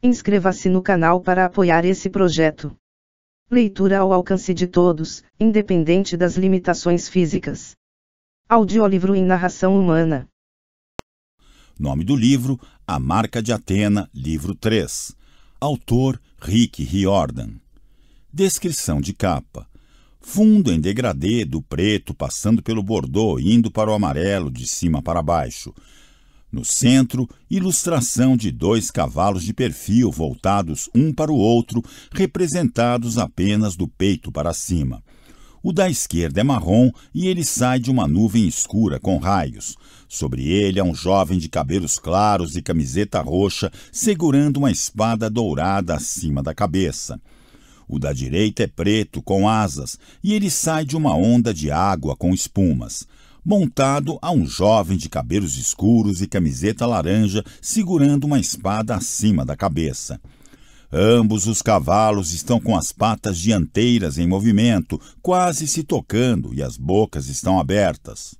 Inscreva-se no canal para apoiar esse projeto. Leitura ao alcance de todos, independente das limitações físicas. Audiolivro em narração humana. Nome do livro: A Marca de Atena, livro 3. Autor: Rick Riordan. Descrição de capa: Fundo em degradê do preto passando pelo bordô indo para o amarelo de cima para baixo no centro, ilustração de dois cavalos de perfil voltados um para o outro, representados apenas do peito para cima. O da esquerda é marrom e ele sai de uma nuvem escura com raios. Sobre ele há um jovem de cabelos claros e camiseta roxa segurando uma espada dourada acima da cabeça. O da direita é preto com asas e ele sai de uma onda de água com espumas montado a um jovem de cabelos escuros e camiseta laranja segurando uma espada acima da cabeça. Ambos os cavalos estão com as patas dianteiras em movimento, quase se tocando, e as bocas estão abertas.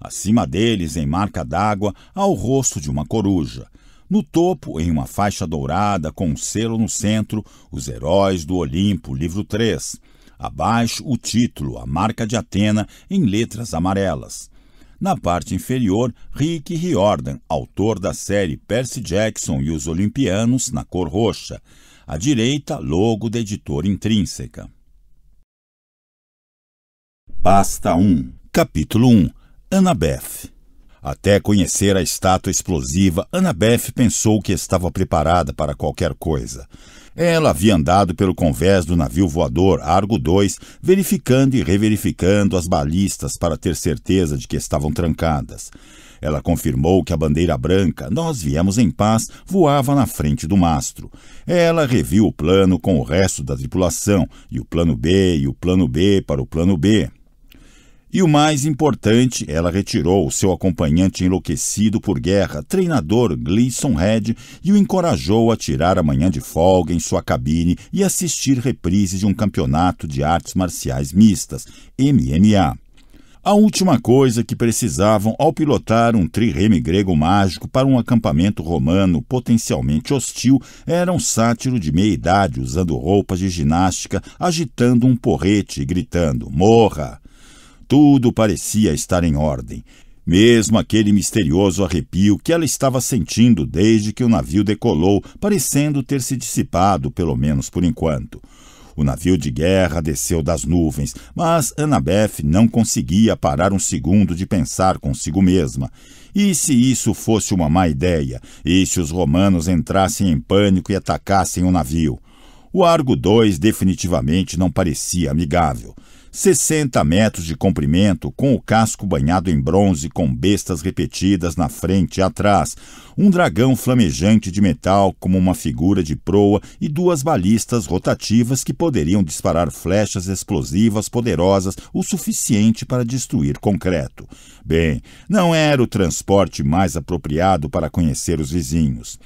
Acima deles, em marca d'água, há o rosto de uma coruja. No topo, em uma faixa dourada com um selo no centro, os heróis do Olimpo, livro 3. Abaixo, o título, a marca de Atena, em letras amarelas. Na parte inferior, Rick Riordan, autor da série Percy Jackson e os Olimpianos, na cor roxa. À direita, logo da editora intrínseca. Pasta 1 Capítulo 1 Annabeth Até conhecer a estátua explosiva, Annabeth pensou que estava preparada para qualquer coisa. Ela havia andado pelo convés do navio voador Argo II, verificando e reverificando as balistas para ter certeza de que estavam trancadas. Ela confirmou que a bandeira branca, nós viemos em paz, voava na frente do mastro. Ela reviu o plano com o resto da tripulação, e o plano B e o plano B para o plano B. E o mais importante, ela retirou o seu acompanhante enlouquecido por guerra, treinador Gleason Head, e o encorajou a tirar a manhã de folga em sua cabine e assistir reprises de um campeonato de artes marciais mistas, MMA. A última coisa que precisavam ao pilotar um trireme grego mágico para um acampamento romano potencialmente hostil era um sátiro de meia idade usando roupas de ginástica, agitando um porrete e gritando: Morra! Tudo parecia estar em ordem, mesmo aquele misterioso arrepio que ela estava sentindo desde que o navio decolou, parecendo ter se dissipado, pelo menos por enquanto. O navio de guerra desceu das nuvens, mas Annabeth não conseguia parar um segundo de pensar consigo mesma. E se isso fosse uma má ideia? E se os romanos entrassem em pânico e atacassem o navio? O Argo II definitivamente não parecia amigável. 60 metros de comprimento, com o casco banhado em bronze, com bestas repetidas na frente e atrás, um dragão flamejante de metal como uma figura de proa e duas balistas rotativas que poderiam disparar flechas explosivas poderosas o suficiente para destruir concreto. Bem, não era o transporte mais apropriado para conhecer os vizinhos.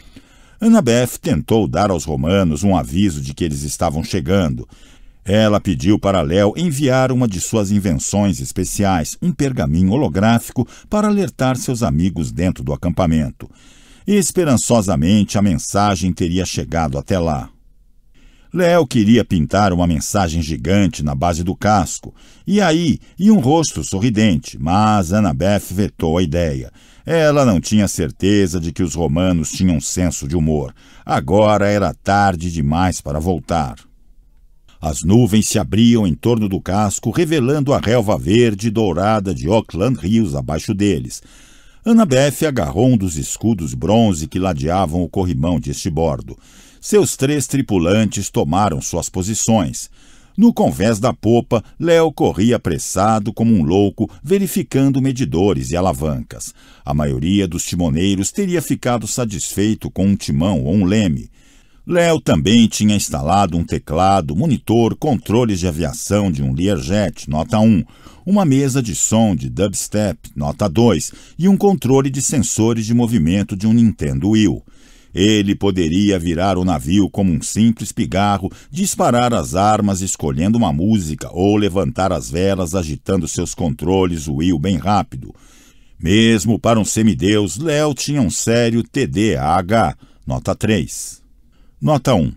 Annabeth tentou dar aos romanos um aviso de que eles estavam chegando, ela pediu para Léo enviar uma de suas invenções especiais, um pergaminho holográfico, para alertar seus amigos dentro do acampamento. E esperançosamente a mensagem teria chegado até lá. Léo queria pintar uma mensagem gigante na base do casco, e aí, e um rosto sorridente, mas Annabeth vetou a ideia. Ela não tinha certeza de que os romanos tinham senso de humor. Agora era tarde demais para voltar. As nuvens se abriam em torno do casco, revelando a relva verde e dourada de Oakland Rios abaixo deles. Annabeth agarrou um dos escudos bronze que ladeavam o corrimão de bordo. Seus três tripulantes tomaram suas posições. No convés da popa, Léo corria apressado como um louco, verificando medidores e alavancas. A maioria dos timoneiros teria ficado satisfeito com um timão ou um leme. Léo também tinha instalado um teclado, monitor, controles de aviação de um Learjet, nota 1, uma mesa de som de dubstep, nota 2, e um controle de sensores de movimento de um Nintendo Wii. Ele poderia virar o navio como um simples pigarro, disparar as armas escolhendo uma música ou levantar as velas agitando seus controles Will bem rápido. Mesmo para um semideus, Léo tinha um sério TDAH, nota 3. Nota 1.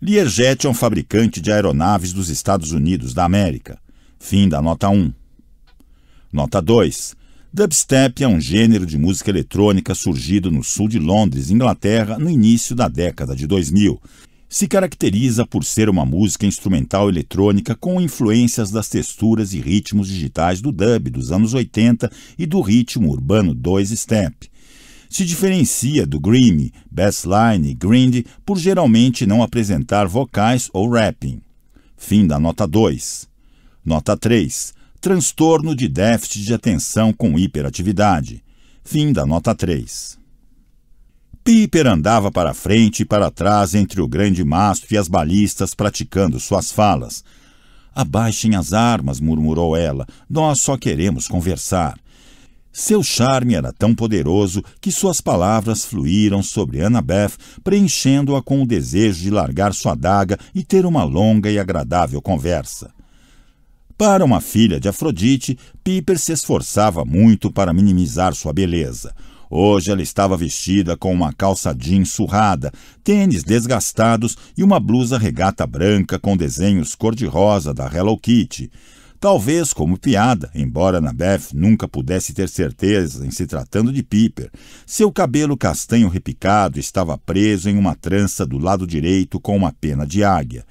Learjet é um fabricante de aeronaves dos Estados Unidos da América. Fim da nota 1. Nota 2. Dubstep é um gênero de música eletrônica surgido no sul de Londres, Inglaterra, no início da década de 2000. Se caracteriza por ser uma música instrumental eletrônica com influências das texturas e ritmos digitais do dub dos anos 80 e do ritmo urbano 2 step se diferencia do Grammy, Bassline e Grind por geralmente não apresentar vocais ou rapping. Fim da nota 2. Nota 3. Transtorno de déficit de atenção com hiperatividade. Fim da nota 3. Piper andava para frente e para trás entre o grande mastro e as balistas praticando suas falas. Abaixem as armas, murmurou ela. Nós só queremos conversar. Seu charme era tão poderoso que suas palavras fluíram sobre Annabeth, preenchendo-a com o desejo de largar sua adaga e ter uma longa e agradável conversa. Para uma filha de Afrodite, Piper se esforçava muito para minimizar sua beleza. Hoje ela estava vestida com uma calça jeans surrada, tênis desgastados e uma blusa regata branca com desenhos cor-de-rosa da Hello Kitty talvez como piada, embora Nabef nunca pudesse ter certeza em se tratando de Piper. Seu cabelo castanho repicado estava preso em uma trança do lado direito com uma pena de águia.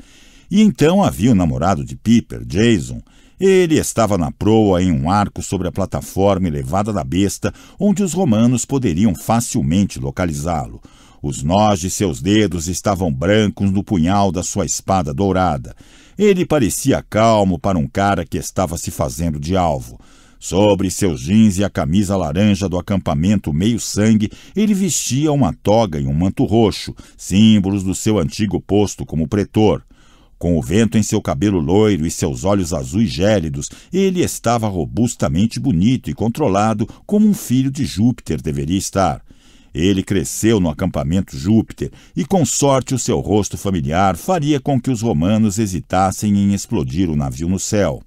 E então havia o namorado de Piper, Jason. Ele estava na proa em um arco sobre a plataforma elevada da besta, onde os romanos poderiam facilmente localizá-lo. Os nós de seus dedos estavam brancos no punhal da sua espada dourada. Ele parecia calmo para um cara que estava se fazendo de alvo. Sobre seus jeans e a camisa laranja do acampamento meio-sangue, ele vestia uma toga e um manto roxo, símbolos do seu antigo posto como pretor. Com o vento em seu cabelo loiro e seus olhos azuis gélidos, ele estava robustamente bonito e controlado, como um filho de Júpiter deveria estar. Ele cresceu no acampamento Júpiter e, com sorte, o seu rosto familiar faria com que os romanos hesitassem em explodir o navio no céu.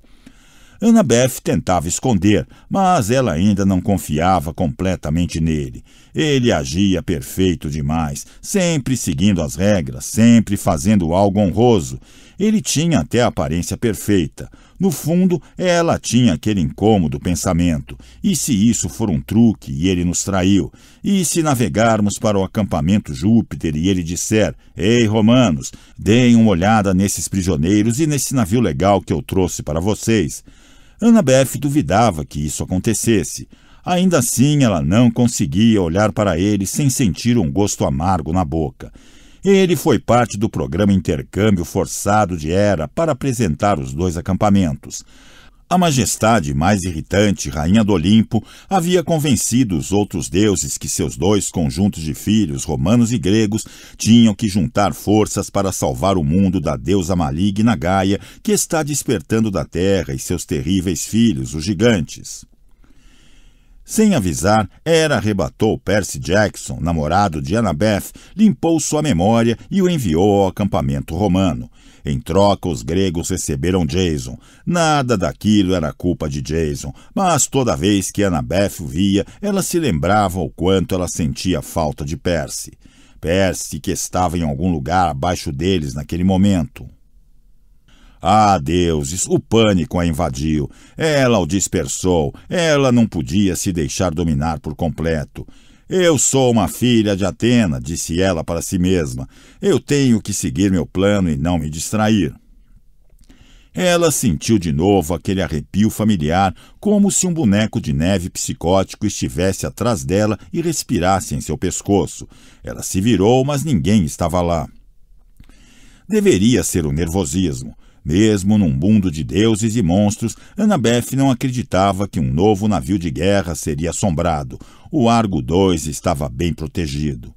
Ana Beth tentava esconder, mas ela ainda não confiava completamente nele. Ele agia perfeito demais, sempre seguindo as regras, sempre fazendo algo honroso. Ele tinha até a aparência perfeita. No fundo, ela tinha aquele incômodo pensamento: e se isso for um truque e ele nos traiu? E se navegarmos para o acampamento Júpiter e ele disser: Ei, romanos, deem uma olhada nesses prisioneiros e nesse navio legal que eu trouxe para vocês? Ana Beth duvidava que isso acontecesse. Ainda assim, ela não conseguia olhar para ele sem sentir um gosto amargo na boca. Ele foi parte do programa Intercâmbio Forçado de Hera para apresentar os dois acampamentos. A majestade mais irritante, rainha do Olimpo, havia convencido os outros deuses que seus dois conjuntos de filhos, romanos e gregos, tinham que juntar forças para salvar o mundo da deusa maligna Gaia, que está despertando da terra e seus terríveis filhos, os gigantes. Sem avisar, Hera arrebatou Percy Jackson, namorado de Annabeth, limpou sua memória e o enviou ao acampamento romano. Em troca, os gregos receberam Jason. Nada daquilo era culpa de Jason, mas toda vez que Annabeth o via, ela se lembrava o quanto ela sentia falta de Percy. Percy que estava em algum lugar abaixo deles naquele momento. Ah, deuses, o pânico a invadiu. Ela o dispersou. Ela não podia se deixar dominar por completo. Eu sou uma filha de Atena, disse ela para si mesma. Eu tenho que seguir meu plano e não me distrair. Ela sentiu de novo aquele arrepio familiar, como se um boneco de neve psicótico estivesse atrás dela e respirasse em seu pescoço. Ela se virou, mas ninguém estava lá. Deveria ser o nervosismo. Mesmo num mundo de deuses e monstros, Annabeth não acreditava que um novo navio de guerra seria assombrado. O Argo II estava bem protegido.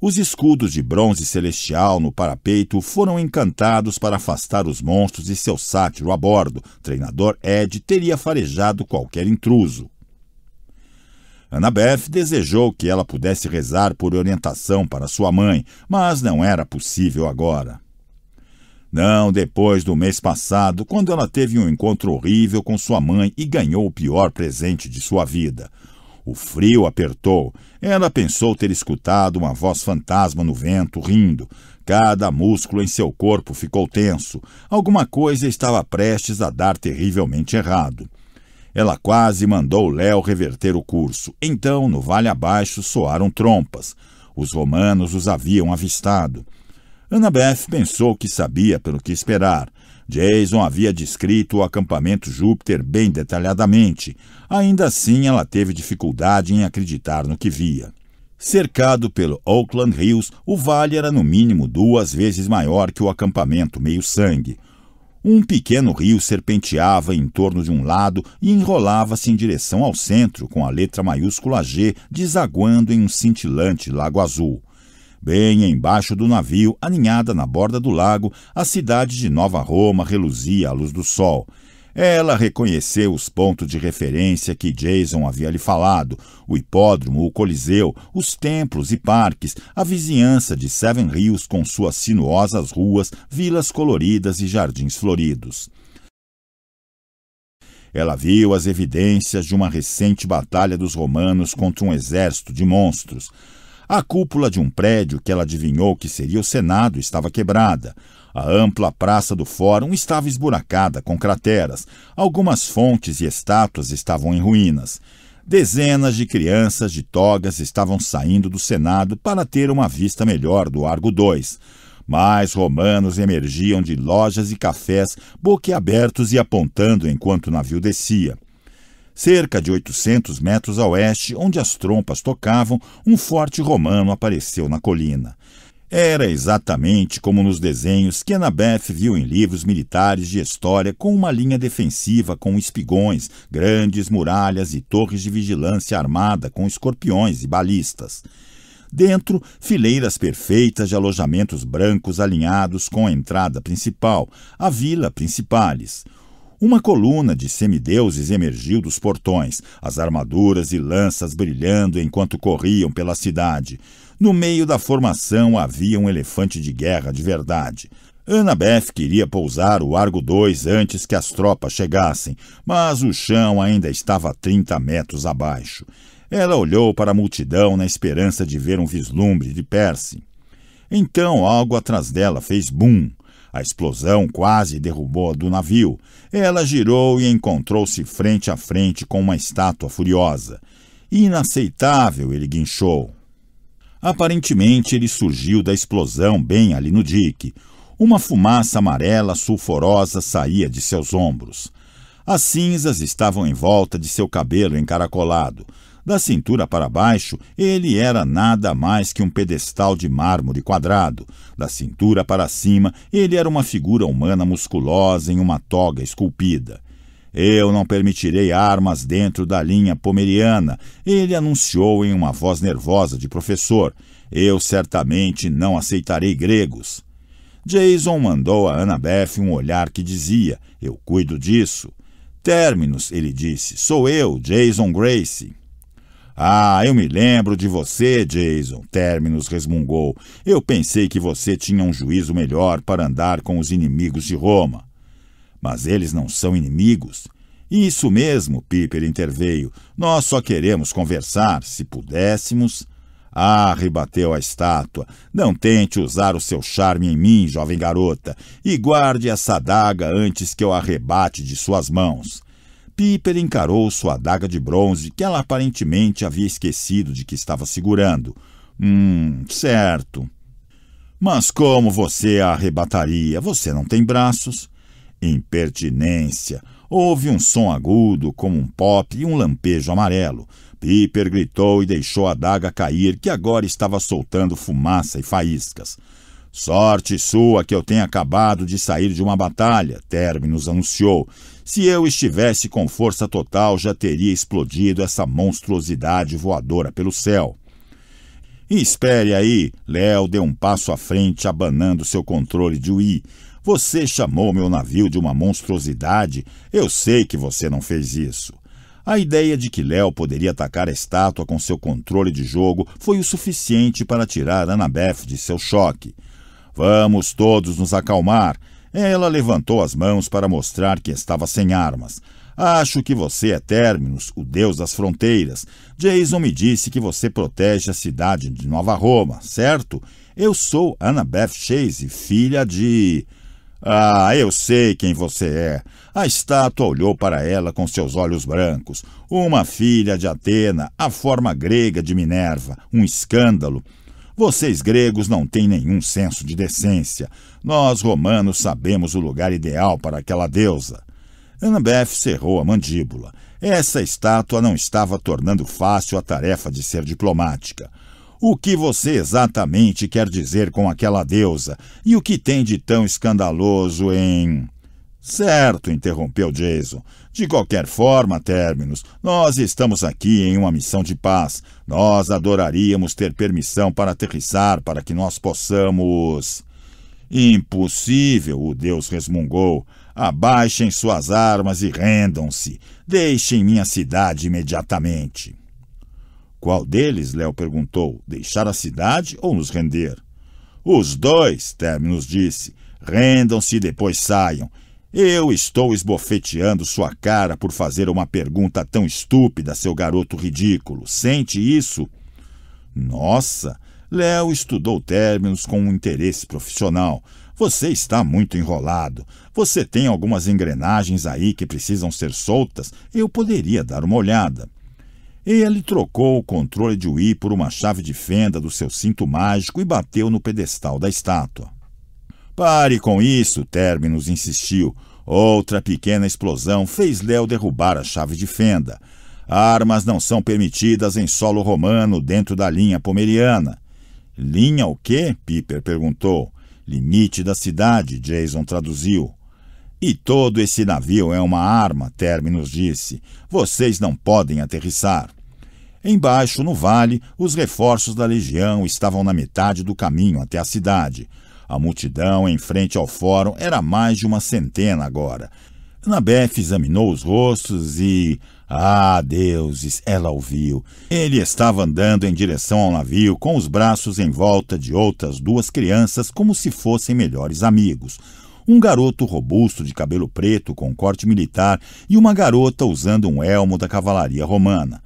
Os escudos de bronze celestial no parapeito foram encantados para afastar os monstros e seu sátiro a bordo. Treinador Ed teria farejado qualquer intruso. Annabeth desejou que ela pudesse rezar por orientação para sua mãe, mas não era possível agora. Não depois do mês passado, quando ela teve um encontro horrível com sua mãe e ganhou o pior presente de sua vida. O frio apertou. Ela pensou ter escutado uma voz fantasma no vento, rindo. Cada músculo em seu corpo ficou tenso. Alguma coisa estava prestes a dar terrivelmente errado. Ela quase mandou Léo reverter o curso. Então, no vale abaixo, soaram trompas. Os romanos os haviam avistado. Annabeth pensou que sabia pelo que esperar. Jason havia descrito o acampamento Júpiter bem detalhadamente. Ainda assim, ela teve dificuldade em acreditar no que via. Cercado pelo Oakland Hills, o vale era no mínimo duas vezes maior que o acampamento meio-sangue. Um pequeno rio serpenteava em torno de um lado e enrolava-se em direção ao centro, com a letra maiúscula G desaguando em um cintilante lago azul. Bem embaixo do navio, aninhada na borda do lago, a cidade de Nova Roma reluzia à luz do sol. Ela reconheceu os pontos de referência que Jason havia lhe falado: o hipódromo, o coliseu, os templos e parques, a vizinhança de Seven Rios com suas sinuosas ruas, vilas coloridas e jardins floridos. Ela viu as evidências de uma recente batalha dos romanos contra um exército de monstros. A cúpula de um prédio que ela adivinhou que seria o Senado estava quebrada. A ampla praça do fórum estava esburacada, com crateras. Algumas fontes e estátuas estavam em ruínas. Dezenas de crianças de togas estavam saindo do Senado para ter uma vista melhor do Argo 2. Mais romanos emergiam de lojas e cafés, boquiabertos e apontando enquanto o navio descia. Cerca de 800 metros a oeste, onde as trompas tocavam, um forte romano apareceu na colina. Era exatamente como nos desenhos que Annabeth viu em livros militares de história, com uma linha defensiva com espigões, grandes muralhas e torres de vigilância armada com escorpiões e balistas. Dentro, fileiras perfeitas de alojamentos brancos alinhados com a entrada principal, a Vila Principales. Uma coluna de semideuses emergiu dos portões, as armaduras e lanças brilhando enquanto corriam pela cidade. No meio da formação havia um elefante de guerra de verdade. Annabeth queria pousar o Argo II antes que as tropas chegassem, mas o chão ainda estava 30 metros abaixo. Ela olhou para a multidão na esperança de ver um vislumbre de Percy. Então algo atrás dela fez bum. A explosão quase derrubou-a do navio. Ela girou e encontrou-se frente a frente com uma estátua furiosa. Inaceitável, ele guinchou. Aparentemente, ele surgiu da explosão bem ali no dique. Uma fumaça amarela sulfurosa saía de seus ombros. As cinzas estavam em volta de seu cabelo encaracolado. Da cintura para baixo, ele era nada mais que um pedestal de mármore quadrado. Da cintura para cima, ele era uma figura humana musculosa em uma toga esculpida. Eu não permitirei armas dentro da linha pomeriana, ele anunciou em uma voz nervosa de professor. Eu certamente não aceitarei gregos. Jason mandou a Annabeth um olhar que dizia: Eu cuido disso. Términos, ele disse, sou eu, Jason Grace. Ah, eu me lembro de você, Jason, Terminus resmungou. Eu pensei que você tinha um juízo melhor para andar com os inimigos de Roma. Mas eles não são inimigos. Isso mesmo, Piper interveio. Nós só queremos conversar, se pudéssemos. Ah, rebateu a estátua. Não tente usar o seu charme em mim, jovem garota, e guarde essa adaga antes que eu a arrebate de suas mãos. Piper encarou sua adaga de bronze, que ela aparentemente havia esquecido de que estava segurando. Hum, certo. Mas como você a arrebataria? Você não tem braços? Impertinência! Houve um som agudo, como um pop e um lampejo amarelo. Piper gritou e deixou a daga cair, que agora estava soltando fumaça e faíscas. Sorte sua que eu tenha acabado de sair de uma batalha, Terminus anunciou. Se eu estivesse com força total, já teria explodido essa monstruosidade voadora pelo céu. E espere aí, Léo deu um passo à frente, abanando seu controle de Wii. Você chamou meu navio de uma monstruosidade. Eu sei que você não fez isso. A ideia de que Léo poderia atacar a estátua com seu controle de jogo foi o suficiente para tirar Annabeth de seu choque. Vamos todos nos acalmar. Ela levantou as mãos para mostrar que estava sem armas. Acho que você é Terminus, o deus das fronteiras. Jason me disse que você protege a cidade de Nova Roma, certo? Eu sou Annabeth Chase, filha de. Ah, eu sei quem você é. A estátua olhou para ela com seus olhos brancos. Uma filha de Atena, a forma grega de Minerva. Um escândalo. Vocês gregos não têm nenhum senso de decência. Nós romanos sabemos o lugar ideal para aquela deusa. Annabeth cerrou a mandíbula. Essa estátua não estava tornando fácil a tarefa de ser diplomática. O que você exatamente quer dizer com aquela deusa e o que tem de tão escandaloso em. Certo, interrompeu Jason. De qualquer forma, Terminus, nós estamos aqui em uma missão de paz. Nós adoraríamos ter permissão para aterrissar para que nós possamos. Impossível, o Deus resmungou. Abaixem suas armas e rendam-se. Deixem minha cidade imediatamente. Qual deles? Léo perguntou. Deixar a cidade ou nos render? Os dois, Terminus disse. Rendam-se e depois saiam. Eu estou esbofeteando sua cara por fazer uma pergunta tão estúpida, seu garoto ridículo. Sente isso? Nossa, Léo estudou términos com um interesse profissional. Você está muito enrolado. Você tem algumas engrenagens aí que precisam ser soltas. Eu poderia dar uma olhada. Ele trocou o controle de Wii por uma chave de fenda do seu cinto mágico e bateu no pedestal da estátua. Pare com isso, Terminus insistiu. Outra pequena explosão fez Léo derrubar a chave de fenda. Armas não são permitidas em solo romano dentro da linha pomeriana. Linha o quê? Piper perguntou. Limite da cidade, Jason traduziu. E todo esse navio é uma arma, Terminus disse. Vocês não podem aterrissar. Embaixo, no vale, os reforços da legião estavam na metade do caminho até a cidade. A multidão em frente ao fórum era mais de uma centena agora. Nabef examinou os rostos e. Ah, deuses! Ela ouviu. Ele estava andando em direção ao navio, com os braços em volta de outras duas crianças, como se fossem melhores amigos. Um garoto robusto de cabelo preto com corte militar e uma garota usando um elmo da cavalaria romana.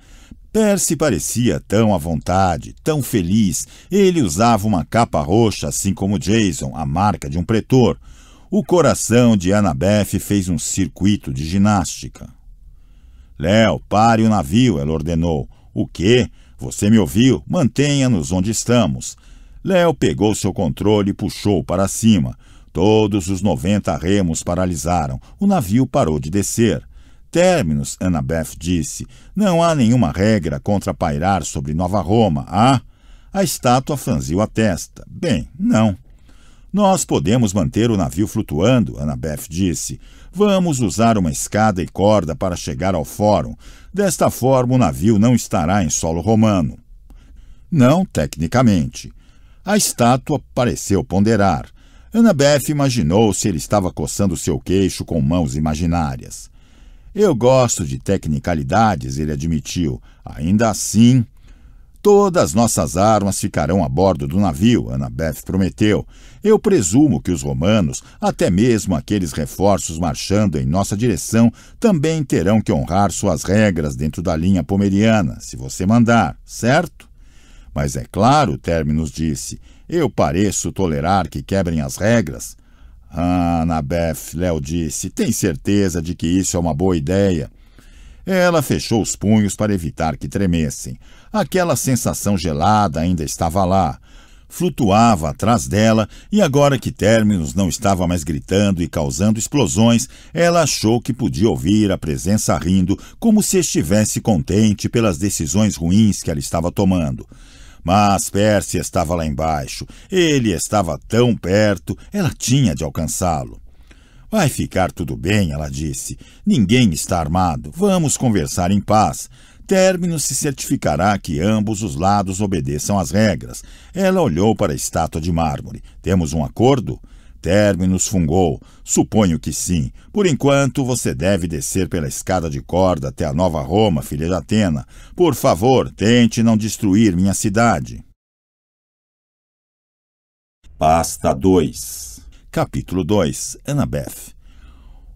Percy parecia tão à vontade, tão feliz. Ele usava uma capa roxa, assim como Jason, a marca de um pretor. O coração de Annabeth fez um circuito de ginástica. Léo, pare o navio, ela ordenou. O quê? Você me ouviu? Mantenha-nos onde estamos. Léo pegou seu controle e puxou para cima. Todos os 90 remos paralisaram. O navio parou de descer términos, Annabeth disse, não há nenhuma regra contra pairar sobre Nova Roma, há? a estátua franziu a testa. Bem, não. Nós podemos manter o navio flutuando, Annabeth disse. Vamos usar uma escada e corda para chegar ao fórum. Desta forma, o navio não estará em solo romano. Não, tecnicamente. A estátua pareceu ponderar. Annabeth imaginou se ele estava coçando seu queixo com mãos imaginárias. Eu gosto de tecnicalidades, ele admitiu. Ainda assim, Todas nossas armas ficarão a bordo do navio, Annabeth prometeu. Eu presumo que os romanos, até mesmo aqueles reforços marchando em nossa direção, também terão que honrar suas regras dentro da linha pomeriana, se você mandar, certo? Mas é claro, Terminus disse, eu pareço tolerar que quebrem as regras. Ah, Anabeth, Léo disse, tem certeza de que isso é uma boa ideia? Ela fechou os punhos para evitar que tremessem. Aquela sensação gelada ainda estava lá. Flutuava atrás dela e agora que Terminus não estava mais gritando e causando explosões, ela achou que podia ouvir a presença rindo como se estivesse contente pelas decisões ruins que ela estava tomando. Mas Percy estava lá embaixo. Ele estava tão perto, ela tinha de alcançá-lo. Vai ficar tudo bem, ela disse. Ninguém está armado. Vamos conversar em paz. Término se certificará que ambos os lados obedeçam às regras. Ela olhou para a estátua de mármore. Temos um acordo? términos fungou? Suponho que sim. Por enquanto, você deve descer pela escada de corda até a Nova Roma, filha de Atena. Por favor, tente não destruir minha cidade. Pasta 2 Capítulo 2 Annabeth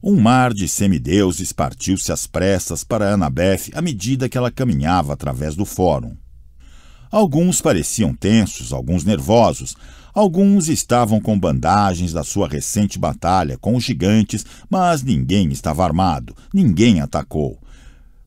um mar de semideuses partiu-se às pressas para Annabeth à medida que ela caminhava através do fórum. Alguns pareciam tensos, alguns nervosos, Alguns estavam com bandagens da sua recente batalha com os gigantes, mas ninguém estava armado, ninguém atacou.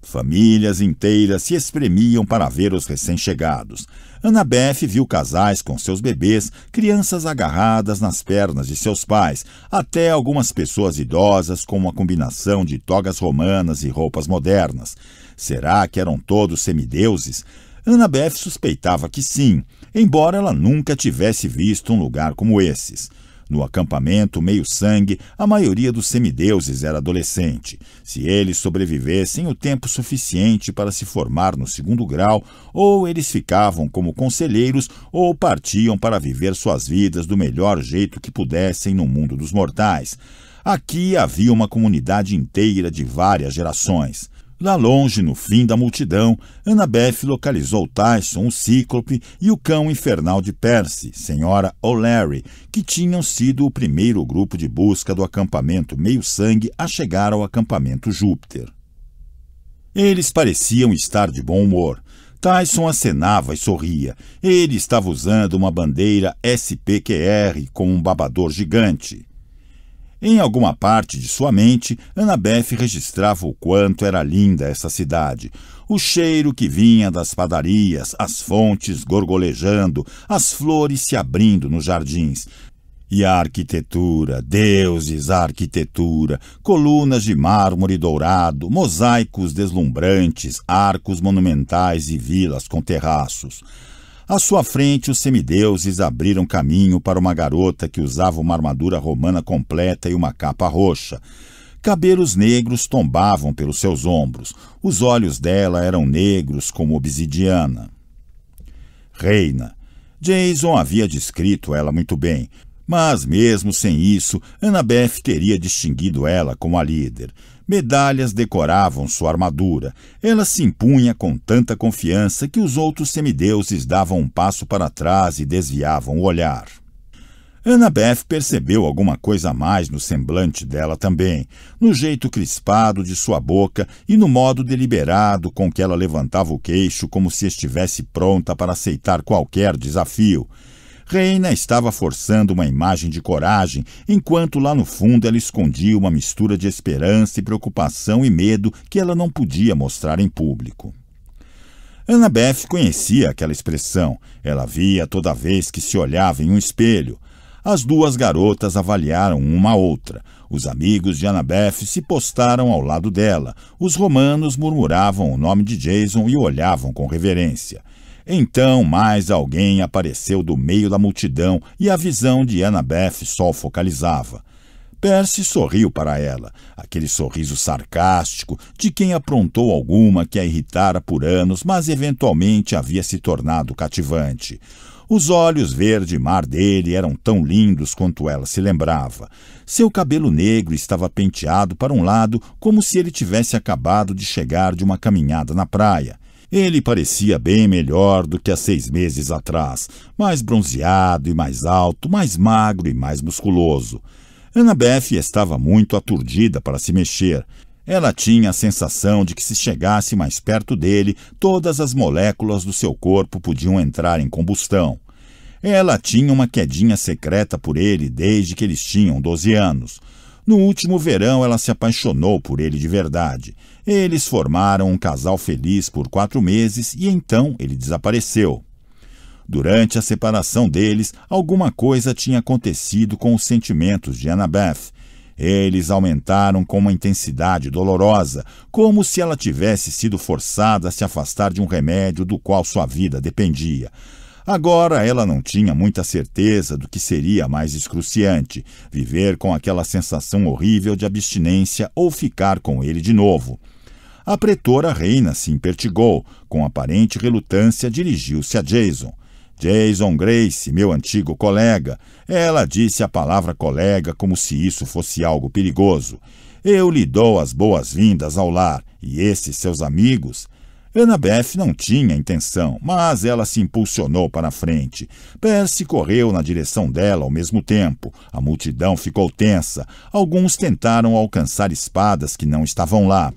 Famílias inteiras se espremiam para ver os recém-chegados. Annabeth viu casais com seus bebês, crianças agarradas nas pernas de seus pais, até algumas pessoas idosas com uma combinação de togas romanas e roupas modernas. Será que eram todos semideuses? Annabeth suspeitava que sim, embora ela nunca tivesse visto um lugar como esses. No acampamento meio-sangue, a maioria dos semideuses era adolescente. Se eles sobrevivessem o tempo suficiente para se formar no segundo grau, ou eles ficavam como conselheiros, ou partiam para viver suas vidas do melhor jeito que pudessem no mundo dos mortais. Aqui havia uma comunidade inteira de várias gerações. Lá longe, no fim da multidão, Annabeth localizou Tyson, o Cíclope e o cão infernal de Percy, senhora O'Leary, que tinham sido o primeiro grupo de busca do acampamento meio-sangue a chegar ao acampamento Júpiter. Eles pareciam estar de bom humor. Tyson acenava e sorria. Ele estava usando uma bandeira SPQR com um babador gigante. Em alguma parte de sua mente, Annabeth registrava o quanto era linda essa cidade. O cheiro que vinha das padarias, as fontes gorgolejando, as flores se abrindo nos jardins. E a arquitetura, deuses, a arquitetura, colunas de mármore dourado, mosaicos deslumbrantes, arcos monumentais e vilas com terraços. À sua frente, os semideuses abriram caminho para uma garota que usava uma armadura romana completa e uma capa roxa. Cabelos negros tombavam pelos seus ombros. Os olhos dela eram negros como obsidiana. Reina. Jason havia descrito ela muito bem, mas mesmo sem isso, Annabeth teria distinguido ela como a líder. Medalhas decoravam sua armadura. Ela se impunha com tanta confiança que os outros semideuses davam um passo para trás e desviavam o olhar. Annabeth percebeu alguma coisa a mais no semblante dela também, no jeito crispado de sua boca e no modo deliberado com que ela levantava o queixo como se estivesse pronta para aceitar qualquer desafio. Reina estava forçando uma imagem de coragem, enquanto lá no fundo ela escondia uma mistura de esperança e preocupação e medo que ela não podia mostrar em público. Ana Beth conhecia aquela expressão. Ela via toda vez que se olhava em um espelho. As duas garotas avaliaram uma a outra. Os amigos de Annabeth se postaram ao lado dela. Os romanos murmuravam o nome de Jason e olhavam com reverência. Então mais alguém apareceu do meio da multidão e a visão de Annabeth só focalizava. Percy sorriu para ela, aquele sorriso sarcástico de quem aprontou alguma que a irritara por anos, mas eventualmente havia se tornado cativante. Os olhos verde mar dele eram tão lindos quanto ela se lembrava. Seu cabelo negro estava penteado para um lado, como se ele tivesse acabado de chegar de uma caminhada na praia. Ele parecia bem melhor do que há seis meses atrás, mais bronzeado e mais alto, mais magro e mais musculoso. Annabeth estava muito aturdida para se mexer. Ela tinha a sensação de que se chegasse mais perto dele, todas as moléculas do seu corpo podiam entrar em combustão. Ela tinha uma quedinha secreta por ele desde que eles tinham 12 anos. No último verão, ela se apaixonou por ele de verdade. Eles formaram um casal feliz por quatro meses e então ele desapareceu. Durante a separação deles, alguma coisa tinha acontecido com os sentimentos de Annabeth. Eles aumentaram com uma intensidade dolorosa, como se ela tivesse sido forçada a se afastar de um remédio do qual sua vida dependia. Agora ela não tinha muita certeza do que seria mais excruciante: viver com aquela sensação horrível de abstinência ou ficar com ele de novo. A pretora reina se impertigou. Com aparente relutância, dirigiu-se a Jason. Jason Grace, meu antigo colega. Ela disse a palavra colega como se isso fosse algo perigoso. Eu lhe dou as boas-vindas ao lar e esses seus amigos. Annabeth não tinha intenção, mas ela se impulsionou para a frente. Percy correu na direção dela ao mesmo tempo. A multidão ficou tensa. Alguns tentaram alcançar espadas que não estavam lá.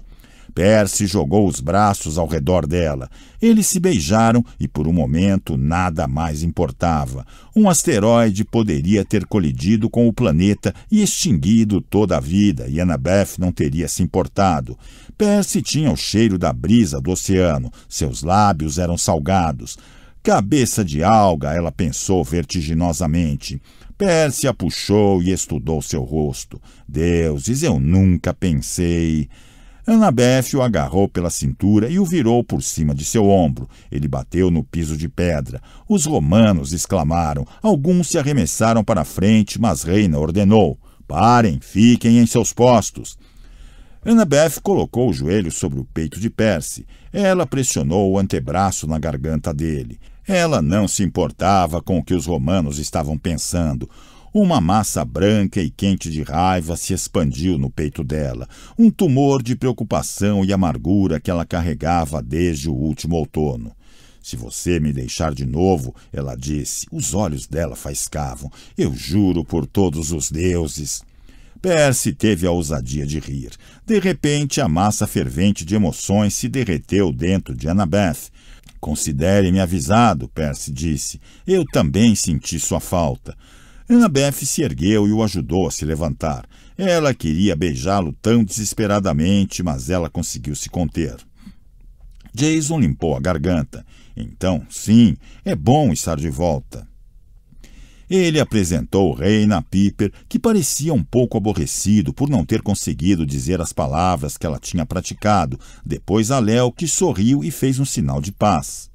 Percy jogou os braços ao redor dela. Eles se beijaram e, por um momento, nada mais importava. Um asteroide poderia ter colidido com o planeta e extinguido toda a vida, e Annabeth não teria se importado. Percy tinha o cheiro da brisa do oceano. Seus lábios eram salgados. Cabeça de alga, ela pensou vertiginosamente. Percy a puxou e estudou seu rosto. Deuses, eu nunca pensei... Anabeth o agarrou pela cintura e o virou por cima de seu ombro. Ele bateu no piso de pedra. Os romanos exclamaram. Alguns se arremessaram para a frente, mas Reina ordenou. Parem, fiquem em seus postos. Annabeth colocou o joelho sobre o peito de Percy. Ela pressionou o antebraço na garganta dele. Ela não se importava com o que os romanos estavam pensando. Uma massa branca e quente de raiva se expandiu no peito dela, um tumor de preocupação e amargura que ela carregava desde o último outono. Se você me deixar de novo, ela disse, os olhos dela faiscavam, eu juro por todos os deuses. Percy teve a ousadia de rir. De repente, a massa fervente de emoções se derreteu dentro de Annabeth. Considere-me avisado, Percy disse. Eu também senti sua falta. Annabeth se ergueu e o ajudou a se levantar. Ela queria beijá-lo tão desesperadamente, mas ela conseguiu se conter. Jason limpou a garganta. Então, sim, é bom estar de volta. Ele apresentou o rei na Piper, que parecia um pouco aborrecido por não ter conseguido dizer as palavras que ela tinha praticado, depois a Léo, que sorriu e fez um sinal de paz.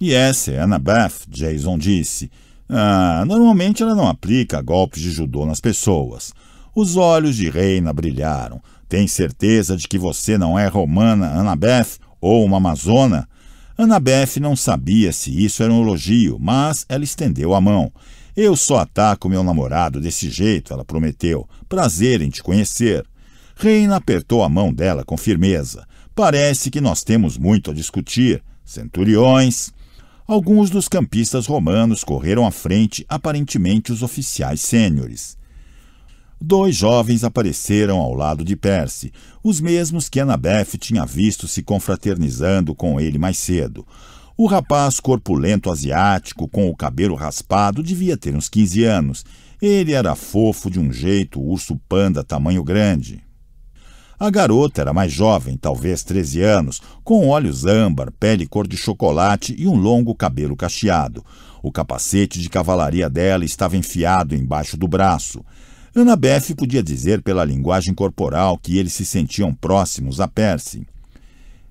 E essa é Annabeth, Jason disse. Ah, normalmente ela não aplica golpes de judô nas pessoas. Os olhos de Reina brilharam. Tem certeza de que você não é romana, Anabeth, ou uma amazona? Anabeth não sabia se isso era um elogio, mas ela estendeu a mão. Eu só ataco meu namorado desse jeito, ela prometeu. Prazer em te conhecer. Reina apertou a mão dela com firmeza. Parece que nós temos muito a discutir. Centuriões, alguns dos campistas romanos correram à frente, aparentemente os oficiais sêniores. Dois jovens apareceram ao lado de Percy, os mesmos que Annabeth tinha visto se confraternizando com ele mais cedo. O rapaz corpulento asiático, com o cabelo raspado, devia ter uns 15 anos. Ele era fofo de um jeito, urso panda tamanho grande. A garota era mais jovem, talvez 13 anos, com olhos âmbar, pele cor de chocolate e um longo cabelo cacheado. O capacete de cavalaria dela estava enfiado embaixo do braço. Ana Beth podia dizer pela linguagem corporal que eles se sentiam próximos a Percy.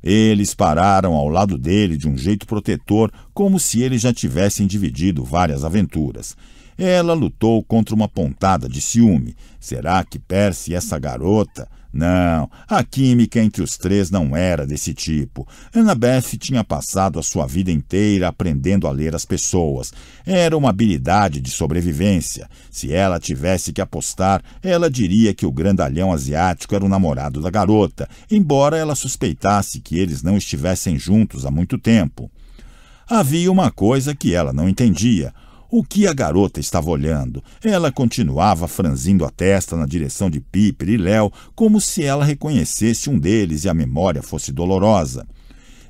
Eles pararam ao lado dele de um jeito protetor, como se eles já tivessem dividido várias aventuras. Ela lutou contra uma pontada de ciúme. Será que Percy, essa garota, não, a química entre os três não era desse tipo. Annabeth tinha passado a sua vida inteira aprendendo a ler as pessoas. Era uma habilidade de sobrevivência. Se ela tivesse que apostar, ela diria que o grandalhão asiático era o namorado da garota, embora ela suspeitasse que eles não estivessem juntos há muito tempo. Havia uma coisa que ela não entendia. O que a garota estava olhando? Ela continuava franzindo a testa na direção de Piper e Léo, como se ela reconhecesse um deles e a memória fosse dolorosa.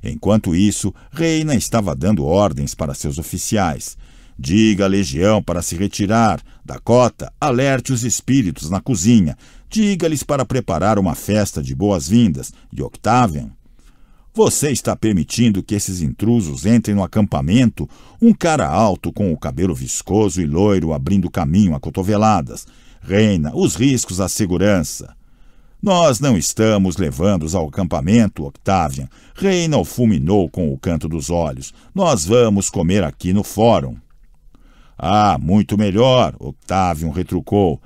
Enquanto isso, Reina estava dando ordens para seus oficiais. Diga à legião para se retirar. Dakota, alerte os espíritos na cozinha. Diga-lhes para preparar uma festa de boas-vindas. E Octavian, você está permitindo que esses intrusos entrem no acampamento? Um cara alto com o cabelo viscoso e loiro abrindo caminho a cotoveladas. Reina, os riscos à segurança. Nós não estamos levando-os ao acampamento, Octavian. Reina o fulminou com o canto dos olhos. Nós vamos comer aqui no fórum. Ah, muito melhor, Octavian retrucou.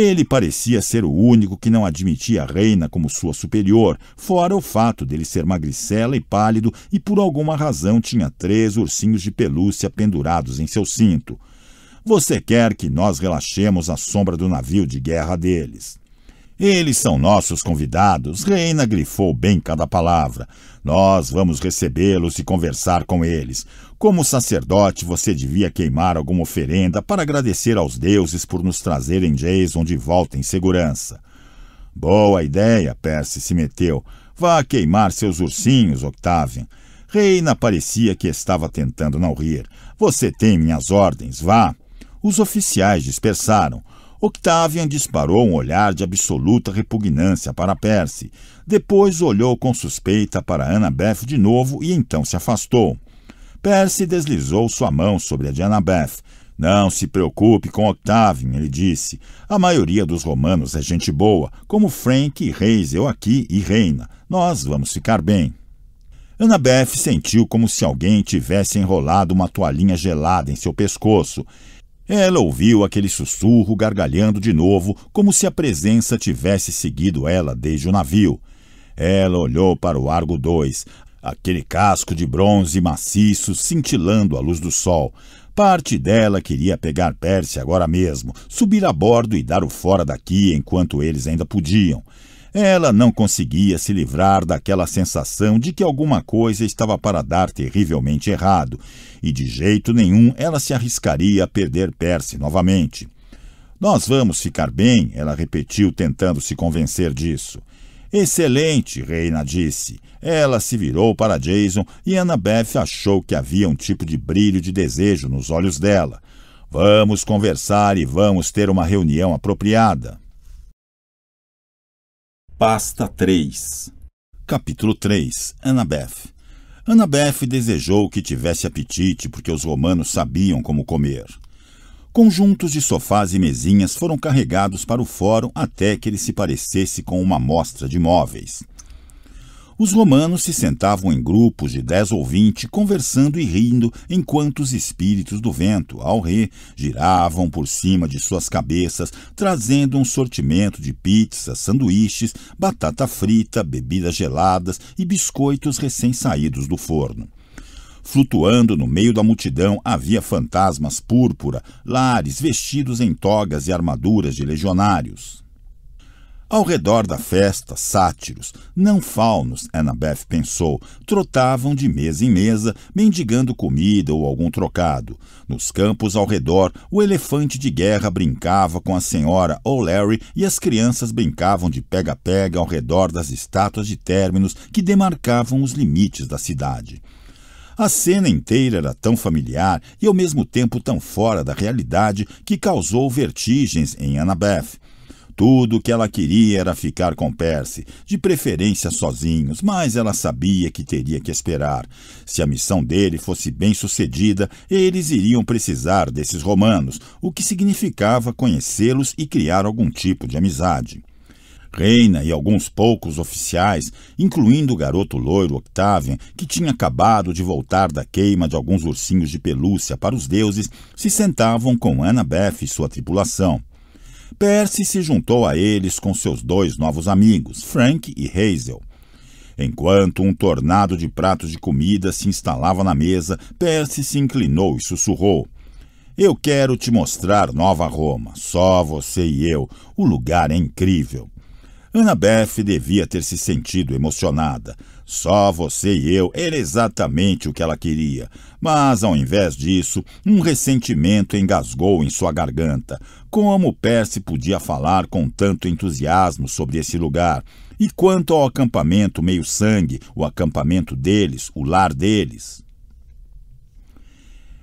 Ele parecia ser o único que não admitia a reina como sua superior, fora o fato dele ser magricela e pálido e por alguma razão tinha três ursinhos de pelúcia pendurados em seu cinto. Você quer que nós relaxemos a sombra do navio de guerra deles. Eles são nossos convidados. Reina grifou bem cada palavra. Nós vamos recebê-los e conversar com eles. Como sacerdote, você devia queimar alguma oferenda para agradecer aos deuses por nos trazerem Jason de volta em segurança. Boa ideia, Percy se meteu. Vá queimar seus ursinhos, Octavian. Reina parecia que estava tentando não rir. Você tem minhas ordens, vá. Os oficiais dispersaram. Octavian disparou um olhar de absoluta repugnância para Percy. Depois olhou com suspeita para Annabeth de novo e então se afastou. Percy deslizou sua mão sobre a de Annabeth. Não se preocupe com Octavian, ele disse. A maioria dos romanos é gente boa, como Frank e Reis, eu aqui e Reina. Nós vamos ficar bem. Annabeth sentiu como se alguém tivesse enrolado uma toalhinha gelada em seu pescoço. Ela ouviu aquele sussurro gargalhando de novo, como se a presença tivesse seguido ela desde o navio. Ela olhou para o Argo 2. Aquele casco de bronze maciço cintilando à luz do sol. Parte dela queria pegar Percy agora mesmo, subir a bordo e dar o fora daqui enquanto eles ainda podiam. Ela não conseguia se livrar daquela sensação de que alguma coisa estava para dar terrivelmente errado, e de jeito nenhum ela se arriscaria a perder Percy novamente. Nós vamos ficar bem, ela repetiu, tentando se convencer disso. Excelente, Reina disse. Ela se virou para Jason e Annabeth achou que havia um tipo de brilho de desejo nos olhos dela. Vamos conversar e vamos ter uma reunião apropriada. Pasta 3 Capítulo 3 Annabeth Annabeth desejou que tivesse apetite porque os romanos sabiam como comer. Conjuntos de sofás e mesinhas foram carregados para o fórum até que ele se parecesse com uma mostra de móveis. Os romanos se sentavam em grupos de dez ou vinte, conversando e rindo, enquanto os espíritos do vento, ao rei, giravam por cima de suas cabeças, trazendo um sortimento de pizzas, sanduíches, batata frita, bebidas geladas e biscoitos recém-saídos do forno. Flutuando no meio da multidão havia fantasmas púrpura, lares vestidos em togas e armaduras de legionários. Ao redor da festa, sátiros, não faunos, Annabeth pensou, trotavam de mesa em mesa, mendigando comida ou algum trocado. Nos campos ao redor, o elefante de guerra brincava com a senhora O'Leary e as crianças brincavam de pega-pega ao redor das estátuas de términos que demarcavam os limites da cidade. A cena inteira era tão familiar e ao mesmo tempo tão fora da realidade que causou vertigens em Annabeth. Tudo o que ela queria era ficar com Percy, de preferência sozinhos, mas ela sabia que teria que esperar. Se a missão dele fosse bem sucedida, eles iriam precisar desses romanos, o que significava conhecê-los e criar algum tipo de amizade. Reina e alguns poucos oficiais, incluindo o garoto loiro Octavian, que tinha acabado de voltar da queima de alguns ursinhos de pelúcia para os deuses, se sentavam com Annabeth e sua tripulação. Percy se juntou a eles com seus dois novos amigos, Frank e Hazel. Enquanto um tornado de pratos de comida se instalava na mesa, Percy se inclinou e sussurrou. Eu quero te mostrar Nova Roma, só você e eu. O lugar é incrível. Ana Beth devia ter se sentido emocionada. Só você e eu era exatamente o que ela queria. Mas, ao invés disso, um ressentimento engasgou em sua garganta. Como Percy podia falar com tanto entusiasmo sobre esse lugar? E quanto ao acampamento meio-sangue, o acampamento deles, o lar deles?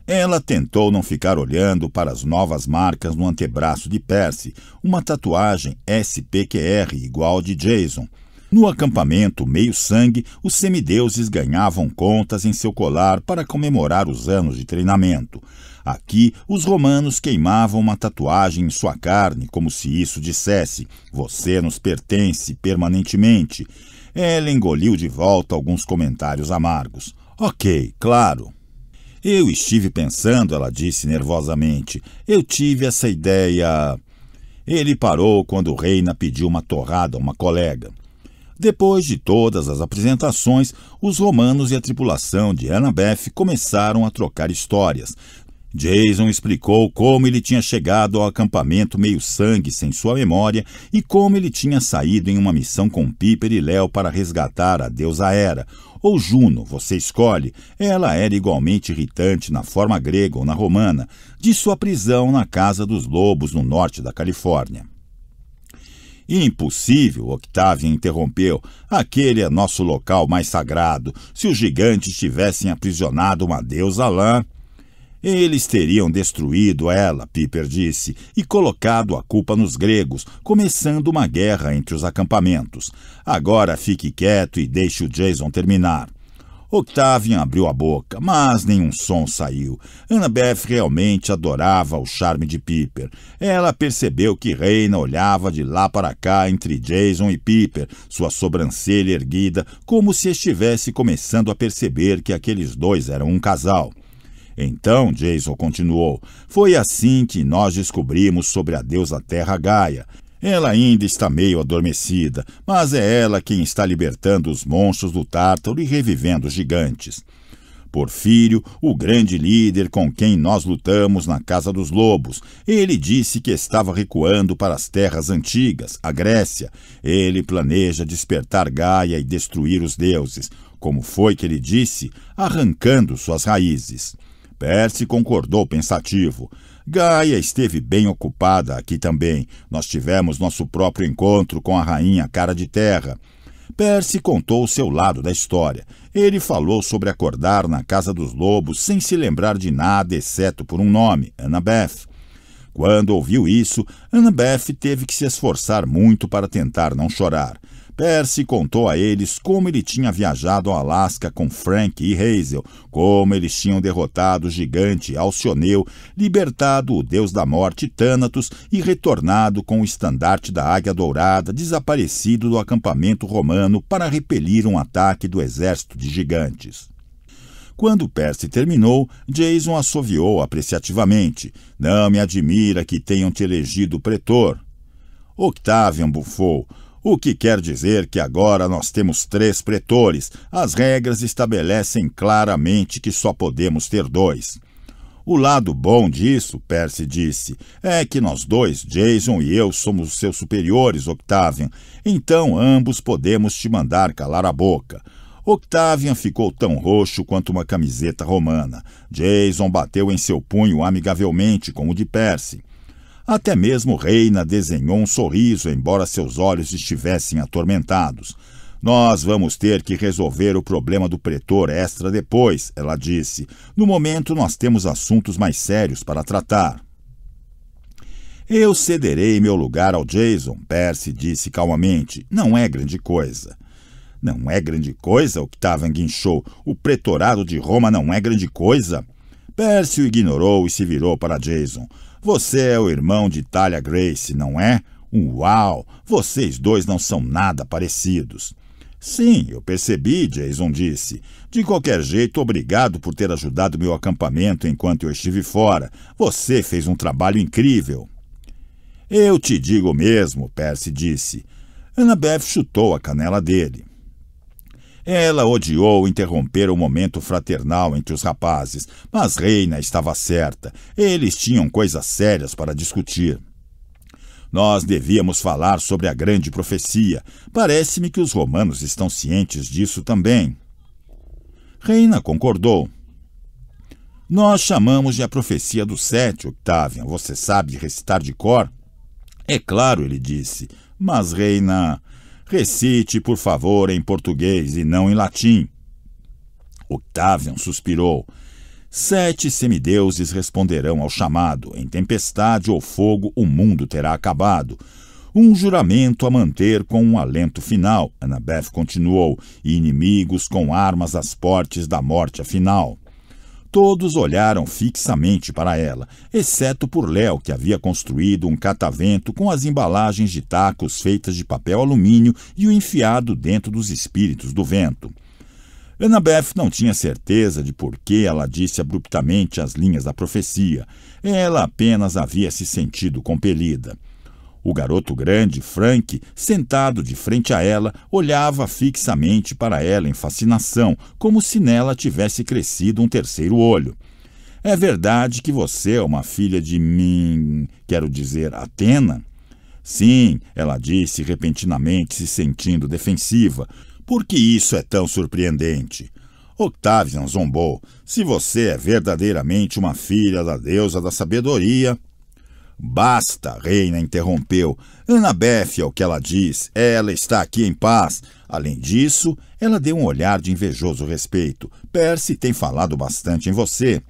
Ela tentou não ficar olhando para as novas marcas no antebraço de Percy, uma tatuagem SPQR igual de Jason. No acampamento meio-sangue, os semideuses ganhavam contas em seu colar para comemorar os anos de treinamento. Aqui, os romanos queimavam uma tatuagem em sua carne, como se isso dissesse: Você nos pertence permanentemente. Ela engoliu de volta alguns comentários amargos. Ok, claro. Eu estive pensando, ela disse nervosamente. Eu tive essa ideia. Ele parou quando Reina pediu uma torrada a uma colega. Depois de todas as apresentações, os romanos e a tripulação de Annabeth começaram a trocar histórias. Jason explicou como ele tinha chegado ao acampamento meio-sangue sem sua memória e como ele tinha saído em uma missão com Piper e Léo para resgatar a deusa Hera, ou Juno, você escolhe, ela era igualmente irritante na forma grega ou na romana, de sua prisão na Casa dos Lobos, no norte da Califórnia. Impossível, Octavia interrompeu. Aquele é nosso local mais sagrado. Se os gigantes tivessem aprisionado uma deusa lã. Eles teriam destruído ela, Piper disse, e colocado a culpa nos gregos, começando uma guerra entre os acampamentos. Agora fique quieto e deixe o Jason terminar. Octavian abriu a boca, mas nenhum som saiu. Annabeth realmente adorava o charme de Piper. Ela percebeu que Reina olhava de lá para cá entre Jason e Piper, sua sobrancelha erguida, como se estivesse começando a perceber que aqueles dois eram um casal. Então, Jason continuou, foi assim que nós descobrimos sobre a deusa Terra Gaia. Ela ainda está meio adormecida, mas é ela quem está libertando os monstros do Tártaro e revivendo os gigantes. Porfírio, o grande líder com quem nós lutamos na Casa dos Lobos. Ele disse que estava recuando para as terras antigas, a Grécia. Ele planeja despertar Gaia e destruir os deuses, como foi que ele disse, arrancando suas raízes. Percy concordou pensativo. Gaia esteve bem ocupada aqui também. Nós tivemos nosso próprio encontro com a rainha Cara de Terra. Percy contou o seu lado da história. Ele falou sobre acordar na casa dos lobos sem se lembrar de nada exceto por um nome, Annabeth. Quando ouviu isso, Annabeth teve que se esforçar muito para tentar não chorar. Percy contou a eles como ele tinha viajado ao Alasca com Frank e Hazel, como eles tinham derrotado o gigante Alcioneu, libertado o deus da morte Thanatos e retornado com o estandarte da Águia Dourada desaparecido do acampamento romano para repelir um ataque do exército de gigantes. Quando Percy terminou, Jason assoviou apreciativamente. Não me admira que tenham te elegido pretor. Octavian bufou. O que quer dizer que agora nós temos três pretores. As regras estabelecem claramente que só podemos ter dois. O lado bom disso, Percy disse, é que nós dois, Jason e eu, somos seus superiores, Octavian. Então ambos podemos te mandar calar a boca. Octavian ficou tão roxo quanto uma camiseta romana. Jason bateu em seu punho amigavelmente com o de Percy. Até mesmo Reina desenhou um sorriso, embora seus olhos estivessem atormentados. Nós vamos ter que resolver o problema do pretor extra depois, ela disse. No momento, nós temos assuntos mais sérios para tratar. Eu cederei meu lugar ao Jason, Percy disse calmamente. Não é grande coisa. Não é grande coisa, Octavian guinchou. O pretorado de Roma não é grande coisa. o ignorou e se virou para Jason. Você é o irmão de Talia Grace, não é? Uau! Vocês dois não são nada parecidos. Sim, eu percebi, Jason disse. De qualquer jeito, obrigado por ter ajudado meu acampamento enquanto eu estive fora. Você fez um trabalho incrível. Eu te digo mesmo, Percy disse. Annabeth chutou a canela dele. Ela odiou interromper o momento fraternal entre os rapazes, mas Reina estava certa. Eles tinham coisas sérias para discutir. Nós devíamos falar sobre a grande profecia. Parece-me que os romanos estão cientes disso também. Reina concordou. Nós chamamos de a profecia do sete, Octavian. Você sabe recitar de cor? É claro, ele disse. Mas, Reina, Recite, por favor, em português e não em latim. Octavian suspirou. Sete semideuses responderão ao chamado. Em tempestade ou fogo, o mundo terá acabado. Um juramento a manter com um alento final, Annabeth continuou, e inimigos com armas às portas da morte afinal. Todos olharam fixamente para ela, exceto por Léo, que havia construído um catavento com as embalagens de tacos feitas de papel alumínio e o enfiado dentro dos espíritos do vento. Annabeth não tinha certeza de por que ela disse abruptamente as linhas da profecia. Ela apenas havia se sentido compelida. O garoto grande, Frank, sentado de frente a ela, olhava fixamente para ela em fascinação, como se nela tivesse crescido um terceiro olho. É verdade que você é uma filha de mim, quero dizer, Atena? Sim, ela disse repentinamente, se sentindo defensiva. Por que isso é tão surpreendente? Octavian zombou. Se você é verdadeiramente uma filha da deusa da sabedoria, Basta, Reina interrompeu. Beth é o que ela diz. Ela está aqui em paz. Além disso, ela deu um olhar de invejoso respeito. Percy tem falado bastante em você.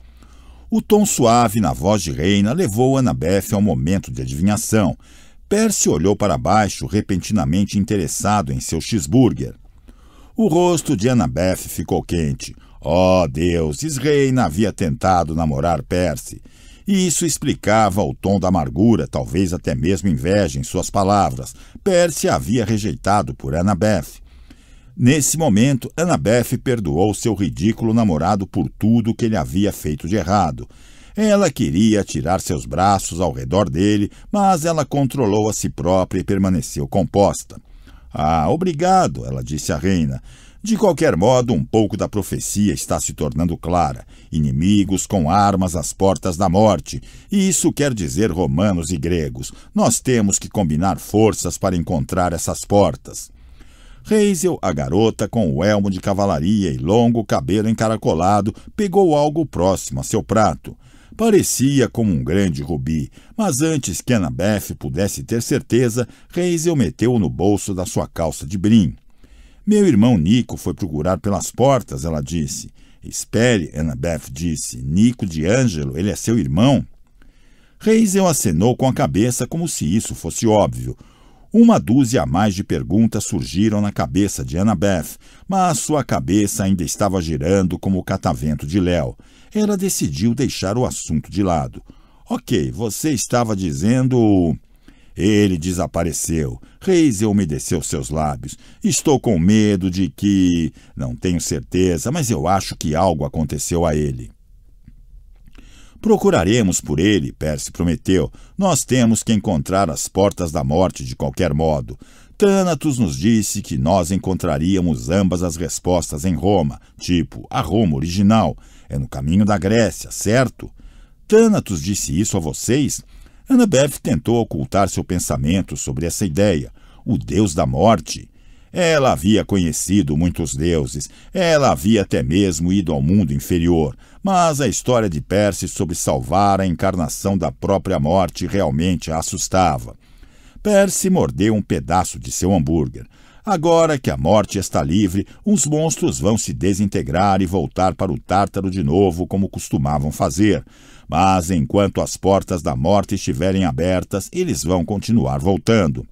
O tom suave na voz de Reina levou ana beth ao momento de adivinhação. Percy olhou para baixo, repentinamente interessado em seu cheeseburger. O rosto de ana beth ficou quente. Oh, deuses! Reina havia tentado namorar Percy. E isso explicava o tom da amargura, talvez até mesmo inveja em suas palavras. Percy havia rejeitado por Annabeth. Nesse momento, Annabeth perdoou seu ridículo namorado por tudo que ele havia feito de errado. Ela queria tirar seus braços ao redor dele, mas ela controlou a si própria e permaneceu composta. Ah, obrigado, ela disse à reina. De qualquer modo, um pouco da profecia está se tornando clara. Inimigos com armas às portas da morte. E isso quer dizer romanos e gregos. Nós temos que combinar forças para encontrar essas portas. Hazel, a garota com o elmo de cavalaria e longo cabelo encaracolado, pegou algo próximo a seu prato. Parecia como um grande rubi, mas antes que Annabeth pudesse ter certeza, Hazel meteu-o no bolso da sua calça de brim. Meu irmão Nico foi procurar pelas portas, ela disse. Espere, Annabeth disse. Nico de Ângelo, ele é seu irmão. Reisel acenou com a cabeça como se isso fosse óbvio. Uma dúzia a mais de perguntas surgiram na cabeça de Annabeth, mas sua cabeça ainda estava girando como o catavento de Léo. Ela decidiu deixar o assunto de lado. Ok, você estava dizendo. Ele desapareceu. Reis umedeceu seus lábios. Estou com medo de que. Não tenho certeza, mas eu acho que algo aconteceu a ele. Procuraremos por ele, Percy prometeu. Nós temos que encontrar as portas da morte de qualquer modo. Thanatos nos disse que nós encontraríamos ambas as respostas em Roma, tipo a Roma original. É no caminho da Grécia, certo? Thanatos disse isso a vocês? Annabeth tentou ocultar seu pensamento sobre essa ideia, o deus da morte. Ela havia conhecido muitos deuses, ela havia até mesmo ido ao mundo inferior, mas a história de Percy sobre salvar a encarnação da própria morte realmente a assustava. Percy mordeu um pedaço de seu hambúrguer. Agora que a morte está livre, os monstros vão se desintegrar e voltar para o Tártaro de novo, como costumavam fazer. Mas enquanto as portas da morte estiverem abertas, eles vão continuar voltando.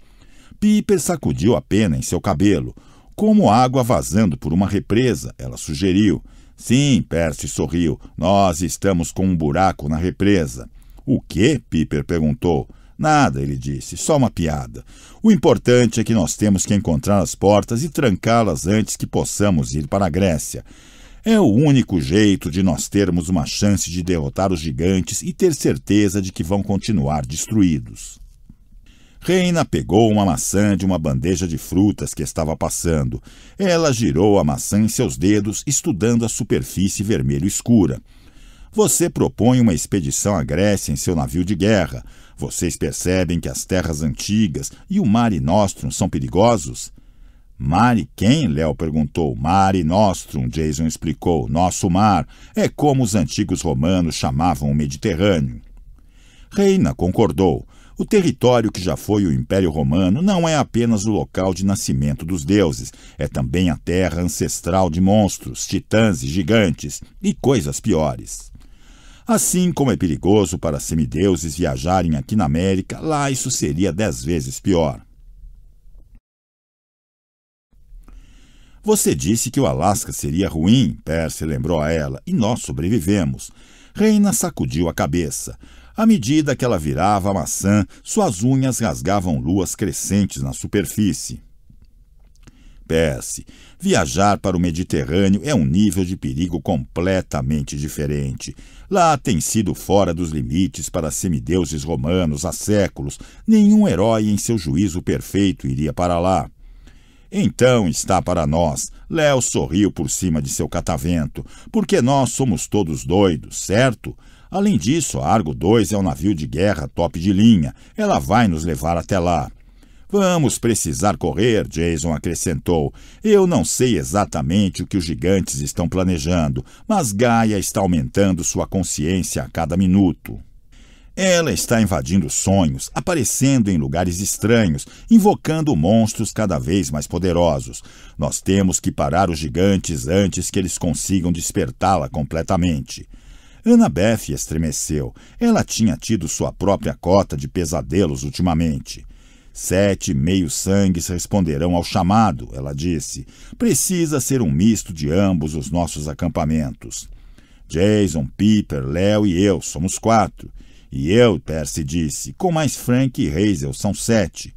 Piper sacudiu a pena em seu cabelo, como água vazando por uma represa, ela sugeriu. Sim, Percy sorriu. Nós estamos com um buraco na represa. O que? Piper perguntou. Nada, ele disse, só uma piada. O importante é que nós temos que encontrar as portas e trancá-las antes que possamos ir para a Grécia. É o único jeito de nós termos uma chance de derrotar os gigantes e ter certeza de que vão continuar destruídos. Reina pegou uma maçã de uma bandeja de frutas que estava passando. Ela girou a maçã em seus dedos, estudando a superfície vermelho escura. Você propõe uma expedição à Grécia em seu navio de guerra. Vocês percebem que as terras antigas e o Mare Nostrum são perigosos? Mare quem? Léo perguntou. Mare nostrum, Jason explicou. Nosso mar. É como os antigos romanos chamavam o Mediterrâneo. Reina concordou. O território que já foi o Império Romano não é apenas o local de nascimento dos deuses, é também a terra ancestral de monstros, titãs e gigantes, e coisas piores. Assim como é perigoso para semideuses viajarem aqui na América, lá isso seria dez vezes pior. Você disse que o Alasca seria ruim, Percy lembrou a ela, e nós sobrevivemos. Reina sacudiu a cabeça. À medida que ela virava a maçã, suas unhas rasgavam luas crescentes na superfície. Percy, viajar para o Mediterrâneo é um nível de perigo completamente diferente. Lá tem sido fora dos limites para semideuses romanos há séculos. Nenhum herói em seu juízo perfeito iria para lá. Então está para nós. Léo sorriu por cima de seu catavento, porque nós somos todos doidos, certo? Além disso, a Argo 2 é um navio de guerra top de linha. Ela vai nos levar até lá. Vamos precisar correr, Jason acrescentou. Eu não sei exatamente o que os gigantes estão planejando, mas Gaia está aumentando sua consciência a cada minuto. Ela está invadindo sonhos, aparecendo em lugares estranhos, invocando monstros cada vez mais poderosos. Nós temos que parar os gigantes antes que eles consigam despertá-la completamente. Ana Beth estremeceu. Ela tinha tido sua própria cota de pesadelos ultimamente. Sete meio-sangues responderão ao chamado, ela disse. Precisa ser um misto de ambos os nossos acampamentos. Jason, Piper, Léo e eu somos quatro. E eu, Percy disse, com mais Frank e Hazel, são sete.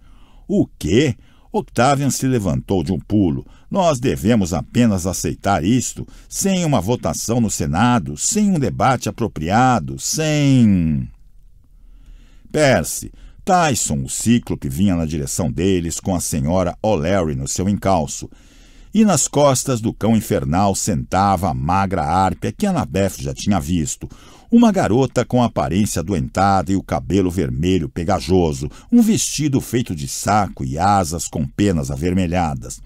O quê? Octavian se levantou de um pulo. Nós devemos apenas aceitar isto, sem uma votação no Senado, sem um debate apropriado, sem. Percy, Tyson, o cíclope, vinha na direção deles com a senhora O'Leary no seu encalço. E nas costas do cão infernal sentava a magra árpia que Anabeth já tinha visto, uma garota com aparência doentada e o cabelo vermelho pegajoso, um vestido feito de saco e asas com penas avermelhadas.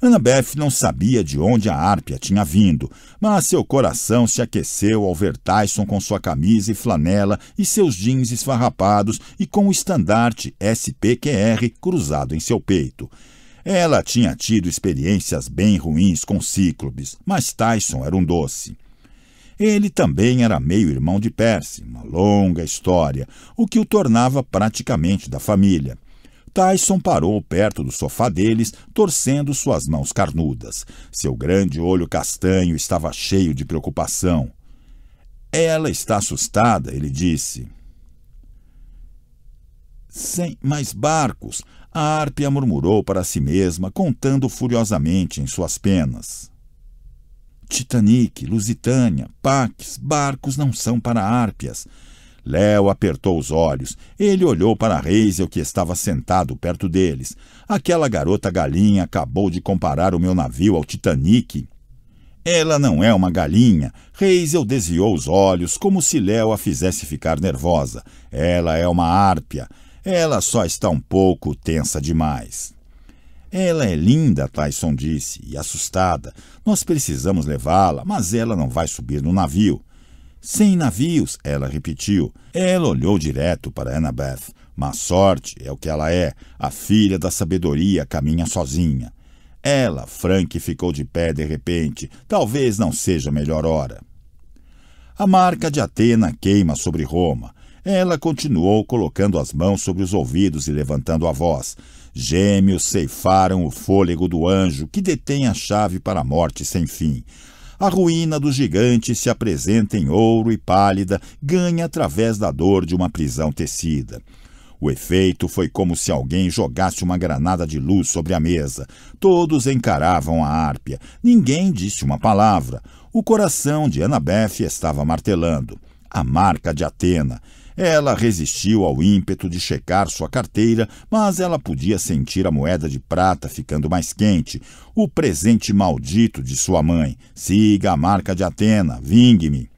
Annabeth não sabia de onde a árpia tinha vindo, mas seu coração se aqueceu ao ver Tyson com sua camisa e flanela e seus jeans esfarrapados e com o estandarte SPQR cruzado em seu peito. Ela tinha tido experiências bem ruins com cíclopes, mas Tyson era um doce. Ele também era meio-irmão de Percy, uma longa história, o que o tornava praticamente da família. Tyson parou perto do sofá deles, torcendo suas mãos carnudas. Seu grande olho castanho estava cheio de preocupação. Ela está assustada, ele disse. Sem mais barcos, a Árpia murmurou para si mesma, contando furiosamente em suas penas. Titanic, Lusitânia, Pax, barcos não são para árpias. Léo apertou os olhos. Ele olhou para Hazel, que estava sentado perto deles. Aquela garota galinha acabou de comparar o meu navio ao Titanic. Ela não é uma galinha. Hazel desviou os olhos, como se Léo a fizesse ficar nervosa. Ela é uma árpia. Ela só está um pouco tensa demais. Ela é linda, Tyson disse, e assustada. Nós precisamos levá-la, mas ela não vai subir no navio. Sem navios, ela repetiu. Ela olhou direto para Annabeth. Mas sorte é o que ela é. A filha da sabedoria caminha sozinha. Ela, Frank, ficou de pé de repente. Talvez não seja a melhor hora. A marca de Atena queima sobre Roma. Ela continuou colocando as mãos sobre os ouvidos e levantando a voz. Gêmeos ceifaram o fôlego do anjo que detém a chave para a morte sem fim. A ruína do gigante se apresenta em ouro e pálida, ganha através da dor de uma prisão tecida. O efeito foi como se alguém jogasse uma granada de luz sobre a mesa. Todos encaravam a árpia. Ninguém disse uma palavra. O coração de Annabeth estava martelando. A marca de Atena. Ela resistiu ao ímpeto de checar sua carteira, mas ela podia sentir a moeda de prata ficando mais quente. O presente maldito de sua mãe. Siga a marca de Atena, vingue-me.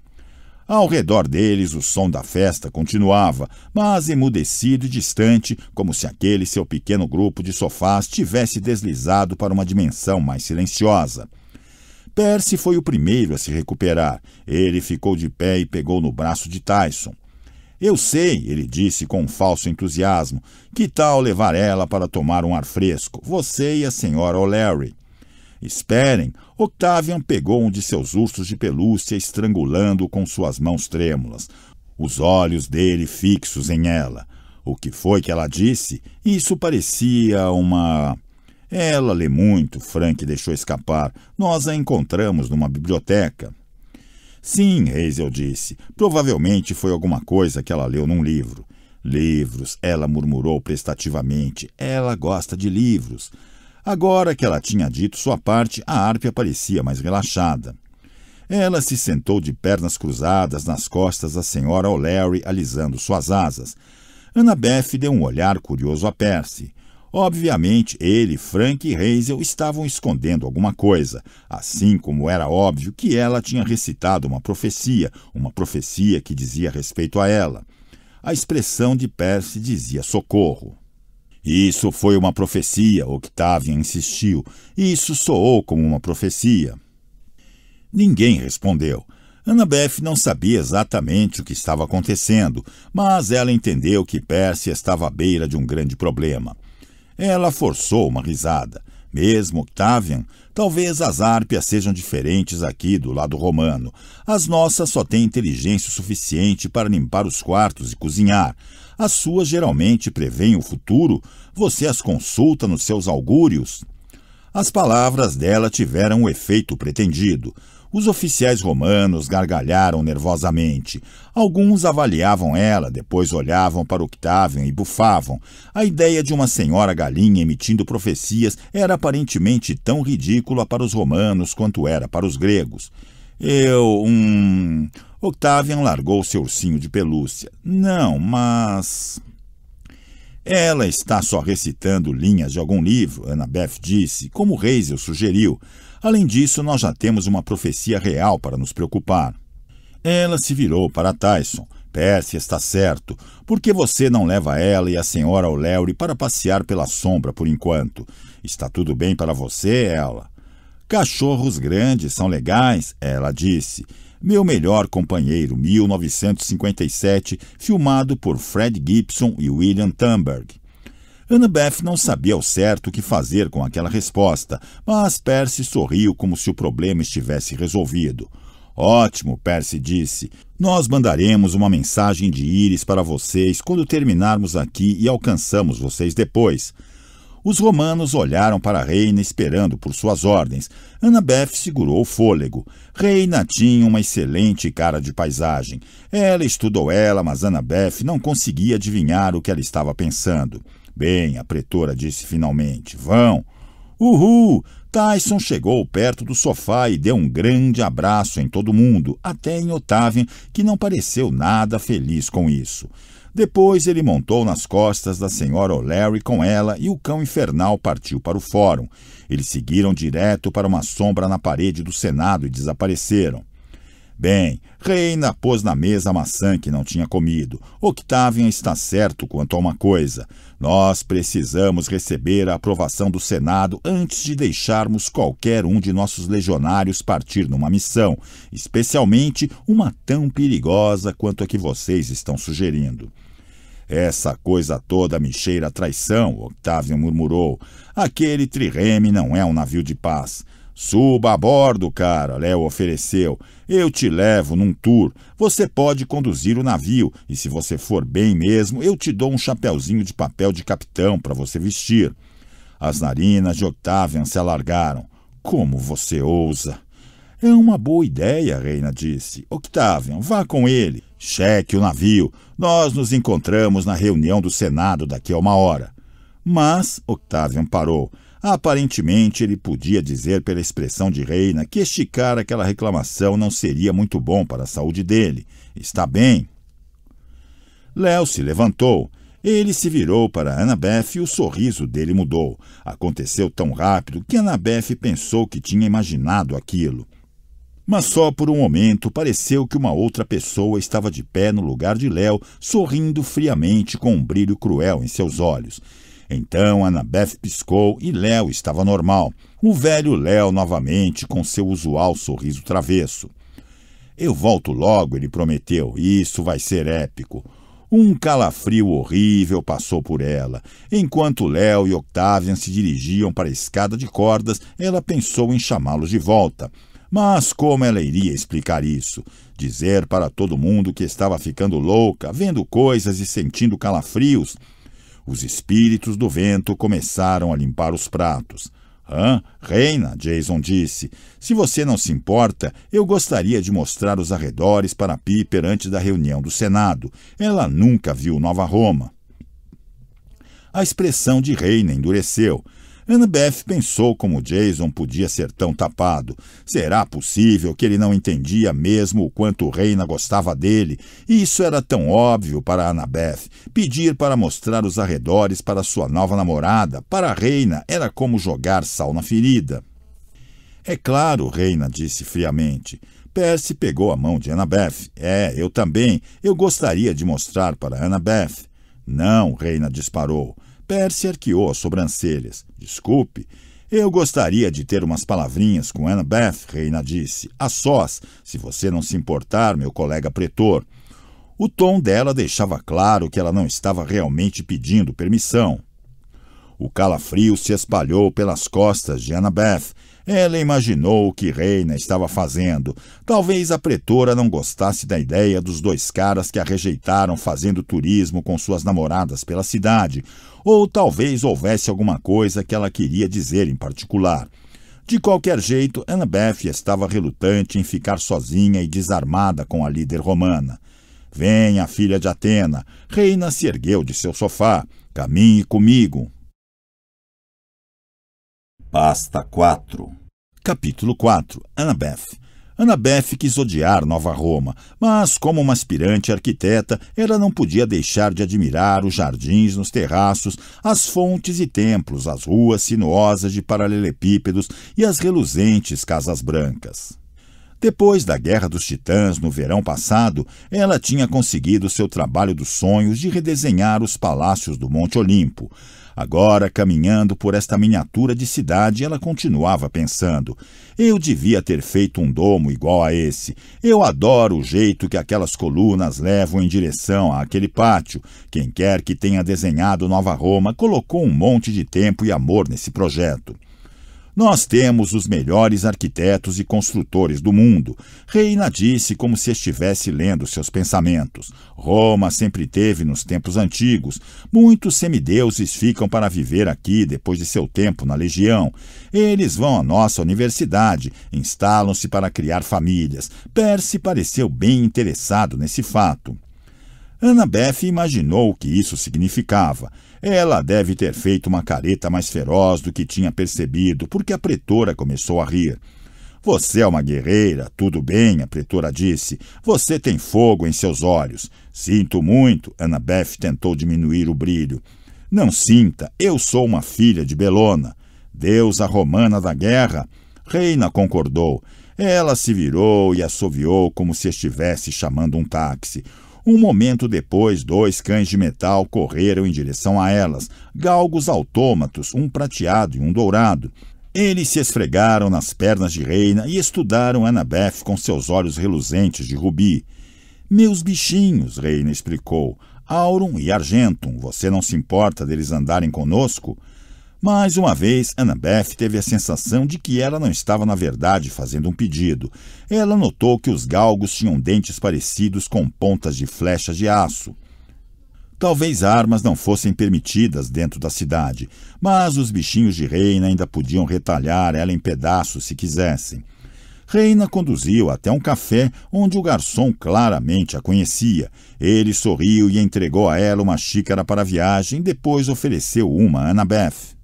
Ao redor deles, o som da festa continuava, mas emudecido e distante, como se aquele seu pequeno grupo de sofás tivesse deslizado para uma dimensão mais silenciosa. Percy foi o primeiro a se recuperar. Ele ficou de pé e pegou no braço de Tyson. Eu sei, ele disse com um falso entusiasmo. Que tal levar ela para tomar um ar fresco, você e a senhora O'Leary? Esperem, Octavian pegou um de seus ursos de pelúcia, estrangulando-o com suas mãos trêmulas, os olhos dele fixos em ela. O que foi que ela disse? Isso parecia uma. Ela lê muito, Frank deixou escapar. Nós a encontramos numa biblioteca. Sim, Hazel disse. Provavelmente foi alguma coisa que ela leu num livro. Livros, ela murmurou prestativamente. Ela gosta de livros. Agora que ela tinha dito sua parte, a Árpia parecia mais relaxada. Ela se sentou de pernas cruzadas nas costas da senhora O'Leary, alisando suas asas. Annabeth deu um olhar curioso a Percy. Obviamente, ele, Frank e Hazel estavam escondendo alguma coisa, assim como era óbvio que ela tinha recitado uma profecia, uma profecia que dizia respeito a ela. A expressão de Percy dizia socorro. Isso foi uma profecia, Octavia insistiu. Isso soou como uma profecia. Ninguém respondeu. Annabeth não sabia exatamente o que estava acontecendo, mas ela entendeu que Percy estava à beira de um grande problema. Ela forçou uma risada. Mesmo Octavian, talvez as árpias sejam diferentes aqui do lado romano. As nossas só têm inteligência suficiente para limpar os quartos e cozinhar. As suas geralmente preveem o futuro, você as consulta nos seus augúrios. As palavras dela tiveram o efeito pretendido. Os oficiais romanos gargalharam nervosamente. Alguns avaliavam ela, depois olhavam para Octavian e bufavam. A ideia de uma senhora galinha emitindo profecias era aparentemente tão ridícula para os romanos quanto era para os gregos. Eu, hum... Octavian largou seu ursinho de pelúcia. Não, mas... Ela está só recitando linhas de algum livro, Beth disse, como Reisel sugeriu. Além disso, nós já temos uma profecia real para nos preocupar. Ela se virou para Tyson. Percy está certo. Por que você não leva ela e a senhora ao O'Leary para passear pela sombra por enquanto? Está tudo bem para você, ela? Cachorros grandes são legais, ela disse. Meu Melhor Companheiro, 1957, filmado por Fred Gibson e William Thunberg. Annabeth não sabia ao certo o que fazer com aquela resposta, mas Percy sorriu como se o problema estivesse resolvido. Ótimo, Percy disse. Nós mandaremos uma mensagem de íris para vocês quando terminarmos aqui e alcançamos vocês depois. Os romanos olharam para a Reina esperando por suas ordens. Annabeth segurou o fôlego. Reina tinha uma excelente cara de paisagem. Ela estudou ela, mas Annabeth não conseguia adivinhar o que ela estava pensando. Bem, a pretora disse finalmente. Vão. Uhul! Tyson chegou perto do sofá e deu um grande abraço em todo mundo, até em Otávio, que não pareceu nada feliz com isso. Depois ele montou nas costas da senhora O'Leary com ela e o cão infernal partiu para o fórum. Eles seguiram direto para uma sombra na parede do Senado e desapareceram. Bem, Reina pôs na mesa a maçã que não tinha comido. Octavian está certo quanto a uma coisa. Nós precisamos receber a aprovação do Senado antes de deixarmos qualquer um de nossos legionários partir numa missão, especialmente uma tão perigosa quanto a que vocês estão sugerindo. Essa coisa toda me cheira a traição, Octavian murmurou. Aquele trireme não é um navio de paz. Suba a bordo, cara, Léo ofereceu. Eu te levo num tour. Você pode conduzir o navio e se você for bem mesmo, eu te dou um chapeuzinho de papel de capitão para você vestir. As narinas de Octavian se alargaram. Como você ousa! É uma boa ideia, Reina disse. Octavian, vá com ele. Cheque o navio. Nós nos encontramos na reunião do Senado daqui a uma hora. Mas, Octavian parou. Aparentemente, ele podia dizer pela expressão de Reina que esticar aquela reclamação não seria muito bom para a saúde dele. Está bem. Léo se levantou. Ele se virou para Annabeth e o sorriso dele mudou. Aconteceu tão rápido que Annabeth pensou que tinha imaginado aquilo. Mas só por um momento pareceu que uma outra pessoa estava de pé no lugar de Léo, sorrindo friamente com um brilho cruel em seus olhos. Então Annabeth piscou e Léo estava normal. O velho Léo novamente, com seu usual sorriso travesso. Eu volto logo, ele prometeu. Isso vai ser épico. Um calafrio horrível passou por ela. Enquanto Léo e Octavian se dirigiam para a escada de cordas, ela pensou em chamá-los de volta. Mas como ela iria explicar isso? Dizer para todo mundo que estava ficando louca, vendo coisas e sentindo calafrios? Os espíritos do vento começaram a limpar os pratos. Hã? Reina, Jason disse. Se você não se importa, eu gostaria de mostrar os arredores para Piper antes da reunião do Senado. Ela nunca viu Nova Roma. A expressão de Reina endureceu. Annabeth pensou como Jason podia ser tão tapado. Será possível que ele não entendia mesmo o quanto Reina gostava dele? E isso era tão óbvio para Annabeth. Pedir para mostrar os arredores para sua nova namorada, para Reina, era como jogar sal na ferida. É claro, Reina disse friamente. Percy pegou a mão de Annabeth. É, eu também. Eu gostaria de mostrar para Annabeth. Não, Reina disparou. Percy arqueou as sobrancelhas. Desculpe. Eu gostaria de ter umas palavrinhas com Annabeth, Reina disse, a sós, se você não se importar, meu colega pretor. O tom dela deixava claro que ela não estava realmente pedindo permissão. O calafrio se espalhou pelas costas de Annabeth ela imaginou o que Reina estava fazendo. Talvez a pretora não gostasse da ideia dos dois caras que a rejeitaram fazendo turismo com suas namoradas pela cidade, ou talvez houvesse alguma coisa que ela queria dizer em particular. De qualquer jeito, Annabeth estava relutante em ficar sozinha e desarmada com a líder romana. Venha, filha de Atena. Reina se ergueu de seu sofá. Caminhe comigo. Pasta 4 Capítulo 4 Annabeth Annabeth quis odiar Nova Roma, mas, como uma aspirante arquiteta, ela não podia deixar de admirar os jardins nos terraços, as fontes e templos, as ruas sinuosas de paralelepípedos e as reluzentes casas brancas. Depois da Guerra dos Titãs, no verão passado, ela tinha conseguido seu trabalho dos sonhos de redesenhar os palácios do Monte Olimpo. Agora, caminhando por esta miniatura de cidade, ela continuava pensando: eu devia ter feito um domo igual a esse. Eu adoro o jeito que aquelas colunas levam em direção àquele pátio. Quem quer que tenha desenhado Nova Roma colocou um monte de tempo e amor nesse projeto. Nós temos os melhores arquitetos e construtores do mundo. Reina disse como se estivesse lendo seus pensamentos. Roma sempre teve nos tempos antigos. Muitos semideuses ficam para viver aqui depois de seu tempo na legião. Eles vão à nossa universidade, instalam-se para criar famílias. Percy pareceu bem interessado nesse fato. Ana Beth imaginou o que isso significava. Ela deve ter feito uma careta mais feroz do que tinha percebido, porque a pretora começou a rir. Você é uma guerreira, tudo bem, a pretora disse. Você tem fogo em seus olhos. Sinto muito, Annabeth tentou diminuir o brilho. Não sinta, eu sou uma filha de Belona, deusa romana da guerra. Reina concordou. Ela se virou e assoviou como se estivesse chamando um táxi. Um momento depois, dois cães de metal correram em direção a elas, galgos autômatos, um prateado e um dourado. Eles se esfregaram nas pernas de Reina e estudaram Annabeth com seus olhos reluzentes de rubi. Meus bichinhos, Reina explicou. Aurum e Argentum, você não se importa deles andarem conosco? Mais uma vez, Annabeth teve a sensação de que ela não estava, na verdade, fazendo um pedido. Ela notou que os galgos tinham dentes parecidos com pontas de flechas de aço. Talvez armas não fossem permitidas dentro da cidade, mas os bichinhos de Reina ainda podiam retalhar ela em pedaços se quisessem. Reina conduziu até um café onde o garçom claramente a conhecia. Ele sorriu e entregou a ela uma xícara para a viagem, depois ofereceu uma a Annabeth.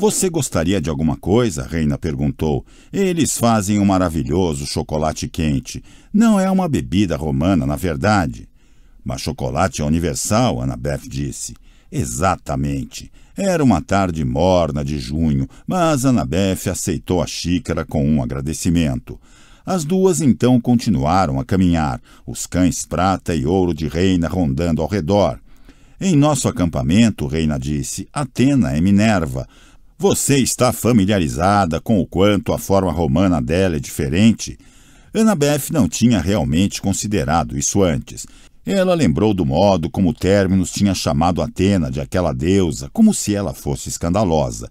Você gostaria de alguma coisa? Reina perguntou. Eles fazem um maravilhoso chocolate quente. Não é uma bebida romana, na verdade. Mas chocolate é universal, Annabeth disse. Exatamente. Era uma tarde morna de junho, mas Annabeth aceitou a xícara com um agradecimento. As duas então continuaram a caminhar, os cães prata e ouro de Reina rondando ao redor. Em nosso acampamento, Reina disse, Atena é Minerva você está familiarizada com o quanto a forma romana dela é diferente? Ana Beth não tinha realmente considerado isso antes. Ela lembrou do modo como Terminus tinha chamado Atena de aquela deusa, como se ela fosse escandalosa.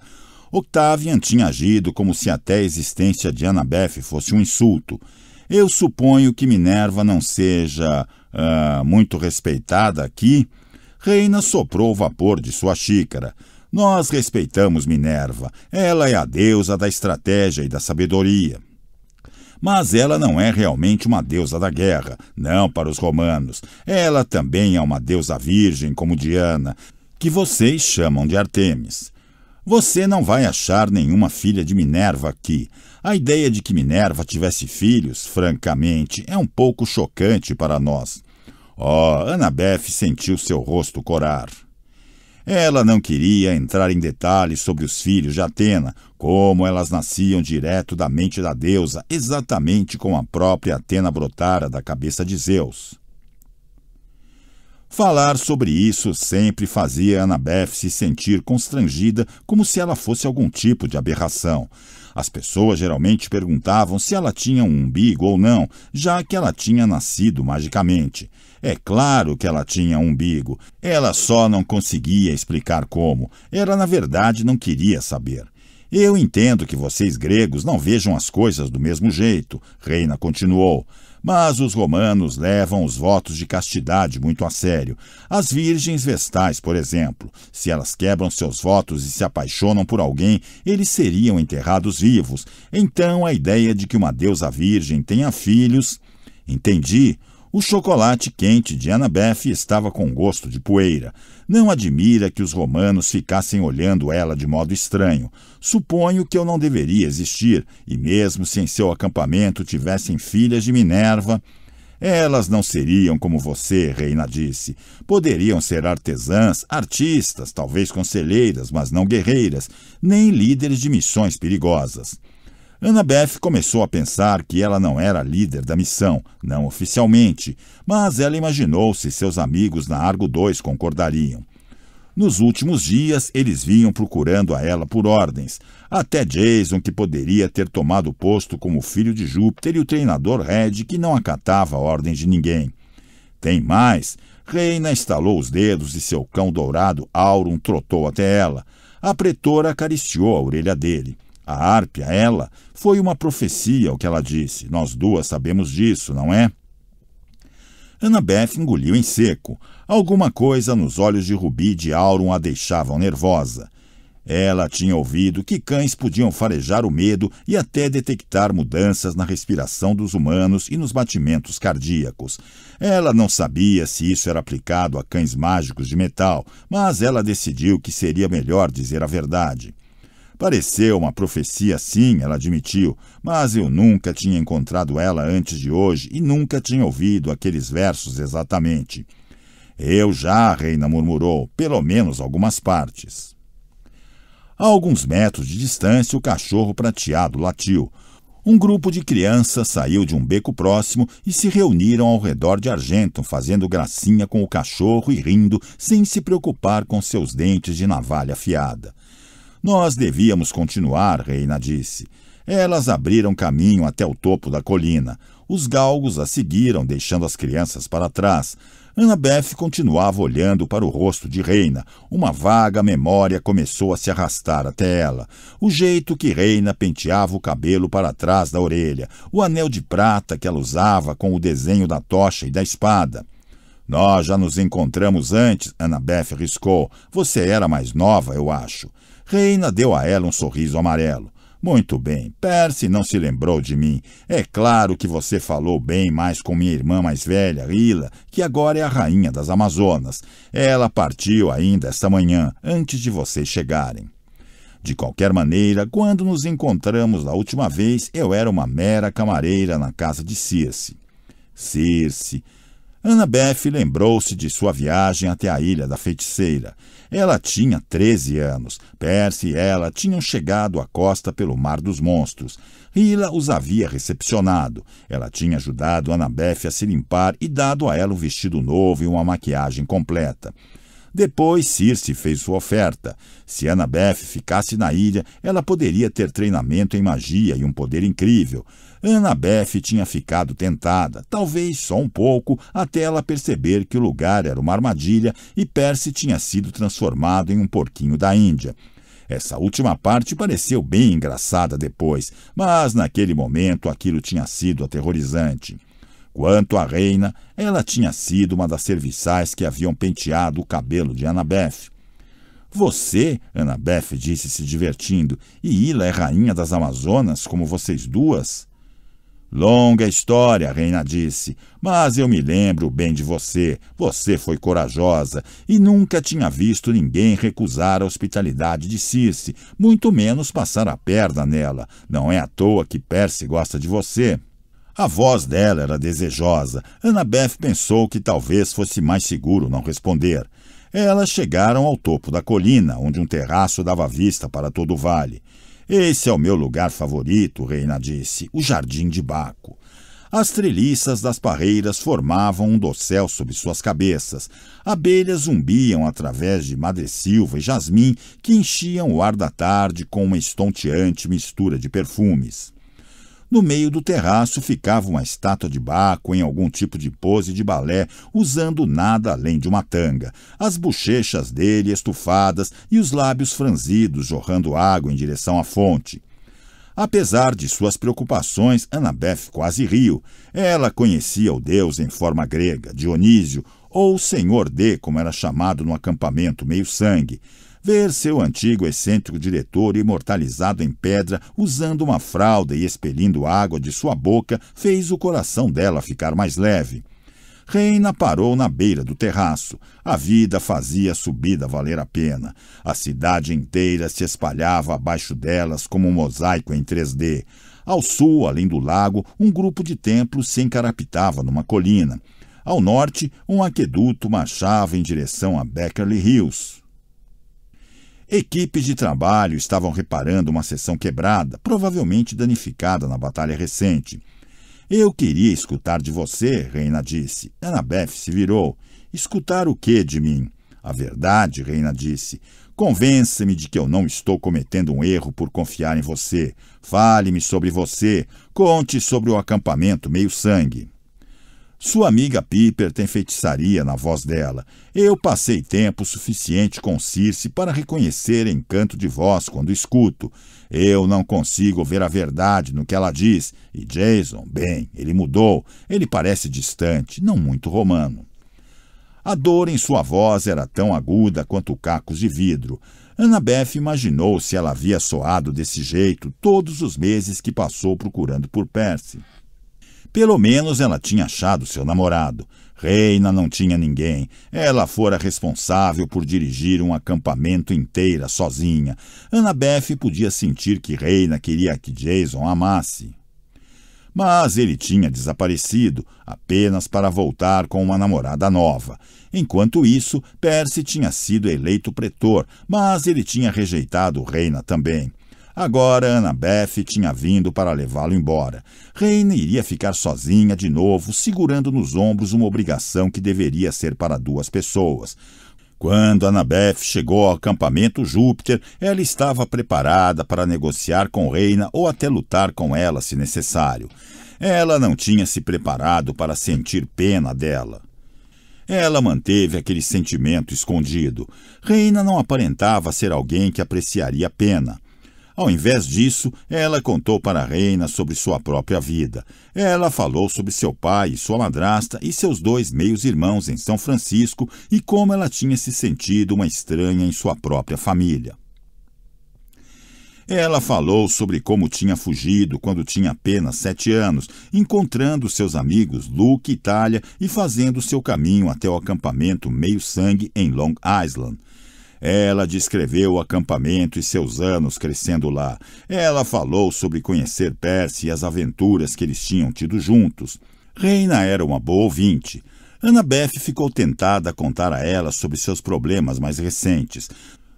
Octavian tinha agido como se até a existência de Annabeth fosse um insulto. Eu suponho que Minerva não seja uh, muito respeitada aqui. Reina soprou o vapor de sua xícara. Nós respeitamos Minerva, ela é a deusa da estratégia e da sabedoria. Mas ela não é realmente uma deusa da guerra, não para os romanos. Ela também é uma deusa virgem, como Diana, que vocês chamam de Artemis. Você não vai achar nenhuma filha de Minerva aqui. A ideia de que Minerva tivesse filhos, francamente, é um pouco chocante para nós. Oh, Annabeth sentiu seu rosto corar. Ela não queria entrar em detalhes sobre os filhos de Atena, como elas nasciam direto da mente da deusa, exatamente como a própria Atena brotara da cabeça de Zeus. Falar sobre isso sempre fazia Annabeth se sentir constrangida, como se ela fosse algum tipo de aberração. As pessoas geralmente perguntavam se ela tinha um umbigo ou não, já que ela tinha nascido magicamente. É claro que ela tinha umbigo. Ela só não conseguia explicar como. Ela, na verdade, não queria saber. Eu entendo que vocês gregos não vejam as coisas do mesmo jeito, Reina continuou. Mas os romanos levam os votos de castidade muito a sério. As virgens vestais, por exemplo, se elas quebram seus votos e se apaixonam por alguém, eles seriam enterrados vivos. Então a ideia de que uma deusa virgem tenha filhos. Entendi, o chocolate quente de Annabeth estava com gosto de poeira. Não admira que os romanos ficassem olhando ela de modo estranho. Suponho que eu não deveria existir, e mesmo se em seu acampamento tivessem filhas de Minerva. Elas não seriam como você, Reina disse. Poderiam ser artesãs, artistas, talvez conselheiras, mas não guerreiras, nem líderes de missões perigosas. Ana Beth começou a pensar que ela não era líder da missão, não oficialmente, mas ela imaginou se seus amigos na Argo 2 concordariam. Nos últimos dias, eles vinham procurando a ela por ordens. Até Jason, que poderia ter tomado posto como filho de Júpiter, e o treinador Red, que não acatava a ordem de ninguém. Tem mais! Reina estalou os dedos e seu cão dourado, Aurum, trotou até ela. A pretora acariciou a orelha dele. A Árpia, ela, foi uma profecia o que ela disse. Nós duas sabemos disso, não é? Ana Beth engoliu em seco. Alguma coisa nos olhos de Rubi e de Auron a deixavam nervosa. Ela tinha ouvido que cães podiam farejar o medo e até detectar mudanças na respiração dos humanos e nos batimentos cardíacos. Ela não sabia se isso era aplicado a cães mágicos de metal, mas ela decidiu que seria melhor dizer a verdade. Pareceu uma profecia, sim, ela admitiu, mas eu nunca tinha encontrado ela antes de hoje e nunca tinha ouvido aqueles versos exatamente. Eu já, a reina murmurou, pelo menos algumas partes. A alguns metros de distância, o cachorro prateado latiu. Um grupo de crianças saiu de um beco próximo e se reuniram ao redor de Argento, fazendo gracinha com o cachorro e rindo, sem se preocupar com seus dentes de navalha afiada. Nós devíamos continuar, Reina disse. Elas abriram caminho até o topo da colina. Os galgos a seguiram, deixando as crianças para trás. Annabeth continuava olhando para o rosto de Reina. Uma vaga memória começou a se arrastar até ela. O jeito que Reina penteava o cabelo para trás da orelha, o anel de prata que ela usava com o desenho da tocha e da espada. Nós já nos encontramos antes, Annabeth riscou. Você era mais nova, eu acho. Reina deu a ela um sorriso amarelo. Muito bem, Percy não se lembrou de mim. É claro que você falou bem mais com minha irmã mais velha, Rila, que agora é a rainha das Amazonas. Ela partiu ainda esta manhã, antes de vocês chegarem. De qualquer maneira, quando nos encontramos da última vez, eu era uma mera camareira na casa de Circe. Circe. Annabeth lembrou-se de sua viagem até a ilha da feiticeira. Ela tinha 13 anos. Percy e ela tinham chegado à costa pelo Mar dos Monstros. Rila os havia recepcionado. Ela tinha ajudado Annabeth a se limpar e dado a ela um vestido novo e uma maquiagem completa. Depois, Circe fez sua oferta. Se Annabeth ficasse na ilha, ela poderia ter treinamento em magia e um poder incrível. Ana Beth tinha ficado tentada, talvez só um pouco, até ela perceber que o lugar era uma armadilha e Percy tinha sido transformado em um porquinho da Índia. Essa última parte pareceu bem engraçada depois, mas naquele momento aquilo tinha sido aterrorizante. Quanto à reina, ela tinha sido uma das serviçais que haviam penteado o cabelo de Annabeth. Você, Annabeth disse se divertindo, e Ila é rainha das Amazonas, como vocês duas? Longa história, Reina disse, mas eu me lembro bem de você. Você foi corajosa e nunca tinha visto ninguém recusar a hospitalidade de Circe, muito menos passar a perna nela. Não é à toa que Percy gosta de você. A voz dela era desejosa. Annabeth pensou que talvez fosse mais seguro não responder. Elas chegaram ao topo da colina, onde um terraço dava vista para todo o vale. Esse é o meu lugar favorito, Reina disse, o jardim de Baco. As treliças das parreiras formavam um dossel sob suas cabeças. Abelhas zumbiam através de madressilva e jasmim que enchiam o ar da tarde com uma estonteante mistura de perfumes. No meio do terraço ficava uma estátua de Baco em algum tipo de pose de balé, usando nada além de uma tanga, as bochechas dele estufadas e os lábios franzidos jorrando água em direção à fonte. Apesar de suas preocupações, Annabeth quase riu. Ela conhecia o deus em forma grega, Dionísio, ou Senhor D, como era chamado no acampamento meio-sangue ver seu antigo excêntrico diretor imortalizado em pedra, usando uma fralda e expelindo água de sua boca, fez o coração dela ficar mais leve. Reina parou na beira do terraço. A vida fazia a subida valer a pena. A cidade inteira se espalhava abaixo delas como um mosaico em 3D. Ao sul, além do lago, um grupo de templos se encarapitava numa colina. Ao norte, um aqueduto marchava em direção a Beckerly Hills. Equipes de trabalho estavam reparando uma seção quebrada, provavelmente danificada na batalha recente. Eu queria escutar de você, Reina disse. Annabeth se virou. Escutar o que de mim? A verdade, Reina disse. Convença-me de que eu não estou cometendo um erro por confiar em você. Fale-me sobre você. Conte sobre o acampamento meio-sangue. Sua amiga Piper tem feitiçaria na voz dela. Eu passei tempo suficiente com Circe para reconhecer encanto de voz quando escuto. Eu não consigo ver a verdade no que ela diz. E Jason, bem, ele mudou. Ele parece distante, não muito romano. A dor em sua voz era tão aguda quanto cacos de vidro. Annabeth imaginou se ela havia soado desse jeito todos os meses que passou procurando por Percy. Pelo menos ela tinha achado seu namorado. Reina não tinha ninguém. Ela fora responsável por dirigir um acampamento inteira sozinha. Ana Beth podia sentir que Reina queria que Jason amasse. Mas ele tinha desaparecido, apenas para voltar com uma namorada nova. Enquanto isso, Percy tinha sido eleito pretor, mas ele tinha rejeitado Reina também. Agora Ana Beth tinha vindo para levá-lo embora. Reina iria ficar sozinha de novo, segurando nos ombros uma obrigação que deveria ser para duas pessoas. Quando Anabeth chegou ao acampamento Júpiter, ela estava preparada para negociar com Reina ou até lutar com ela se necessário. Ela não tinha se preparado para sentir pena dela. Ela manteve aquele sentimento escondido. Reina não aparentava ser alguém que apreciaria pena. Ao invés disso, ela contou para a reina sobre sua própria vida. Ela falou sobre seu pai, sua madrasta e seus dois meios-irmãos em São Francisco e como ela tinha se sentido uma estranha em sua própria família. Ela falou sobre como tinha fugido quando tinha apenas sete anos, encontrando seus amigos Luke e Talia e fazendo seu caminho até o acampamento Meio Sangue em Long Island. Ela descreveu o acampamento e seus anos crescendo lá. Ela falou sobre conhecer Percy e as aventuras que eles tinham tido juntos. Reina era uma boa ouvinte. Ana Beth ficou tentada a contar a ela sobre seus problemas mais recentes.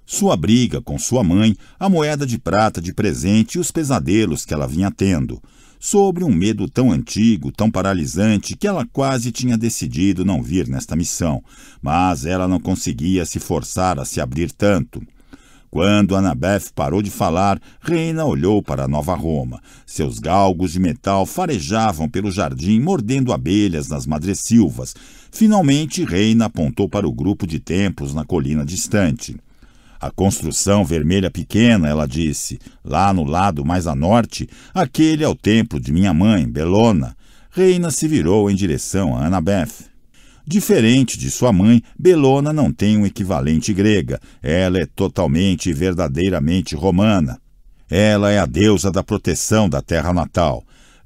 Sua briga com sua mãe, a moeda de prata de presente e os pesadelos que ela vinha tendo sobre um medo tão antigo, tão paralisante, que ela quase tinha decidido não vir nesta missão, mas ela não conseguia se forçar a se abrir tanto. Quando Annabeth parou de falar, Reina olhou para a Nova Roma. Seus galgos de metal farejavam pelo jardim, mordendo abelhas nas madressilvas. Finalmente, Reina apontou para o grupo de templos na colina distante. A construção vermelha pequena, ela disse, lá no lado mais a norte, aquele é o templo de minha mãe, Belona. Reina se virou em direção a Annabeth. Diferente de sua mãe, Belona não tem um equivalente grega. Ela é totalmente e verdadeiramente romana. Ela é a deusa da proteção da terra natal.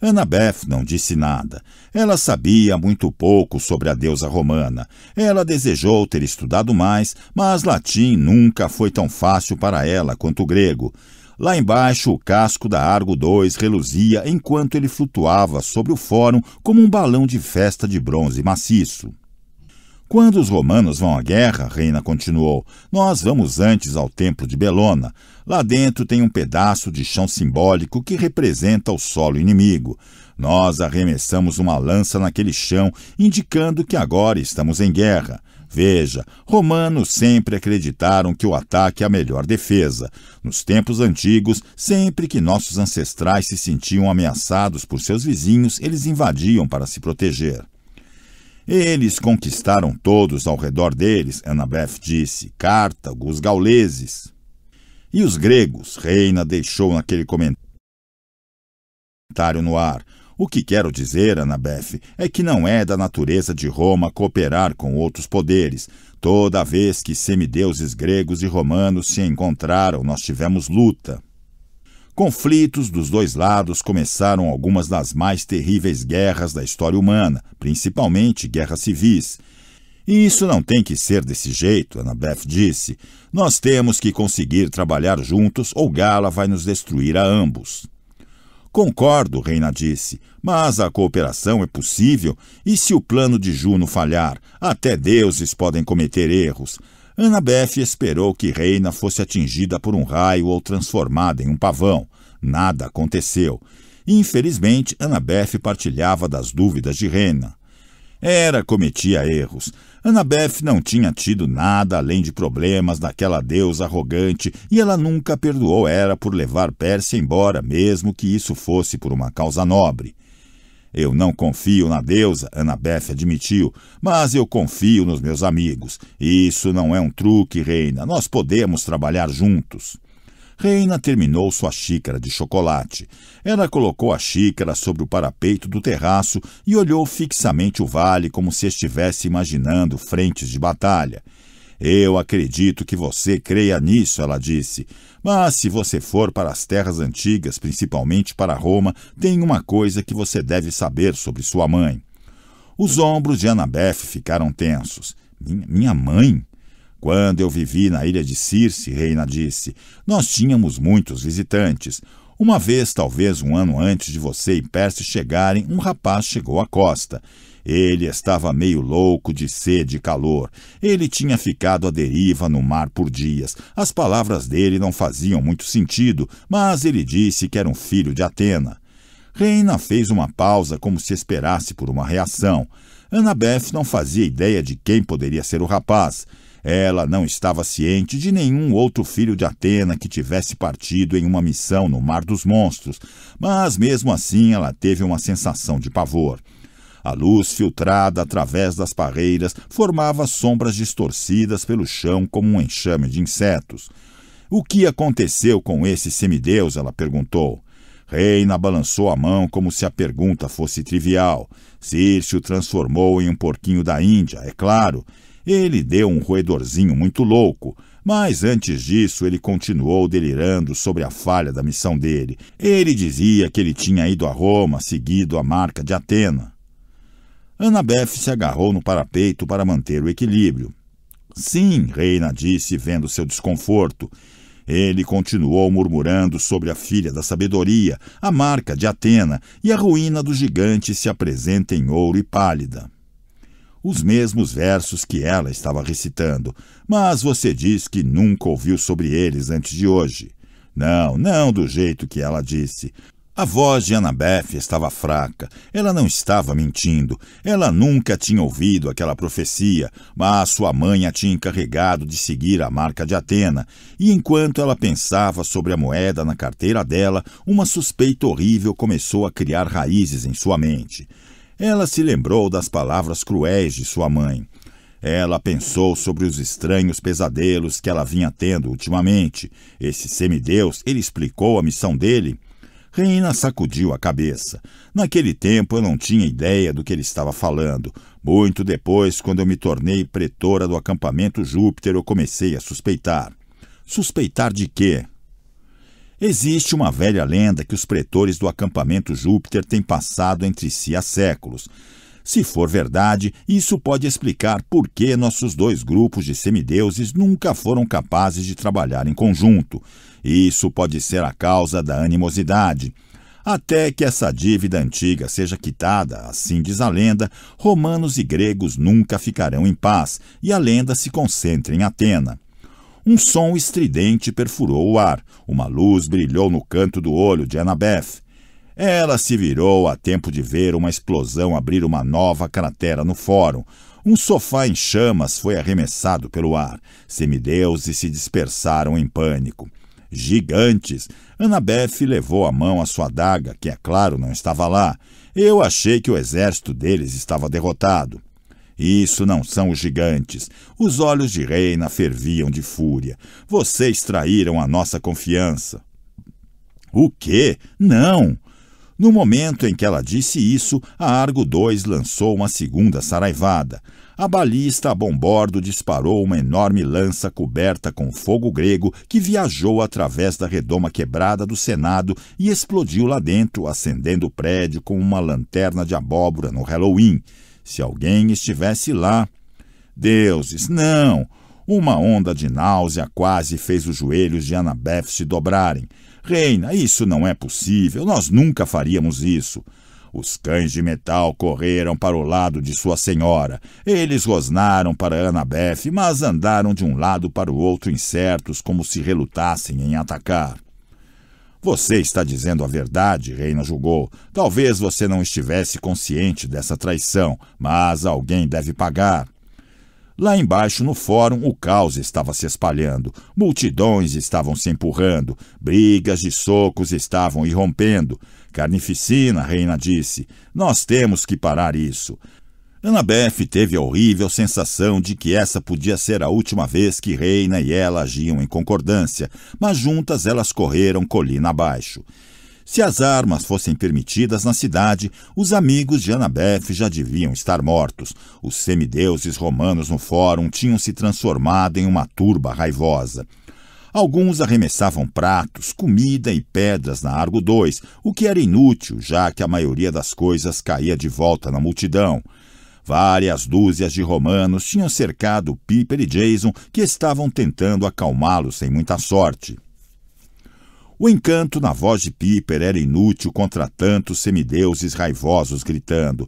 Annabeth não disse nada. Ela sabia muito pouco sobre a deusa romana. Ela desejou ter estudado mais, mas latim nunca foi tão fácil para ela quanto o grego. Lá embaixo, o casco da Argo II reluzia enquanto ele flutuava sobre o fórum como um balão de festa de bronze maciço. Quando os romanos vão à guerra, Reina continuou, nós vamos antes ao templo de Belona. Lá dentro tem um pedaço de chão simbólico que representa o solo inimigo. Nós arremessamos uma lança naquele chão, indicando que agora estamos em guerra. Veja, romanos sempre acreditaram que o ataque é a melhor defesa. Nos tempos antigos, sempre que nossos ancestrais se sentiam ameaçados por seus vizinhos, eles invadiam para se proteger. Eles conquistaram todos ao redor deles, Anabef disse, Cartago, os gauleses. E os gregos, Reina deixou naquele comentário no ar. O que quero dizer, Anabef, é que não é da natureza de Roma cooperar com outros poderes. Toda vez que semideuses gregos e romanos se encontraram, nós tivemos luta. Conflitos dos dois lados começaram algumas das mais terríveis guerras da história humana, principalmente guerras civis. E isso não tem que ser desse jeito, Annabeth disse. Nós temos que conseguir trabalhar juntos ou Gala vai nos destruir a ambos. Concordo, Reina disse, mas a cooperação é possível e se o plano de Juno falhar, até deuses podem cometer erros. Annabeth esperou que Reina fosse atingida por um raio ou transformada em um pavão. Nada aconteceu. Infelizmente, Annabeth partilhava das dúvidas de Reina. Era cometia erros. Annabeth não tinha tido nada além de problemas daquela deusa arrogante e ela nunca perdoou Hera por levar Pérsia embora, mesmo que isso fosse por uma causa nobre. Eu não confio na deusa, Beth admitiu, mas eu confio nos meus amigos. Isso não é um truque, Reina. Nós podemos trabalhar juntos. Reina terminou sua xícara de chocolate. Ela colocou a xícara sobre o parapeito do terraço e olhou fixamente o vale como se estivesse imaginando frentes de batalha. Eu acredito que você creia nisso, ela disse. Mas se você for para as terras antigas, principalmente para Roma, tem uma coisa que você deve saber sobre sua mãe. Os ombros de Annabeth ficaram tensos. Minha mãe? Quando eu vivi na ilha de Circe, Reina disse, nós tínhamos muitos visitantes. Uma vez, talvez um ano antes de você e Percy chegarem, um rapaz chegou à costa. Ele estava meio louco de sede e calor. Ele tinha ficado à deriva no mar por dias. As palavras dele não faziam muito sentido, mas ele disse que era um filho de Atena. Reina fez uma pausa como se esperasse por uma reação. Annabeth não fazia ideia de quem poderia ser o rapaz. Ela não estava ciente de nenhum outro filho de Atena que tivesse partido em uma missão no Mar dos Monstros, mas mesmo assim ela teve uma sensação de pavor. A luz filtrada através das parreiras formava sombras distorcidas pelo chão como um enxame de insetos. O que aconteceu com esse semideus? ela perguntou. Reina balançou a mão como se a pergunta fosse trivial. Circe o transformou em um porquinho da Índia, é claro. Ele deu um roedorzinho muito louco, mas antes disso ele continuou delirando sobre a falha da missão dele. Ele dizia que ele tinha ido a Roma, seguido a marca de Atena. Annabeth se agarrou no parapeito para manter o equilíbrio. Sim, Reina disse, vendo seu desconforto. Ele continuou murmurando sobre a filha da sabedoria, a marca de Atena, e a ruína do gigante se apresenta em ouro e pálida. Os mesmos versos que ela estava recitando, mas você diz que nunca ouviu sobre eles antes de hoje. Não, não do jeito que ela disse. A voz de Annabeth estava fraca. Ela não estava mentindo. Ela nunca tinha ouvido aquela profecia, mas sua mãe a tinha encarregado de seguir a marca de Atena. E enquanto ela pensava sobre a moeda na carteira dela, uma suspeita horrível começou a criar raízes em sua mente. Ela se lembrou das palavras cruéis de sua mãe. Ela pensou sobre os estranhos pesadelos que ela vinha tendo ultimamente. Esse semideus, ele explicou a missão dele — Reina sacudiu a cabeça. Naquele tempo eu não tinha ideia do que ele estava falando. Muito depois, quando eu me tornei pretora do acampamento Júpiter, eu comecei a suspeitar. Suspeitar de quê? Existe uma velha lenda que os pretores do acampamento Júpiter têm passado entre si há séculos. Se for verdade, isso pode explicar por que nossos dois grupos de semideuses nunca foram capazes de trabalhar em conjunto. Isso pode ser a causa da animosidade. Até que essa dívida antiga seja quitada, assim diz a lenda, romanos e gregos nunca ficarão em paz e a lenda se concentra em Atena. Um som estridente perfurou o ar. Uma luz brilhou no canto do olho de Annabeth. Ela se virou a tempo de ver uma explosão abrir uma nova cratera no fórum. Um sofá em chamas foi arremessado pelo ar. Semideuses se dispersaram em pânico gigantes. Annabeth levou a mão à sua daga, que é claro não estava lá. Eu achei que o exército deles estava derrotado. Isso não são os gigantes. Os olhos de Reina ferviam de fúria. Vocês traíram a nossa confiança. O quê? Não! No momento em que ela disse isso, a Argo 2 lançou uma segunda saraivada a balista a bombordo disparou uma enorme lança coberta com fogo grego que viajou através da redoma quebrada do Senado e explodiu lá dentro, acendendo o prédio com uma lanterna de abóbora no Halloween. Se alguém estivesse lá... Deuses, não! Uma onda de náusea quase fez os joelhos de Annabeth se dobrarem. Reina, isso não é possível, nós nunca faríamos isso. Os cães de metal correram para o lado de sua senhora. Eles rosnaram para Anabef, mas andaram de um lado para o outro incertos, como se relutassem em atacar. Você está dizendo a verdade, Reina julgou. Talvez você não estivesse consciente dessa traição, mas alguém deve pagar. Lá embaixo no fórum, o caos estava se espalhando, multidões estavam se empurrando, brigas de socos estavam irrompendo. Carnificina, reina disse. Nós temos que parar isso. Annabeth teve a horrível sensação de que essa podia ser a última vez que Reina e ela agiam em concordância, mas juntas elas correram colina abaixo. Se as armas fossem permitidas na cidade, os amigos de Anabef já deviam estar mortos. Os semideuses romanos no fórum tinham se transformado em uma turba raivosa. Alguns arremessavam pratos, comida e pedras na Argo 2, o que era inútil, já que a maioria das coisas caía de volta na multidão. Várias dúzias de romanos tinham cercado Piper e Jason, que estavam tentando acalmá-los sem muita sorte. O encanto na voz de Piper era inútil contra tantos semideuses raivosos gritando.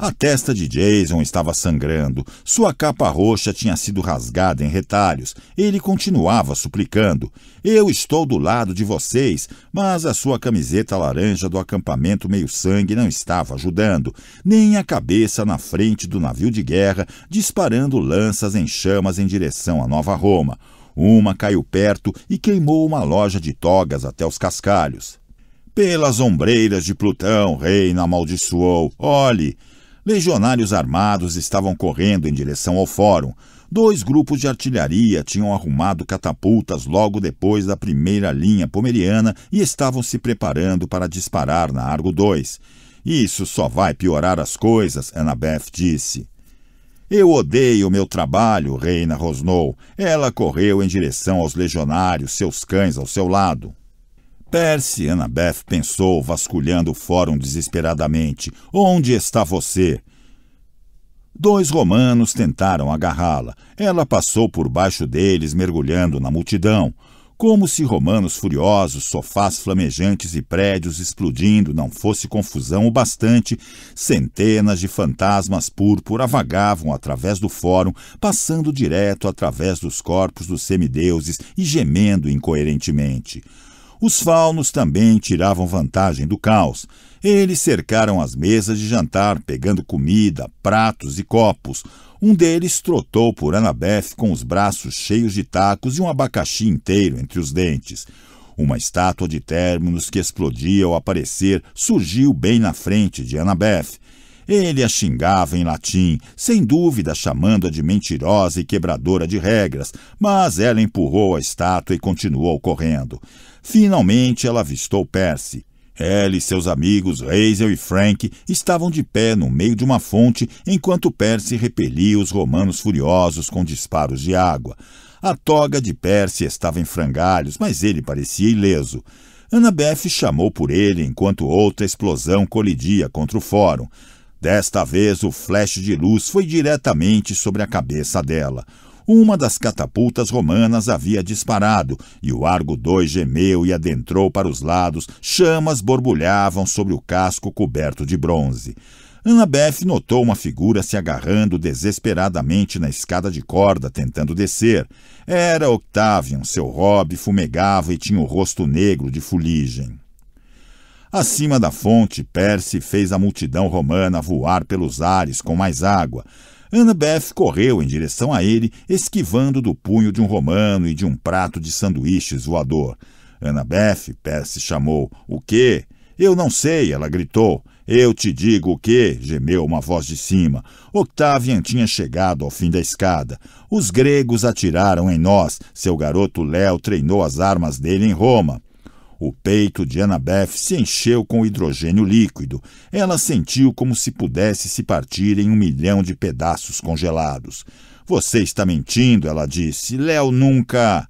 A testa de Jason estava sangrando, sua capa roxa tinha sido rasgada em retalhos. Ele continuava suplicando: Eu estou do lado de vocês, mas a sua camiseta laranja do acampamento meio-sangue não estava ajudando, nem a cabeça na frente do navio de guerra, disparando lanças em chamas em direção à Nova Roma. Uma caiu perto e queimou uma loja de togas até os cascalhos. Pelas ombreiras de Plutão, Reina amaldiçoou. Olhe, Legionários armados estavam correndo em direção ao fórum. Dois grupos de artilharia tinham arrumado catapultas logo depois da primeira linha pomeriana e estavam se preparando para disparar na Argo 2. Isso só vai piorar as coisas, Annabeth disse. Eu odeio meu trabalho, Reina rosnou. Ela correu em direção aos legionários, seus cães ao seu lado. Percy Annabeth pensou, vasculhando o fórum desesperadamente. Onde está você? Dois romanos tentaram agarrá-la. Ela passou por baixo deles, mergulhando na multidão. Como se romanos furiosos, sofás flamejantes e prédios explodindo não fosse confusão o bastante, centenas de fantasmas púrpura vagavam através do fórum, passando direto através dos corpos dos semideuses e gemendo incoerentemente. Os faunos também tiravam vantagem do caos. Eles cercaram as mesas de jantar, pegando comida, pratos e copos. Um deles trotou por Annabeth com os braços cheios de tacos e um abacaxi inteiro entre os dentes. Uma estátua de términos que explodia ao aparecer surgiu bem na frente de Annabeth. Ele a xingava em latim, sem dúvida chamando-a de mentirosa e quebradora de regras, mas ela empurrou a estátua e continuou correndo. Finalmente ela avistou Percy. Ela e seus amigos Hazel e Frank estavam de pé no meio de uma fonte enquanto Percy repelia os romanos furiosos com disparos de água. A toga de Percy estava em frangalhos, mas ele parecia ileso. Annabeth chamou por ele enquanto outra explosão colidia contra o fórum. Desta vez, o flash de luz foi diretamente sobre a cabeça dela. Uma das catapultas romanas havia disparado, e o Argo II gemeu e adentrou para os lados, chamas borbulhavam sobre o casco coberto de bronze. Annabeth notou uma figura se agarrando desesperadamente na escada de corda, tentando descer. Era Octavian, seu hobby fumegava e tinha o rosto negro de fuligem. Acima da fonte, Percy fez a multidão romana voar pelos ares com mais água. Annabeth Beth correu em direção a ele, esquivando do punho de um romano e de um prato de sanduíches voador. Annabeth, Beth, Percy chamou. O quê? Eu não sei, ela gritou. Eu te digo o quê? gemeu uma voz de cima. Octavian tinha chegado ao fim da escada. Os gregos atiraram em nós. Seu garoto Léo treinou as armas dele em Roma. O peito de Annabeth se encheu com hidrogênio líquido. Ela sentiu como se pudesse se partir em um milhão de pedaços congelados. Você está mentindo, ela disse. Léo nunca.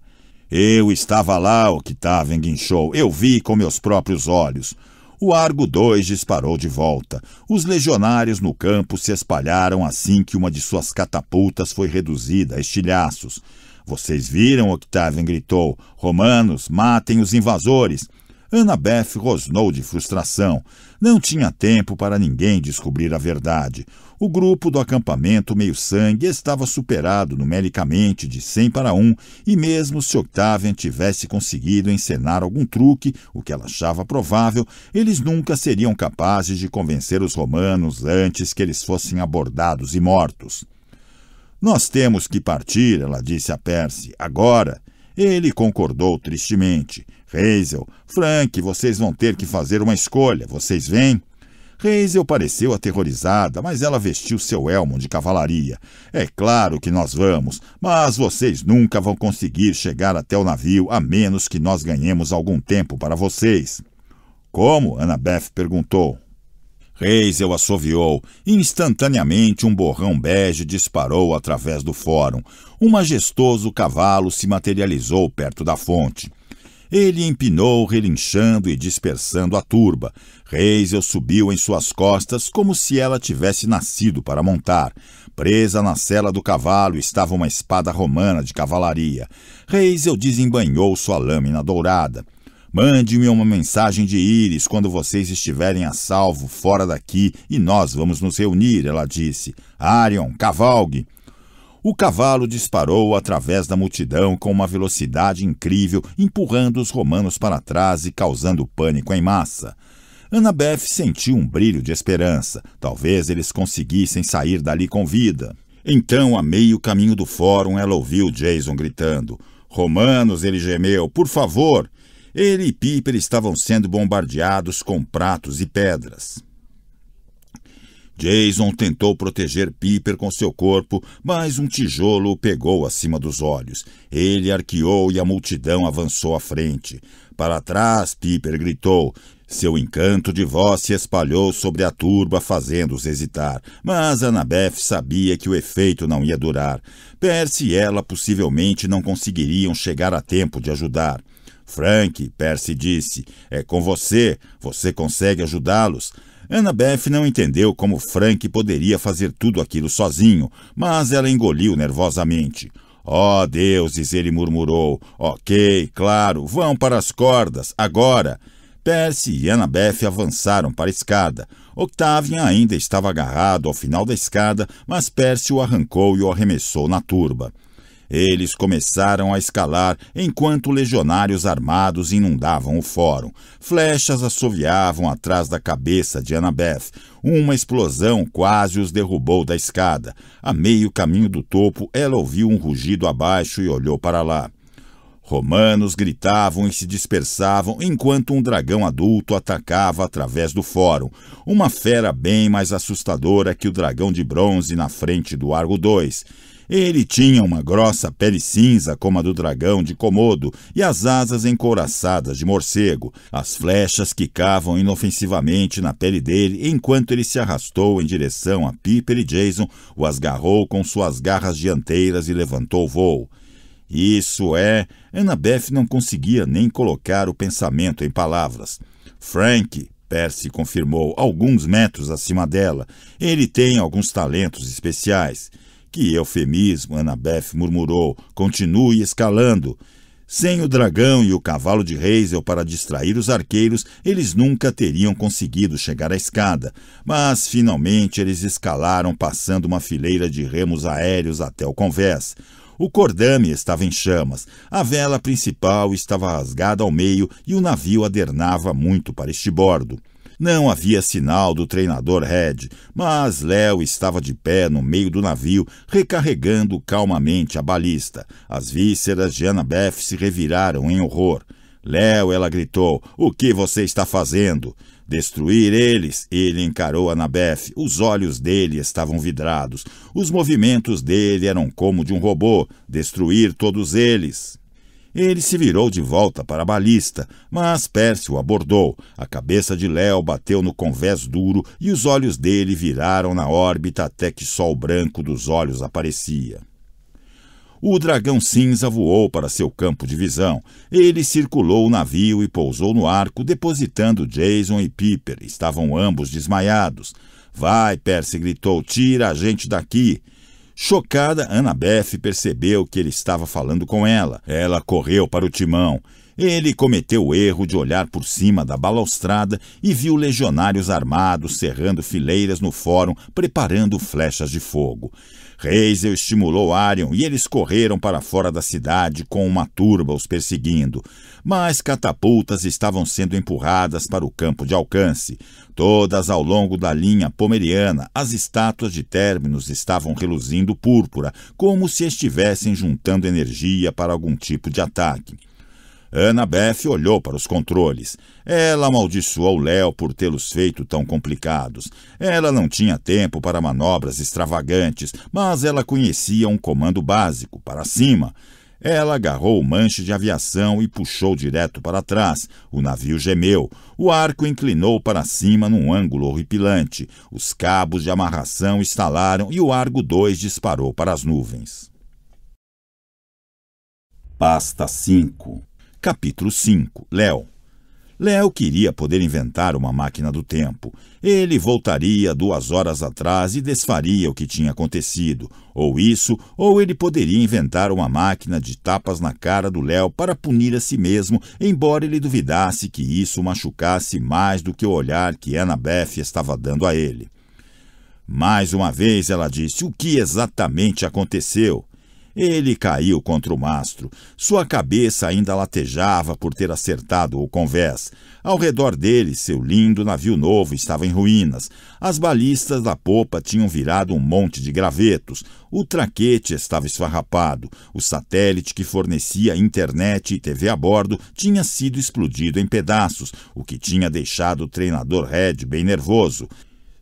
Eu estava lá, o Octava enguinchou. Eu vi com meus próprios olhos. O Argo 2 disparou de volta. Os legionários no campo se espalharam assim que uma de suas catapultas foi reduzida a estilhaços. Vocês viram, Octavian gritou. Romanos, matem os invasores. Annabeth rosnou de frustração. Não tinha tempo para ninguém descobrir a verdade. O grupo do acampamento meio-sangue estava superado numericamente de 100 para 1, e mesmo se Octavian tivesse conseguido encenar algum truque, o que ela achava provável, eles nunca seriam capazes de convencer os romanos antes que eles fossem abordados e mortos. Nós temos que partir, ela disse a Percy, agora. Ele concordou tristemente. Hazel, Frank, vocês vão ter que fazer uma escolha, vocês vêm? Hazel pareceu aterrorizada, mas ela vestiu seu elmo de cavalaria. É claro que nós vamos, mas vocês nunca vão conseguir chegar até o navio a menos que nós ganhemos algum tempo para vocês. Como? Annabeth perguntou eu assoviou. Instantaneamente, um borrão bege disparou através do fórum. Um majestoso cavalo se materializou perto da fonte. Ele empinou, relinchando e dispersando a turba. eu subiu em suas costas como se ela tivesse nascido para montar. Presa na sela do cavalo estava uma espada romana de cavalaria. eu desembanhou sua lâmina dourada. Mande-me uma mensagem de Íris quando vocês estiverem a salvo fora daqui e nós vamos nos reunir, ela disse. Arion, cavalgue! O cavalo disparou através da multidão com uma velocidade incrível, empurrando os romanos para trás e causando pânico em massa. Annabeth sentiu um brilho de esperança. Talvez eles conseguissem sair dali com vida. Então, a meio caminho do fórum, ela ouviu Jason gritando. Romanos, ele gemeu, por favor, ele e Piper estavam sendo bombardeados com pratos e pedras. Jason tentou proteger Piper com seu corpo, mas um tijolo o pegou acima dos olhos. Ele arqueou e a multidão avançou à frente. Para trás, Piper gritou. Seu encanto de voz se espalhou sobre a turba, fazendo-os hesitar. Mas Annabeth sabia que o efeito não ia durar. Percy e ela possivelmente não conseguiriam chegar a tempo de ajudar. Frank, Percy disse, é com você, você consegue ajudá-los. Annabeth não entendeu como Frank poderia fazer tudo aquilo sozinho, mas ela engoliu nervosamente. Oh, deuses, ele murmurou. Ok, claro, vão para as cordas, agora. Percy e Annabeth avançaram para a escada. Octavian ainda estava agarrado ao final da escada, mas Percy o arrancou e o arremessou na turba. Eles começaram a escalar enquanto legionários armados inundavam o fórum. Flechas assoviavam atrás da cabeça de Annabeth. Uma explosão quase os derrubou da escada. A meio caminho do topo, ela ouviu um rugido abaixo e olhou para lá. Romanos gritavam e se dispersavam enquanto um dragão adulto atacava através do fórum, uma fera bem mais assustadora que o dragão de bronze na frente do Argo 2. Ele tinha uma grossa pele cinza como a do dragão de Komodo e as asas encouraçadas de morcego. As flechas quicavam inofensivamente na pele dele enquanto ele se arrastou em direção a Piper e Jason, o asgarrou com suas garras dianteiras e levantou o voo. Isso é... Annabeth não conseguia nem colocar o pensamento em palavras. Frank, Percy confirmou, alguns metros acima dela. Ele tem alguns talentos especiais. Que eufemismo, Anabef murmurou. Continue escalando. Sem o dragão e o cavalo de Hazel para distrair os arqueiros, eles nunca teriam conseguido chegar à escada. Mas, finalmente, eles escalaram passando uma fileira de remos aéreos até o convés. O cordame estava em chamas, a vela principal estava rasgada ao meio e o navio adernava muito para este bordo. Não havia sinal do treinador Red, mas Léo estava de pé no meio do navio, recarregando calmamente a balista. As vísceras de Annabeth se reviraram em horror. Léo, ela gritou, o que você está fazendo? Destruir eles? Ele encarou Annabeth. Os olhos dele estavam vidrados. Os movimentos dele eram como de um robô. Destruir todos eles. Ele se virou de volta para a balista, mas o abordou. A cabeça de Léo bateu no convés duro e os olhos dele viraram na órbita até que só o branco dos olhos aparecia. O dragão cinza voou para seu campo de visão. Ele circulou o navio e pousou no arco, depositando Jason e Piper. Estavam ambos desmaiados. Vai, Percy gritou, tira a gente daqui. Chocada, Ana Beth percebeu que ele estava falando com ela. Ela correu para o timão. Ele cometeu o erro de olhar por cima da balaustrada e viu legionários armados serrando fileiras no fórum, preparando flechas de fogo. Reisel estimulou Arion e eles correram para fora da cidade com uma turba os perseguindo. Mas catapultas estavam sendo empurradas para o campo de alcance. Todas ao longo da linha pomeriana, as estátuas de términos estavam reluzindo púrpura, como se estivessem juntando energia para algum tipo de ataque. Ana Beth olhou para os controles. Ela amaldiçoou Léo por tê-los feito tão complicados. Ela não tinha tempo para manobras extravagantes, mas ela conhecia um comando básico, para cima. Ela agarrou o manche de aviação e puxou direto para trás. O navio gemeu. O arco inclinou para cima num ângulo horripilante. Os cabos de amarração estalaram e o Argo 2 disparou para as nuvens. Pasta 5 Capítulo 5 Léo Léo queria poder inventar uma máquina do tempo. Ele voltaria duas horas atrás e desfaria o que tinha acontecido. Ou isso, ou ele poderia inventar uma máquina de tapas na cara do Léo para punir a si mesmo, embora ele duvidasse que isso machucasse mais do que o olhar que Annabeth estava dando a ele. Mais uma vez ela disse o que exatamente aconteceu. Ele caiu contra o mastro. Sua cabeça ainda latejava por ter acertado o convés. Ao redor dele, seu lindo navio novo estava em ruínas. As balistas da popa tinham virado um monte de gravetos. O traquete estava esfarrapado. O satélite que fornecia internet e TV a bordo tinha sido explodido em pedaços, o que tinha deixado o treinador Red bem nervoso.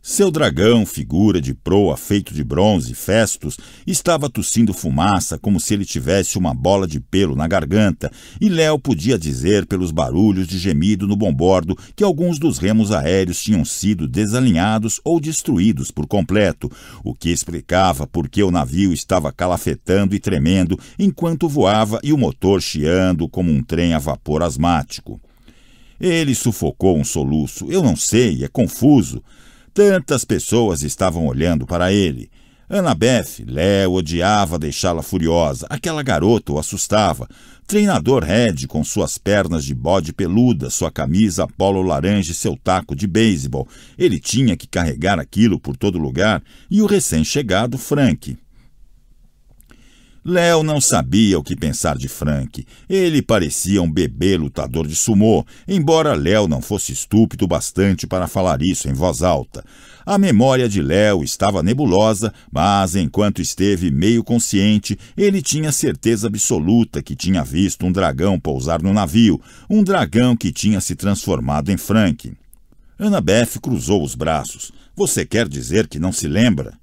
Seu dragão, figura de proa feito de bronze, festos, estava tossindo fumaça como se ele tivesse uma bola de pelo na garganta, e Léo podia dizer pelos barulhos de gemido no bombordo que alguns dos remos aéreos tinham sido desalinhados ou destruídos por completo, o que explicava por que o navio estava calafetando e tremendo enquanto voava e o motor chiando como um trem a vapor asmático. Ele sufocou um soluço. Eu não sei, é confuso. Tantas pessoas estavam olhando para ele. Beth, Léo odiava deixá-la furiosa. Aquela garota o assustava. Treinador Red, com suas pernas de bode peluda, sua camisa polo laranja e seu taco de beisebol. Ele tinha que carregar aquilo por todo lugar. E o recém-chegado Frank. Léo não sabia o que pensar de Frank. Ele parecia um bebê lutador de sumô, embora Léo não fosse estúpido bastante para falar isso em voz alta. A memória de Léo estava nebulosa, mas enquanto esteve meio consciente, ele tinha certeza absoluta que tinha visto um dragão pousar no navio, um dragão que tinha se transformado em Frank. Annabeth cruzou os braços. Você quer dizer que não se lembra?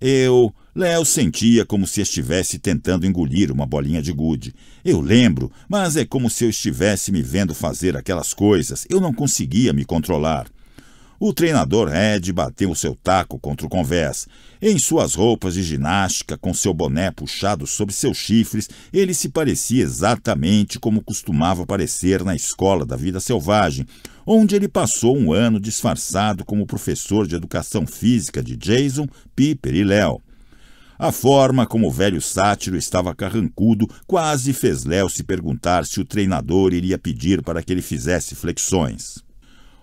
Eu. Léo sentia como se estivesse tentando engolir uma bolinha de gude. Eu lembro, mas é como se eu estivesse me vendo fazer aquelas coisas. Eu não conseguia me controlar. O treinador Ed bateu o seu taco contra o convés. Em suas roupas de ginástica, com seu boné puxado sobre seus chifres, ele se parecia exatamente como costumava parecer na escola da vida selvagem, onde ele passou um ano disfarçado como professor de educação física de Jason, Piper e Léo. A forma como o velho sátiro estava carrancudo quase fez Léo se perguntar se o treinador iria pedir para que ele fizesse flexões.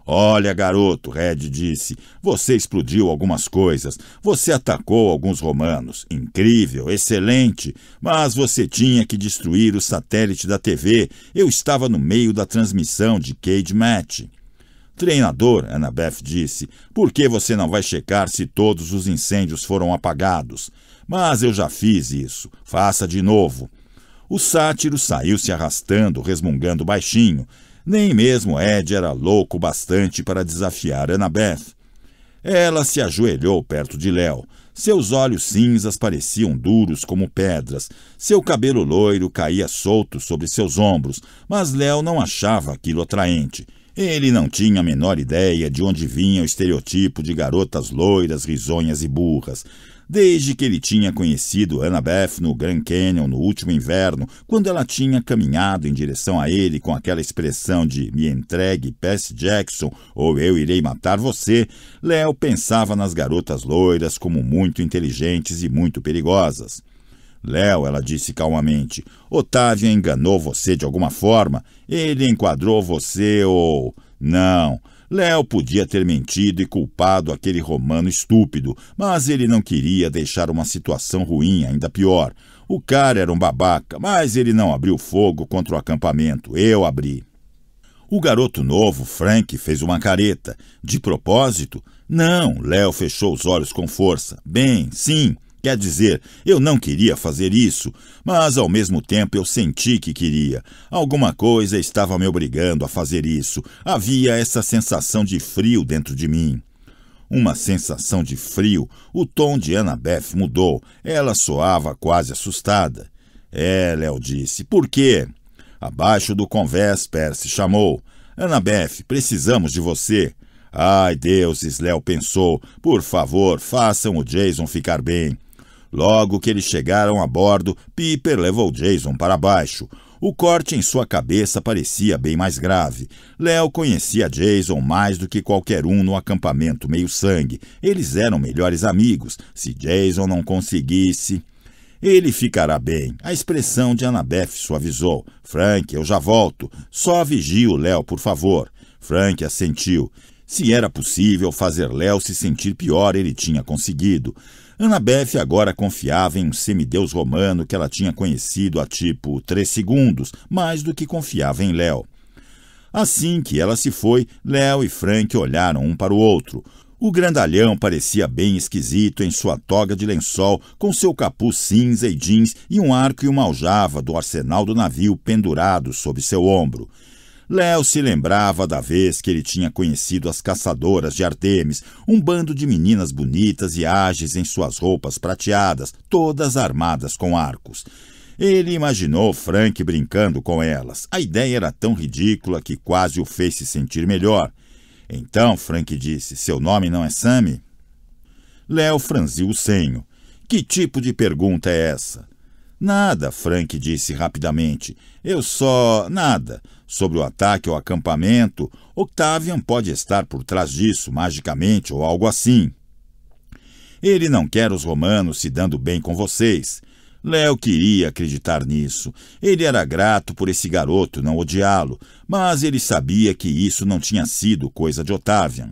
Olha, garoto, Red disse, você explodiu algumas coisas, você atacou alguns romanos, incrível, excelente, mas você tinha que destruir o satélite da TV, eu estava no meio da transmissão de Cage Match. Treinador, Annabeth disse, por que você não vai checar se todos os incêndios foram apagados? Mas eu já fiz isso. Faça de novo. O sátiro saiu se arrastando, resmungando baixinho. Nem mesmo Ed era louco bastante para desafiar Annabeth. Ela se ajoelhou perto de Léo. Seus olhos cinzas pareciam duros como pedras. Seu cabelo loiro caía solto sobre seus ombros, mas Léo não achava aquilo atraente. Ele não tinha a menor ideia de onde vinha o estereotipo de garotas loiras, risonhas e burras desde que ele tinha conhecido Annabeth no Grand Canyon no último inverno, quando ela tinha caminhado em direção a ele com aquela expressão de me entregue, Percy Jackson, ou eu irei matar você, Léo pensava nas garotas loiras como muito inteligentes e muito perigosas. Léo, ela disse calmamente, Otávio enganou você de alguma forma. Ele enquadrou você ou... Não, Léo podia ter mentido e culpado aquele romano estúpido, mas ele não queria deixar uma situação ruim ainda pior. O cara era um babaca, mas ele não abriu fogo contra o acampamento. Eu abri. O garoto novo, Frank, fez uma careta. De propósito? Não, Léo fechou os olhos com força. Bem, sim. Quer dizer, eu não queria fazer isso, mas ao mesmo tempo eu senti que queria. Alguma coisa estava me obrigando a fazer isso. Havia essa sensação de frio dentro de mim. Uma sensação de frio. O tom de Annabeth mudou. Ela soava quase assustada. É, Léo disse. Por quê? Abaixo do convés, Percy chamou. Annabeth, precisamos de você. Ai, deuses, Léo pensou. Por favor, façam o Jason ficar bem. Logo que eles chegaram a bordo, Piper levou Jason para baixo. O corte em sua cabeça parecia bem mais grave. Léo conhecia Jason mais do que qualquer um no acampamento meio-sangue. Eles eram melhores amigos. Se Jason não conseguisse. Ele ficará bem. A expressão de Annabeth suavizou. Frank, eu já volto. Só vigie o Léo, por favor. Frank assentiu. Se era possível fazer Léo se sentir pior, ele tinha conseguido. Anabeth agora confiava em um semideus romano que ela tinha conhecido há tipo três segundos, mais do que confiava em Léo. Assim que ela se foi, Léo e Frank olharam um para o outro. O grandalhão parecia bem esquisito em sua toga de lençol, com seu capuz cinza e jeans e um arco e uma aljava do arsenal do navio pendurado sob seu ombro. Léo se lembrava da vez que ele tinha conhecido as caçadoras de Artemis, um bando de meninas bonitas e ágeis em suas roupas prateadas, todas armadas com arcos. Ele imaginou Frank brincando com elas. A ideia era tão ridícula que quase o fez se sentir melhor. Então Frank disse, seu nome não é Sammy? Léo franziu o senho. Que tipo de pergunta é essa? Nada, Frank disse rapidamente. Eu só. nada. Sobre o ataque ao acampamento, Octavian pode estar por trás disso, magicamente ou algo assim. Ele não quer os romanos se dando bem com vocês. Léo queria acreditar nisso. Ele era grato por esse garoto não odiá-lo, mas ele sabia que isso não tinha sido coisa de Octavian.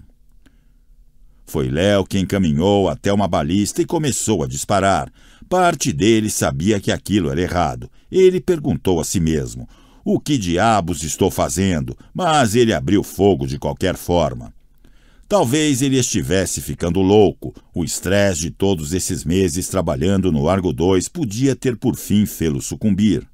Foi Léo quem caminhou até uma balista e começou a disparar. Parte dele sabia que aquilo era errado. Ele perguntou a si mesmo: O que diabos estou fazendo? Mas ele abriu fogo de qualquer forma. Talvez ele estivesse ficando louco. O estresse de todos esses meses trabalhando no Argo 2 podia ter por fim fê-lo sucumbir.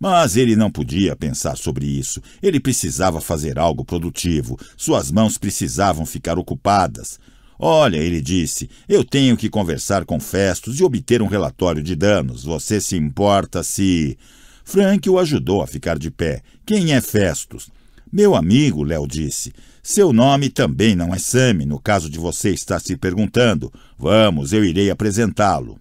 Mas ele não podia pensar sobre isso. Ele precisava fazer algo produtivo. Suas mãos precisavam ficar ocupadas. Olha, ele disse, eu tenho que conversar com Festos e obter um relatório de danos. Você se importa se. Frank o ajudou a ficar de pé. Quem é Festos? Meu amigo, Léo disse. Seu nome também não é Sammy, no caso de você estar se perguntando. Vamos, eu irei apresentá-lo.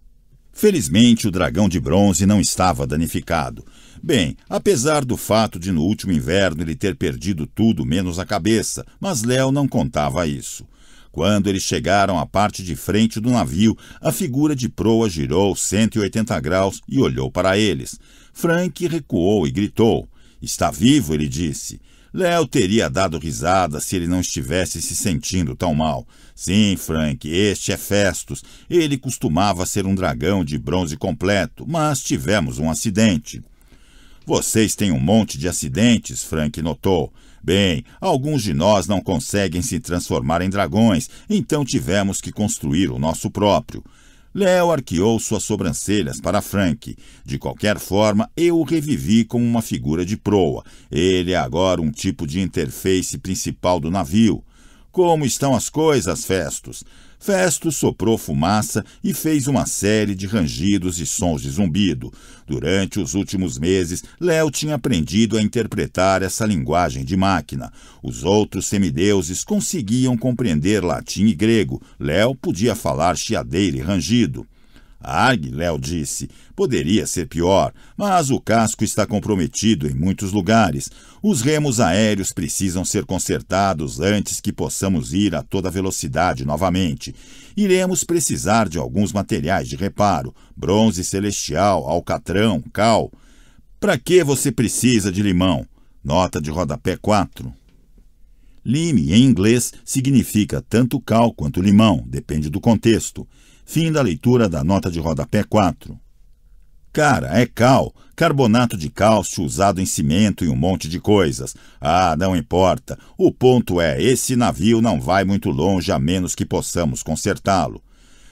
Felizmente, o dragão de bronze não estava danificado. Bem, apesar do fato de no último inverno ele ter perdido tudo menos a cabeça, mas Léo não contava isso. Quando eles chegaram à parte de frente do navio, a figura de proa girou 180 graus e olhou para eles. Frank recuou e gritou. Está vivo, ele disse. Léo teria dado risada se ele não estivesse se sentindo tão mal. Sim, Frank, este é Festus. Ele costumava ser um dragão de bronze completo, mas tivemos um acidente. Vocês têm um monte de acidentes, Frank notou. Bem, alguns de nós não conseguem se transformar em dragões, então tivemos que construir o nosso próprio. Léo arqueou suas sobrancelhas para Frank. De qualquer forma, eu o revivi como uma figura de proa. Ele é agora um tipo de interface principal do navio. Como estão as coisas, Festus? Festo soprou fumaça e fez uma série de rangidos e sons de zumbido. Durante os últimos meses, Léo tinha aprendido a interpretar essa linguagem de máquina. Os outros semideuses conseguiam compreender latim e grego. Léo podia falar chiadeiro e rangido. Arg Léo disse: poderia ser pior, mas o casco está comprometido em muitos lugares. Os remos aéreos precisam ser consertados antes que possamos ir a toda velocidade novamente. Iremos precisar de alguns materiais de reparo: bronze celestial, alcatrão, cal. Para que você precisa de limão? Nota de rodapé 4. Lime, em inglês, significa tanto cal quanto limão, depende do contexto. Fim da leitura da nota de rodapé 4. Cara, é cal, carbonato de cálcio usado em cimento e um monte de coisas. Ah, não importa. O ponto é, esse navio não vai muito longe a menos que possamos consertá-lo.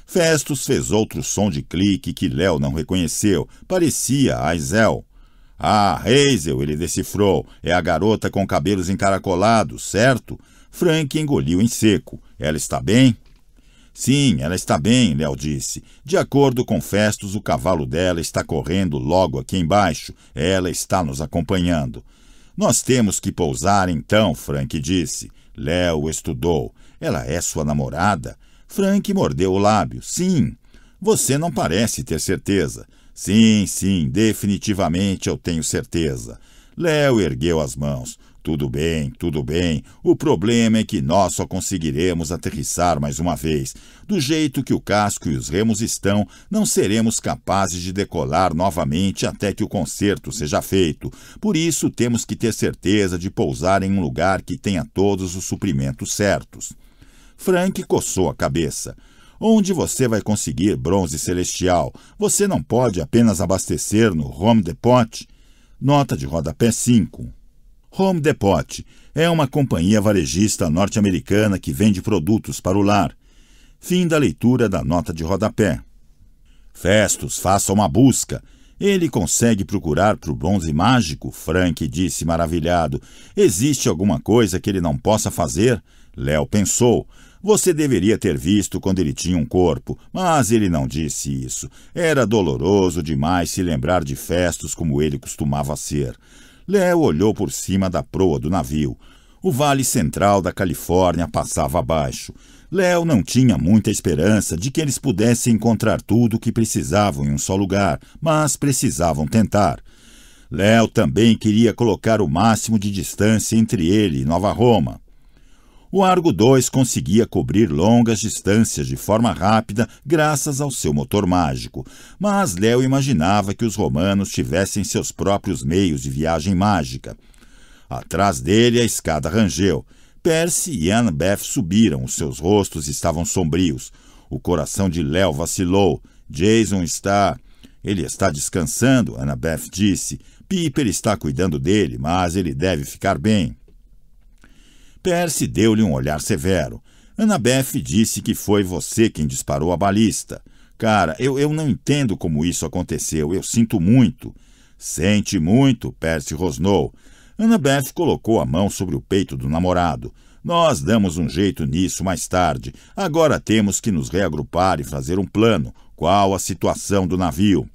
Festus fez outro som de clique que Léo não reconheceu. Parecia Aizel. Ah, Hazel, ele decifrou. É a garota com cabelos encaracolados, certo? Frank engoliu em seco. Ela está bem? Sim, ela está bem, Léo disse. De acordo com festos o cavalo dela está correndo logo aqui embaixo. Ela está nos acompanhando. Nós temos que pousar então, Frank disse. Léo estudou. Ela é sua namorada? Frank mordeu o lábio. Sim. Você não parece ter certeza. Sim, sim, definitivamente eu tenho certeza. Léo ergueu as mãos. Tudo bem, tudo bem. O problema é que nós só conseguiremos aterrissar mais uma vez. Do jeito que o casco e os remos estão, não seremos capazes de decolar novamente até que o conserto seja feito. Por isso, temos que ter certeza de pousar em um lugar que tenha todos os suprimentos certos. Frank coçou a cabeça. Onde você vai conseguir bronze celestial? Você não pode apenas abastecer no Home Depot? Nota de rodapé 5. Home Depot é uma companhia varejista norte-americana que vende produtos para o lar. Fim da leitura da nota de rodapé. Festos faça uma busca. Ele consegue procurar para o bronze mágico? Frank disse maravilhado. Existe alguma coisa que ele não possa fazer? Léo pensou. Você deveria ter visto quando ele tinha um corpo, mas ele não disse isso. Era doloroso demais se lembrar de festos como ele costumava ser. Léo olhou por cima da proa do navio. O vale central da Califórnia passava abaixo. Léo não tinha muita esperança de que eles pudessem encontrar tudo o que precisavam em um só lugar, mas precisavam tentar. Léo também queria colocar o máximo de distância entre ele e Nova Roma. O Argo 2 conseguia cobrir longas distâncias de forma rápida graças ao seu motor mágico, mas Léo imaginava que os romanos tivessem seus próprios meios de viagem mágica. Atrás dele a escada rangeu. Percy e Annabeth subiram, os seus rostos estavam sombrios. O coração de Léo vacilou. Jason está... Ele está descansando, Annabeth disse. Piper está cuidando dele, mas ele deve ficar bem. Percy deu-lhe um olhar severo. Annabeth disse que foi você quem disparou a balista. Cara, eu, eu não entendo como isso aconteceu. Eu sinto muito. Sente muito, Percy rosnou. Annabeth colocou a mão sobre o peito do namorado. Nós damos um jeito nisso mais tarde. Agora temos que nos reagrupar e fazer um plano. Qual a situação do navio?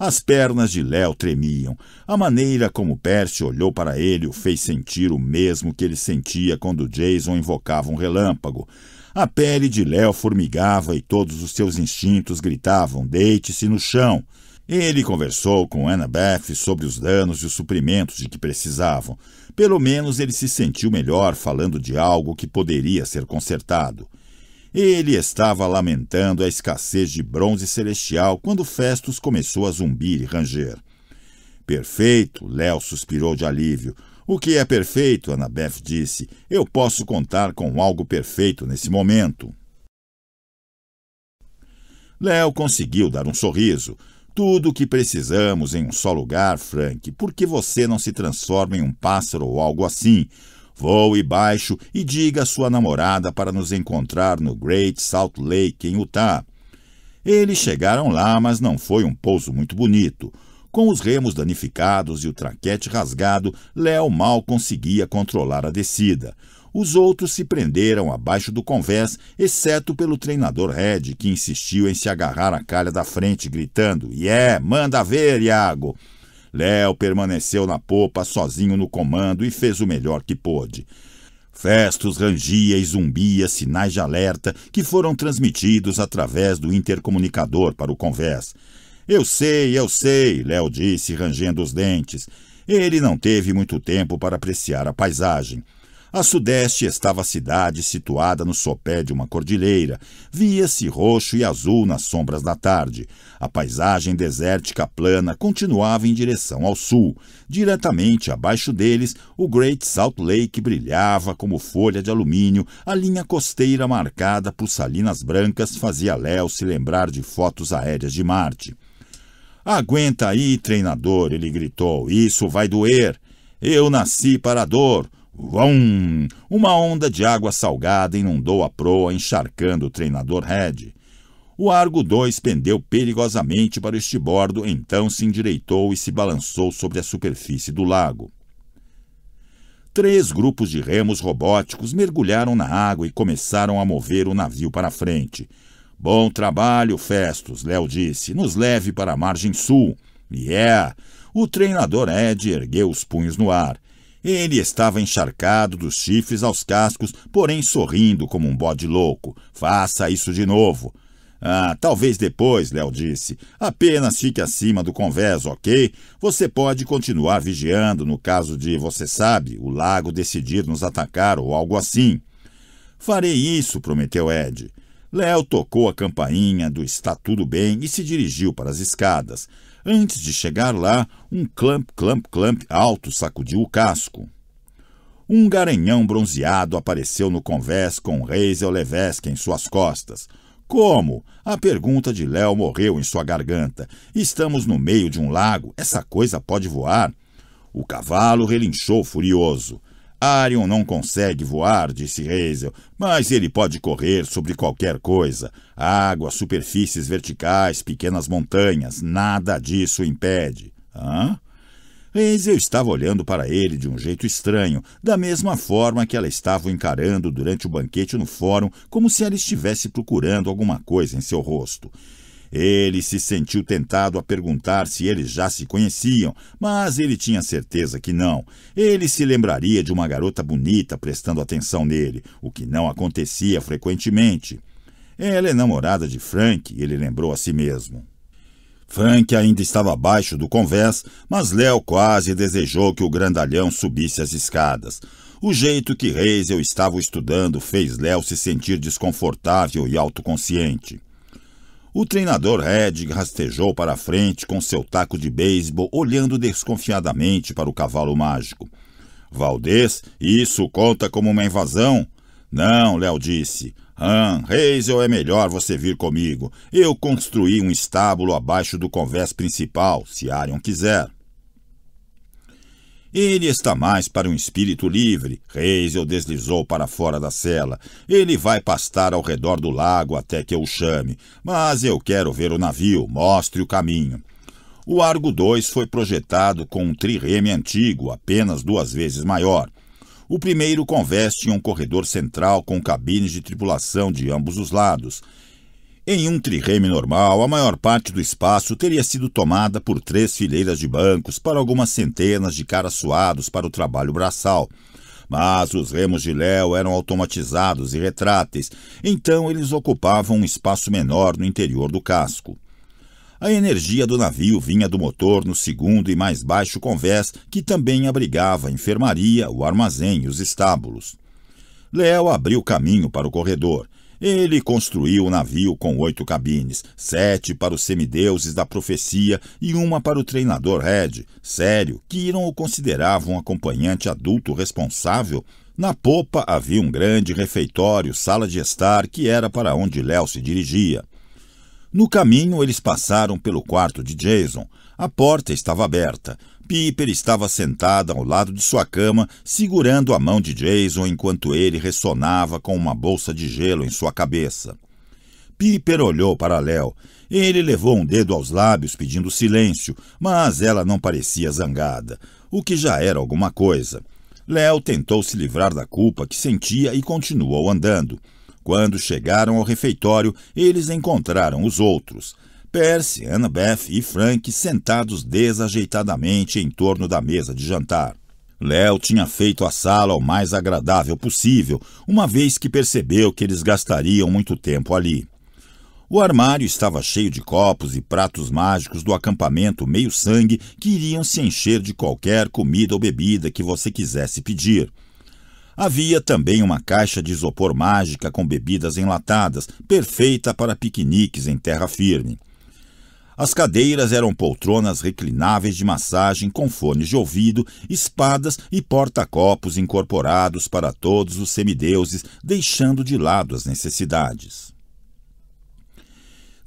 As pernas de Léo tremiam. A maneira como Percy olhou para ele o fez sentir o mesmo que ele sentia quando Jason invocava um relâmpago. A pele de Léo formigava e todos os seus instintos gritavam: deite-se no chão. Ele conversou com Annabeth sobre os danos e os suprimentos de que precisavam. Pelo menos ele se sentiu melhor falando de algo que poderia ser consertado. Ele estava lamentando a escassez de bronze celestial quando Festus começou a zumbir e ranger. Perfeito, Léo suspirou de alívio. O que é perfeito, Anabeth disse. Eu posso contar com algo perfeito nesse momento. Léo conseguiu dar um sorriso. Tudo o que precisamos em um só lugar, Frank, Por que você não se transforma em um pássaro ou algo assim, Voe baixo e diga à sua namorada para nos encontrar no Great Salt Lake, em Utah. Eles chegaram lá, mas não foi um pouso muito bonito. Com os remos danificados e o traquete rasgado, Léo mal conseguia controlar a descida. Os outros se prenderam abaixo do convés, exceto pelo treinador Red, que insistiu em se agarrar à calha da frente, gritando: Yeah, manda ver, Iago! Léo permaneceu na popa sozinho no comando e fez o melhor que pôde. Festos rangia e zumbia sinais de alerta que foram transmitidos através do intercomunicador para o convés. Eu sei, eu sei, Léo disse, rangendo os dentes. Ele não teve muito tempo para apreciar a paisagem. A sudeste estava a cidade situada no sopé de uma cordilheira. Via-se roxo e azul nas sombras da tarde. A paisagem desértica plana continuava em direção ao sul. Diretamente abaixo deles, o Great Salt Lake brilhava como folha de alumínio. A linha costeira marcada por salinas brancas fazia Léo se lembrar de fotos aéreas de Marte. Aguenta aí, treinador, ele gritou. Isso vai doer. Eu nasci para a dor. Vrum! Uma onda de água salgada inundou a proa, encharcando o treinador Red. O Argo 2 pendeu perigosamente para o estibordo, então se endireitou e se balançou sobre a superfície do lago. Três grupos de remos robóticos mergulharam na água e começaram a mover o navio para frente. Bom trabalho, Festus, Léo disse. Nos leve para a margem sul. Yeah! É. O treinador Ed ergueu os punhos no ar. Ele estava encharcado dos chifres aos cascos, porém sorrindo como um bode louco. Faça isso de novo. Ah, talvez depois, Léo disse. Apenas fique acima do convés, ok? Você pode continuar vigiando no caso de, você sabe, o lago decidir nos atacar ou algo assim. Farei isso, prometeu Ed. Léo tocou a campainha do Está Tudo Bem e se dirigiu para as escadas. Antes de chegar lá, um clamp, clamp, clamp alto sacudiu o casco. Um garanhão bronzeado apareceu no convés com Reisel Levesque em suas costas. Como? A pergunta de Léo morreu em sua garganta. Estamos no meio de um lago. Essa coisa pode voar? O cavalo relinchou furioso. Arion não consegue voar, disse Hazel, mas ele pode correr sobre qualquer coisa. Água, superfícies verticais, pequenas montanhas, nada disso impede. Hã? Hazel estava olhando para ele de um jeito estranho, da mesma forma que ela estava o encarando durante o banquete no fórum, como se ela estivesse procurando alguma coisa em seu rosto. Ele se sentiu tentado a perguntar se eles já se conheciam, mas ele tinha certeza que não. Ele se lembraria de uma garota bonita prestando atenção nele, o que não acontecia frequentemente. Ela é namorada de Frank, ele lembrou a si mesmo. Frank ainda estava abaixo do convés, mas Léo quase desejou que o grandalhão subisse as escadas. O jeito que Reisel estava estudando fez Léo se sentir desconfortável e autoconsciente. O treinador Red rastejou para a frente com seu taco de beisebol, olhando desconfiadamente para o cavalo mágico. Valdez, isso conta como uma invasão? Não, Léo disse. Han, Hazel, é melhor você vir comigo. Eu construí um estábulo abaixo do convés principal, se Arion quiser. Ele está mais para um espírito livre. Reisel deslizou para fora da cela. Ele vai pastar ao redor do lago até que eu o chame. Mas eu quero ver o navio. Mostre o caminho. O Argo II foi projetado com um trireme antigo, apenas duas vezes maior. O primeiro conveste em um corredor central com cabines de tripulação de ambos os lados. Em um trirreme normal, a maior parte do espaço teria sido tomada por três fileiras de bancos para algumas centenas de caras suados para o trabalho braçal. Mas os remos de Léo eram automatizados e retráteis, então eles ocupavam um espaço menor no interior do casco. A energia do navio vinha do motor no segundo e mais baixo convés, que também abrigava a enfermaria, o armazém e os estábulos. Léo abriu caminho para o corredor. Ele construiu o navio com oito cabines, sete para os semideuses da profecia e uma para o treinador Red, sério, que não o considerava um acompanhante adulto responsável. Na popa havia um grande refeitório, sala de estar, que era para onde Léo se dirigia. No caminho, eles passaram pelo quarto de Jason. A porta estava aberta. Piper estava sentada ao lado de sua cama, segurando a mão de Jason enquanto ele ressonava com uma bolsa de gelo em sua cabeça. Piper olhou para Léo. Ele levou um dedo aos lábios pedindo silêncio, mas ela não parecia zangada, o que já era alguma coisa. Léo tentou se livrar da culpa que sentia e continuou andando. Quando chegaram ao refeitório, eles encontraram os outros. Percy, Annabeth e Frank sentados desajeitadamente em torno da mesa de jantar. Léo tinha feito a sala o mais agradável possível, uma vez que percebeu que eles gastariam muito tempo ali. O armário estava cheio de copos e pratos mágicos do acampamento meio-sangue que iriam se encher de qualquer comida ou bebida que você quisesse pedir. Havia também uma caixa de isopor mágica com bebidas enlatadas, perfeita para piqueniques em terra firme. As cadeiras eram poltronas reclináveis de massagem com fones de ouvido, espadas e porta-copos incorporados para todos os semideuses, deixando de lado as necessidades.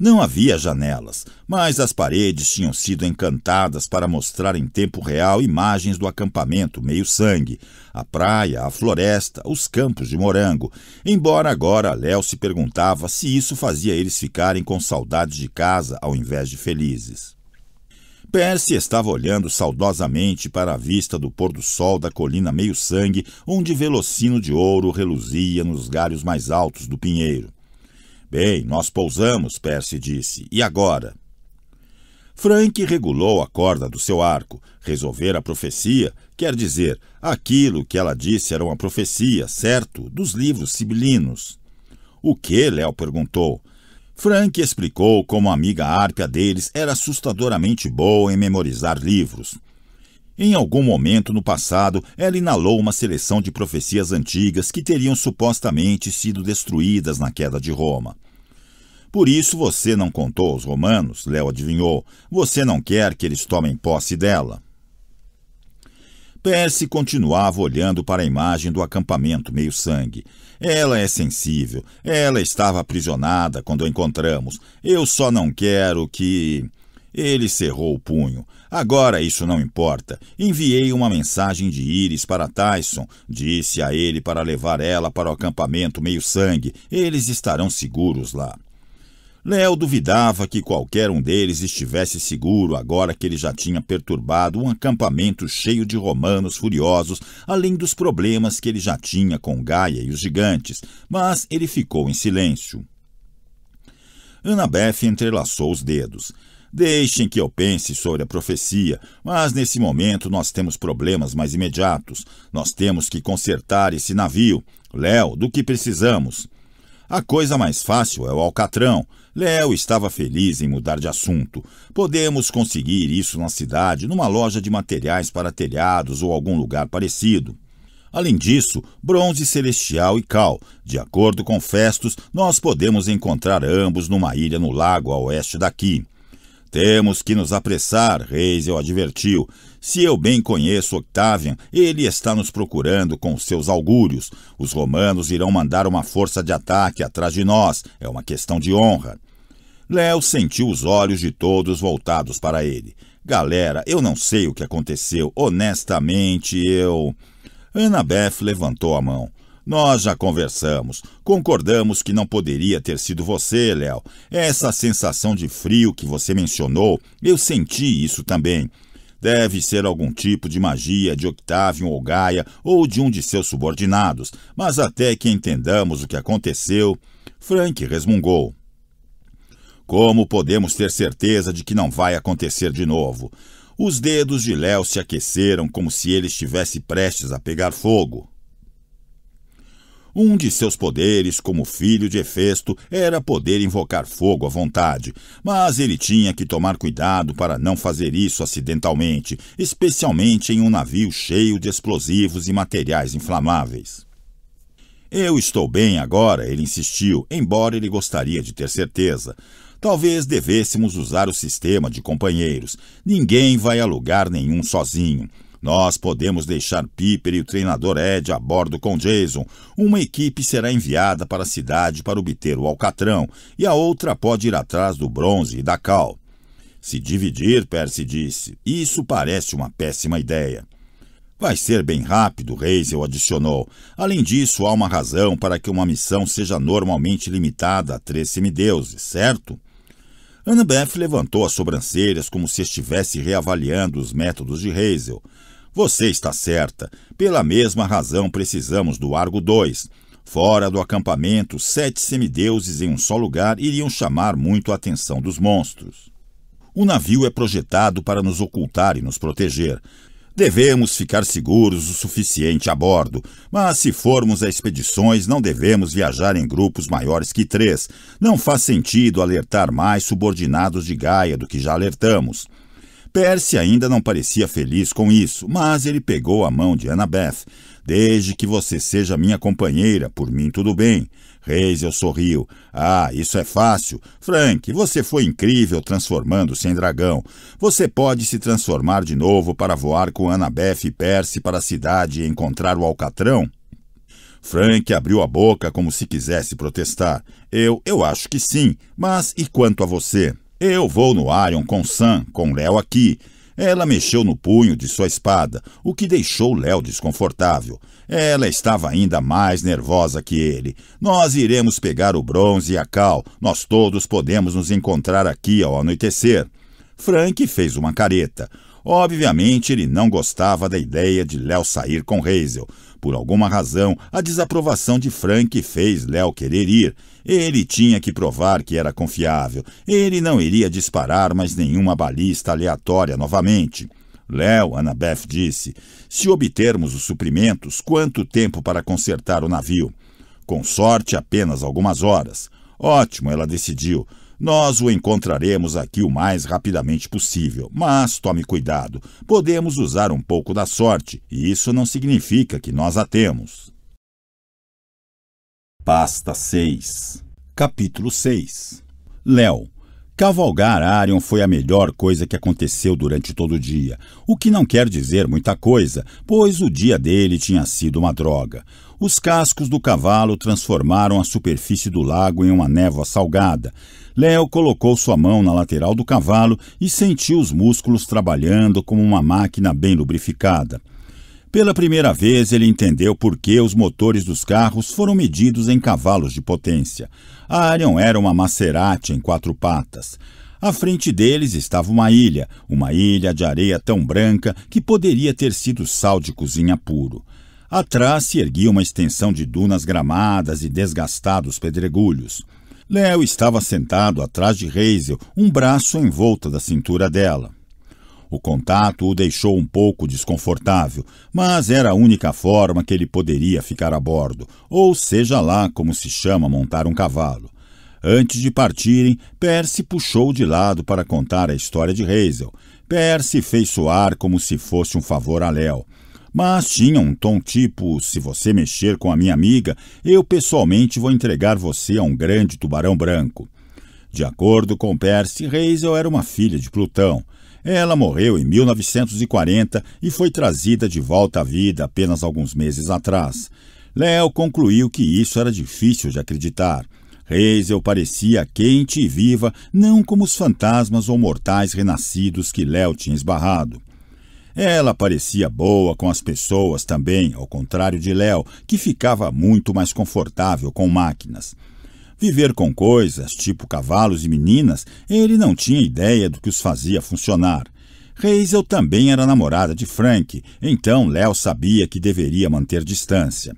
Não havia janelas, mas as paredes tinham sido encantadas para mostrar em tempo real imagens do acampamento meio-sangue, a praia, a floresta, os campos de morango, embora agora Léo se perguntava se isso fazia eles ficarem com saudades de casa ao invés de felizes. Percy estava olhando saudosamente para a vista do pôr do sol da colina meio sangue, onde velocino de ouro reluzia nos galhos mais altos do pinheiro. Bem, nós pousamos, Percy disse. E agora? Frank regulou a corda do seu arco. Resolver a profecia quer dizer, aquilo que ela disse era uma profecia, certo? Dos livros sibilinos. O que? Léo perguntou. Frank explicou como a amiga árpia deles era assustadoramente boa em memorizar livros. Em algum momento no passado, ela inalou uma seleção de profecias antigas que teriam supostamente sido destruídas na queda de Roma. Por isso você não contou aos romanos, Léo adivinhou. Você não quer que eles tomem posse dela. Percy continuava olhando para a imagem do acampamento meio-sangue. Ela é sensível. Ela estava aprisionada quando a encontramos. Eu só não quero que. Ele cerrou o punho. Agora isso não importa. Enviei uma mensagem de Íris para Tyson. Disse a ele para levar ela para o acampamento meio-sangue. Eles estarão seguros lá. Léo duvidava que qualquer um deles estivesse seguro agora que ele já tinha perturbado um acampamento cheio de romanos furiosos, além dos problemas que ele já tinha com Gaia e os gigantes, mas ele ficou em silêncio. Annabeth entrelaçou os dedos. Deixem que eu pense sobre a profecia, mas nesse momento nós temos problemas mais imediatos. Nós temos que consertar esse navio. Léo, do que precisamos? A coisa mais fácil é o Alcatrão. Léo estava feliz em mudar de assunto. Podemos conseguir isso na cidade, numa loja de materiais para telhados ou algum lugar parecido. Além disso, bronze celestial e cal. De acordo com Festos, nós podemos encontrar ambos numa ilha no lago a oeste daqui. Temos que nos apressar, Reisel advertiu. Se eu bem conheço Octavian, ele está nos procurando com seus augúrios. Os romanos irão mandar uma força de ataque atrás de nós. É uma questão de honra. Léo sentiu os olhos de todos voltados para ele. Galera, eu não sei o que aconteceu. Honestamente, eu. Ana Beth levantou a mão. Nós já conversamos. Concordamos que não poderia ter sido você, Léo. Essa sensação de frio que você mencionou, eu senti isso também. Deve ser algum tipo de magia de Octavio ou Gaia ou de um de seus subordinados, mas até que entendamos o que aconteceu, Frank resmungou. Como podemos ter certeza de que não vai acontecer de novo? Os dedos de Léo se aqueceram como se ele estivesse prestes a pegar fogo. Um de seus poderes, como filho de Hefesto, era poder invocar fogo à vontade, mas ele tinha que tomar cuidado para não fazer isso acidentalmente, especialmente em um navio cheio de explosivos e materiais inflamáveis. Eu estou bem agora, ele insistiu, embora ele gostaria de ter certeza. Talvez devêssemos usar o sistema de companheiros. Ninguém vai a lugar nenhum sozinho. Nós podemos deixar Piper e o treinador Ed a bordo com Jason. Uma equipe será enviada para a cidade para obter o Alcatrão, e a outra pode ir atrás do bronze e da cal. Se dividir, Percy disse. Isso parece uma péssima ideia. Vai ser bem rápido, Hazel adicionou. Além disso, há uma razão para que uma missão seja normalmente limitada a três semideuses, certo? Annabeth levantou as sobrancelhas como se estivesse reavaliando os métodos de Hazel. Você está certa. Pela mesma razão precisamos do Argo 2. Fora do acampamento, sete semideuses em um só lugar iriam chamar muito a atenção dos monstros. O navio é projetado para nos ocultar e nos proteger. Devemos ficar seguros o suficiente a bordo, mas se formos a expedições, não devemos viajar em grupos maiores que três. Não faz sentido alertar mais subordinados de Gaia do que já alertamos. Percy ainda não parecia feliz com isso, mas ele pegou a mão de Annabeth. Desde que você seja minha companheira, por mim tudo bem. Hazel sorriu. Ah, isso é fácil. Frank, você foi incrível transformando-se em dragão. Você pode se transformar de novo para voar com Annabeth e Percy para a cidade e encontrar o Alcatrão? Frank abriu a boca como se quisesse protestar. Eu, eu acho que sim, mas e quanto a você? Eu vou no Arion com Sam, com Léo aqui. Ela mexeu no punho de sua espada, o que deixou Léo desconfortável. Ela estava ainda mais nervosa que ele. Nós iremos pegar o bronze e a cal. Nós todos podemos nos encontrar aqui ao anoitecer. Frank fez uma careta. Obviamente, ele não gostava da ideia de Léo sair com Hazel. Por alguma razão, a desaprovação de Frank fez Léo querer ir. Ele tinha que provar que era confiável. Ele não iria disparar mais nenhuma balista aleatória novamente. Léo, Annabeth disse, se obtermos os suprimentos, quanto tempo para consertar o navio? Com sorte, apenas algumas horas. Ótimo, ela decidiu. Nós o encontraremos aqui o mais rapidamente possível, mas tome cuidado. Podemos usar um pouco da sorte, e isso não significa que nós a temos. Pasta 6. Capítulo 6. Léo. Cavalgar Arion foi a melhor coisa que aconteceu durante todo o dia, o que não quer dizer muita coisa, pois o dia dele tinha sido uma droga. Os cascos do cavalo transformaram a superfície do lago em uma névoa salgada. Léo colocou sua mão na lateral do cavalo e sentiu os músculos trabalhando como uma máquina bem lubrificada. Pela primeira vez, ele entendeu por que os motores dos carros foram medidos em cavalos de potência. A Arion era uma Maserati em quatro patas. À frente deles estava uma ilha, uma ilha de areia tão branca que poderia ter sido sal de cozinha puro. Atrás se erguia uma extensão de dunas gramadas e desgastados pedregulhos. Léo estava sentado atrás de Hazel, um braço em volta da cintura dela. O contato o deixou um pouco desconfortável, mas era a única forma que ele poderia ficar a bordo, ou seja lá como se chama montar um cavalo. Antes de partirem, Percy puxou de lado para contar a história de Hazel. Percy fez soar como se fosse um favor a Léo. Mas tinha um tom tipo: se você mexer com a minha amiga, eu pessoalmente vou entregar você a um grande tubarão branco. De acordo com Percy, Hazel era uma filha de Plutão. Ela morreu em 1940 e foi trazida de volta à vida apenas alguns meses atrás. Léo concluiu que isso era difícil de acreditar. Hazel parecia quente e viva, não como os fantasmas ou mortais renascidos que Léo tinha esbarrado. Ela parecia boa com as pessoas também, ao contrário de Léo, que ficava muito mais confortável com máquinas. Viver com coisas, tipo cavalos e meninas, ele não tinha ideia do que os fazia funcionar. Hazel também era namorada de Frank, então Léo sabia que deveria manter distância.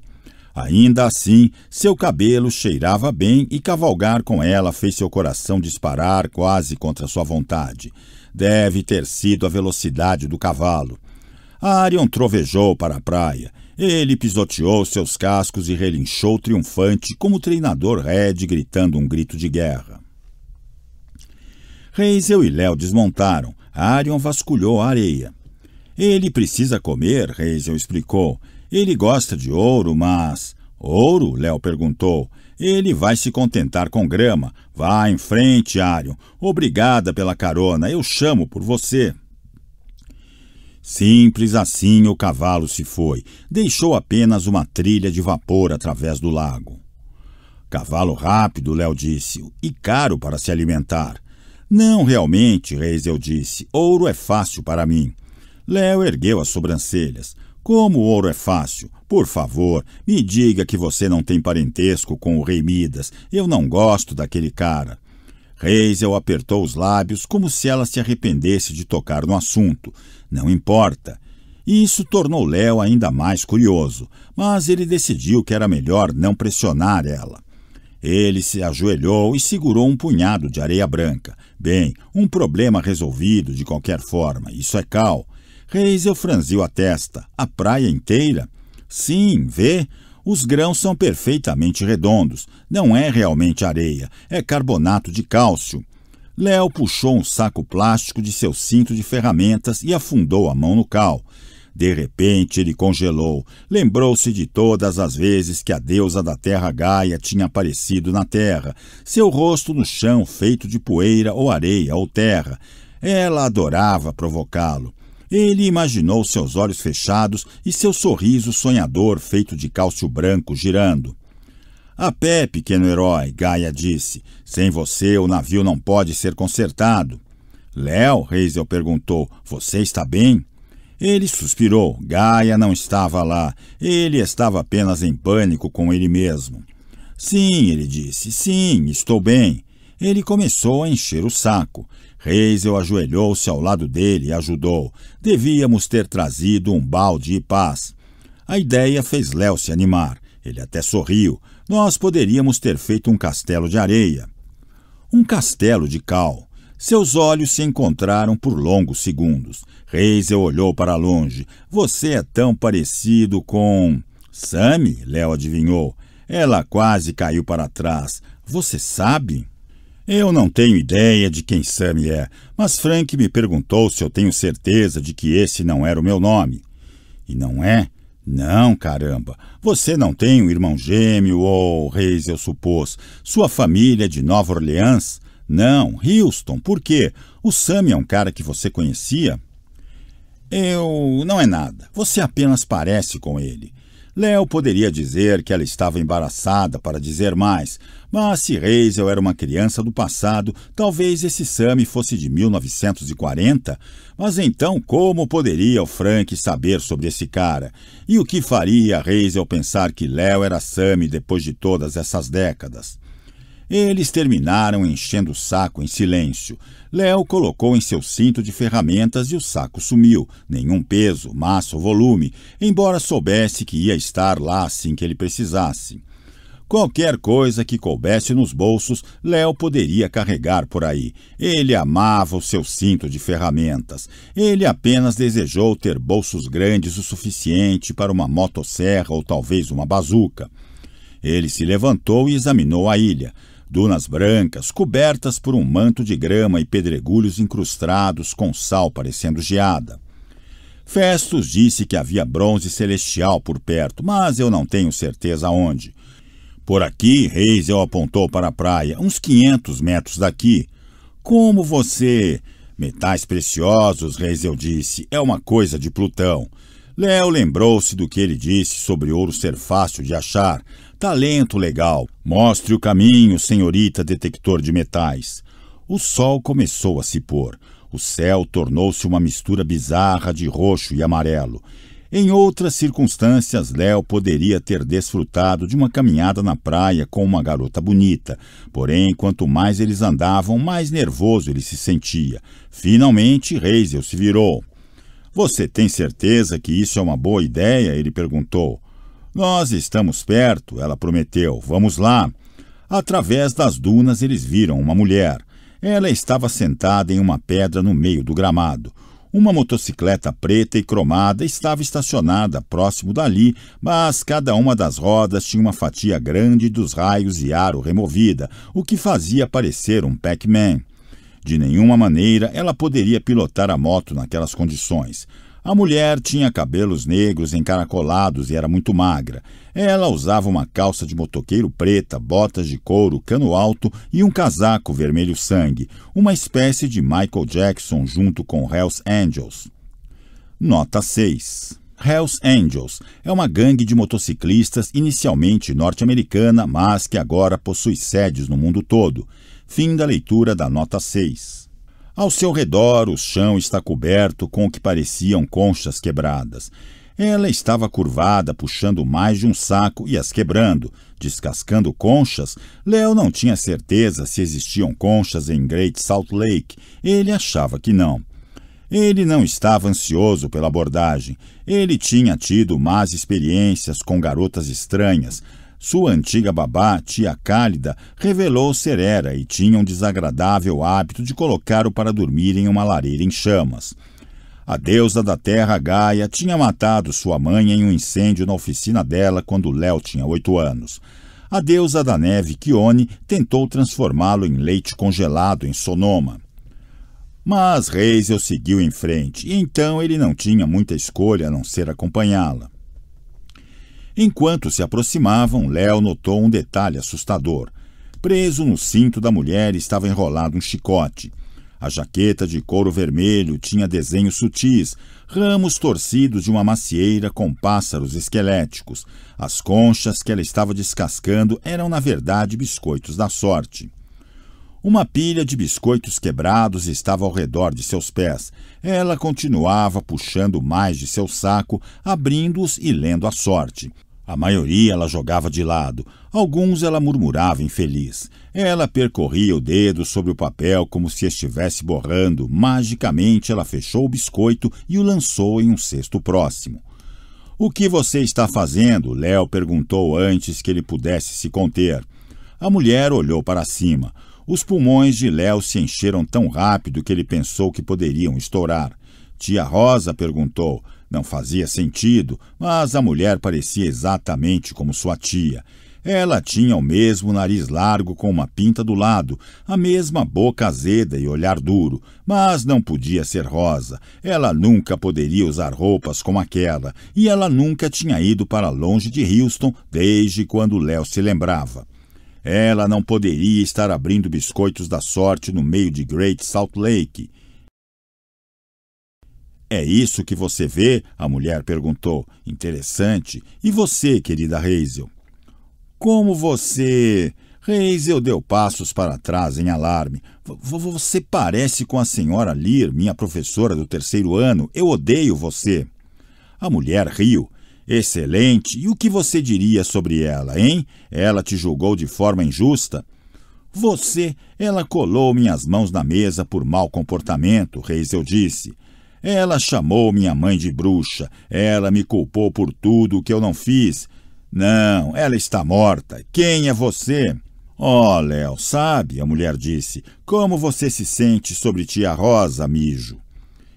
Ainda assim, seu cabelo cheirava bem e cavalgar com ela fez seu coração disparar quase contra sua vontade. Deve ter sido a velocidade do cavalo. A Arion trovejou para a praia ele pisoteou seus cascos e relinchou triunfante como o treinador Red gritando um grito de guerra. Reisel e Léo desmontaram. Arion vasculhou a areia. Ele precisa comer, Reisel explicou. Ele gosta de ouro, mas... Ouro? Léo perguntou. Ele vai se contentar com grama. Vá em frente, Arion. Obrigada pela carona. Eu chamo por você. Simples assim o cavalo se foi, deixou apenas uma trilha de vapor através do lago. Cavalo rápido, Léo disse, e caro para se alimentar. Não realmente, Reis, eu disse, ouro é fácil para mim. Léo ergueu as sobrancelhas. Como ouro é fácil? Por favor, me diga que você não tem parentesco com o rei Midas. Eu não gosto daquele cara. Hazel apertou os lábios como se ela se arrependesse de tocar no assunto. Não importa. E isso tornou Léo ainda mais curioso, mas ele decidiu que era melhor não pressionar ela. Ele se ajoelhou e segurou um punhado de areia branca. Bem, um problema resolvido de qualquer forma, isso é cal. Hazel franziu a testa. A praia inteira? Sim, vê. Os grãos são perfeitamente redondos, não é realmente areia, é carbonato de cálcio. Léo puxou um saco plástico de seu cinto de ferramentas e afundou a mão no cal. De repente ele congelou, lembrou-se de todas as vezes que a deusa da terra Gaia tinha aparecido na terra, seu rosto no chão feito de poeira ou areia ou terra. Ela adorava provocá-lo. Ele imaginou seus olhos fechados e seu sorriso sonhador feito de cálcio branco girando. A pé, pequeno herói, Gaia disse. Sem você, o navio não pode ser consertado. Léo, Hazel perguntou, você está bem? Ele suspirou. Gaia não estava lá. Ele estava apenas em pânico com ele mesmo. Sim, ele disse, sim, estou bem. Ele começou a encher o saco. Reisel ajoelhou-se ao lado dele e ajudou. Devíamos ter trazido um balde e paz. A ideia fez Léo se animar. Ele até sorriu. Nós poderíamos ter feito um castelo de areia. Um castelo de cal. Seus olhos se encontraram por longos segundos. Reisel olhou para longe. Você é tão parecido com. Sammy? Léo adivinhou. Ela quase caiu para trás. Você sabe? Eu não tenho ideia de quem Sam é, mas Frank me perguntou se eu tenho certeza de que esse não era o meu nome. E não é? Não, caramba. Você não tem um irmão gêmeo ou oh, reis, eu supus. Sua família é de Nova Orleans? Não, Houston. Por quê? O Sam é um cara que você conhecia? Eu. não é nada. Você apenas parece com ele. Léo poderia dizer que ela estava embaraçada para dizer mais, mas se Hazel era uma criança do passado, talvez esse Sammy fosse de 1940. Mas então como poderia o Frank saber sobre esse cara? E o que faria Hazel pensar que Léo era Sammy depois de todas essas décadas? Eles terminaram enchendo o saco em silêncio. Léo colocou em seu cinto de ferramentas e o saco sumiu. Nenhum peso, massa ou volume, embora soubesse que ia estar lá assim que ele precisasse. Qualquer coisa que coubesse nos bolsos, Léo poderia carregar por aí. Ele amava o seu cinto de ferramentas. Ele apenas desejou ter bolsos grandes o suficiente para uma motosserra ou talvez uma bazuca. Ele se levantou e examinou a ilha. Dunas brancas, cobertas por um manto de grama e pedregulhos incrustados com sal parecendo geada. Festus disse que havia bronze celestial por perto, mas eu não tenho certeza onde. Por aqui, Hazel apontou para a praia, uns 500 metros daqui. Como você... Metais preciosos, Hazel disse, é uma coisa de Plutão. Léo lembrou-se do que ele disse sobre ouro ser fácil de achar, Talento legal. Mostre o caminho, senhorita detector de metais. O sol começou a se pôr. O céu tornou-se uma mistura bizarra de roxo e amarelo. Em outras circunstâncias, Léo poderia ter desfrutado de uma caminhada na praia com uma garota bonita. Porém, quanto mais eles andavam, mais nervoso ele se sentia. Finalmente, Reisel se virou. Você tem certeza que isso é uma boa ideia? Ele perguntou. Nós estamos perto, ela prometeu. Vamos lá. Através das dunas eles viram uma mulher. Ela estava sentada em uma pedra no meio do gramado. Uma motocicleta preta e cromada estava estacionada próximo dali, mas cada uma das rodas tinha uma fatia grande dos raios e aro removida, o que fazia parecer um Pac-Man. De nenhuma maneira ela poderia pilotar a moto naquelas condições. A mulher tinha cabelos negros encaracolados e era muito magra. Ela usava uma calça de motoqueiro preta, botas de couro, cano alto e um casaco vermelho sangue, uma espécie de Michael Jackson junto com Hells Angels. Nota 6. Hells Angels é uma gangue de motociclistas inicialmente norte-americana, mas que agora possui sedes no mundo todo. Fim da leitura da nota 6. Ao seu redor, o chão está coberto com o que pareciam conchas quebradas. Ela estava curvada, puxando mais de um saco e as quebrando, descascando conchas. Léo não tinha certeza se existiam conchas em Great Salt Lake. Ele achava que não. Ele não estava ansioso pela abordagem. Ele tinha tido más experiências com garotas estranhas. Sua antiga babá, tia Cálida, revelou ser era e tinha um desagradável hábito de colocá-lo para dormir em uma lareira em chamas. A deusa da terra Gaia tinha matado sua mãe em um incêndio na oficina dela quando Léo tinha oito anos. A deusa da neve, Kione, tentou transformá-lo em leite congelado em Sonoma. Mas Reisel seguiu em frente, e então ele não tinha muita escolha a não ser acompanhá-la. Enquanto se aproximavam, Léo notou um detalhe assustador. Preso no cinto da mulher estava enrolado um chicote. A jaqueta de couro vermelho tinha desenhos sutis, ramos torcidos de uma macieira com pássaros esqueléticos. As conchas que ela estava descascando eram, na verdade, biscoitos da sorte. Uma pilha de biscoitos quebrados estava ao redor de seus pés. Ela continuava puxando mais de seu saco, abrindo-os e lendo a sorte. A maioria ela jogava de lado, alguns ela murmurava infeliz. Ela percorria o dedo sobre o papel como se estivesse borrando. Magicamente ela fechou o biscoito e o lançou em um cesto próximo. O que você está fazendo? Léo perguntou antes que ele pudesse se conter. A mulher olhou para cima. Os pulmões de Léo se encheram tão rápido que ele pensou que poderiam estourar. Tia Rosa perguntou. Não fazia sentido, mas a mulher parecia exatamente como sua tia. Ela tinha o mesmo nariz largo com uma pinta do lado, a mesma boca azeda e olhar duro, mas não podia ser rosa. Ela nunca poderia usar roupas como aquela, e ela nunca tinha ido para longe de Houston desde quando Léo se lembrava. Ela não poderia estar abrindo biscoitos da sorte no meio de Great Salt Lake. É isso que você vê? A mulher perguntou. Interessante. E você, querida Hazel? Como você. Hazel deu passos para trás em alarme. Você parece com a senhora Lear, minha professora do terceiro ano. Eu odeio você. A mulher riu, Excelente! E o que você diria sobre ela, hein? Ela te julgou de forma injusta? Você, ela colou minhas mãos na mesa por mau comportamento, Reis, eu disse. Ela chamou minha mãe de bruxa. Ela me culpou por tudo o que eu não fiz. Não, ela está morta. Quem é você? Oh, Léo, sabe, a mulher disse, como você se sente sobre tia Rosa, mijo?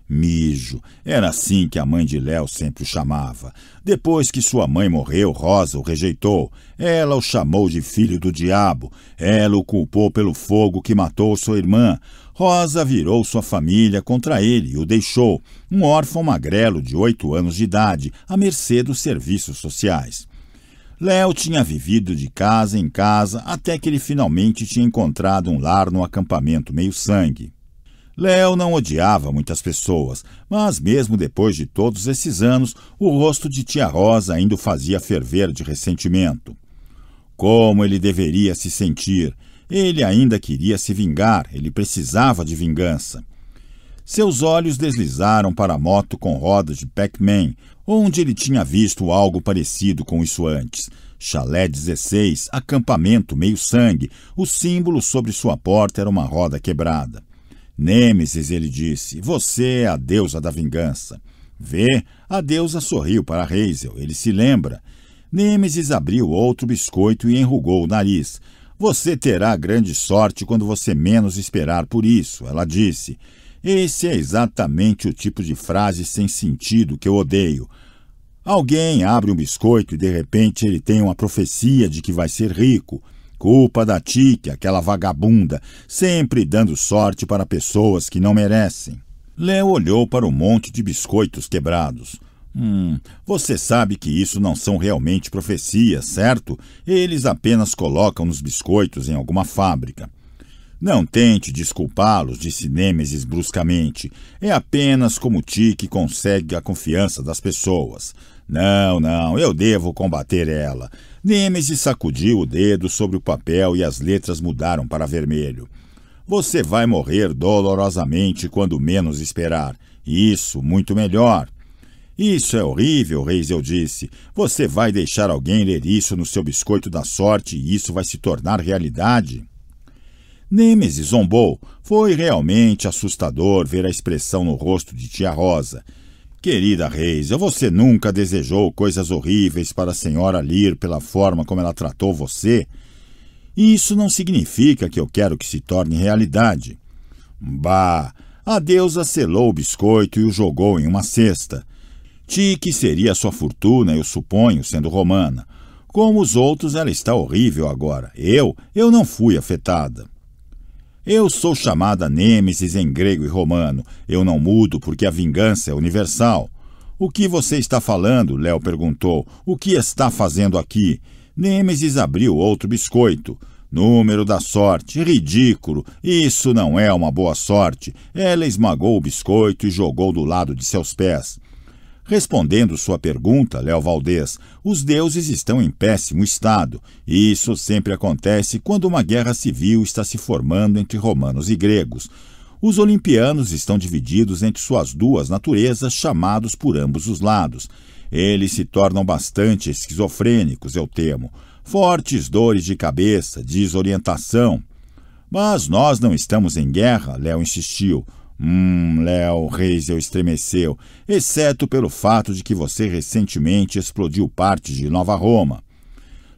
Mijo. Era assim que a mãe de Léo sempre o chamava. Depois que sua mãe morreu, Rosa o rejeitou. Ela o chamou de filho do diabo. Ela o culpou pelo fogo que matou sua irmã. Rosa virou sua família contra ele e o deixou, um órfão magrelo de oito anos de idade, à mercê dos serviços sociais. Léo tinha vivido de casa em casa até que ele finalmente tinha encontrado um lar no acampamento meio-sangue. Léo não odiava muitas pessoas, mas mesmo depois de todos esses anos, o rosto de tia Rosa ainda o fazia ferver de ressentimento. Como ele deveria se sentir? Ele ainda queria se vingar, ele precisava de vingança. Seus olhos deslizaram para a moto com rodas de Pac-Man, onde ele tinha visto algo parecido com isso antes. Chalé 16, acampamento meio-sangue, o símbolo sobre sua porta era uma roda quebrada. Nêmesis, ele disse, você é a deusa da vingança. Vê, a deusa sorriu para Hazel. Ele se lembra. Nêmesis abriu outro biscoito e enrugou o nariz. Você terá grande sorte quando você menos esperar por isso, ela disse. Esse é exatamente o tipo de frase sem sentido que eu odeio. Alguém abre um biscoito e de repente ele tem uma profecia de que vai ser rico. Culpa da Tique, aquela vagabunda, sempre dando sorte para pessoas que não merecem. Léo olhou para o um monte de biscoitos quebrados. Hum, você sabe que isso não são realmente profecias, certo? Eles apenas colocam nos biscoitos em alguma fábrica. Não tente desculpá-los, disse Nêmesis bruscamente. É apenas como Tique consegue a confiança das pessoas. Não, não, eu devo combater ela. Nemesis sacudiu o dedo sobre o papel e as letras mudaram para vermelho. Você vai morrer dolorosamente quando menos esperar. Isso, muito melhor. Isso é horrível, Reis, eu disse. Você vai deixar alguém ler isso no seu biscoito da sorte e isso vai se tornar realidade? Nêmesis zombou. Foi realmente assustador ver a expressão no rosto de tia Rosa. Querida Reis, você nunca desejou coisas horríveis para a senhora lir pela forma como ela tratou você? E isso não significa que eu quero que se torne realidade. Bah! A deusa selou o biscoito e o jogou em uma cesta. Ti que seria sua fortuna, eu suponho, sendo romana. Como os outros, ela está horrível agora. Eu, eu não fui afetada. Eu sou chamada Nêmesis em grego e romano. Eu não mudo porque a vingança é universal. O que você está falando? Léo perguntou. O que está fazendo aqui? Nêmesis abriu outro biscoito. Número da sorte, ridículo. Isso não é uma boa sorte. Ela esmagou o biscoito e jogou do lado de seus pés. Respondendo sua pergunta, Léo Valdez, os deuses estão em péssimo estado, isso sempre acontece quando uma guerra civil está se formando entre romanos e gregos. Os olimpianos estão divididos entre suas duas naturezas, chamados por ambos os lados. Eles se tornam bastante esquizofrênicos, eu temo. Fortes dores de cabeça, desorientação. Mas nós não estamos em guerra, Léo insistiu. Hum, Léo Reisel estremeceu, exceto pelo fato de que você recentemente explodiu parte de Nova Roma.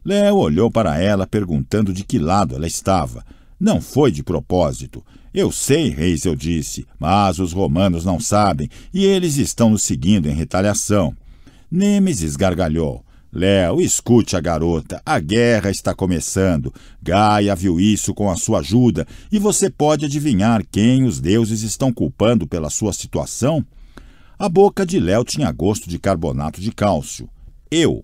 Léo olhou para ela perguntando de que lado ela estava. Não foi de propósito. Eu sei, Reis, disse, mas os romanos não sabem e eles estão nos seguindo em retaliação. Nêmesis gargalhou. Léo, escute a garota. A guerra está começando. Gaia viu isso com a sua ajuda, e você pode adivinhar quem os deuses estão culpando pela sua situação? A boca de Léo tinha gosto de carbonato de cálcio. Eu.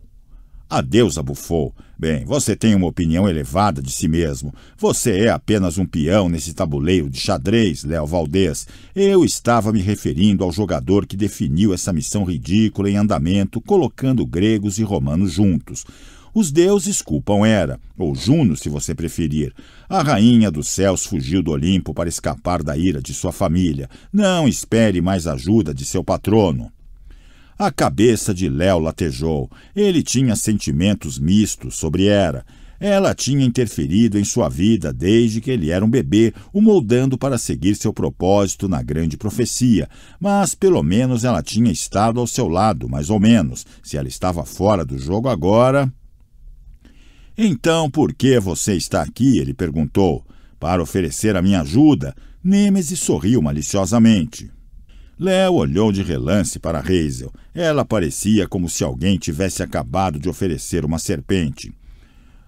A deusa bufou. Bem, você tem uma opinião elevada de si mesmo. Você é apenas um peão nesse tabuleiro de xadrez, Léo Valdez. Eu estava me referindo ao jogador que definiu essa missão ridícula em andamento, colocando gregos e romanos juntos. Os deuses culpam Hera, ou Juno, se você preferir. A rainha dos céus fugiu do Olimpo para escapar da ira de sua família. Não espere mais ajuda de seu patrono. A cabeça de Léo latejou. Ele tinha sentimentos mistos sobre Era. Ela tinha interferido em sua vida desde que ele era um bebê, o moldando para seguir seu propósito na grande profecia. Mas pelo menos ela tinha estado ao seu lado, mais ou menos. Se ela estava fora do jogo agora. Então, por que você está aqui? ele perguntou. Para oferecer a minha ajuda. Nêmesis sorriu maliciosamente. Léo olhou de relance para Hazel. Ela parecia como se alguém tivesse acabado de oferecer uma serpente.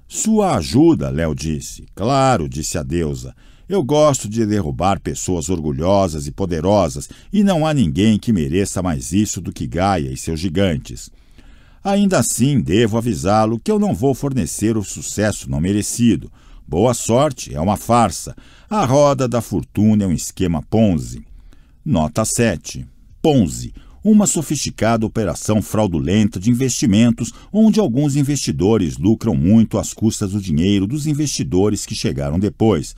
Sua ajuda, Léo disse. Claro, disse a deusa. Eu gosto de derrubar pessoas orgulhosas e poderosas, e não há ninguém que mereça mais isso do que Gaia e seus gigantes. Ainda assim, devo avisá-lo que eu não vou fornecer o sucesso não merecido. Boa sorte é uma farsa. A roda da fortuna é um esquema Ponzi. Nota 7. Ponzi. Uma sofisticada operação fraudulenta de investimentos, onde alguns investidores lucram muito às custas do dinheiro dos investidores que chegaram depois.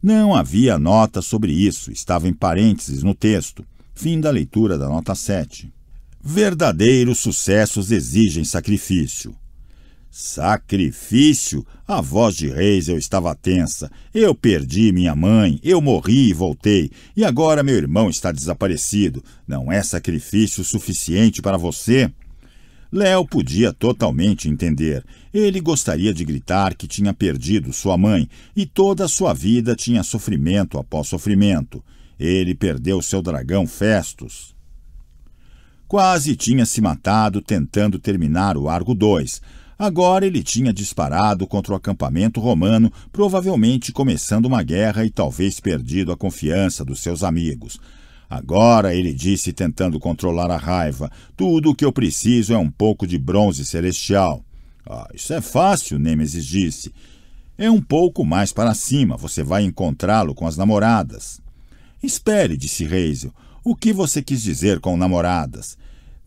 Não havia nota sobre isso, estava em parênteses no texto. Fim da leitura da nota 7. Verdadeiros sucessos exigem sacrifício. Sacrifício? A voz de Reis eu estava tensa. Eu perdi minha mãe, eu morri e voltei, e agora meu irmão está desaparecido. Não é sacrifício suficiente para você? Léo podia totalmente entender. Ele gostaria de gritar que tinha perdido sua mãe e toda a sua vida tinha sofrimento após sofrimento. Ele perdeu seu dragão Festus. Quase tinha se matado tentando terminar o Argo 2, Agora ele tinha disparado contra o acampamento romano, provavelmente começando uma guerra e talvez perdido a confiança dos seus amigos. Agora, ele disse, tentando controlar a raiva, tudo o que eu preciso é um pouco de bronze celestial. Ah, isso é fácil, Nemesis disse. É um pouco mais para cima, você vai encontrá-lo com as namoradas. Espere, disse Reisel. O que você quis dizer com namoradas?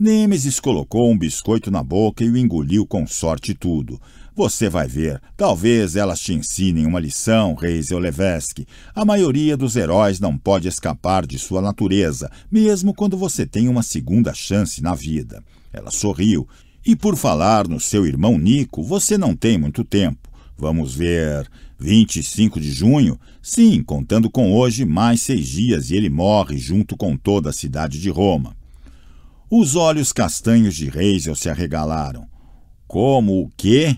Nemesis colocou um biscoito na boca e o engoliu com sorte tudo. Você vai ver, talvez elas te ensinem uma lição, Reis Levesque. A maioria dos heróis não pode escapar de sua natureza, mesmo quando você tem uma segunda chance na vida. Ela sorriu. E por falar no seu irmão Nico, você não tem muito tempo. Vamos ver. 25 de junho? Sim, contando com hoje, mais seis dias e ele morre junto com toda a cidade de Roma. Os olhos castanhos de Hazel se arregalaram. Como o quê?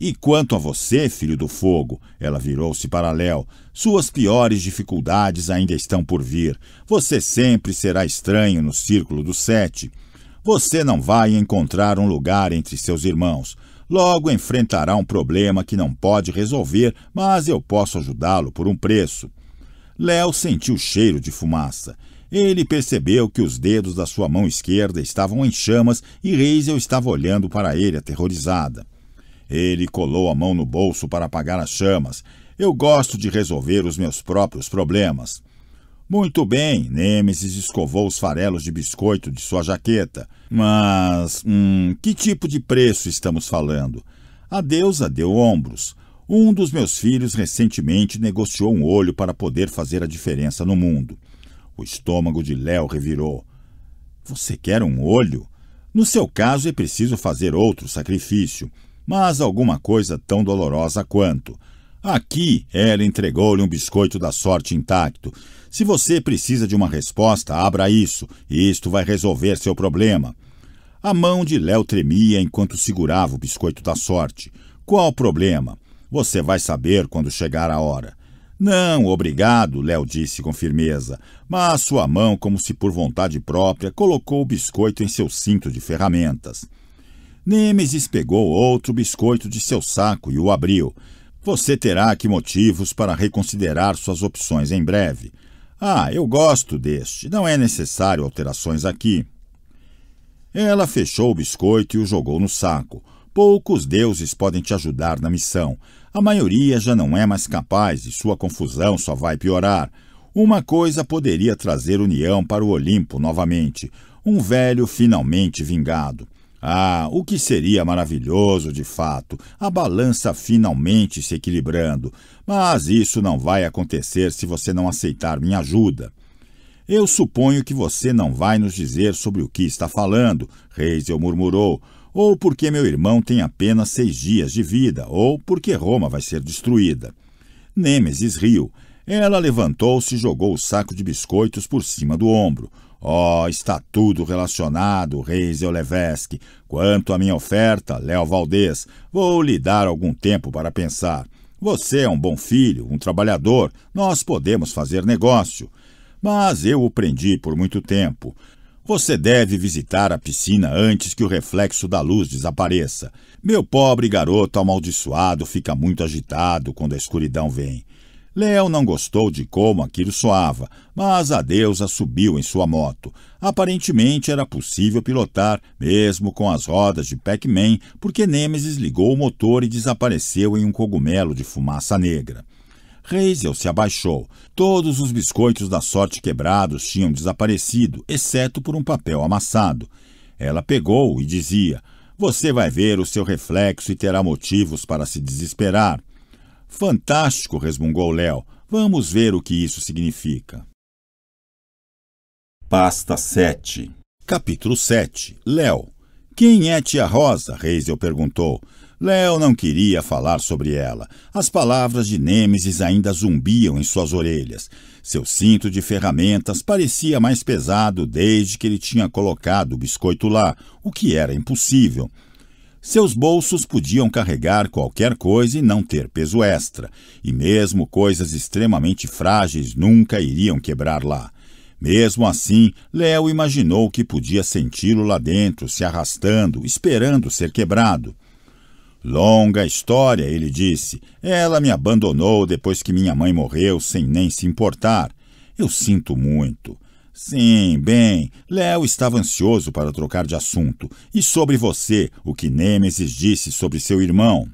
E quanto a você, filho do fogo, ela virou-se para Léo, suas piores dificuldades ainda estão por vir. Você sempre será estranho no círculo dos sete. Você não vai encontrar um lugar entre seus irmãos. Logo enfrentará um problema que não pode resolver, mas eu posso ajudá-lo por um preço. Léo sentiu cheiro de fumaça. Ele percebeu que os dedos da sua mão esquerda estavam em chamas e Hazel estava olhando para ele aterrorizada. Ele colou a mão no bolso para apagar as chamas. Eu gosto de resolver os meus próprios problemas. Muito bem, Nemesis escovou os farelos de biscoito de sua jaqueta. Mas, hum, que tipo de preço estamos falando? A deusa deu ombros. Um dos meus filhos recentemente negociou um olho para poder fazer a diferença no mundo. O estômago de Léo revirou. Você quer um olho? No seu caso, é preciso fazer outro sacrifício, mas alguma coisa tão dolorosa quanto. Aqui, ela entregou-lhe um biscoito da sorte intacto. Se você precisa de uma resposta, abra isso, isto vai resolver seu problema. A mão de Léo tremia enquanto segurava o biscoito da sorte. Qual o problema? Você vai saber quando chegar a hora. Não, obrigado, Léo disse com firmeza, mas sua mão, como se por vontade própria, colocou o biscoito em seu cinto de ferramentas. Nêmesis pegou outro biscoito de seu saco e o abriu. Você terá aqui motivos para reconsiderar suas opções em breve. Ah, eu gosto deste, não é necessário alterações aqui. Ela fechou o biscoito e o jogou no saco. Poucos deuses podem te ajudar na missão, a maioria já não é mais capaz e sua confusão só vai piorar. Uma coisa poderia trazer união para o Olimpo novamente: um velho finalmente vingado. Ah, o que seria maravilhoso de fato, a balança finalmente se equilibrando. Mas isso não vai acontecer se você não aceitar minha ajuda. Eu suponho que você não vai nos dizer sobre o que está falando, Reisel murmurou ou porque meu irmão tem apenas seis dias de vida, ou porque Roma vai ser destruída. Nêmesis riu. Ela levantou-se e jogou o saco de biscoitos por cima do ombro. Oh, está tudo relacionado, Reis Euleveski. Quanto à minha oferta, Léo Valdez, vou lhe dar algum tempo para pensar. Você é um bom filho, um trabalhador, nós podemos fazer negócio. Mas eu o prendi por muito tempo. Você deve visitar a piscina antes que o reflexo da luz desapareça. Meu pobre garoto amaldiçoado fica muito agitado quando a escuridão vem. Leão não gostou de como aquilo soava, mas a deusa subiu em sua moto. Aparentemente era possível pilotar, mesmo com as rodas de Pac-Man, porque Nemesis ligou o motor e desapareceu em um cogumelo de fumaça negra. Hazel se abaixou. Todos os biscoitos da sorte quebrados tinham desaparecido, exceto por um papel amassado. Ela pegou e dizia: Você vai ver o seu reflexo e terá motivos para se desesperar. Fantástico, resmungou Léo. Vamos ver o que isso significa. Pasta 7 Capítulo 7 Léo Quem é tia Rosa? Hazel perguntou. Léo não queria falar sobre ela. As palavras de Nêmesis ainda zumbiam em suas orelhas. Seu cinto de ferramentas parecia mais pesado desde que ele tinha colocado o biscoito lá, o que era impossível. Seus bolsos podiam carregar qualquer coisa e não ter peso extra, e mesmo coisas extremamente frágeis nunca iriam quebrar lá. Mesmo assim, Léo imaginou que podia senti-lo lá dentro, se arrastando, esperando ser quebrado. Longa história, ele disse. Ela me abandonou depois que minha mãe morreu sem nem se importar. Eu sinto muito. Sim, bem, Léo estava ansioso para trocar de assunto. E sobre você, o que Nêmesis disse sobre seu irmão?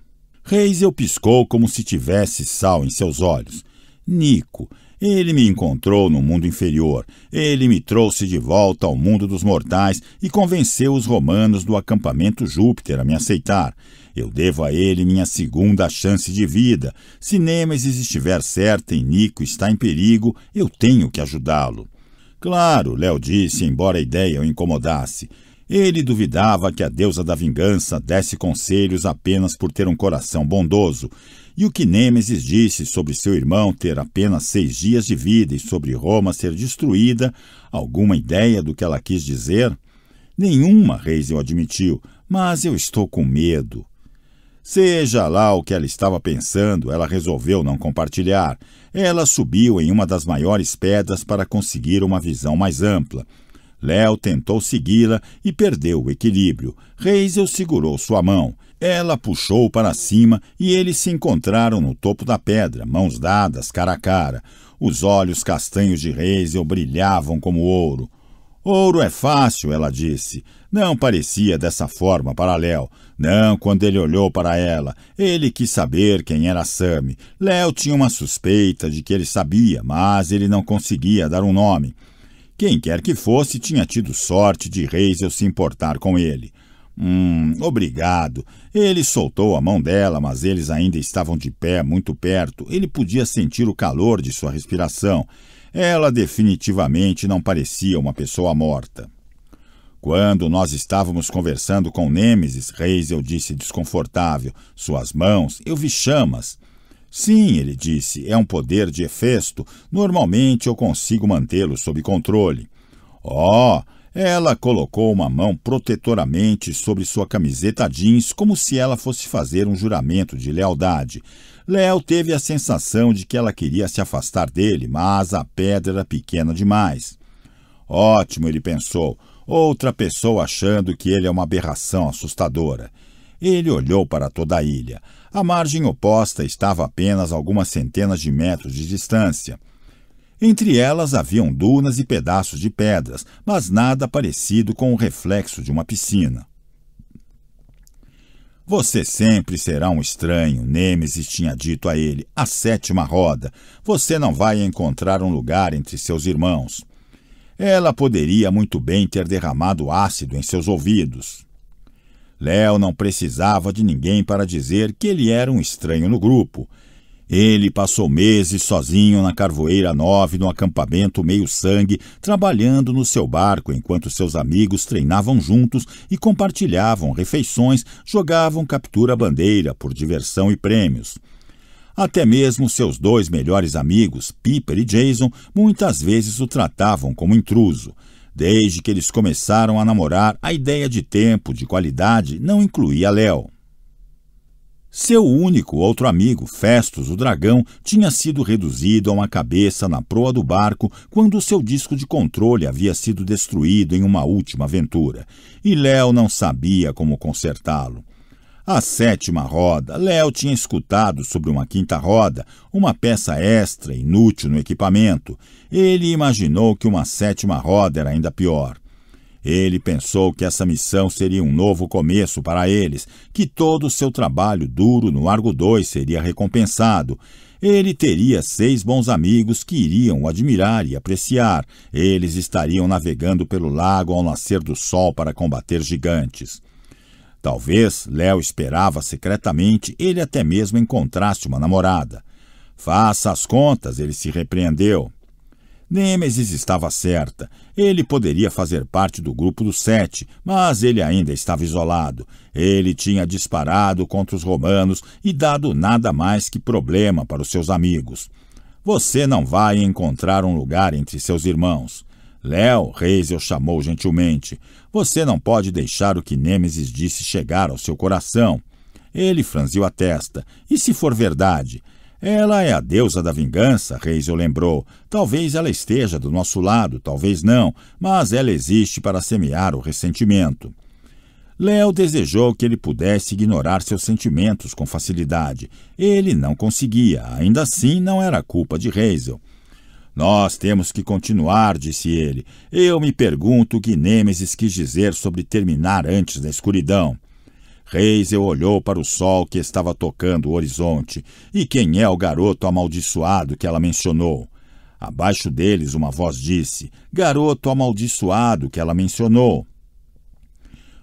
Reisel piscou como se tivesse sal em seus olhos. Nico, ele me encontrou no mundo inferior. Ele me trouxe de volta ao mundo dos mortais e convenceu os romanos do acampamento Júpiter a me aceitar. Eu devo a ele minha segunda chance de vida. Se Nemesis estiver certa e Nico está em perigo, eu tenho que ajudá-lo. Claro, Léo disse, embora a ideia o incomodasse. Ele duvidava que a deusa da vingança desse conselhos apenas por ter um coração bondoso, e o que Nêmesis disse sobre seu irmão ter apenas seis dias de vida e sobre Roma ser destruída, alguma ideia do que ela quis dizer? Nenhuma, Reis admitiu, mas eu estou com medo. Seja lá o que ela estava pensando, ela resolveu não compartilhar. Ela subiu em uma das maiores pedras para conseguir uma visão mais ampla. Léo tentou segui-la e perdeu o equilíbrio. Reisel segurou sua mão. Ela puxou para cima e eles se encontraram no topo da pedra, mãos dadas, cara a cara. Os olhos castanhos de Reisel brilhavam como ouro. Ouro é fácil, ela disse. Não parecia dessa forma para Léo. Não quando ele olhou para ela. Ele quis saber quem era Sami. Léo tinha uma suspeita de que ele sabia, mas ele não conseguia dar um nome. Quem quer que fosse tinha tido sorte de Reisel se importar com ele. Hum, obrigado. Ele soltou a mão dela, mas eles ainda estavam de pé, muito perto. Ele podia sentir o calor de sua respiração. Ela definitivamente não parecia uma pessoa morta. Quando nós estávamos conversando com Nêmesis, Reis, eu disse desconfortável, suas mãos, eu vi chamas. Sim, ele disse, é um poder de Efesto, Normalmente eu consigo mantê-lo sob controle. Oh, ela colocou uma mão protetoramente sobre sua camiseta jeans, como se ela fosse fazer um juramento de lealdade. Léo teve a sensação de que ela queria se afastar dele, mas a pedra era pequena demais. Ótimo, ele pensou, outra pessoa achando que ele é uma aberração assustadora. Ele olhou para toda a ilha. A margem oposta estava apenas algumas centenas de metros de distância. Entre elas haviam dunas e pedaços de pedras, mas nada parecido com o reflexo de uma piscina. Você sempre será um estranho, Nêmesis tinha dito a ele, a sétima roda. Você não vai encontrar um lugar entre seus irmãos. Ela poderia muito bem ter derramado ácido em seus ouvidos. Léo não precisava de ninguém para dizer que ele era um estranho no grupo. Ele passou meses sozinho na Carvoeira 9, no acampamento meio-sangue, trabalhando no seu barco enquanto seus amigos treinavam juntos e compartilhavam refeições, jogavam captura-bandeira por diversão e prêmios. Até mesmo seus dois melhores amigos, Piper e Jason, muitas vezes o tratavam como intruso. Desde que eles começaram a namorar, a ideia de tempo, de qualidade, não incluía Léo. Seu único outro amigo, Festus, o dragão, tinha sido reduzido a uma cabeça na proa do barco quando seu disco de controle havia sido destruído em uma última aventura, e Léo não sabia como consertá-lo. A sétima roda, Léo tinha escutado sobre uma quinta roda, uma peça extra inútil no equipamento. Ele imaginou que uma sétima roda era ainda pior. Ele pensou que essa missão seria um novo começo para eles, que todo o seu trabalho duro no Argo 2 seria recompensado. Ele teria seis bons amigos que iriam o admirar e apreciar. Eles estariam navegando pelo lago ao nascer do sol para combater gigantes. Talvez Léo esperava secretamente ele até mesmo encontrasse uma namorada. Faça as contas, ele se repreendeu. Nêmesis estava certa. Ele poderia fazer parte do grupo dos sete, mas ele ainda estava isolado. Ele tinha disparado contra os romanos e dado nada mais que problema para os seus amigos. Você não vai encontrar um lugar entre seus irmãos. Léo, Reis o chamou gentilmente. Você não pode deixar o que Nêmesis disse chegar ao seu coração. Ele franziu a testa. E se for verdade? Ela é a deusa da vingança, Reisel lembrou. Talvez ela esteja do nosso lado, talvez não, mas ela existe para semear o ressentimento. Léo desejou que ele pudesse ignorar seus sentimentos com facilidade. Ele não conseguia, ainda assim não era culpa de Reisel. Nós temos que continuar, disse ele. Eu me pergunto o que Nêmesis quis dizer sobre terminar antes da escuridão. Reisel olhou para o sol que estava tocando o horizonte. E quem é o garoto amaldiçoado que ela mencionou? Abaixo deles, uma voz disse: Garoto amaldiçoado que ela mencionou.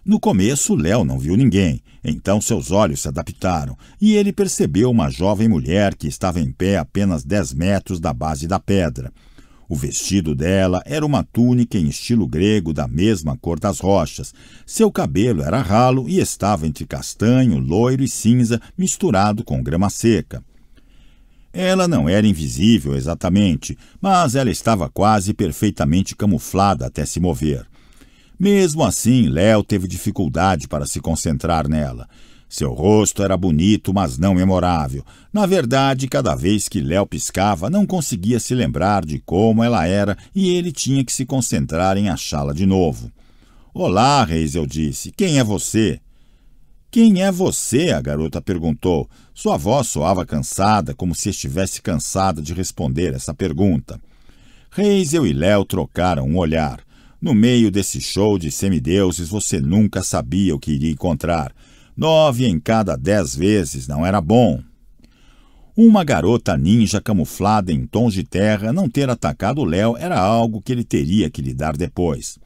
No começo, Léo não viu ninguém, então seus olhos se adaptaram e ele percebeu uma jovem mulher que estava em pé apenas dez metros da base da pedra. O vestido dela era uma túnica em estilo grego da mesma cor das rochas. Seu cabelo era ralo e estava entre castanho, loiro e cinza, misturado com grama seca. Ela não era invisível exatamente, mas ela estava quase perfeitamente camuflada até se mover. Mesmo assim, Léo teve dificuldade para se concentrar nela. Seu rosto era bonito, mas não memorável. Na verdade, cada vez que Léo piscava, não conseguia se lembrar de como ela era e ele tinha que se concentrar em achá-la de novo. Olá, Reis, eu disse. Quem é você? Quem é você? a garota perguntou. Sua voz soava cansada, como se estivesse cansada de responder essa pergunta. Reis, eu e Léo trocaram um olhar. No meio desse show de semideuses, você nunca sabia o que iria encontrar. Nove em cada dez vezes não era bom. Uma garota ninja camuflada em tons de terra não ter atacado o Léo era algo que ele teria que lidar depois.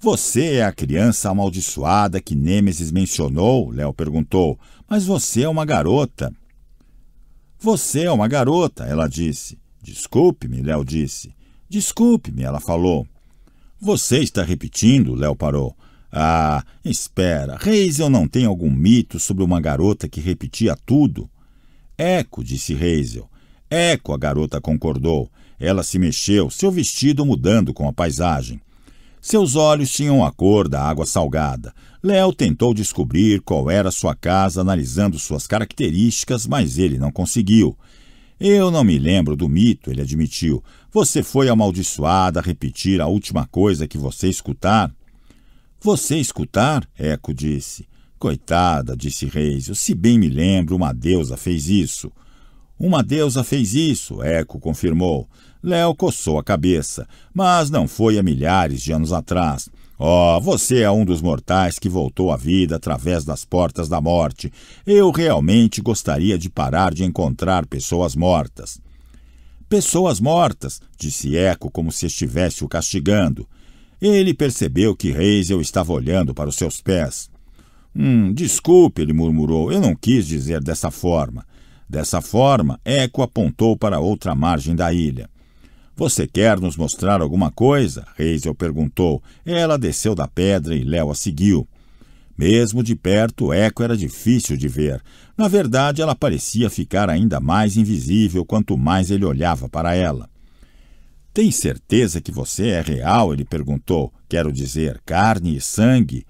Você é a criança amaldiçoada que Nêmesis mencionou? Léo perguntou. Mas você é uma garota. Você é uma garota, ela disse. Desculpe-me, Léo disse. Desculpe-me, ela falou. Você está repetindo, Léo parou. Ah, espera, Reisel não tem algum mito sobre uma garota que repetia tudo? Eco, disse Reisel. Eco, a garota concordou. Ela se mexeu, seu vestido mudando com a paisagem. Seus olhos tinham a cor da água salgada. Léo tentou descobrir qual era sua casa analisando suas características, mas ele não conseguiu. Eu não me lembro do mito, ele admitiu. Você foi amaldiçoada a repetir a última coisa que você escutar? Você escutar? Eco disse. Coitada, disse Reisio, se bem me lembro, uma deusa fez isso. Uma deusa fez isso, Eco confirmou. Léo coçou a cabeça, mas não foi há milhares de anos atrás. Oh, você é um dos mortais que voltou à vida através das portas da morte. Eu realmente gostaria de parar de encontrar pessoas mortas. Pessoas mortas, disse Eco como se estivesse o castigando. Ele percebeu que Hazel estava olhando para os seus pés. Hum, desculpe, ele murmurou, eu não quis dizer dessa forma. Dessa forma, Eco apontou para outra margem da ilha. Você quer nos mostrar alguma coisa? Hazel perguntou. Ela desceu da pedra e Léo a seguiu. Mesmo de perto, Eco era difícil de ver. Na verdade, ela parecia ficar ainda mais invisível quanto mais ele olhava para ela. Tem certeza que você é real? Ele perguntou. Quero dizer, carne e sangue.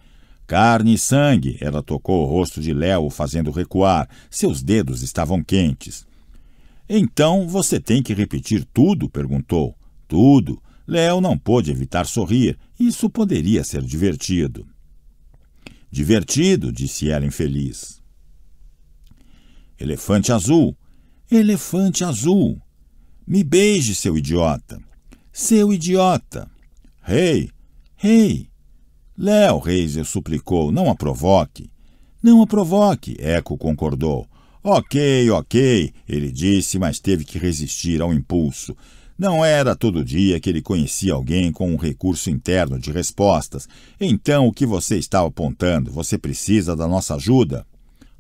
Carne e sangue. Ela tocou o rosto de Léo, fazendo recuar. Seus dedos estavam quentes. Então você tem que repetir tudo? perguntou. Tudo. Léo não pôde evitar sorrir. Isso poderia ser divertido. Divertido, disse ela infeliz. Elefante azul. Elefante azul. Me beije, seu idiota. Seu idiota! Rei! Rei! Léo Reiser suplicou, não a provoque. Não a provoque, Eco concordou. Ok, ok, ele disse, mas teve que resistir ao impulso. Não era todo dia que ele conhecia alguém com um recurso interno de respostas. Então, o que você está apontando? Você precisa da nossa ajuda?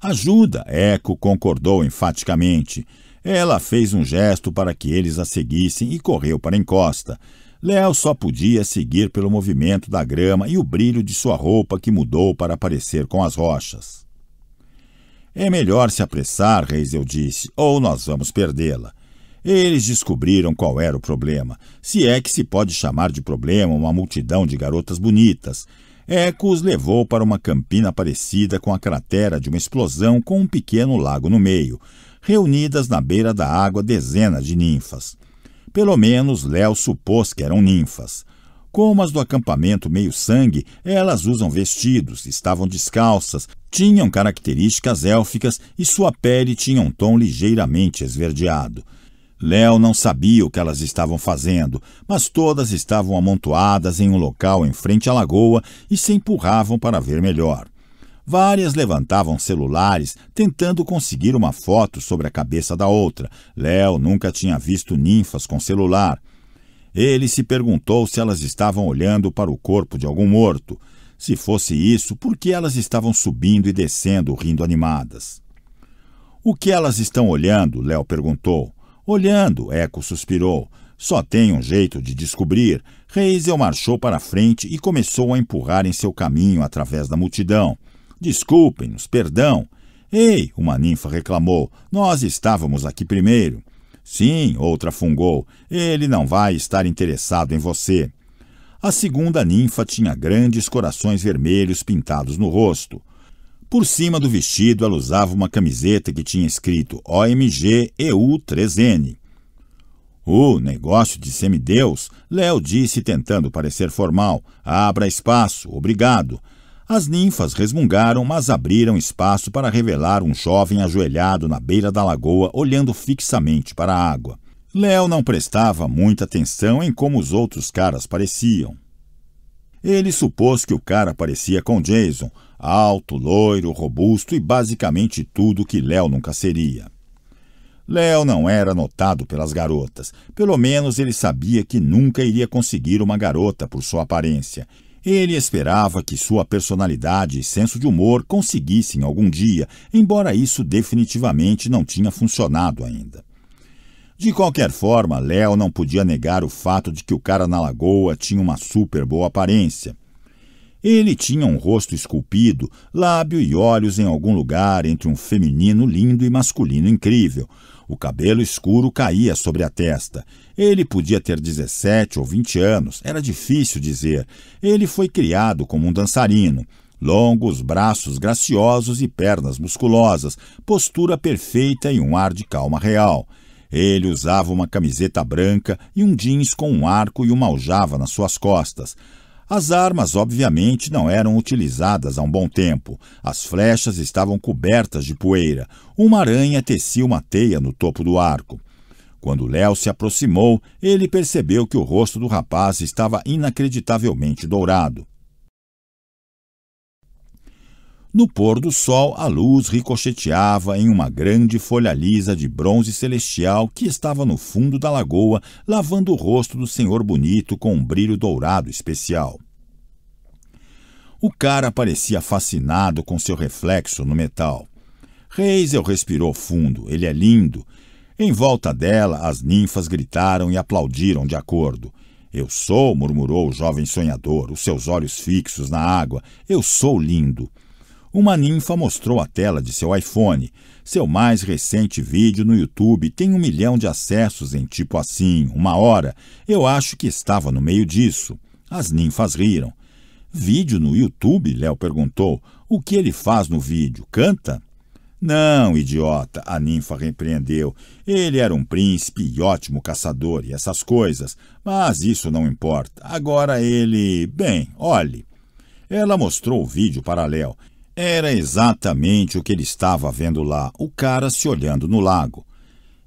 Ajuda, Eco concordou enfaticamente. Ela fez um gesto para que eles a seguissem e correu para a encosta. Léo só podia seguir pelo movimento da grama e o brilho de sua roupa que mudou para aparecer com as rochas. É melhor se apressar, Reisel disse, ou nós vamos perdê-la. Eles descobriram qual era o problema, se é que se pode chamar de problema uma multidão de garotas bonitas. Eco os levou para uma campina parecida com a cratera de uma explosão com um pequeno lago no meio, reunidas na beira da água dezenas de ninfas. Pelo menos Léo supôs que eram ninfas. Como as do acampamento meio-sangue, elas usam vestidos, estavam descalças, tinham características élficas e sua pele tinha um tom ligeiramente esverdeado. Léo não sabia o que elas estavam fazendo, mas todas estavam amontoadas em um local em frente à lagoa e se empurravam para ver melhor. Várias levantavam celulares, tentando conseguir uma foto sobre a cabeça da outra. Léo nunca tinha visto ninfas com celular. Ele se perguntou se elas estavam olhando para o corpo de algum morto. Se fosse isso, por que elas estavam subindo e descendo, rindo animadas? O que elas estão olhando? Léo perguntou. Olhando, Eco suspirou. Só tem um jeito de descobrir. Reisel marchou para frente e começou a empurrar em seu caminho através da multidão. Desculpem-nos, perdão. Ei, uma ninfa reclamou. Nós estávamos aqui primeiro. Sim, outra fungou. Ele não vai estar interessado em você. A segunda ninfa tinha grandes corações vermelhos pintados no rosto. Por cima do vestido, ela usava uma camiseta que tinha escrito OMG EU3N. O negócio de semideus, Léo disse tentando parecer formal. Abra espaço, obrigado. As ninfas resmungaram, mas abriram espaço para revelar um jovem ajoelhado na beira da lagoa, olhando fixamente para a água. Léo não prestava muita atenção em como os outros caras pareciam. Ele supôs que o cara parecia com Jason, alto, loiro, robusto e basicamente tudo que Léo nunca seria. Léo não era notado pelas garotas. Pelo menos ele sabia que nunca iria conseguir uma garota por sua aparência, ele esperava que sua personalidade e senso de humor conseguissem algum dia, embora isso definitivamente não tinha funcionado ainda. De qualquer forma, Léo não podia negar o fato de que o cara na lagoa tinha uma super boa aparência. Ele tinha um rosto esculpido, lábio e olhos em algum lugar entre um feminino lindo e masculino incrível, o cabelo escuro caía sobre a testa. Ele podia ter 17 ou 20 anos, era difícil dizer. Ele foi criado como um dançarino. Longos braços graciosos e pernas musculosas, postura perfeita e um ar de calma real. Ele usava uma camiseta branca e um jeans com um arco e uma aljava nas suas costas. As armas, obviamente, não eram utilizadas há um bom tempo. As flechas estavam cobertas de poeira. Uma aranha tecia uma teia no topo do arco. Quando Léo se aproximou, ele percebeu que o rosto do rapaz estava inacreditavelmente dourado. No pôr do sol, a luz ricocheteava em uma grande folha lisa de bronze celestial que estava no fundo da lagoa, lavando o rosto do senhor bonito com um brilho dourado especial. O cara parecia fascinado com seu reflexo no metal. Reisel respirou fundo. Ele é lindo. Em volta dela, as ninfas gritaram e aplaudiram de acordo. Eu sou, murmurou o jovem sonhador, os seus olhos fixos na água. Eu sou lindo. Uma ninfa mostrou a tela de seu iPhone. Seu mais recente vídeo no YouTube tem um milhão de acessos em tipo assim, uma hora. Eu acho que estava no meio disso. As ninfas riram. Vídeo no YouTube? Léo perguntou. O que ele faz no vídeo? Canta? Não, idiota, a ninfa repreendeu. Ele era um príncipe e ótimo caçador e essas coisas, mas isso não importa. Agora ele. Bem, olhe. Ela mostrou o vídeo para Léo era exatamente o que ele estava vendo lá, o cara se olhando no lago.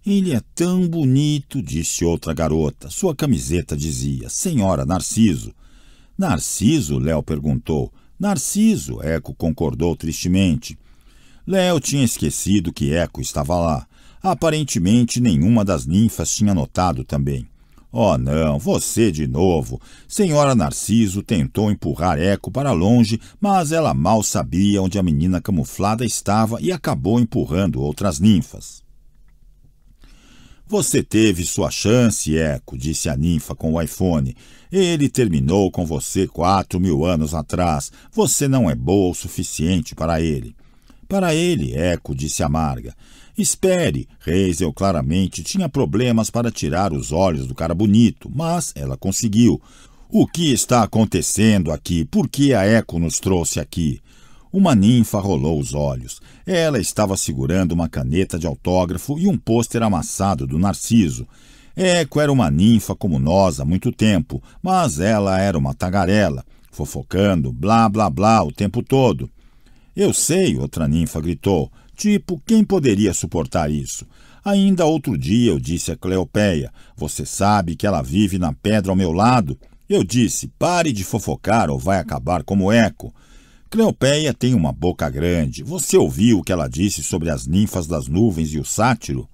Ele é tão bonito, disse outra garota. Sua camiseta dizia, Senhora Narciso. Narciso? Léo perguntou. Narciso, Eco concordou tristemente. Léo tinha esquecido que Eco estava lá. Aparentemente, nenhuma das ninfas tinha notado também. Oh, não, você de novo. Senhora Narciso tentou empurrar Eco para longe, mas ela mal sabia onde a menina camuflada estava e acabou empurrando outras ninfas. Você teve sua chance, Eco, disse a ninfa com o iPhone. Ele terminou com você quatro mil anos atrás. Você não é boa o suficiente para ele. Para ele, Eco, disse a Marga. Espere, Hazel claramente tinha problemas para tirar os olhos do cara bonito, mas ela conseguiu. O que está acontecendo aqui? Por que a Eco nos trouxe aqui? Uma ninfa rolou os olhos. Ela estava segurando uma caneta de autógrafo e um pôster amassado do Narciso. Eco era uma ninfa como nós há muito tempo, mas ela era uma tagarela, fofocando blá blá blá o tempo todo. Eu sei, outra ninfa gritou. Tipo, quem poderia suportar isso? Ainda outro dia eu disse a Cleopéia: Você sabe que ela vive na pedra ao meu lado. Eu disse: Pare de fofocar ou vai acabar como eco. Cleopéia tem uma boca grande. Você ouviu o que ela disse sobre as ninfas das nuvens e o sátiro?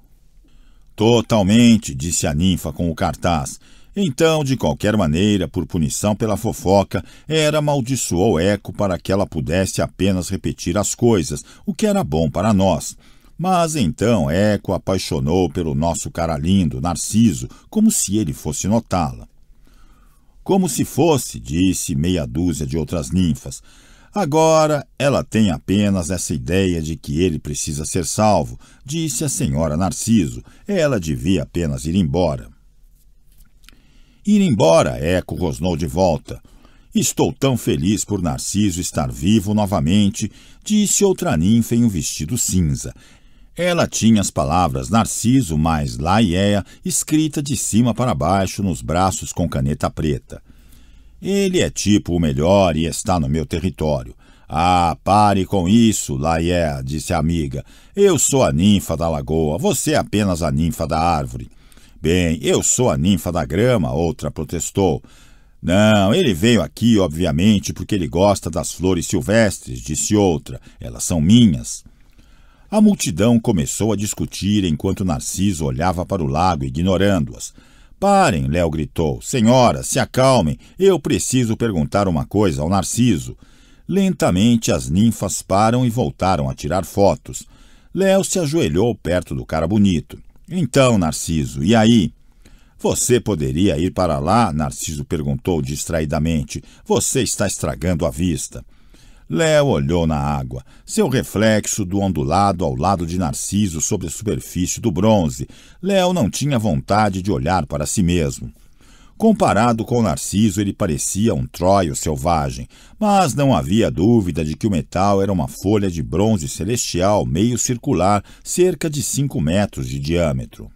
Totalmente, disse a ninfa com o cartaz. Então, de qualquer maneira, por punição pela fofoca, era amaldiçoou Eco para que ela pudesse apenas repetir as coisas, o que era bom para nós. Mas então Eco apaixonou pelo nosso cara lindo, Narciso, como se ele fosse notá-la. Como se fosse, disse meia dúzia de outras ninfas. Agora ela tem apenas essa ideia de que ele precisa ser salvo, disse a senhora Narciso. Ela devia apenas ir embora. Ir embora, Eco rosnou de volta. Estou tão feliz por Narciso estar vivo novamente, disse outra ninfa em um vestido cinza. Ela tinha as palavras Narciso mais Laiea escrita de cima para baixo nos braços com caneta preta. Ele é tipo o melhor e está no meu território. Ah, pare com isso, Laiea, disse a amiga. Eu sou a ninfa da lagoa, você é apenas a ninfa da árvore bem, eu sou a ninfa da grama, outra protestou. Não, ele veio aqui, obviamente, porque ele gosta das flores silvestres, disse outra. Elas são minhas. A multidão começou a discutir enquanto Narciso olhava para o lago, ignorando-as. Parem, Léo gritou. Senhoras, se acalmem. Eu preciso perguntar uma coisa ao Narciso. Lentamente as ninfas param e voltaram a tirar fotos. Léo se ajoelhou perto do cara bonito. Então, Narciso, e aí? Você poderia ir para lá? Narciso perguntou distraidamente. Você está estragando a vista. Léo olhou na água. Seu reflexo do ondulado ao lado de Narciso sobre a superfície do bronze. Léo não tinha vontade de olhar para si mesmo. Comparado com Narciso, ele parecia um Troio selvagem, mas não havia dúvida de que o metal era uma folha de bronze celestial meio circular, cerca de 5 metros de diâmetro.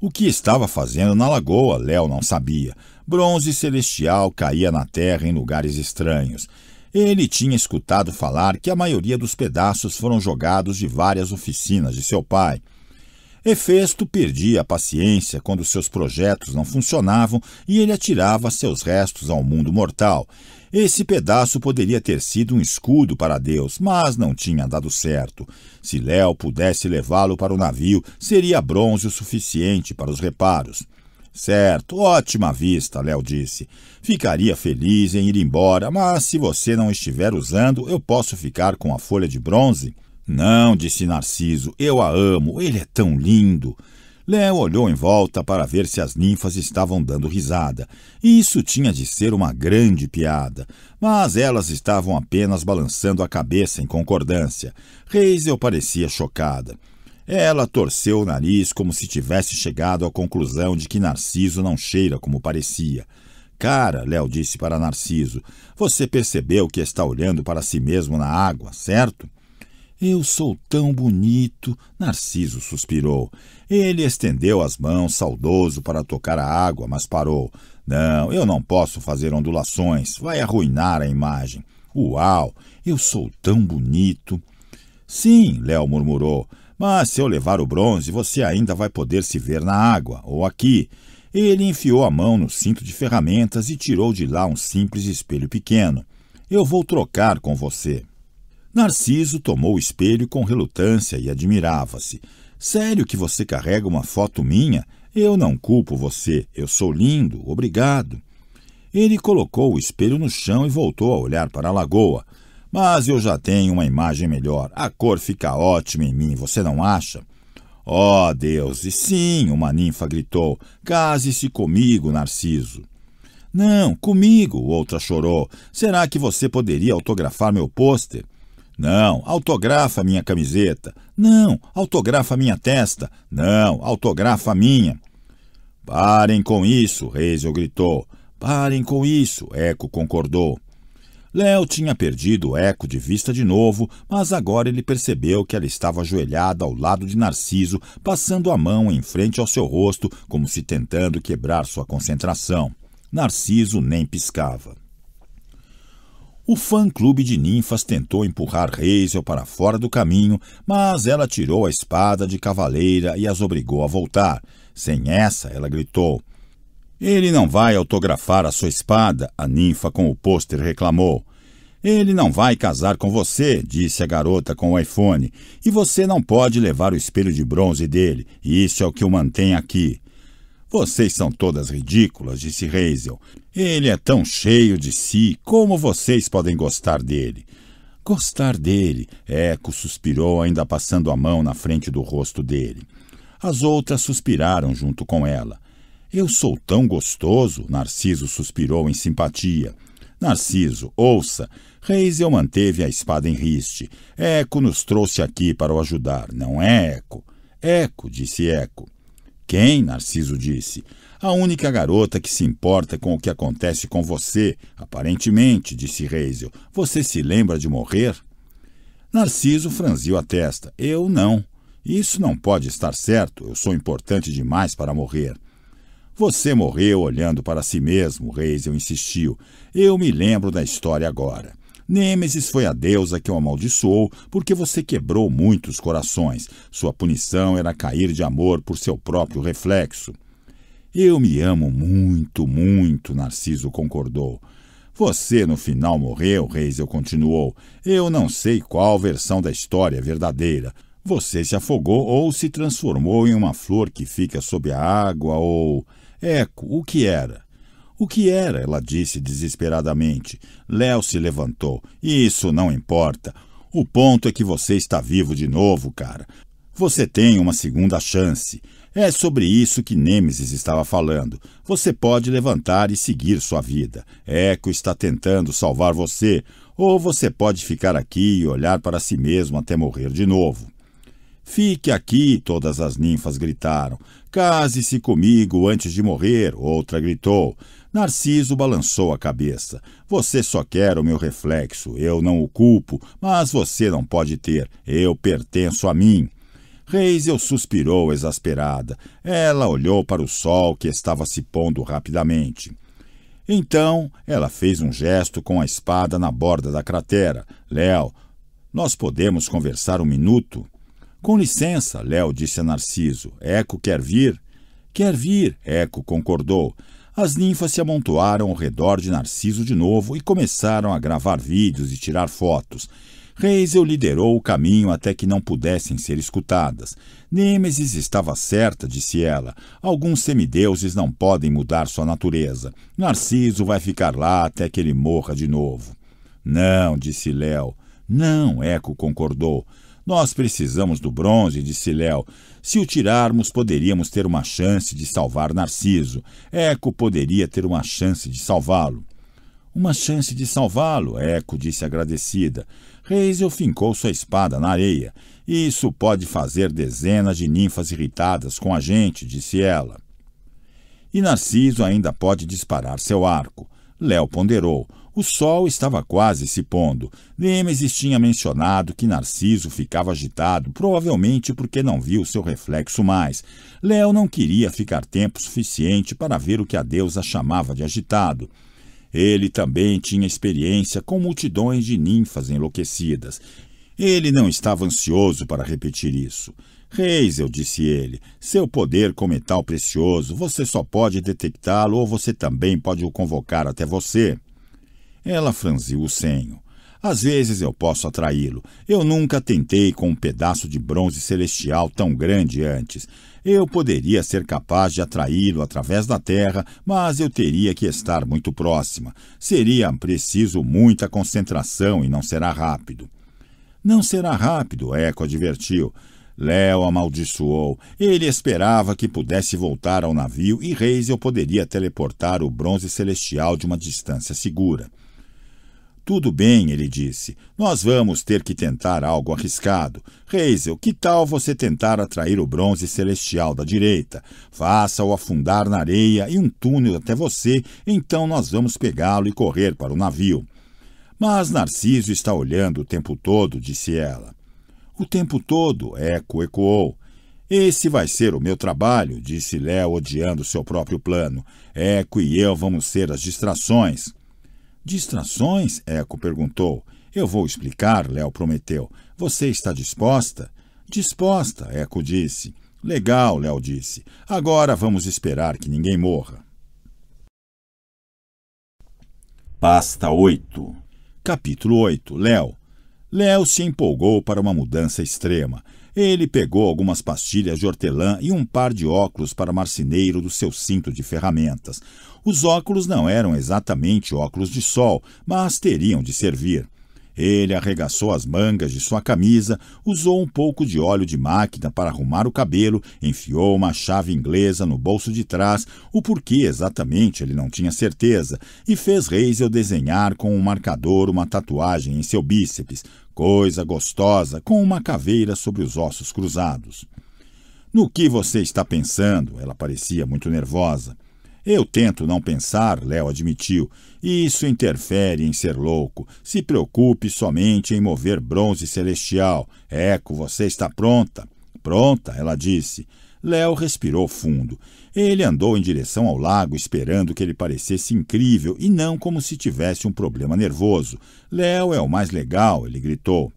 O que estava fazendo na lagoa, Léo não sabia. Bronze celestial caía na terra em lugares estranhos. Ele tinha escutado falar que a maioria dos pedaços foram jogados de várias oficinas de seu pai. Hefesto perdia a paciência quando seus projetos não funcionavam e ele atirava seus restos ao mundo mortal. Esse pedaço poderia ter sido um escudo para Deus, mas não tinha dado certo. Se Léo pudesse levá-lo para o navio, seria bronze o suficiente para os reparos. Certo, ótima vista, Léo disse. Ficaria feliz em ir embora, mas se você não estiver usando, eu posso ficar com a folha de bronze? Não, disse Narciso, eu a amo, ele é tão lindo. Léo olhou em volta para ver se as ninfas estavam dando risada. Isso tinha de ser uma grande piada, mas elas estavam apenas balançando a cabeça em concordância. Reisel parecia chocada. Ela torceu o nariz como se tivesse chegado à conclusão de que Narciso não cheira como parecia. Cara, Léo disse para Narciso, você percebeu que está olhando para si mesmo na água, certo? Eu sou tão bonito, Narciso suspirou. Ele estendeu as mãos, saudoso, para tocar a água, mas parou. Não, eu não posso fazer ondulações, vai arruinar a imagem. Uau, eu sou tão bonito. Sim, Léo murmurou, mas se eu levar o bronze, você ainda vai poder se ver na água, ou aqui. Ele enfiou a mão no cinto de ferramentas e tirou de lá um simples espelho pequeno. Eu vou trocar com você. Narciso tomou o espelho com relutância e admirava-se. Sério que você carrega uma foto minha? Eu não culpo você. Eu sou lindo, obrigado. Ele colocou o espelho no chão e voltou a olhar para a lagoa. Mas eu já tenho uma imagem melhor. A cor fica ótima em mim, você não acha? Oh, Deus! E sim, uma ninfa gritou. Case-se comigo, Narciso. Não, comigo, outra chorou. Será que você poderia autografar meu pôster? Não, autografa minha camiseta. Não, autografa minha testa. Não, autografa minha. Parem com isso, Reisel gritou. Parem com isso, Eco concordou. Léo tinha perdido Eco de vista de novo, mas agora ele percebeu que ela estava ajoelhada ao lado de Narciso, passando a mão em frente ao seu rosto, como se tentando quebrar sua concentração. Narciso nem piscava. O fã-clube de ninfas tentou empurrar Hazel para fora do caminho, mas ela tirou a espada de cavaleira e as obrigou a voltar. Sem essa, ela gritou. Ele não vai autografar a sua espada, a ninfa com o pôster reclamou. Ele não vai casar com você, disse a garota com o iPhone, e você não pode levar o espelho de bronze dele, isso é o que o mantém aqui. Vocês são todas ridículas, disse Hazel. Ele é tão cheio de si, como vocês podem gostar dele? Gostar dele, Eco suspirou, ainda passando a mão na frente do rosto dele. As outras suspiraram junto com ela. Eu sou tão gostoso, Narciso suspirou em simpatia. Narciso, ouça, Reisel manteve a espada em riste. Eco nos trouxe aqui para o ajudar, não é, Eco? Eco, disse Eco. Quem? Narciso disse. A única garota que se importa com o que acontece com você, aparentemente, disse Reisel. Você se lembra de morrer? Narciso franziu a testa. Eu não. Isso não pode estar certo. Eu sou importante demais para morrer. Você morreu olhando para si mesmo, Reisel insistiu. Eu me lembro da história agora. Nêmesis foi a deusa que o amaldiçoou porque você quebrou muitos corações. Sua punição era cair de amor por seu próprio reflexo. Eu me amo muito, muito, Narciso concordou. Você no final morreu, Reisel continuou. Eu não sei qual versão da história é verdadeira. Você se afogou ou se transformou em uma flor que fica sob a água ou. Eco, o que era? O que era? Ela disse desesperadamente. Léo se levantou. Isso não importa. O ponto é que você está vivo de novo, cara. Você tem uma segunda chance. É sobre isso que Nêmesis estava falando. Você pode levantar e seguir sua vida. Eco está tentando salvar você, ou você pode ficar aqui e olhar para si mesmo até morrer de novo. Fique aqui, todas as ninfas gritaram. Case-se comigo antes de morrer, outra gritou. Narciso balançou a cabeça. Você só quer o meu reflexo, eu não o culpo, mas você não pode ter, eu pertenço a mim. Reisel suspirou exasperada. Ela olhou para o sol que estava se pondo rapidamente. Então, ela fez um gesto com a espada na borda da cratera. Léo, nós podemos conversar um minuto? Com licença, Léo disse a Narciso. Eco quer vir? Quer vir, Eco concordou as ninfas se amontoaram ao redor de Narciso de novo e começaram a gravar vídeos e tirar fotos. Reisel liderou o caminho até que não pudessem ser escutadas. Nêmesis estava certa, disse ela. Alguns semideuses não podem mudar sua natureza. Narciso vai ficar lá até que ele morra de novo. Não, disse Léo. Não, Eco concordou. Nós precisamos do bronze, disse Léo. Se o tirarmos, poderíamos ter uma chance de salvar Narciso. Eco poderia ter uma chance de salvá-lo. Uma chance de salvá-lo, Eco disse agradecida. Reisel fincou sua espada na areia. Isso pode fazer dezenas de ninfas irritadas com a gente, disse ela. E Narciso ainda pode disparar seu arco. Léo ponderou. O sol estava quase se pondo. Nêmesis tinha mencionado que Narciso ficava agitado, provavelmente porque não viu seu reflexo mais. Léo não queria ficar tempo suficiente para ver o que a deusa chamava de agitado. Ele também tinha experiência com multidões de ninfas enlouquecidas. Ele não estava ansioso para repetir isso. Reis, eu disse ele, seu poder com metal é precioso, você só pode detectá-lo ou você também pode o convocar até você. Ela franziu o senho. Às vezes eu posso atraí-lo. Eu nunca tentei com um pedaço de bronze celestial tão grande antes. Eu poderia ser capaz de atraí-lo através da terra, mas eu teria que estar muito próxima. Seria preciso muita concentração e não será rápido. Não será rápido, Eco advertiu. Léo amaldiçoou. Ele esperava que pudesse voltar ao navio e eu poderia teleportar o bronze celestial de uma distância segura. Tudo bem, ele disse. Nós vamos ter que tentar algo arriscado. Reisel, que tal você tentar atrair o bronze celestial da direita? Faça-o afundar na areia e um túnel até você, então nós vamos pegá-lo e correr para o navio. Mas Narciso está olhando o tempo todo, disse ela. O tempo todo, Eco ecoou. Esse vai ser o meu trabalho, disse Léo, odiando seu próprio plano. Eco e eu vamos ser as distrações. Distrações? Eco perguntou. Eu vou explicar, Léo prometeu. Você está disposta? Disposta, Eco disse. Legal, Léo disse. Agora vamos esperar que ninguém morra. Pasta 8 Capítulo 8 Léo Léo se empolgou para uma mudança extrema. Ele pegou algumas pastilhas de hortelã e um par de óculos para marceneiro do seu cinto de ferramentas. Os óculos não eram exatamente óculos de sol, mas teriam de servir. Ele arregaçou as mangas de sua camisa, usou um pouco de óleo de máquina para arrumar o cabelo, enfiou uma chave inglesa no bolso de trás, o porquê exatamente ele não tinha certeza, e fez Reisel desenhar com um marcador uma tatuagem em seu bíceps, coisa gostosa, com uma caveira sobre os ossos cruzados. No que você está pensando? Ela parecia muito nervosa. Eu tento não pensar, Léo admitiu, e isso interfere em ser louco. Se preocupe somente em mover bronze celestial. Eco, você está pronta? Pronta, ela disse. Léo respirou fundo. Ele andou em direção ao lago, esperando que ele parecesse incrível e não como se tivesse um problema nervoso. Léo é o mais legal, ele gritou.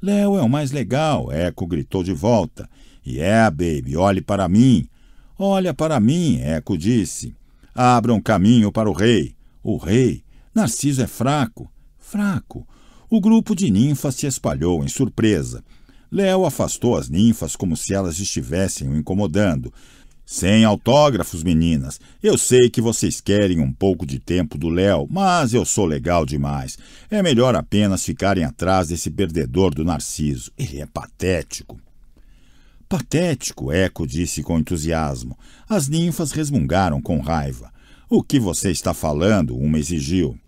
Léo é o mais legal, Eco gritou de volta. Yeah, baby, olhe para mim. Olha para mim, Eco disse. Abram caminho para o rei. O rei. Narciso é fraco. Fraco. O grupo de ninfas se espalhou em surpresa. Léo afastou as ninfas como se elas estivessem o incomodando. Sem autógrafos, meninas. Eu sei que vocês querem um pouco de tempo do Léo, mas eu sou legal demais. É melhor apenas ficarem atrás desse perdedor do Narciso. Ele é patético. Patético, Eco disse com entusiasmo. As ninfas resmungaram com raiva. O que você está falando? Uma exigiu.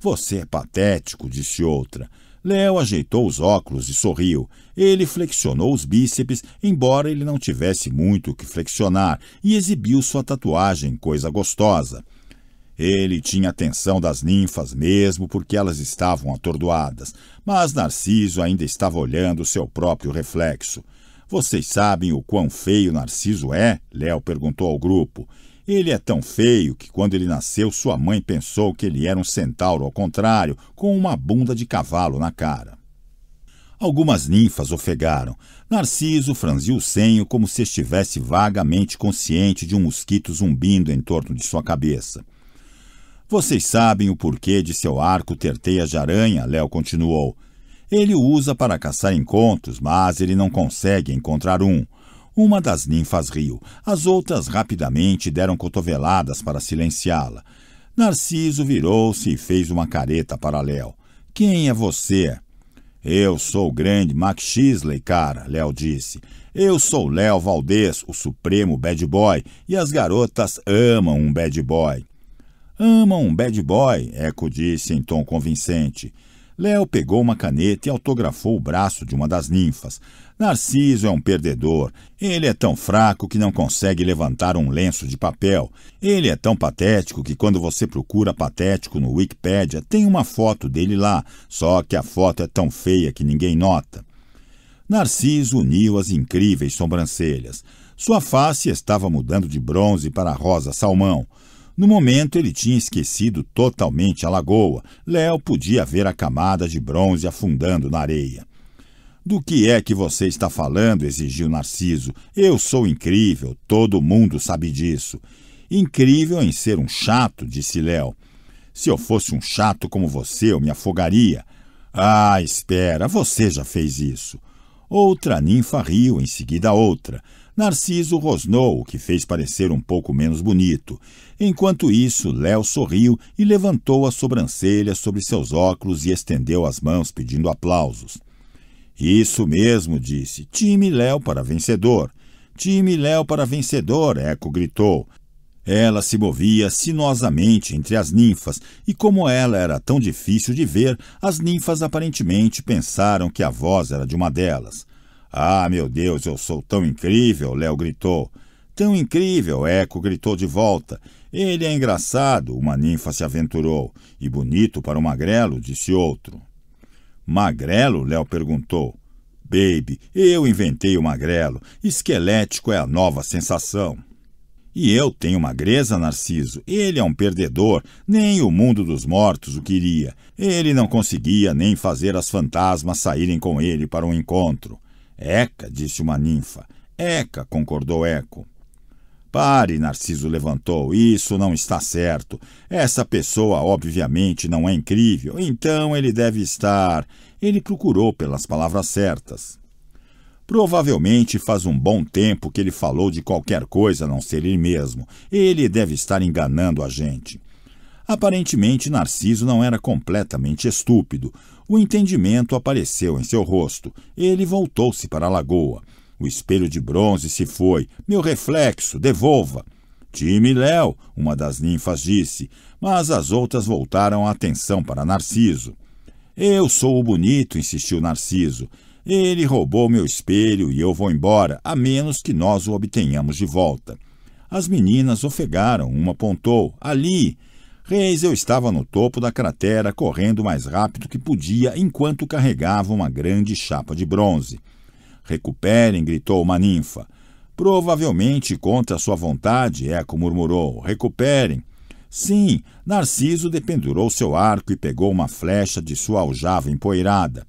Você é patético, disse outra. Léo ajeitou os óculos e sorriu. Ele flexionou os bíceps, embora ele não tivesse muito o que flexionar, e exibiu sua tatuagem, coisa gostosa. Ele tinha atenção das ninfas mesmo, porque elas estavam atordoadas, mas Narciso ainda estava olhando seu próprio reflexo. Vocês sabem o quão feio Narciso é? Léo perguntou ao grupo. Ele é tão feio que quando ele nasceu, sua mãe pensou que ele era um centauro ao contrário, com uma bunda de cavalo na cara. Algumas ninfas ofegaram. Narciso franziu o senho como se estivesse vagamente consciente de um mosquito zumbindo em torno de sua cabeça. Vocês sabem o porquê de seu arco ter teias de aranha, Léo continuou. Ele o usa para caçar encontros, mas ele não consegue encontrar um. Uma das ninfas riu, as outras rapidamente deram cotoveladas para silenciá-la. Narciso virou-se e fez uma careta para Léo. Quem é você? Eu sou o grande Max Shisley, cara, Léo disse. Eu sou Léo Valdez, o supremo bad boy, e as garotas amam um bad boy. Amam um bad boy, Eco disse em tom convincente. Léo pegou uma caneta e autografou o braço de uma das ninfas. Narciso é um perdedor. Ele é tão fraco que não consegue levantar um lenço de papel. Ele é tão patético que quando você procura patético no Wikipedia, tem uma foto dele lá, só que a foto é tão feia que ninguém nota. Narciso uniu as incríveis sobrancelhas. Sua face estava mudando de bronze para rosa salmão. No momento, ele tinha esquecido totalmente a lagoa. Léo podia ver a camada de bronze afundando na areia. Do que é que você está falando? exigiu Narciso. Eu sou incrível, todo mundo sabe disso. Incrível em ser um chato, disse Léo. Se eu fosse um chato como você, eu me afogaria. Ah, espera, você já fez isso. Outra ninfa riu, em seguida outra. Narciso rosnou, o que fez parecer um pouco menos bonito. Enquanto isso, Léo sorriu e levantou a sobrancelha sobre seus óculos e estendeu as mãos pedindo aplausos. Isso mesmo, disse. Time Léo para vencedor. Time Léo para vencedor, Eco gritou. Ela se movia sinuosamente entre as ninfas, e como ela era tão difícil de ver, as ninfas aparentemente pensaram que a voz era de uma delas. Ah, meu Deus, eu sou tão incrível! Léo gritou. Tão incrível! Eco gritou de volta. Ele é engraçado, uma ninfa se aventurou. E bonito para o magrelo, disse outro. Magrelo? Léo perguntou. Baby, eu inventei o magrelo. Esquelético é a nova sensação. E eu tenho magreza, Narciso. Ele é um perdedor. Nem o mundo dos mortos o queria. Ele não conseguia nem fazer as fantasmas saírem com ele para um encontro. Eca, disse uma ninfa. Eca, concordou Eco. Pare, Narciso levantou. Isso não está certo. Essa pessoa, obviamente, não é incrível. Então ele deve estar. Ele procurou pelas palavras certas. Provavelmente faz um bom tempo que ele falou de qualquer coisa a não ser ele mesmo. Ele deve estar enganando a gente. Aparentemente, Narciso não era completamente estúpido. O entendimento apareceu em seu rosto. Ele voltou-se para a lagoa. O espelho de bronze se foi. Meu reflexo, devolva. Time Léo, uma das ninfas disse, mas as outras voltaram a atenção para Narciso. Eu sou o bonito, insistiu Narciso. Ele roubou meu espelho e eu vou embora, a menos que nós o obtenhamos de volta. As meninas ofegaram, uma apontou. Ali! Reis, eu estava no topo da cratera, correndo o mais rápido que podia enquanto carregava uma grande chapa de bronze. Recuperem, gritou uma ninfa. Provavelmente contra sua vontade, Eco é murmurou. Recuperem. Sim, Narciso dependurou seu arco e pegou uma flecha de sua aljava empoeirada.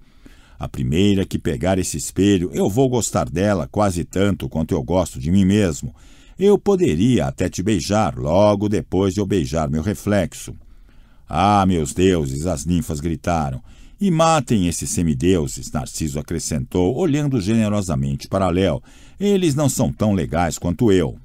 A primeira que pegar esse espelho, eu vou gostar dela quase tanto quanto eu gosto de mim mesmo, eu poderia até te beijar logo depois de eu beijar meu reflexo. Ah, meus deuses, as ninfas gritaram. E matem esses semideuses, Narciso acrescentou, olhando generosamente para Léo. Eles não são tão legais quanto eu.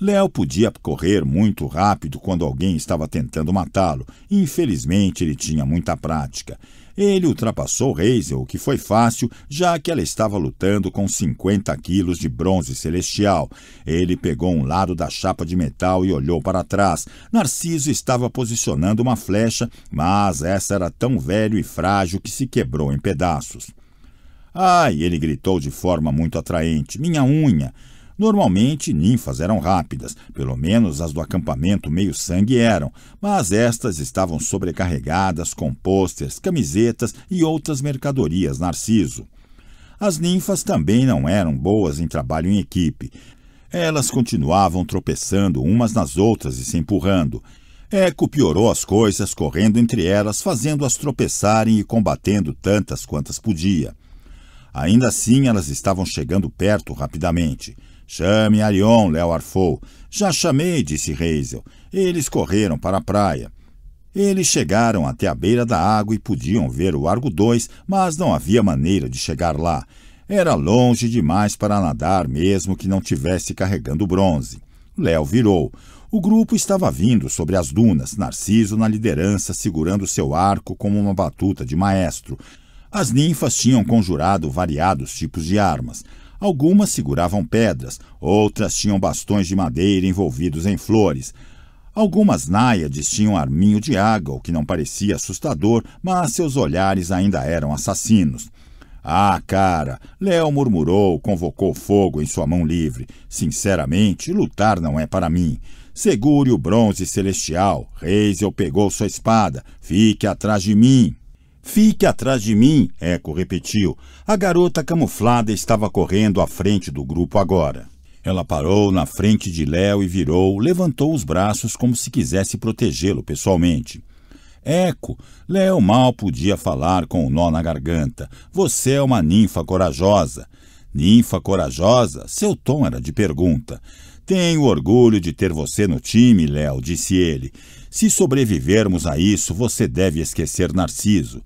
Léo podia correr muito rápido quando alguém estava tentando matá-lo. Infelizmente, ele tinha muita prática. Ele ultrapassou Hazel, o que foi fácil, já que ela estava lutando com 50 quilos de bronze celestial. Ele pegou um lado da chapa de metal e olhou para trás. Narciso estava posicionando uma flecha, mas essa era tão velho e frágil que se quebrou em pedaços. Ai, ele gritou de forma muito atraente. Minha unha! Normalmente, ninfas eram rápidas, pelo menos as do acampamento meio-sangue eram, mas estas estavam sobrecarregadas com pôsteres, camisetas e outras mercadorias Narciso. As ninfas também não eram boas em trabalho em equipe. Elas continuavam tropeçando umas nas outras e se empurrando. Eco piorou as coisas, correndo entre elas, fazendo-as tropeçarem e combatendo tantas quantas podia. Ainda assim, elas estavam chegando perto rapidamente. Chame Arion, Léo arfou. Já chamei, disse Hazel. Eles correram para a praia. Eles chegaram até a beira da água e podiam ver o Argo 2, mas não havia maneira de chegar lá. Era longe demais para nadar, mesmo que não tivesse carregando bronze. Léo virou. O grupo estava vindo sobre as dunas, Narciso na liderança, segurando seu arco como uma batuta de maestro. As ninfas tinham conjurado variados tipos de armas. Algumas seguravam pedras, outras tinham bastões de madeira envolvidos em flores. Algumas náiades tinham arminho de água, o que não parecia assustador, mas seus olhares ainda eram assassinos. Ah, cara! Léo murmurou, convocou fogo em sua mão livre. Sinceramente, lutar não é para mim. Segure o bronze celestial. Reis. eu pegou sua espada. Fique atrás de mim. Fique atrás de mim, Eco repetiu. A garota camuflada estava correndo à frente do grupo agora. Ela parou na frente de Léo e virou, levantou os braços como se quisesse protegê-lo pessoalmente. Eco, Léo mal podia falar com o nó na garganta. Você é uma ninfa corajosa. Ninfa corajosa? Seu tom era de pergunta. Tenho orgulho de ter você no time, Léo, disse ele. Se sobrevivermos a isso, você deve esquecer Narciso.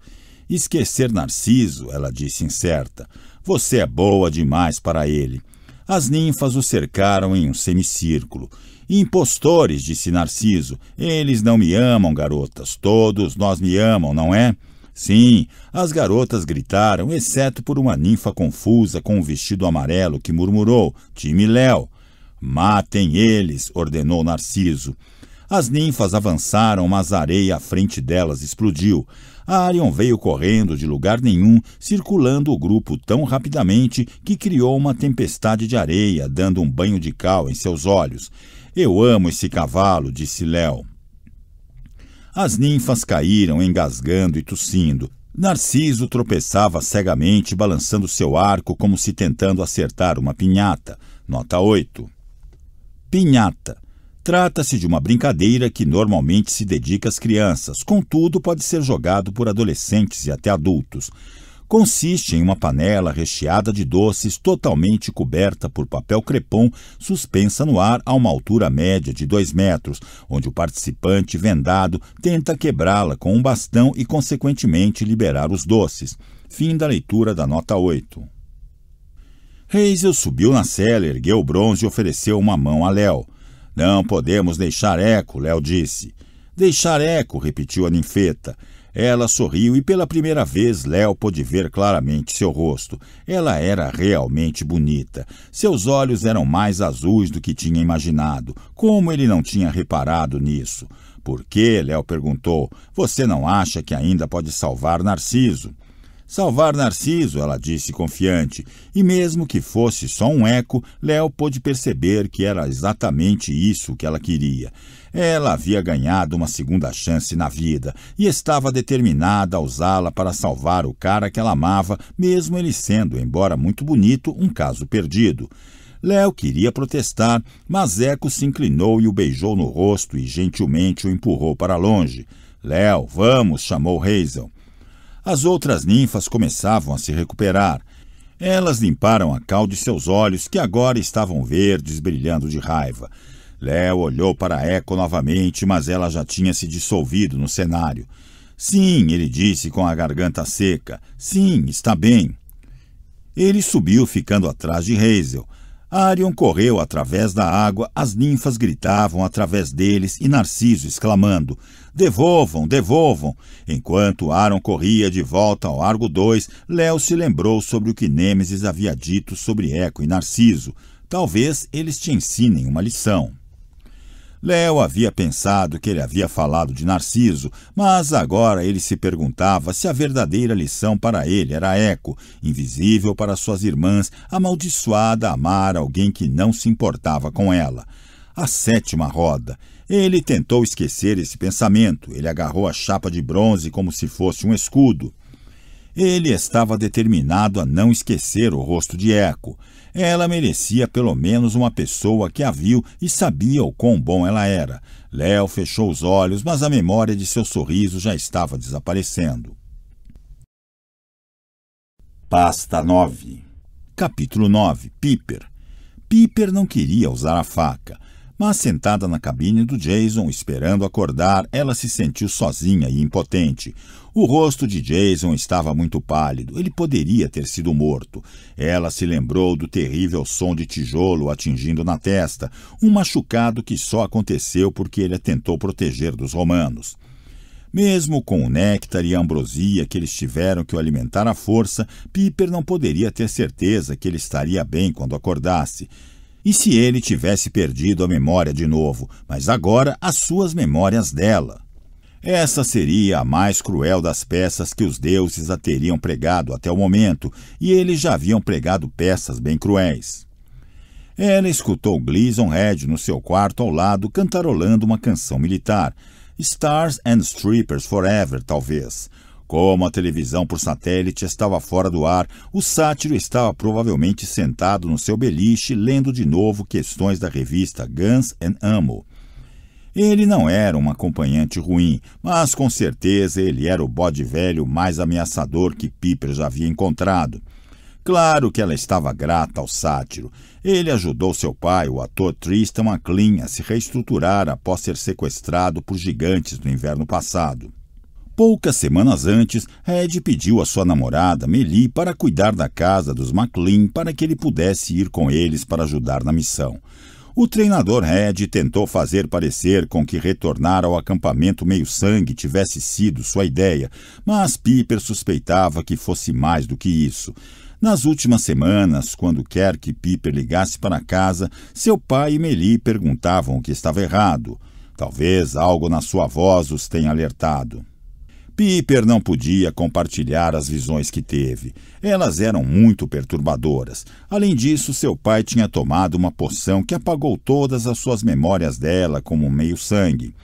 Esquecer Narciso, ela disse incerta. Você é boa demais para ele. As ninfas o cercaram em um semicírculo. Impostores, disse Narciso. Eles não me amam, garotas. Todos nós me amam, não é? Sim, as garotas gritaram, exceto por uma ninfa confusa com um vestido amarelo que murmurou: Time Matem eles, ordenou Narciso. As ninfas avançaram, mas a areia à frente delas explodiu. A Arion veio correndo de lugar nenhum, circulando o grupo tão rapidamente que criou uma tempestade de areia, dando um banho de cal em seus olhos. Eu amo esse cavalo, disse Léo. As ninfas caíram, engasgando e tossindo. Narciso tropeçava cegamente, balançando seu arco como se tentando acertar uma pinhata. Nota 8. Pinhata. Trata-se de uma brincadeira que normalmente se dedica às crianças, contudo, pode ser jogado por adolescentes e até adultos. Consiste em uma panela recheada de doces totalmente coberta por papel crepom suspensa no ar a uma altura média de 2 metros, onde o participante vendado tenta quebrá-la com um bastão e, consequentemente, liberar os doces. Fim da leitura da nota 8. Hazel subiu na cela, ergueu o bronze e ofereceu uma mão a Léo. Não podemos deixar eco, Léo disse. Deixar eco, repetiu a ninfeta. Ela sorriu e pela primeira vez Léo pôde ver claramente seu rosto. Ela era realmente bonita. Seus olhos eram mais azuis do que tinha imaginado. Como ele não tinha reparado nisso? Por que, Léo perguntou, você não acha que ainda pode salvar Narciso? Salvar Narciso, ela disse confiante, e mesmo que fosse só um eco, Léo pôde perceber que era exatamente isso que ela queria. Ela havia ganhado uma segunda chance na vida e estava determinada a usá-la para salvar o cara que ela amava, mesmo ele sendo, embora muito bonito, um caso perdido. Léo queria protestar, mas Eco se inclinou e o beijou no rosto e gentilmente o empurrou para longe. Léo, vamos, chamou Hazel. As outras ninfas começavam a se recuperar. Elas limparam a cal de seus olhos, que agora estavam verdes, brilhando de raiva. Léo olhou para a Eco novamente, mas ela já tinha se dissolvido no cenário. Sim, ele disse com a garganta seca. Sim, está bem. Ele subiu, ficando atrás de Hazel. Arion correu através da água, as ninfas gritavam através deles e Narciso exclamando: Devolvam, devolvam! Enquanto Aaron corria de volta ao Argo 2, Léo se lembrou sobre o que Nêmesis havia dito sobre Eco e Narciso. Talvez eles te ensinem uma lição. Léo havia pensado que ele havia falado de Narciso, mas agora ele se perguntava se a verdadeira lição para ele era Eco, invisível para suas irmãs, amaldiçoada a amar alguém que não se importava com ela. A sétima roda. Ele tentou esquecer esse pensamento. Ele agarrou a chapa de bronze como se fosse um escudo. Ele estava determinado a não esquecer o rosto de Eco. Ela merecia pelo menos uma pessoa que a viu e sabia o quão bom ela era. Léo fechou os olhos, mas a memória de seu sorriso já estava desaparecendo. Pasta 9 Capítulo 9 Piper Piper não queria usar a faca. Mas sentada na cabine do Jason, esperando acordar, ela se sentiu sozinha e impotente. O rosto de Jason estava muito pálido. Ele poderia ter sido morto. Ela se lembrou do terrível som de tijolo atingindo na testa, um machucado que só aconteceu porque ele a tentou proteger dos romanos. Mesmo com o néctar e a ambrosia que eles tiveram que o alimentar à força, Piper não poderia ter certeza que ele estaria bem quando acordasse. E se ele tivesse perdido a memória de novo, mas agora as suas memórias dela? Essa seria a mais cruel das peças que os deuses a teriam pregado até o momento, e eles já haviam pregado peças bem cruéis. Ela escutou Gleason Red no seu quarto ao lado cantarolando uma canção militar, Stars and Strippers Forever, talvez, como a televisão por satélite estava fora do ar, o sátiro estava provavelmente sentado no seu beliche lendo de novo questões da revista Guns and Ammo. Ele não era um acompanhante ruim, mas com certeza ele era o bode velho mais ameaçador que Piper já havia encontrado. Claro que ela estava grata ao sátiro. Ele ajudou seu pai, o ator Tristan McLean, a se reestruturar após ser sequestrado por gigantes no inverno passado. Poucas semanas antes, Red pediu a sua namorada Meli para cuidar da casa dos McLean para que ele pudesse ir com eles para ajudar na missão. O treinador Red tentou fazer parecer com que retornar ao acampamento meio-sangue tivesse sido sua ideia, mas Piper suspeitava que fosse mais do que isso. Nas últimas semanas, quando quer que Piper ligasse para casa, seu pai e Meli perguntavam o que estava errado. Talvez algo na sua voz os tenha alertado. Piper não podia compartilhar as visões que teve. Elas eram muito perturbadoras. Além disso, seu pai tinha tomado uma poção que apagou todas as suas memórias dela como meio-sangue.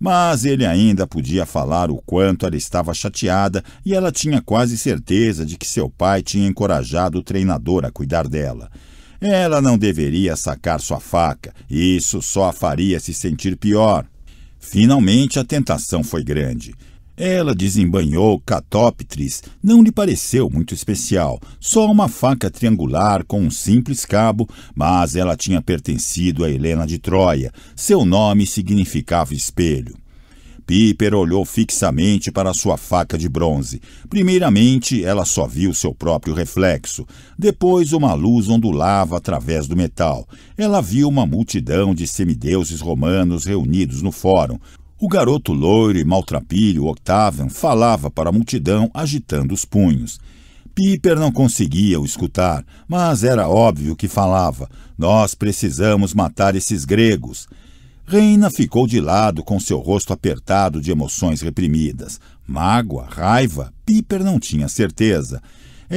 Mas ele ainda podia falar o quanto ela estava chateada e ela tinha quase certeza de que seu pai tinha encorajado o treinador a cuidar dela. Ela não deveria sacar sua faca, isso só a faria se sentir pior. Finalmente, a tentação foi grande. Ela desembanhou catóptris, não lhe pareceu muito especial, só uma faca triangular com um simples cabo, mas ela tinha pertencido a Helena de Troia. Seu nome significava espelho. Piper olhou fixamente para sua faca de bronze. Primeiramente, ela só viu seu próprio reflexo. Depois, uma luz ondulava através do metal. Ela viu uma multidão de semideuses romanos reunidos no fórum. O garoto loiro e maltrapilho Octavian falava para a multidão agitando os punhos. Piper não conseguia o escutar, mas era óbvio que falava. Nós precisamos matar esses gregos. Reina ficou de lado com seu rosto apertado de emoções reprimidas. Mágoa, raiva, Piper não tinha certeza.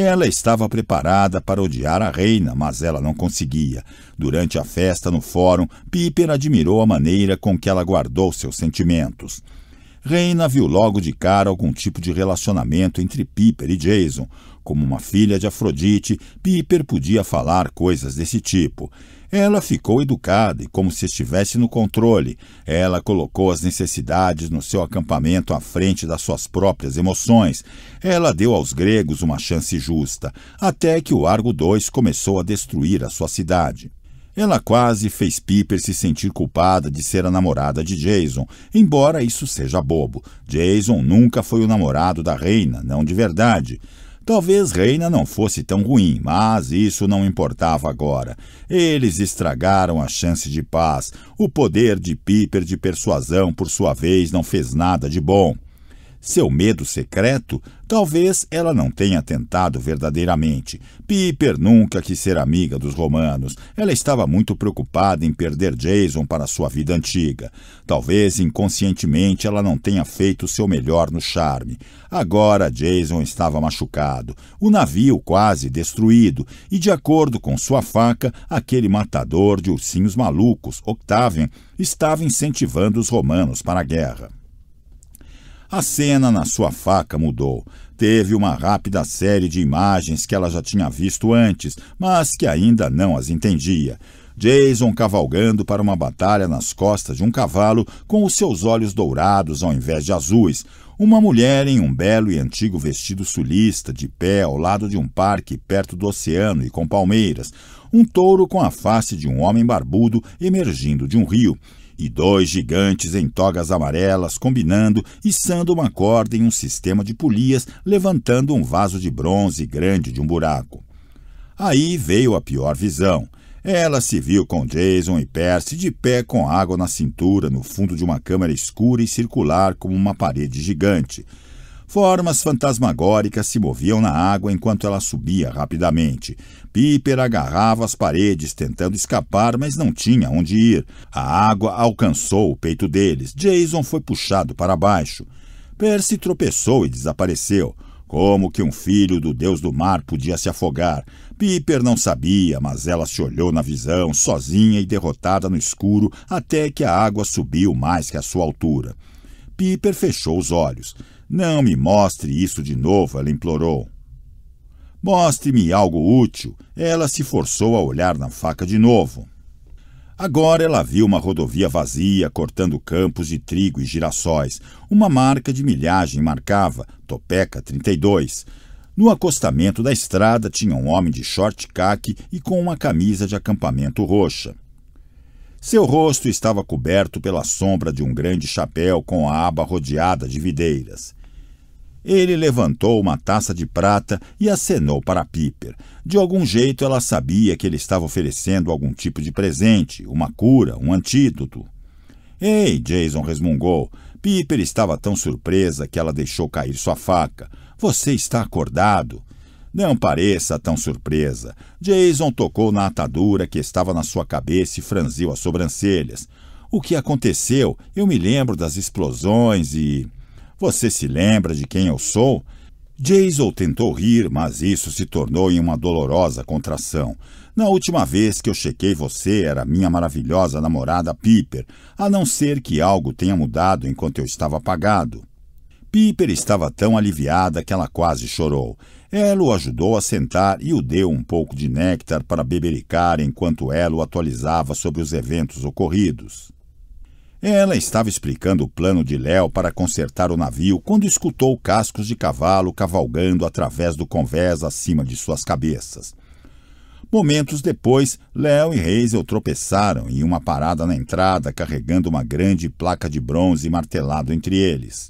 Ela estava preparada para odiar a reina, mas ela não conseguia. Durante a festa no fórum, Piper admirou a maneira com que ela guardou seus sentimentos. Reina viu logo de cara algum tipo de relacionamento entre Piper e Jason. Como uma filha de Afrodite, Piper podia falar coisas desse tipo. Ela ficou educada e como se estivesse no controle. Ela colocou as necessidades no seu acampamento à frente das suas próprias emoções. Ela deu aos gregos uma chance justa, até que o Argo II começou a destruir a sua cidade. Ela quase fez Piper se sentir culpada de ser a namorada de Jason, embora isso seja bobo. Jason nunca foi o namorado da reina, não de verdade. Talvez Reina não fosse tão ruim, mas isso não importava agora. Eles estragaram a chance de paz. O poder de Piper de persuasão, por sua vez, não fez nada de bom. Seu medo secreto, talvez ela não tenha tentado verdadeiramente. Piper nunca quis ser amiga dos romanos. Ela estava muito preocupada em perder Jason para sua vida antiga. Talvez inconscientemente ela não tenha feito o seu melhor no charme. Agora Jason estava machucado, o navio quase destruído, e de acordo com sua faca, aquele matador de ursinhos malucos, Octavian, estava incentivando os romanos para a guerra. A cena na sua faca mudou. Teve uma rápida série de imagens que ela já tinha visto antes, mas que ainda não as entendia. Jason cavalgando para uma batalha nas costas de um cavalo com os seus olhos dourados ao invés de azuis. Uma mulher em um belo e antigo vestido sulista, de pé ao lado de um parque perto do oceano e com palmeiras. Um touro com a face de um homem barbudo emergindo de um rio e dois gigantes em togas amarelas combinando, içando uma corda em um sistema de polias, levantando um vaso de bronze grande de um buraco. Aí veio a pior visão. Ela se viu com Jason e Percy de pé com água na cintura no fundo de uma câmara escura e circular como uma parede gigante. Formas fantasmagóricas se moviam na água enquanto ela subia rapidamente. Piper agarrava as paredes, tentando escapar, mas não tinha onde ir. A água alcançou o peito deles. Jason foi puxado para baixo. Percy tropeçou e desapareceu. Como que um filho do deus do mar podia se afogar? Piper não sabia, mas ela se olhou na visão, sozinha e derrotada no escuro, até que a água subiu mais que a sua altura. Piper fechou os olhos. Não me mostre isso de novo, ela implorou. Mostre-me algo útil. Ela se forçou a olhar na faca de novo. Agora ela viu uma rodovia vazia cortando campos de trigo e girassóis. Uma marca de milhagem marcava Topeca 32. No acostamento da estrada tinha um homem de short caque e com uma camisa de acampamento roxa. Seu rosto estava coberto pela sombra de um grande chapéu com a aba rodeada de videiras. Ele levantou uma taça de prata e acenou para Piper. De algum jeito ela sabia que ele estava oferecendo algum tipo de presente, uma cura, um antídoto. Ei, Jason resmungou. Piper estava tão surpresa que ela deixou cair sua faca. Você está acordado. Não pareça tão surpresa. Jason tocou na atadura que estava na sua cabeça e franziu as sobrancelhas. O que aconteceu? Eu me lembro das explosões e. Você se lembra de quem eu sou? Jason tentou rir, mas isso se tornou em uma dolorosa contração. Na última vez que eu chequei você era minha maravilhosa namorada Piper, a não ser que algo tenha mudado enquanto eu estava apagado. Piper estava tão aliviada que ela quase chorou. Ela o ajudou a sentar e o deu um pouco de néctar para bebericar enquanto ela o atualizava sobre os eventos ocorridos. Ela estava explicando o plano de Léo para consertar o navio quando escutou cascos de cavalo cavalgando através do convés acima de suas cabeças. Momentos depois, Léo e Hazel tropeçaram em uma parada na entrada carregando uma grande placa de bronze martelado entre eles.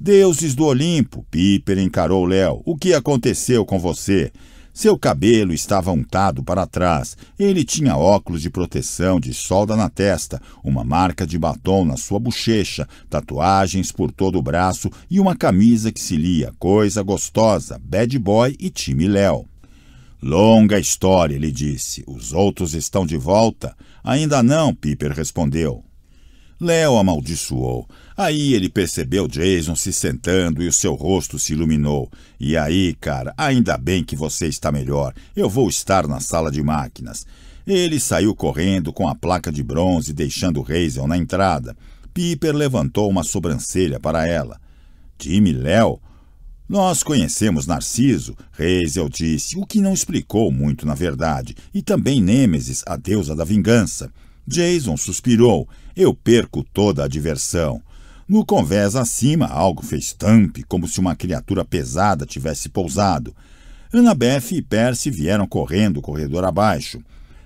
Deuses do Olimpo, Piper encarou Léo. O que aconteceu com você? Seu cabelo estava untado para trás. Ele tinha óculos de proteção de solda na testa, uma marca de batom na sua bochecha, tatuagens por todo o braço e uma camisa que se lia Coisa Gostosa, Bad Boy e Time Léo. Longa história, ele disse. Os outros estão de volta? Ainda não, Piper respondeu. Léo amaldiçoou. Aí ele percebeu Jason se sentando e o seu rosto se iluminou. E aí, cara, ainda bem que você está melhor. Eu vou estar na sala de máquinas. Ele saiu correndo com a placa de bronze, deixando Hazel na entrada. Piper levantou uma sobrancelha para ela. Jimmy Léo? Nós conhecemos Narciso, Hazel disse, o que não explicou muito na verdade, e também Nêmesis, a deusa da vingança. Jason suspirou. Eu perco toda a diversão. No convés acima, algo fez tamp, como se uma criatura pesada tivesse pousado. Annabeth e Percy vieram correndo o corredor abaixo.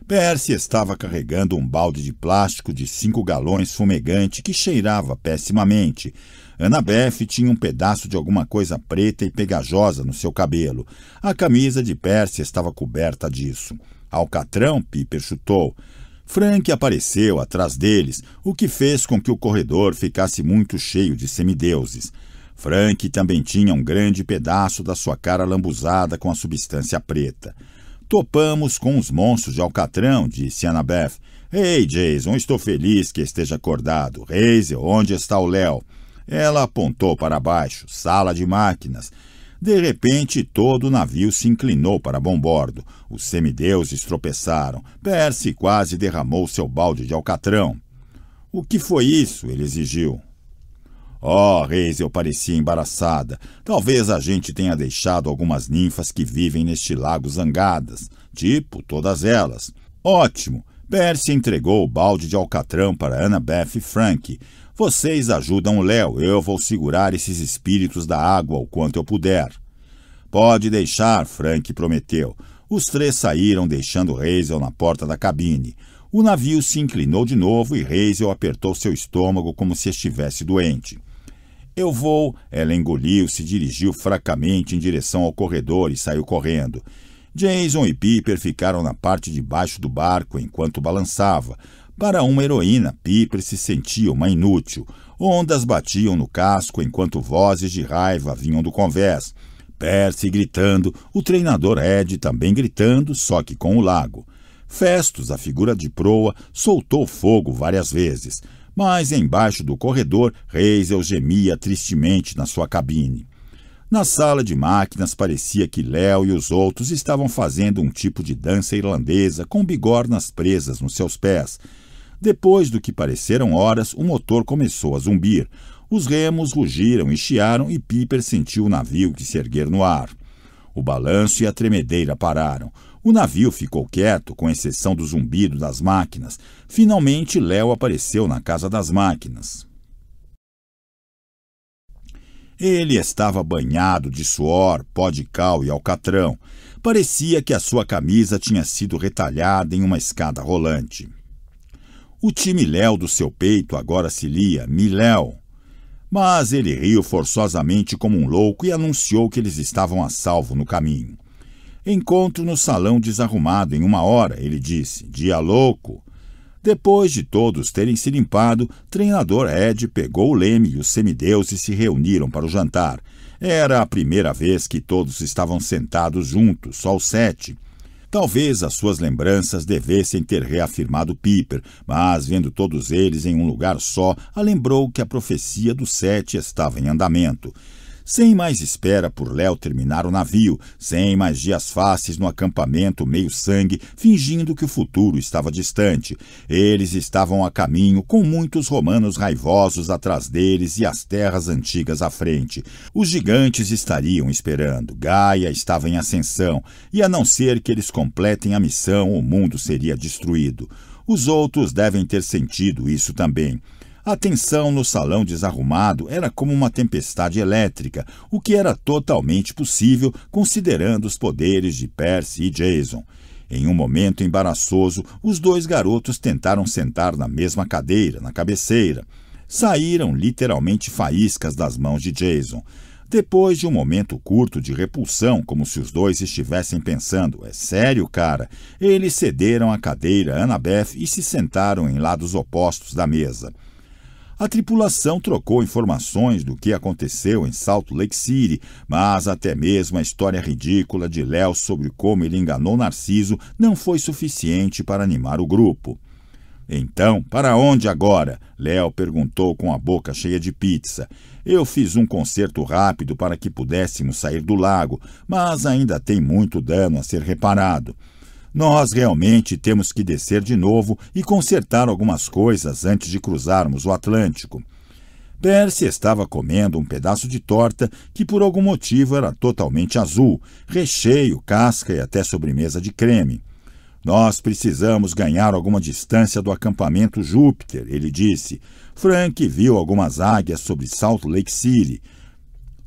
Percy estava carregando um balde de plástico de cinco galões fumegante que cheirava pessimamente. Annabeth tinha um pedaço de alguma coisa preta e pegajosa no seu cabelo. A camisa de Percy estava coberta disso. Alcatrão, Piper chutou. Frank apareceu atrás deles, o que fez com que o corredor ficasse muito cheio de semideuses. Frank também tinha um grande pedaço da sua cara lambuzada com a substância preta. Topamos com os monstros de Alcatrão, disse Annabeth. Ei, hey Jason, estou feliz que esteja acordado. Reise, onde está o Léo? Ela apontou para baixo, sala de máquinas. De repente, todo o navio se inclinou para bom bordo. Os semideuses tropeçaram. Percy quase derramou seu balde de alcatrão. O que foi isso? ele exigiu. Oh, Reis, eu parecia embaraçada. Talvez a gente tenha deixado algumas ninfas que vivem neste lago zangadas. Tipo, todas elas. Ótimo! Percy entregou o balde de alcatrão para Annabeth Frank, vocês ajudam o Léo, eu vou segurar esses espíritos da água o quanto eu puder. Pode deixar, Frank prometeu. Os três saíram deixando Hazel na porta da cabine. O navio se inclinou de novo e Hazel apertou seu estômago como se estivesse doente. Eu vou. Ela engoliu, se dirigiu fracamente em direção ao corredor e saiu correndo. Jason e Piper ficaram na parte de baixo do barco enquanto balançava, para uma heroína, Piper se sentia uma inútil. Ondas batiam no casco enquanto vozes de raiva vinham do convés. Percy gritando, o treinador Ed também gritando, só que com o lago. Festos a figura de proa, soltou fogo várias vezes, mas embaixo do corredor, Reisel gemia tristemente na sua cabine. Na sala de máquinas parecia que Léo e os outros estavam fazendo um tipo de dança irlandesa com bigornas presas nos seus pés. Depois do que pareceram horas, o motor começou a zumbir. Os remos rugiram e chiaram e Piper sentiu o navio que se erguer no ar. O balanço e a tremedeira pararam. O navio ficou quieto, com exceção do zumbido das máquinas. Finalmente, Léo apareceu na casa das máquinas. Ele estava banhado de suor, pó de cal e alcatrão. Parecia que a sua camisa tinha sido retalhada em uma escada rolante. O léo do seu peito agora se lia Miléu. Mas ele riu forçosamente como um louco e anunciou que eles estavam a salvo no caminho. Encontro no salão desarrumado em uma hora, ele disse. Dia louco. Depois de todos terem se limpado, treinador Ed pegou o leme e os semideuses se reuniram para o jantar. Era a primeira vez que todos estavam sentados juntos, só os sete. Talvez as suas lembranças devessem ter reafirmado Piper, mas, vendo todos eles em um lugar só, a lembrou que a profecia do sete estava em andamento sem mais espera por Léo terminar o navio, sem mais dias fáceis no acampamento meio-sangue, fingindo que o futuro estava distante. Eles estavam a caminho, com muitos romanos raivosos atrás deles e as terras antigas à frente. Os gigantes estariam esperando. Gaia estava em ascensão, e a não ser que eles completem a missão, o mundo seria destruído. Os outros devem ter sentido isso também. A tensão no salão desarrumado era como uma tempestade elétrica, o que era totalmente possível considerando os poderes de Percy e Jason. Em um momento embaraçoso, os dois garotos tentaram sentar na mesma cadeira, na cabeceira. Saíram literalmente faíscas das mãos de Jason. Depois de um momento curto de repulsão, como se os dois estivessem pensando, é sério, cara, eles cederam a cadeira a Annabeth e se sentaram em lados opostos da mesa. A tripulação trocou informações do que aconteceu em Salt Lake City, mas até mesmo a história ridícula de Léo sobre como ele enganou Narciso não foi suficiente para animar o grupo. Então, para onde agora? Léo perguntou com a boca cheia de pizza. Eu fiz um conserto rápido para que pudéssemos sair do lago, mas ainda tem muito dano a ser reparado. Nós realmente temos que descer de novo e consertar algumas coisas antes de cruzarmos o Atlântico. Percy estava comendo um pedaço de torta que por algum motivo era totalmente azul, recheio, casca e até sobremesa de creme. Nós precisamos ganhar alguma distância do acampamento Júpiter, ele disse. Frank viu algumas águias sobre Salt Lake City.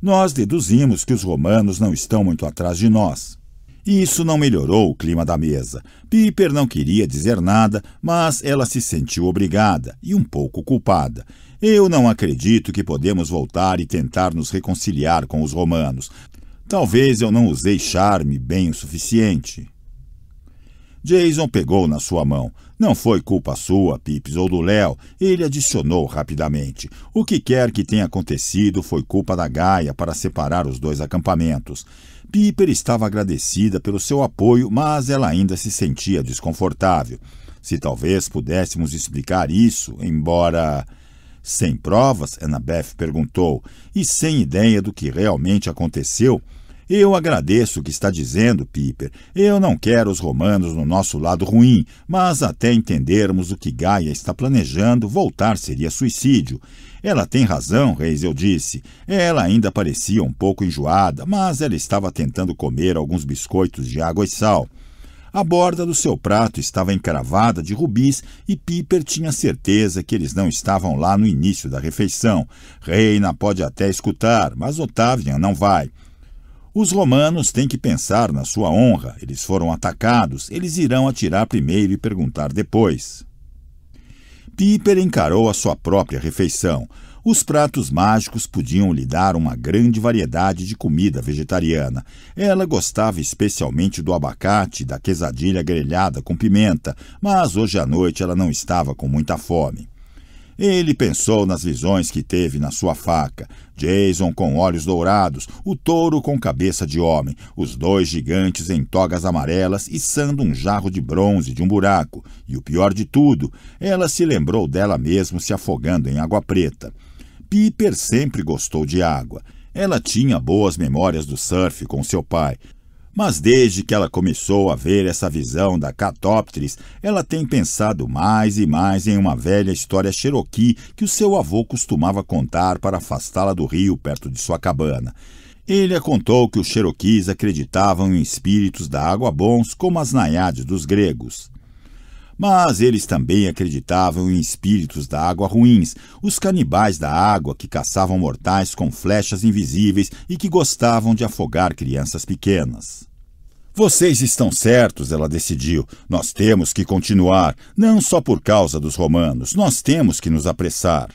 Nós deduzimos que os romanos não estão muito atrás de nós isso não melhorou o clima da mesa. Piper não queria dizer nada, mas ela se sentiu obrigada e um pouco culpada. Eu não acredito que podemos voltar e tentar nos reconciliar com os romanos. Talvez eu não usei charme bem o suficiente. Jason pegou na sua mão. Não foi culpa sua, Pips, ou do Léo. Ele adicionou rapidamente. O que quer que tenha acontecido foi culpa da Gaia para separar os dois acampamentos. Piper estava agradecida pelo seu apoio, mas ela ainda se sentia desconfortável. Se talvez pudéssemos explicar isso, embora. Sem provas, Annabeth perguntou, e sem ideia do que realmente aconteceu. Eu agradeço o que está dizendo, Piper. Eu não quero os romanos no nosso lado ruim, mas até entendermos o que Gaia está planejando, voltar seria suicídio. Ela tem razão, Reis, eu disse. Ela ainda parecia um pouco enjoada, mas ela estava tentando comer alguns biscoitos de água e sal. A borda do seu prato estava encravada de rubis e Piper tinha certeza que eles não estavam lá no início da refeição. Reina pode até escutar, mas Otavian não vai. Os romanos têm que pensar na sua honra. Eles foram atacados, eles irão atirar primeiro e perguntar depois. Piper encarou a sua própria refeição. Os pratos mágicos podiam lhe dar uma grande variedade de comida vegetariana. Ela gostava especialmente do abacate e da quesadilha grelhada com pimenta, mas hoje à noite ela não estava com muita fome. Ele pensou nas visões que teve na sua faca: Jason com olhos dourados, o touro com cabeça de homem, os dois gigantes em togas amarelas içando um jarro de bronze de um buraco. E o pior de tudo, ela se lembrou dela mesma se afogando em água preta. Piper sempre gostou de água. Ela tinha boas memórias do surf com seu pai. Mas desde que ela começou a ver essa visão da Catóptris, ela tem pensado mais e mais em uma velha história cherokee que o seu avô costumava contar para afastá-la do rio perto de sua cabana. Ele a contou que os Cherokees acreditavam em espíritos da água bons como as naiades dos gregos. Mas eles também acreditavam em espíritos da água ruins, os canibais da água que caçavam mortais com flechas invisíveis e que gostavam de afogar crianças pequenas. Vocês estão certos, ela decidiu. Nós temos que continuar, não só por causa dos romanos, nós temos que nos apressar.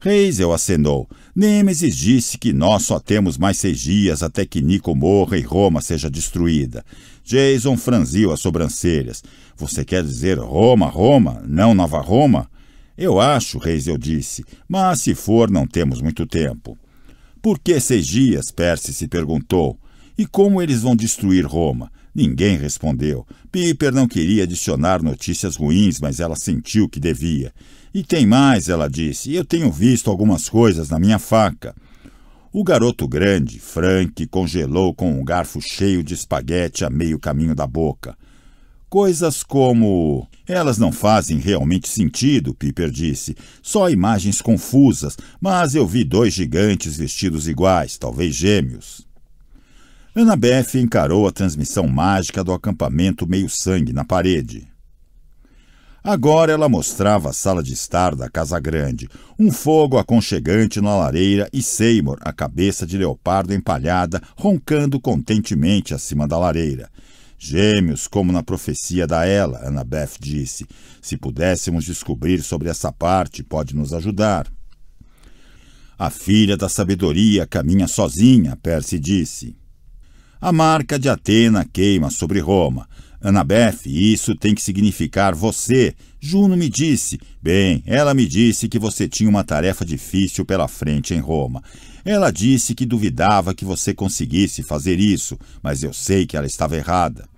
Reisel acenou. Nêmesis disse que nós só temos mais seis dias até que Nico morra e Roma seja destruída. Jason franziu as sobrancelhas. Você quer dizer Roma, Roma, não Nova Roma? Eu acho, Reis, eu disse, mas se for, não temos muito tempo. Por que seis dias? Percy se perguntou. E como eles vão destruir Roma? Ninguém respondeu. Piper não queria adicionar notícias ruins, mas ela sentiu que devia. E tem mais, ela disse, eu tenho visto algumas coisas na minha faca. O garoto grande, Frank, congelou com um garfo cheio de espaguete a meio caminho da boca. Coisas como. Elas não fazem realmente sentido, Piper disse. Só imagens confusas, mas eu vi dois gigantes vestidos iguais, talvez gêmeos. Annabeth encarou a transmissão mágica do acampamento meio-sangue na parede. Agora ela mostrava a sala de estar da Casa Grande, um fogo aconchegante na lareira e Seymour, a cabeça de leopardo empalhada, roncando contentemente acima da lareira. Gêmeos, como na profecia da ela, Annabeth disse. Se pudéssemos descobrir sobre essa parte, pode nos ajudar. A filha da sabedoria caminha sozinha, Percy disse. A marca de Atena queima sobre Roma. Anabeth, isso tem que significar você. Juno me disse. Bem, ela me disse que você tinha uma tarefa difícil pela frente em Roma. Ela disse que duvidava que você conseguisse fazer isso, mas eu sei que ela estava errada.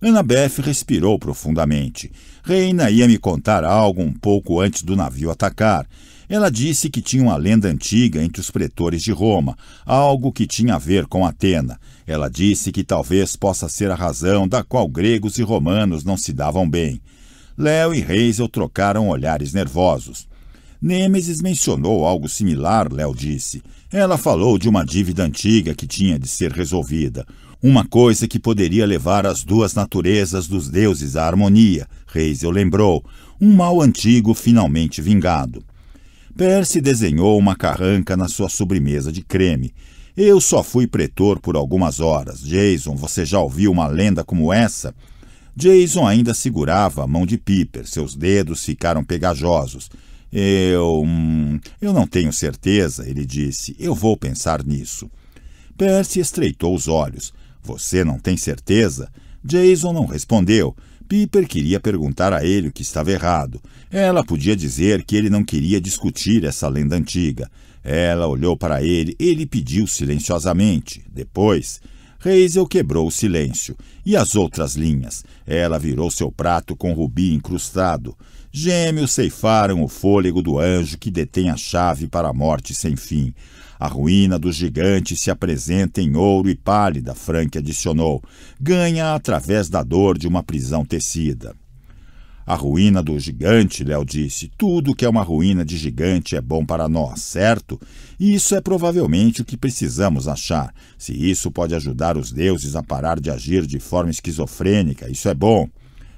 Anabeth respirou profundamente. Reina ia me contar algo um pouco antes do navio atacar. Ela disse que tinha uma lenda antiga entre os pretores de Roma, algo que tinha a ver com Atena. Ela disse que talvez possa ser a razão da qual gregos e romanos não se davam bem. Léo e Hazel trocaram olhares nervosos. Nêmesis mencionou algo similar, Léo disse. Ela falou de uma dívida antiga que tinha de ser resolvida. Uma coisa que poderia levar as duas naturezas dos deuses à harmonia, Hazel lembrou. Um mal antigo finalmente vingado. Percy desenhou uma carranca na sua sobremesa de creme. Eu só fui pretor por algumas horas. Jason, você já ouviu uma lenda como essa? Jason ainda segurava a mão de Piper. Seus dedos ficaram pegajosos. Eu. Hum, eu não tenho certeza, ele disse. Eu vou pensar nisso. Percy estreitou os olhos. Você não tem certeza? Jason não respondeu. Piper queria perguntar a ele o que estava errado. Ela podia dizer que ele não queria discutir essa lenda antiga. Ela olhou para ele, ele pediu silenciosamente. Depois, Hazel quebrou o silêncio. E as outras linhas? Ela virou seu prato com rubi incrustado. Gêmeos ceifaram o fôlego do anjo que detém a chave para a morte sem fim. A ruína dos gigantes se apresenta em ouro e pálida, Frank adicionou. Ganha através da dor de uma prisão tecida. A ruína do gigante, Léo disse. Tudo que é uma ruína de gigante é bom para nós, certo? E isso é provavelmente o que precisamos achar. Se isso pode ajudar os deuses a parar de agir de forma esquizofrênica, isso é bom.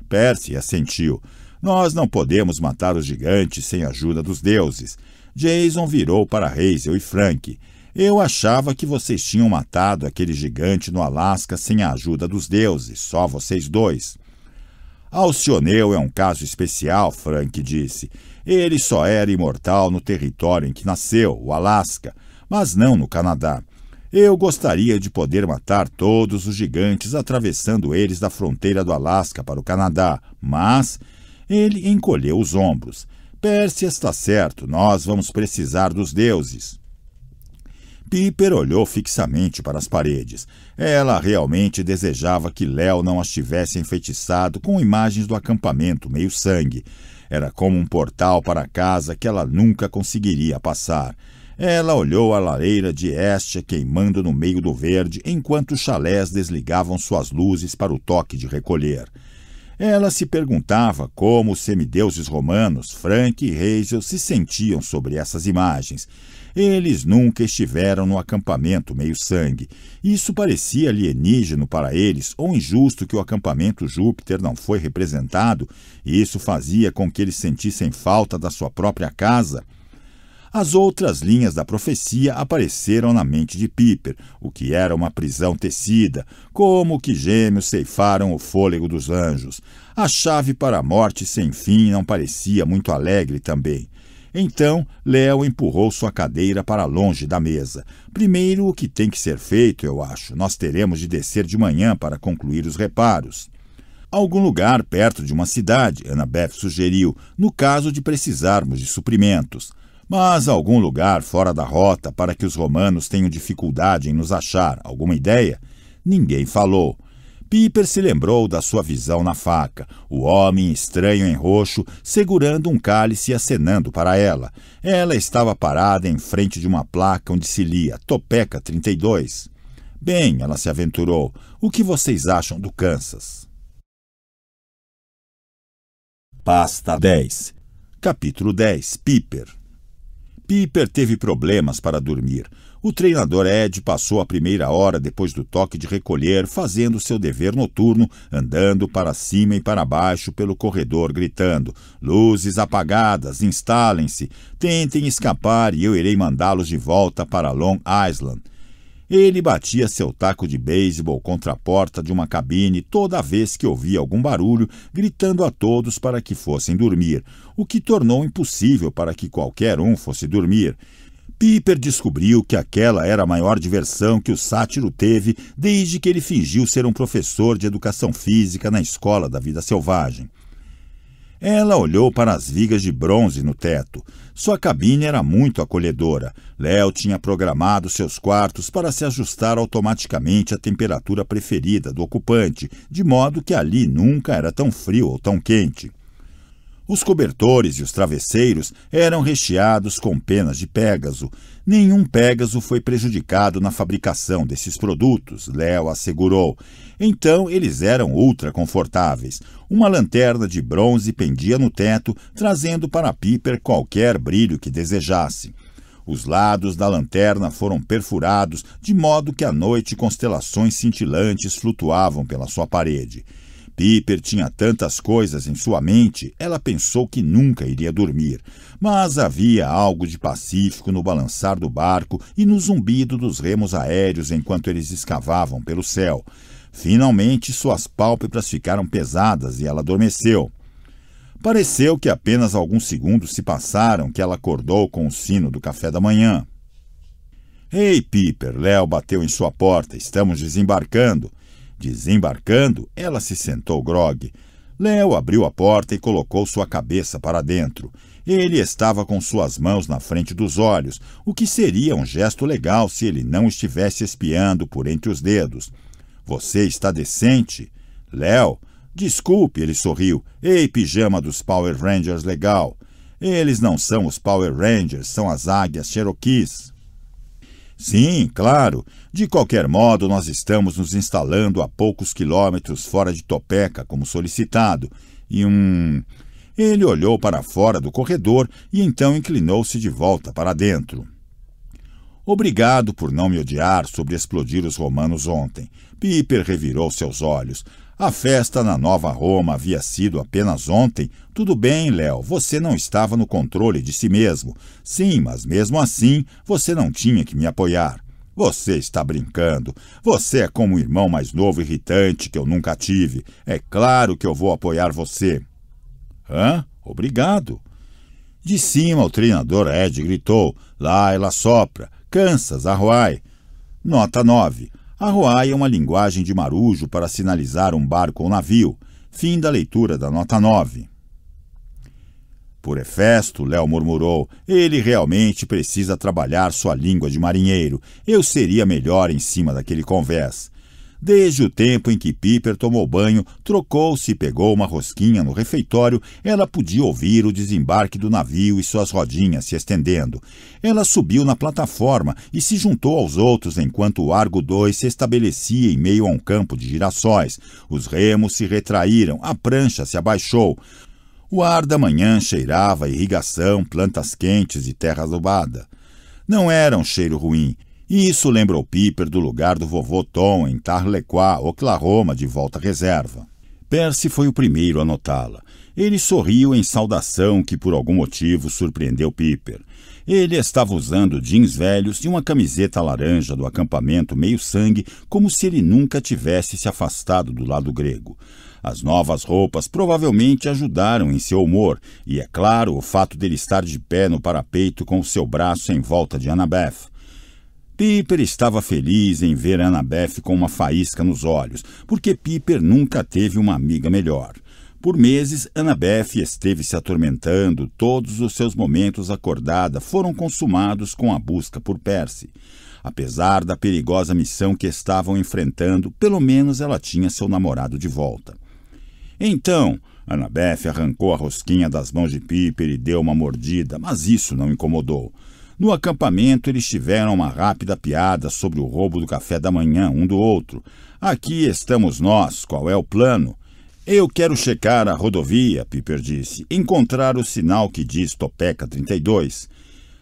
Percy assentiu. Nós não podemos matar os gigantes sem a ajuda dos deuses. Jason virou para Hazel e Frank. Eu achava que vocês tinham matado aquele gigante no Alasca sem a ajuda dos deuses, só vocês dois. Alcioneu é um caso especial, Frank disse. Ele só era imortal no território em que nasceu, o Alasca, mas não no Canadá. Eu gostaria de poder matar todos os gigantes atravessando eles da fronteira do Alasca para o Canadá, mas ele encolheu os ombros. Pérsia está certo, nós vamos precisar dos deuses. Piper olhou fixamente para as paredes. Ela realmente desejava que Léo não as tivesse enfeitiçado com imagens do acampamento meio sangue. Era como um portal para a casa que ela nunca conseguiria passar. Ela olhou a lareira de este queimando no meio do verde enquanto os chalés desligavam suas luzes para o toque de recolher. Ela se perguntava como os semideuses romanos, Frank e Hazel, se sentiam sobre essas imagens eles nunca estiveram no acampamento meio-sangue. Isso parecia alienígeno para eles, ou injusto que o acampamento Júpiter não foi representado, e isso fazia com que eles sentissem falta da sua própria casa. As outras linhas da profecia apareceram na mente de Piper, o que era uma prisão tecida, como que gêmeos ceifaram o fôlego dos anjos. A chave para a morte sem fim não parecia muito alegre também. Então, Léo empurrou sua cadeira para longe da mesa. Primeiro, o que tem que ser feito, eu acho. Nós teremos de descer de manhã para concluir os reparos. Algum lugar perto de uma cidade, Annabeth sugeriu, no caso de precisarmos de suprimentos. Mas algum lugar fora da rota para que os romanos tenham dificuldade em nos achar. Alguma ideia? Ninguém falou. Piper se lembrou da sua visão na faca, o homem estranho em roxo segurando um cálice e acenando para ela. Ela estava parada em frente de uma placa onde se lia Topeca 32. Bem, ela se aventurou, o que vocês acham do Kansas? Pasta 10 Capítulo 10 Piper Piper teve problemas para dormir. O treinador Ed passou a primeira hora depois do toque de recolher fazendo seu dever noturno, andando para cima e para baixo pelo corredor, gritando: Luzes apagadas, instalem-se, tentem escapar e eu irei mandá-los de volta para Long Island. Ele batia seu taco de beisebol contra a porta de uma cabine toda vez que ouvia algum barulho, gritando a todos para que fossem dormir, o que tornou impossível para que qualquer um fosse dormir. Piper descobriu que aquela era a maior diversão que o sátiro teve desde que ele fingiu ser um professor de educação física na escola da vida selvagem. Ela olhou para as vigas de bronze no teto. Sua cabine era muito acolhedora. Léo tinha programado seus quartos para se ajustar automaticamente à temperatura preferida do ocupante, de modo que ali nunca era tão frio ou tão quente. Os cobertores e os travesseiros eram recheados com penas de pégaso. Nenhum pégaso foi prejudicado na fabricação desses produtos, Léo assegurou. Então eles eram ultra confortáveis. Uma lanterna de bronze pendia no teto, trazendo para Piper qualquer brilho que desejasse. Os lados da lanterna foram perfurados, de modo que à noite constelações cintilantes flutuavam pela sua parede. Piper tinha tantas coisas em sua mente, ela pensou que nunca iria dormir. Mas havia algo de pacífico no balançar do barco e no zumbido dos remos aéreos enquanto eles escavavam pelo céu. Finalmente, suas pálpebras ficaram pesadas e ela adormeceu. Pareceu que apenas alguns segundos se passaram que ela acordou com o sino do café da manhã. Ei, hey, Piper, Léo bateu em sua porta. Estamos desembarcando. Desembarcando, ela se sentou grogue. Léo abriu a porta e colocou sua cabeça para dentro. Ele estava com suas mãos na frente dos olhos, o que seria um gesto legal se ele não estivesse espiando por entre os dedos. Você está decente? Léo, desculpe, ele sorriu. Ei, pijama dos Power Rangers legal. Eles não são os Power Rangers, são as águias Cherokees. Sim, claro. De qualquer modo, nós estamos nos instalando a poucos quilômetros fora de Topeka, como solicitado. E um. Ele olhou para fora do corredor e então inclinou-se de volta para dentro. Obrigado por não me odiar sobre explodir os romanos ontem. Piper revirou seus olhos. A festa na Nova Roma havia sido apenas ontem. Tudo bem, Léo, você não estava no controle de si mesmo. Sim, mas mesmo assim, você não tinha que me apoiar. Você está brincando. Você é como o irmão mais novo irritante que eu nunca tive. É claro que eu vou apoiar você. Hã? Obrigado. De cima, o treinador Ed gritou: Lá ela sopra. Kansas, Arruai. Nota 9. Arroai é uma linguagem de marujo para sinalizar um barco ou navio. Fim da leitura da nota 9. Por Efesto, Léo murmurou, ele realmente precisa trabalhar sua língua de marinheiro. Eu seria melhor em cima daquele convés. Desde o tempo em que Piper tomou banho, trocou-se e pegou uma rosquinha no refeitório, ela podia ouvir o desembarque do navio e suas rodinhas se estendendo. Ela subiu na plataforma e se juntou aos outros enquanto o Argo II se estabelecia em meio a um campo de girassóis. Os remos se retraíram, a prancha se abaixou. O ar da manhã cheirava a irrigação, plantas quentes e terra adubada. Não era um cheiro ruim. E isso lembrou Piper do lugar do vovô Tom em Tarlequois, Oklahoma, de volta à reserva. Percy foi o primeiro a notá-la. Ele sorriu em saudação que por algum motivo surpreendeu Piper. Ele estava usando jeans velhos e uma camiseta laranja do acampamento meio-sangue, como se ele nunca tivesse se afastado do lado grego. As novas roupas provavelmente ajudaram em seu humor, e é claro o fato dele estar de pé no parapeito com o seu braço em volta de Annabeth. Piper estava feliz em ver Annabeth com uma faísca nos olhos, porque Piper nunca teve uma amiga melhor. Por meses, Annabeth esteve se atormentando, todos os seus momentos acordada foram consumados com a busca por Percy. Apesar da perigosa missão que estavam enfrentando, pelo menos ela tinha seu namorado de volta. Então, Annabeth arrancou a rosquinha das mãos de Piper e deu uma mordida, mas isso não incomodou. No acampamento, eles tiveram uma rápida piada sobre o roubo do café da manhã um do outro. Aqui estamos nós, qual é o plano? Eu quero checar a rodovia, Piper disse, encontrar o sinal que diz Topeca 32.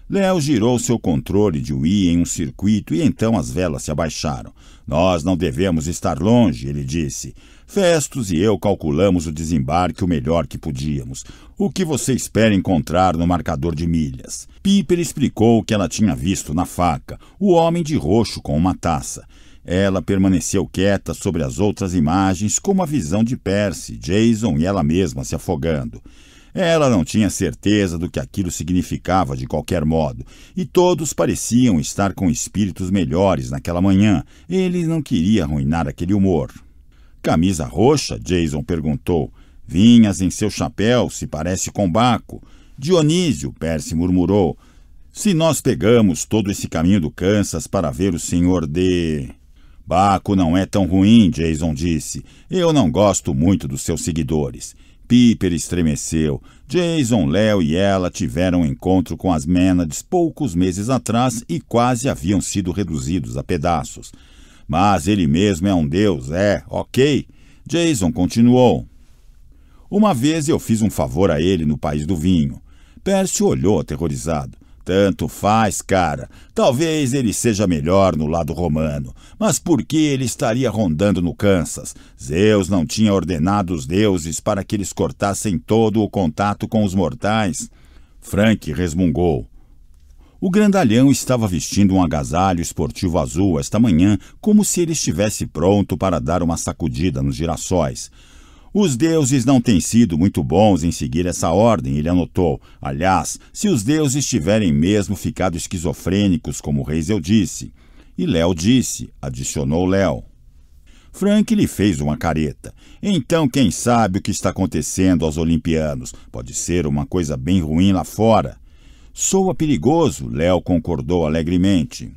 Léo girou seu controle de Wii em um circuito e então as velas se abaixaram. Nós não devemos estar longe, ele disse. Festos e eu calculamos o desembarque o melhor que podíamos. O que você espera encontrar no marcador de milhas? Piper explicou o que ela tinha visto na faca, o homem de roxo com uma taça. Ela permaneceu quieta sobre as outras imagens, como a visão de Percy, Jason e ela mesma se afogando. Ela não tinha certeza do que aquilo significava de qualquer modo, e todos pareciam estar com espíritos melhores naquela manhã. Ele não queria arruinar aquele humor, Camisa roxa? Jason perguntou. Vinhas em seu chapéu se parece com Baco. Dionísio, Percy murmurou. Se nós pegamos todo esse caminho do Kansas para ver o senhor de. Baco não é tão ruim, Jason disse. Eu não gosto muito dos seus seguidores. Piper estremeceu. Jason, Léo e ela tiveram um encontro com as Menades poucos meses atrás e quase haviam sido reduzidos a pedaços. Mas ele mesmo é um deus, é, ok. Jason continuou. Uma vez eu fiz um favor a ele no país do vinho. Percy olhou aterrorizado. Tanto faz, cara. Talvez ele seja melhor no lado romano. Mas por que ele estaria rondando no Kansas? Zeus não tinha ordenado os deuses para que eles cortassem todo o contato com os mortais? Frank resmungou. O grandalhão estava vestindo um agasalho esportivo azul esta manhã, como se ele estivesse pronto para dar uma sacudida nos girassóis. Os deuses não têm sido muito bons em seguir essa ordem, ele anotou. Aliás, se os deuses tiverem mesmo ficado esquizofrênicos, como Reis, eu disse. E Léo disse, adicionou Léo. Frank lhe fez uma careta. Então, quem sabe o que está acontecendo aos olimpianos? Pode ser uma coisa bem ruim lá fora. Soa perigoso, Léo concordou alegremente.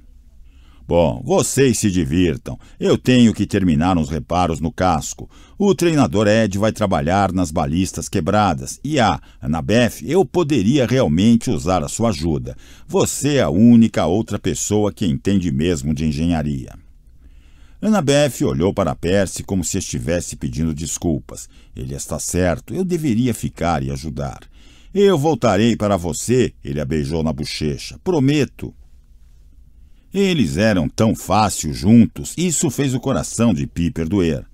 Bom, vocês se divirtam. Eu tenho que terminar uns reparos no casco. O treinador Ed vai trabalhar nas balistas quebradas. E a ah, Anabeth, eu poderia realmente usar a sua ajuda. Você é a única outra pessoa que entende mesmo de engenharia. Anabeth olhou para Percy como se estivesse pedindo desculpas. Ele está certo, eu deveria ficar e ajudar. Eu voltarei para você, ele a beijou na bochecha. Prometo. Eles eram tão fáceis juntos, isso fez o coração de Piper doer.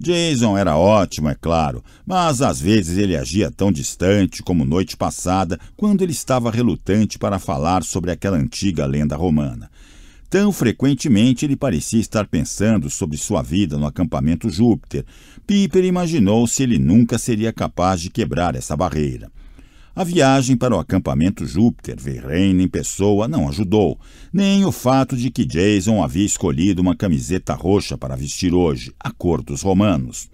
Jason era ótimo, é claro, mas às vezes ele agia tão distante como noite passada, quando ele estava relutante para falar sobre aquela antiga lenda romana. Tão frequentemente ele parecia estar pensando sobre sua vida no acampamento Júpiter. Piper imaginou se ele nunca seria capaz de quebrar essa barreira. A viagem para o acampamento Júpiter, Verlaine em pessoa, não ajudou, nem o fato de que Jason havia escolhido uma camiseta roxa para vestir hoje, a cor dos romanos.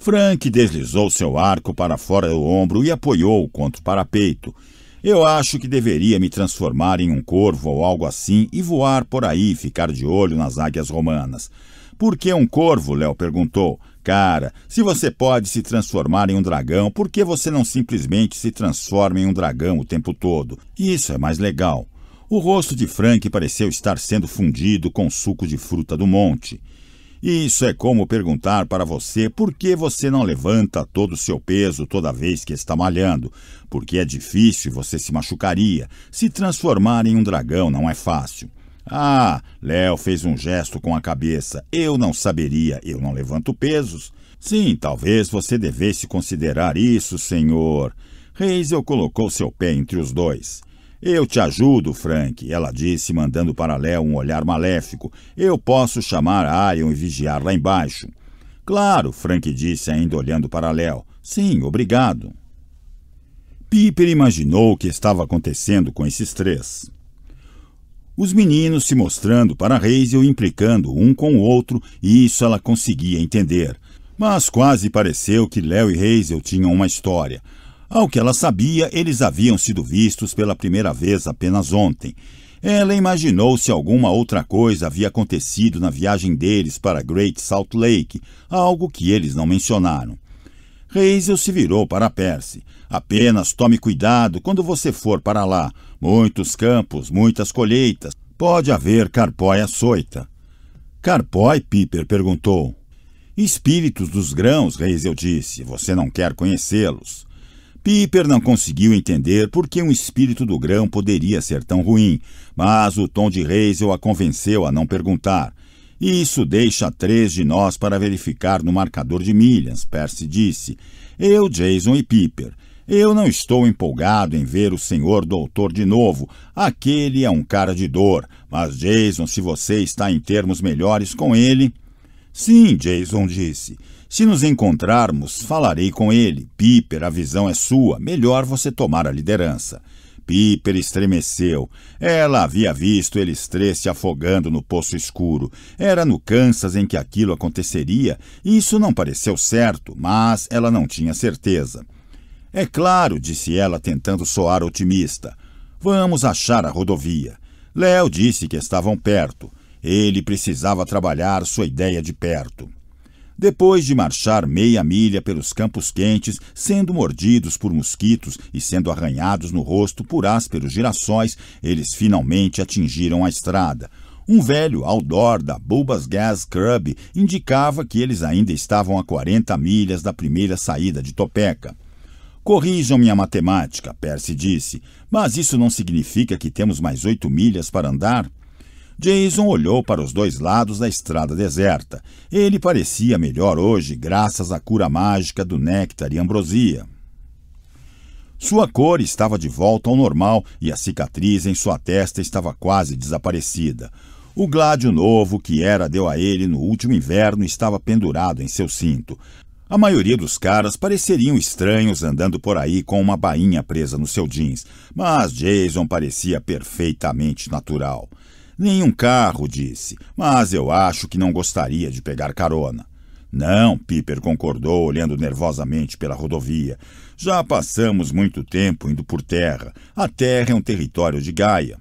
Frank deslizou seu arco para fora do ombro e apoiou-o contra o parapeito. Eu acho que deveria me transformar em um corvo ou algo assim e voar por aí e ficar de olho nas águias romanas. Por que um corvo? Léo perguntou. Cara, se você pode se transformar em um dragão, por que você não simplesmente se transforma em um dragão o tempo todo? Isso é mais legal. O rosto de Frank pareceu estar sendo fundido com suco de fruta do monte. Isso é como perguntar para você por que você não levanta todo o seu peso toda vez que está malhando, porque é difícil e você se machucaria. Se transformar em um dragão não é fácil. Ah, Léo fez um gesto com a cabeça. Eu não saberia, eu não levanto pesos. Sim, talvez você devesse considerar isso, senhor. Hazel colocou seu pé entre os dois. Eu te ajudo, Frank, ela disse, mandando para Léo um olhar maléfico. Eu posso chamar Arion e vigiar lá embaixo. Claro, Frank disse, ainda olhando para Léo. Sim, obrigado. Piper imaginou o que estava acontecendo com esses três. Os meninos se mostrando para Hazel implicando um com o outro, e isso ela conseguia entender. Mas quase pareceu que Léo e Hazel tinham uma história. Ao que ela sabia, eles haviam sido vistos pela primeira vez apenas ontem. Ela imaginou se alguma outra coisa havia acontecido na viagem deles para Great Salt Lake, algo que eles não mencionaram. Hazel se virou para Percy. Apenas tome cuidado quando você for para lá. Muitos campos, muitas colheitas. Pode haver carpói soita. Carpói, Piper perguntou. Espíritos dos grãos, Reisel disse. Você não quer conhecê-los. Piper não conseguiu entender por que um espírito do grão poderia ser tão ruim, mas o tom de Reisel a convenceu a não perguntar. Isso deixa três de nós para verificar no marcador de milhas, Percy disse. Eu, Jason e Piper. Eu não estou empolgado em ver o senhor doutor de novo. Aquele é um cara de dor. Mas, Jason, se você está em termos melhores com ele... Sim, Jason disse. Se nos encontrarmos, falarei com ele. Piper, a visão é sua. Melhor você tomar a liderança. Piper estremeceu. Ela havia visto eles três se afogando no poço escuro. Era no Kansas em que aquilo aconteceria. Isso não pareceu certo, mas ela não tinha certeza. É claro, disse ela, tentando soar otimista. Vamos achar a rodovia. Léo disse que estavam perto. Ele precisava trabalhar sua ideia de perto. Depois de marchar meia milha pelos campos quentes, sendo mordidos por mosquitos e sendo arranhados no rosto por ásperos girassóis, eles finalmente atingiram a estrada. Um velho outdoor da Bulbas Gas Club indicava que eles ainda estavam a 40 milhas da primeira saída de Topeka. Corrijam minha matemática, Percy disse, mas isso não significa que temos mais oito milhas para andar? Jason olhou para os dois lados da estrada deserta. Ele parecia melhor hoje, graças à cura mágica do néctar e ambrosia. Sua cor estava de volta ao normal e a cicatriz em sua testa estava quase desaparecida. O gládio novo que Hera deu a ele no último inverno estava pendurado em seu cinto. A maioria dos caras pareceriam estranhos andando por aí com uma bainha presa no seu jeans, mas Jason parecia perfeitamente natural. Nenhum carro, disse, mas eu acho que não gostaria de pegar carona. Não, Piper concordou, olhando nervosamente pela rodovia. Já passamos muito tempo indo por terra. A terra é um território de Gaia.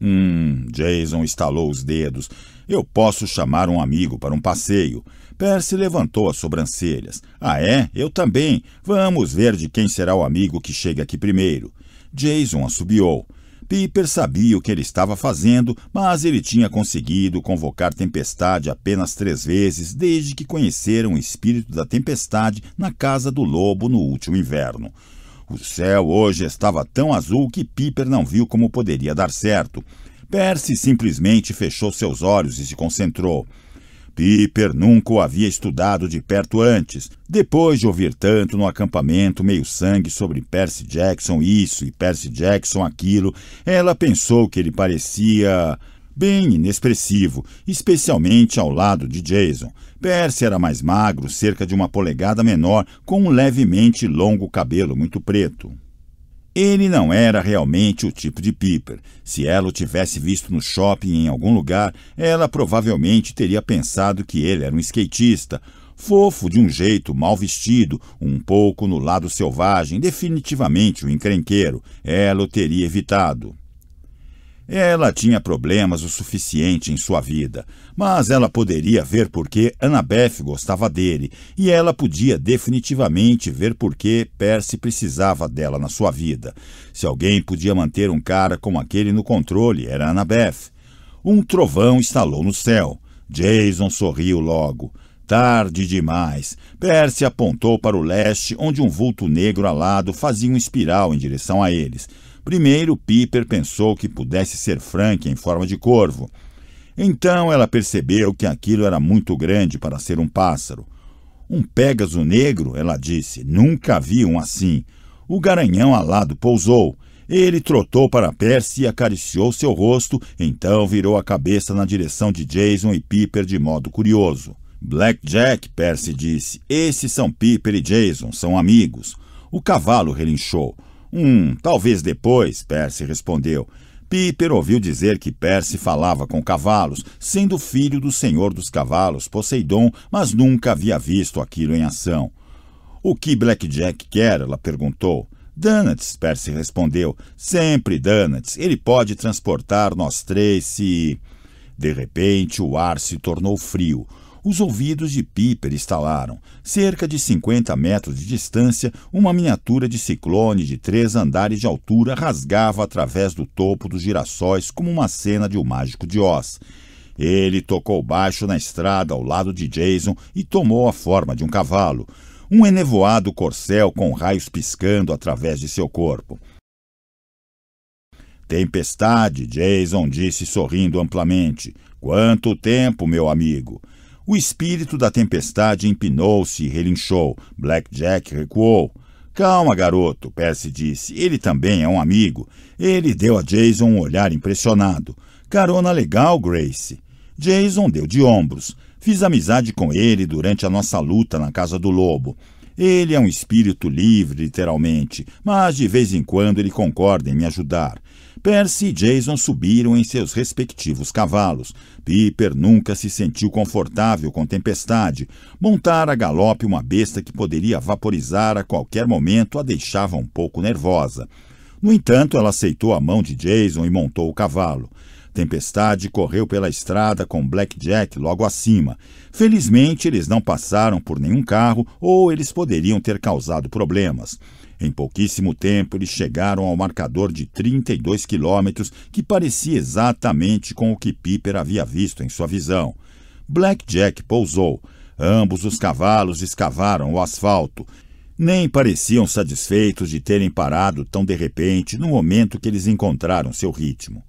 Hum, Jason estalou os dedos. Eu posso chamar um amigo para um passeio. Percy levantou as sobrancelhas. Ah, é? Eu também. Vamos ver de quem será o amigo que chega aqui primeiro. Jason assobiou. Piper sabia o que ele estava fazendo, mas ele tinha conseguido convocar Tempestade apenas três vezes desde que conheceram o espírito da Tempestade na casa do lobo no último inverno. O céu hoje estava tão azul que Piper não viu como poderia dar certo. Percy simplesmente fechou seus olhos e se concentrou. Piper nunca o havia estudado de perto antes, depois de ouvir tanto no acampamento meio-sangue sobre Percy Jackson isso e Percy Jackson aquilo, ela pensou que ele parecia bem inexpressivo, especialmente ao lado de Jason. Percy era mais magro, cerca de uma polegada menor, com um levemente longo cabelo muito preto. Ele não era realmente o tipo de Piper. Se ela o tivesse visto no shopping em algum lugar, ela provavelmente teria pensado que ele era um skatista. Fofo de um jeito, mal vestido, um pouco no lado selvagem, definitivamente o um encrenqueiro. Ela o teria evitado. Ela tinha problemas o suficiente em sua vida, mas ela poderia ver porque Annabeth gostava dele e ela podia definitivamente ver porque Percy precisava dela na sua vida. Se alguém podia manter um cara como aquele no controle, era Annabeth. Um trovão estalou no céu. Jason sorriu logo. Tarde demais. Percy apontou para o leste, onde um vulto negro alado fazia um espiral em direção a eles. Primeiro, Piper pensou que pudesse ser Frank em forma de corvo. Então ela percebeu que aquilo era muito grande para ser um pássaro. Um pégaso negro, ela disse, nunca vi um assim. O garanhão alado pousou. Ele trotou para Percy e acariciou seu rosto, então virou a cabeça na direção de Jason e Piper de modo curioso. Black Jack, Percy disse, esses são Piper e Jason, são amigos. O cavalo relinchou. Hum, talvez depois, Percy respondeu. Piper ouviu dizer que Percy falava com cavalos, sendo filho do senhor dos cavalos, Poseidon, mas nunca havia visto aquilo em ação. O que Black Jack quer? ela perguntou. Donuts, Percy respondeu. Sempre Donuts. Ele pode transportar nós três se. De repente, o ar se tornou frio. Os ouvidos de Piper estalaram. Cerca de 50 metros de distância, uma miniatura de ciclone de três andares de altura rasgava através do topo dos girassóis como uma cena de O Mágico de Oz. Ele tocou baixo na estrada ao lado de Jason e tomou a forma de um cavalo. Um enevoado corcel com raios piscando através de seu corpo. Tempestade, Jason disse sorrindo amplamente. Quanto tempo, meu amigo! O espírito da tempestade empinou-se e relinchou. Black Jack recuou. Calma, garoto, Percy disse. Ele também é um amigo. Ele deu a Jason um olhar impressionado. Carona legal, Grace. Jason deu de ombros. Fiz amizade com ele durante a nossa luta na Casa do Lobo. Ele é um espírito livre, literalmente, mas de vez em quando ele concorda em me ajudar. Percy e Jason subiram em seus respectivos cavalos. Piper nunca se sentiu confortável com tempestade. Montar a galope uma besta que poderia vaporizar a qualquer momento a deixava um pouco nervosa. No entanto, ela aceitou a mão de Jason e montou o cavalo. Tempestade correu pela estrada com Black Jack logo acima. Felizmente, eles não passaram por nenhum carro ou eles poderiam ter causado problemas. Em pouquíssimo tempo, eles chegaram ao marcador de 32 quilômetros, que parecia exatamente com o que Piper havia visto em sua visão. Black Jack pousou. Ambos os cavalos escavaram o asfalto. Nem pareciam satisfeitos de terem parado tão de repente no momento que eles encontraram seu ritmo.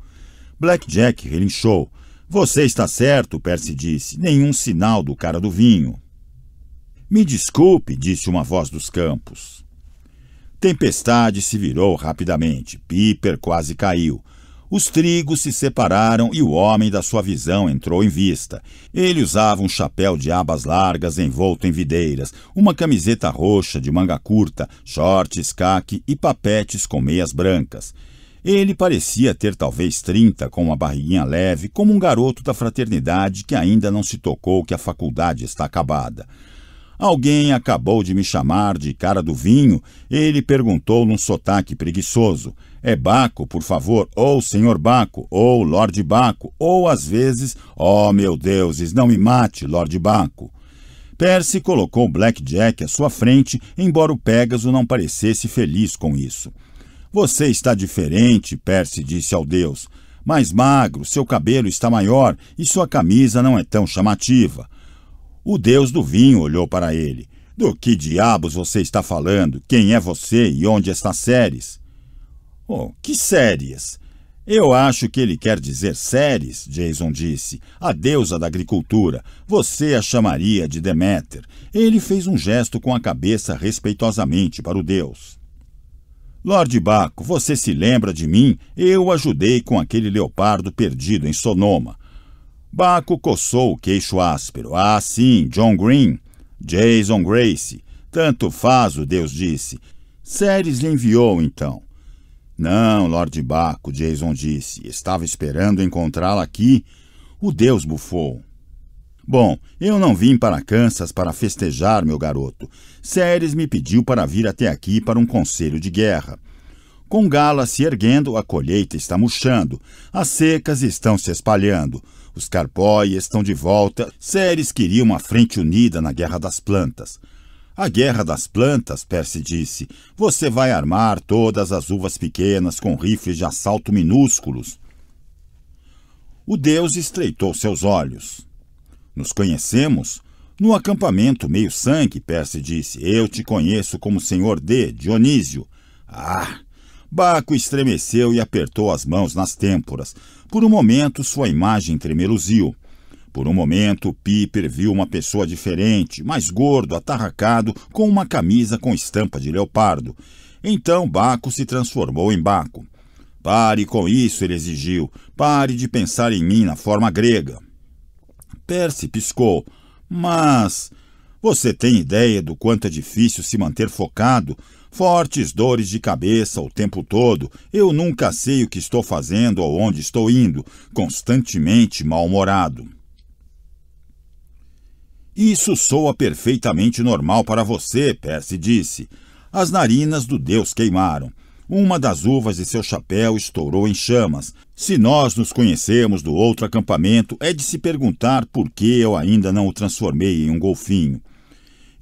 Black Jack relinchou. Você está certo, Percy disse. Nenhum sinal do cara do vinho. Me desculpe, disse uma voz dos campos. Tempestade se virou rapidamente. Piper quase caiu. Os trigos se separaram e o homem da sua visão entrou em vista. Ele usava um chapéu de abas largas envolto em videiras, uma camiseta roxa de manga curta, shorts, caque e papetes com meias brancas. Ele parecia ter talvez 30, com uma barriguinha leve, como um garoto da fraternidade que ainda não se tocou que a faculdade está acabada. Alguém acabou de me chamar de cara do vinho. Ele perguntou num sotaque preguiçoso. É Baco, por favor, ou senhor Baco, ou Lorde Baco, ou às vezes, oh meu deuses, não me mate, Lorde Baco. Percy colocou Black Jack à sua frente, embora o Pégaso não parecesse feliz com isso. Você está diferente, Percy disse ao deus. Mais magro, seu cabelo está maior e sua camisa não é tão chamativa. O deus do vinho olhou para ele. Do que diabos você está falando? Quem é você e onde está Séries? Oh, que Séries? Eu acho que ele quer dizer Ceres, Jason disse, a deusa da agricultura. Você a chamaria de Deméter. Ele fez um gesto com a cabeça respeitosamente para o deus. Lord Baco, você se lembra de mim? Eu ajudei com aquele leopardo perdido em Sonoma. Baco coçou o queixo áspero. Ah, sim, John Green. Jason Grace. Tanto faz, o Deus disse. Ceres lhe enviou, então. Não, Lord Baco, Jason disse. Estava esperando encontrá-la aqui. O Deus bufou. Bom, eu não vim para Kansas para festejar, meu garoto. Ceres me pediu para vir até aqui para um conselho de guerra. Com gala se erguendo, a colheita está murchando, as secas estão se espalhando. Os Carboias estão de volta. Ceres queria uma frente unida na Guerra das Plantas. A Guerra das Plantas, Percy disse, você vai armar todas as uvas pequenas com rifles de assalto minúsculos. O deus estreitou seus olhos. Nos conhecemos? No acampamento meio-sangue, Percy disse. Eu te conheço como Senhor D, Dionísio. Ah! Baco estremeceu e apertou as mãos nas têmporas. Por um momento, sua imagem tremeluziu. Por um momento, Piper viu uma pessoa diferente, mais gordo, atarracado, com uma camisa com estampa de leopardo. Então Baco se transformou em Baco. Pare com isso, ele exigiu. Pare de pensar em mim na forma grega. Percy piscou. Mas. Você tem ideia do quanto é difícil se manter focado Fortes dores de cabeça o tempo todo, eu nunca sei o que estou fazendo ou onde estou indo, constantemente mal-humorado. Isso soa perfeitamente normal para você, Percy disse. As narinas do deus queimaram. Uma das uvas de seu chapéu estourou em chamas. Se nós nos conhecemos do outro acampamento, é de se perguntar por que eu ainda não o transformei em um golfinho.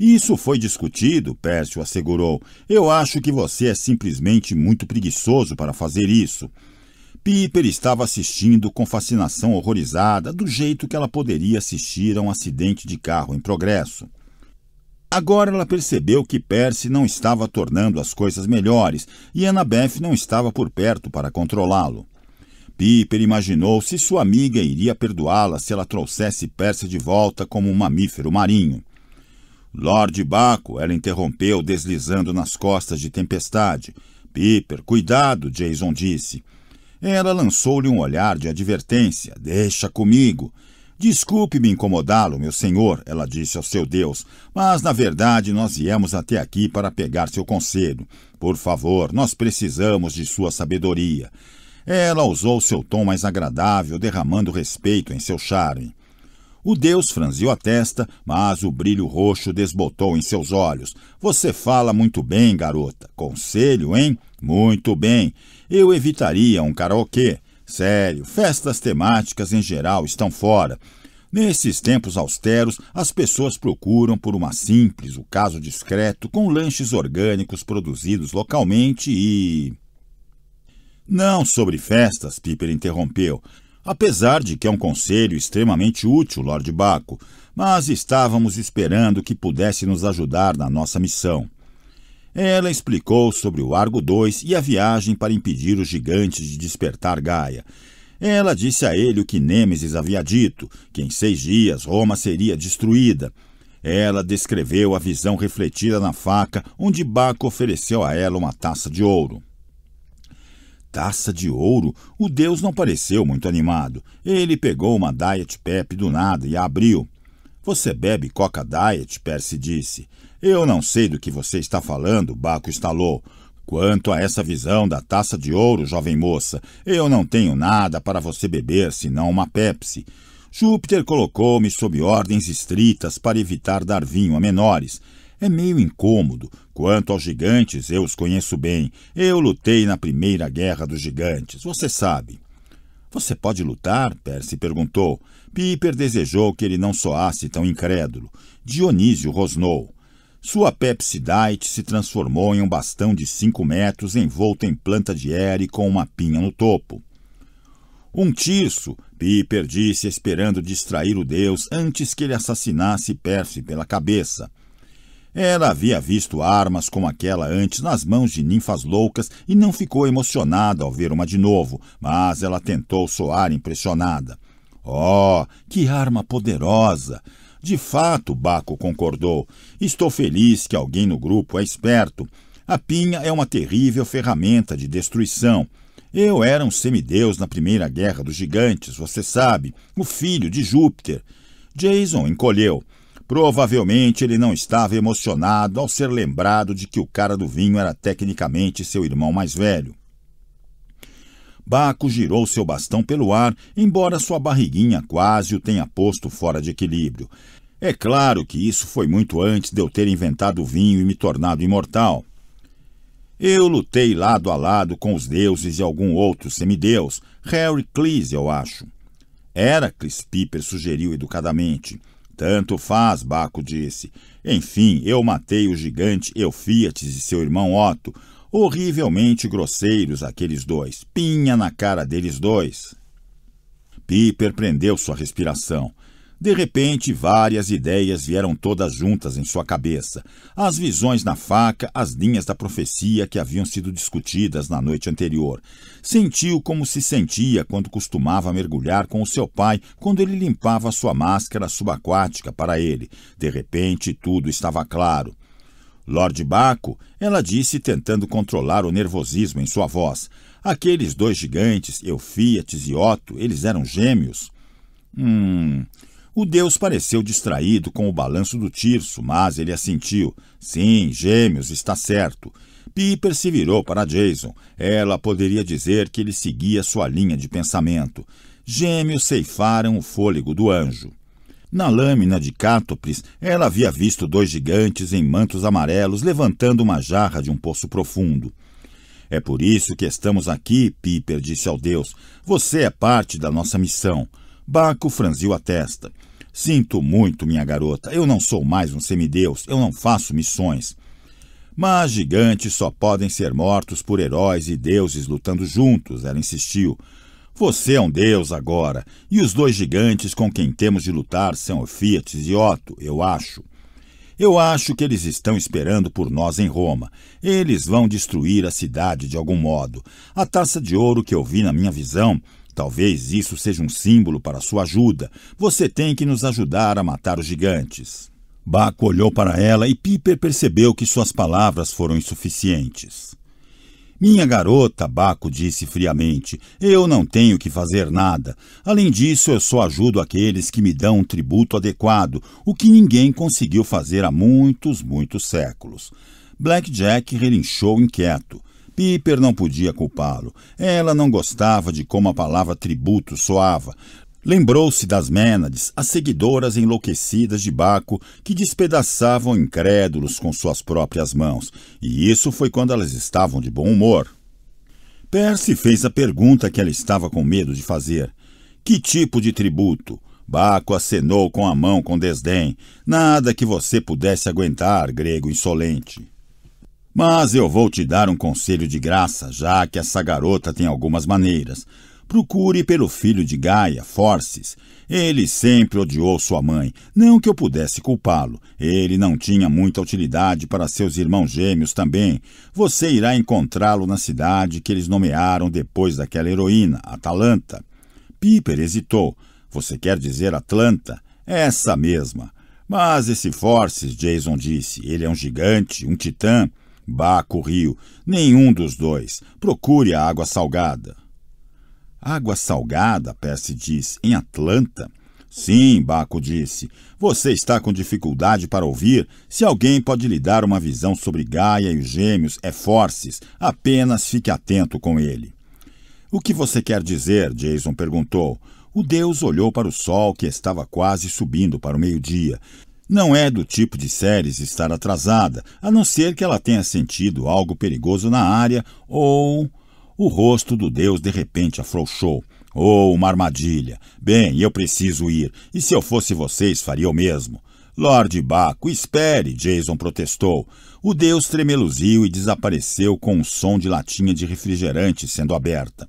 Isso foi discutido, Pércio assegurou. Eu acho que você é simplesmente muito preguiçoso para fazer isso. Piper estava assistindo com fascinação horrorizada, do jeito que ela poderia assistir a um acidente de carro em progresso. Agora ela percebeu que Percy não estava tornando as coisas melhores e Annabeth não estava por perto para controlá-lo. Piper imaginou se sua amiga iria perdoá-la se ela trouxesse Percy de volta como um mamífero marinho. Lord Baco ela interrompeu, deslizando nas costas de tempestade. Piper, cuidado, Jason disse. Ela lançou-lhe um olhar de advertência. Deixa comigo. Desculpe-me incomodá-lo, meu senhor, ela disse ao seu Deus, mas na verdade nós viemos até aqui para pegar seu conselho. Por favor, nós precisamos de sua sabedoria. Ela usou seu tom mais agradável, derramando respeito em seu charme. O Deus franziu a testa, mas o brilho roxo desbotou em seus olhos. Você fala muito bem, garota. Conselho, hein? Muito bem. Eu evitaria um karaokê. Sério, festas temáticas em geral estão fora. Nesses tempos austeros, as pessoas procuram por uma simples, o caso discreto, com lanches orgânicos produzidos localmente e. Não sobre festas, Piper interrompeu apesar de que é um conselho extremamente útil, Lord Baco, mas estávamos esperando que pudesse nos ajudar na nossa missão. Ela explicou sobre o Argo 2 e a viagem para impedir os gigantes de despertar Gaia. Ela disse a ele o que Nêmesis havia dito, que em seis dias Roma seria destruída. Ela descreveu a visão refletida na faca, onde Baco ofereceu a ela uma taça de ouro taça de ouro, o deus não pareceu muito animado. Ele pegou uma Diet Pep do nada e a abriu. Você bebe Coca Diet, Percy disse. Eu não sei do que você está falando, Baco estalou. Quanto a essa visão da taça de ouro, jovem moça, eu não tenho nada para você beber senão uma Pepsi. Júpiter colocou-me sob ordens estritas para evitar dar vinho a menores. É meio incômodo. Quanto aos gigantes, eu os conheço bem. Eu lutei na primeira guerra dos gigantes, você sabe. Você pode lutar? Percy perguntou. Piper desejou que ele não soasse tão incrédulo. Dionísio rosnou. Sua Pepsidite se transformou em um bastão de cinco metros envolto em planta de ere com uma pinha no topo. Um tirso, Piper disse, esperando distrair o deus antes que ele assassinasse Percy pela cabeça. Ela havia visto armas como aquela antes nas mãos de ninfas loucas e não ficou emocionada ao ver uma de novo, mas ela tentou soar impressionada. Oh, que arma poderosa! De fato, Baco concordou. Estou feliz que alguém no grupo é esperto. A pinha é uma terrível ferramenta de destruição. Eu era um semideus na primeira guerra dos gigantes, você sabe, o filho de Júpiter. Jason encolheu. Provavelmente ele não estava emocionado ao ser lembrado de que o cara do vinho era tecnicamente seu irmão mais velho. Baco girou seu bastão pelo ar, embora sua barriguinha quase o tenha posto fora de equilíbrio. É claro que isso foi muito antes de eu ter inventado o vinho e me tornado imortal. Eu lutei lado a lado com os deuses e algum outro semideus, Harry Cleese, eu acho. Heracles, Piper sugeriu educadamente. Tanto faz, Baco disse. Enfim, eu matei o gigante Eufiates e seu irmão Otto. Horrivelmente grosseiros aqueles dois. Pinha na cara deles dois. Piper prendeu sua respiração. De repente, várias ideias vieram todas juntas em sua cabeça. As visões na faca, as linhas da profecia que haviam sido discutidas na noite anterior. Sentiu como se sentia quando costumava mergulhar com o seu pai quando ele limpava sua máscara subaquática para ele. De repente, tudo estava claro. Lord Baco, ela disse tentando controlar o nervosismo em sua voz. Aqueles dois gigantes, Eufiates e Otto, eles eram gêmeos. Hum, o deus pareceu distraído com o balanço do tirso, mas ele assentiu. Sim, gêmeos, está certo. Piper se virou para Jason. Ela poderia dizer que ele seguia sua linha de pensamento. Gêmeos ceifaram o fôlego do anjo. Na lâmina de Cátopris, ela havia visto dois gigantes em mantos amarelos levantando uma jarra de um poço profundo. É por isso que estamos aqui, Piper disse ao Deus. Você é parte da nossa missão. Baco franziu a testa. Sinto muito, minha garota. Eu não sou mais um semideus. Eu não faço missões. Mas gigantes só podem ser mortos por heróis e deuses lutando juntos, ela insistiu. Você é um deus agora, e os dois gigantes com quem temos de lutar são Ofietes e Otto, eu acho. Eu acho que eles estão esperando por nós em Roma. Eles vão destruir a cidade de algum modo. A taça de ouro que eu vi na minha visão Talvez isso seja um símbolo para sua ajuda. Você tem que nos ajudar a matar os gigantes. Baco olhou para ela e Piper percebeu que suas palavras foram insuficientes. Minha garota, Baco disse friamente, eu não tenho que fazer nada. Além disso, eu só ajudo aqueles que me dão um tributo adequado, o que ninguém conseguiu fazer há muitos, muitos séculos. Blackjack relinchou inquieto. Piper não podia culpá-lo. Ela não gostava de como a palavra tributo soava. Lembrou-se das Ménades, as seguidoras enlouquecidas de Baco que despedaçavam incrédulos com suas próprias mãos, e isso foi quando elas estavam de bom humor. Percy fez a pergunta que ela estava com medo de fazer. Que tipo de tributo? Baco acenou com a mão com desdém. Nada que você pudesse aguentar, grego insolente. Mas eu vou te dar um conselho de graça, já que essa garota tem algumas maneiras. Procure pelo filho de Gaia, Forces. Ele sempre odiou sua mãe, não que eu pudesse culpá-lo. Ele não tinha muita utilidade para seus irmãos gêmeos também. Você irá encontrá-lo na cidade que eles nomearam depois daquela heroína, Atalanta. Piper hesitou. Você quer dizer Atlanta? Essa mesma. Mas esse Forces, Jason disse, ele é um gigante, um titã baco, rio, nenhum dos dois. Procure a água salgada. Água salgada, Percy diz, em Atlanta? Sim, Baco disse. Você está com dificuldade para ouvir? Se alguém pode lhe dar uma visão sobre Gaia e os gêmeos, é Forces. Apenas fique atento com ele. O que você quer dizer? Jason perguntou. O deus olhou para o sol que estava quase subindo para o meio-dia. Não é do tipo de séries estar atrasada, a não ser que ela tenha sentido algo perigoso na área ou o rosto do Deus de repente afrouxou. Ou oh, uma armadilha. Bem, eu preciso ir. E se eu fosse vocês, faria o mesmo. Lord Baco, espere, Jason protestou. O deus tremeluziu e desapareceu com um som de latinha de refrigerante sendo aberta.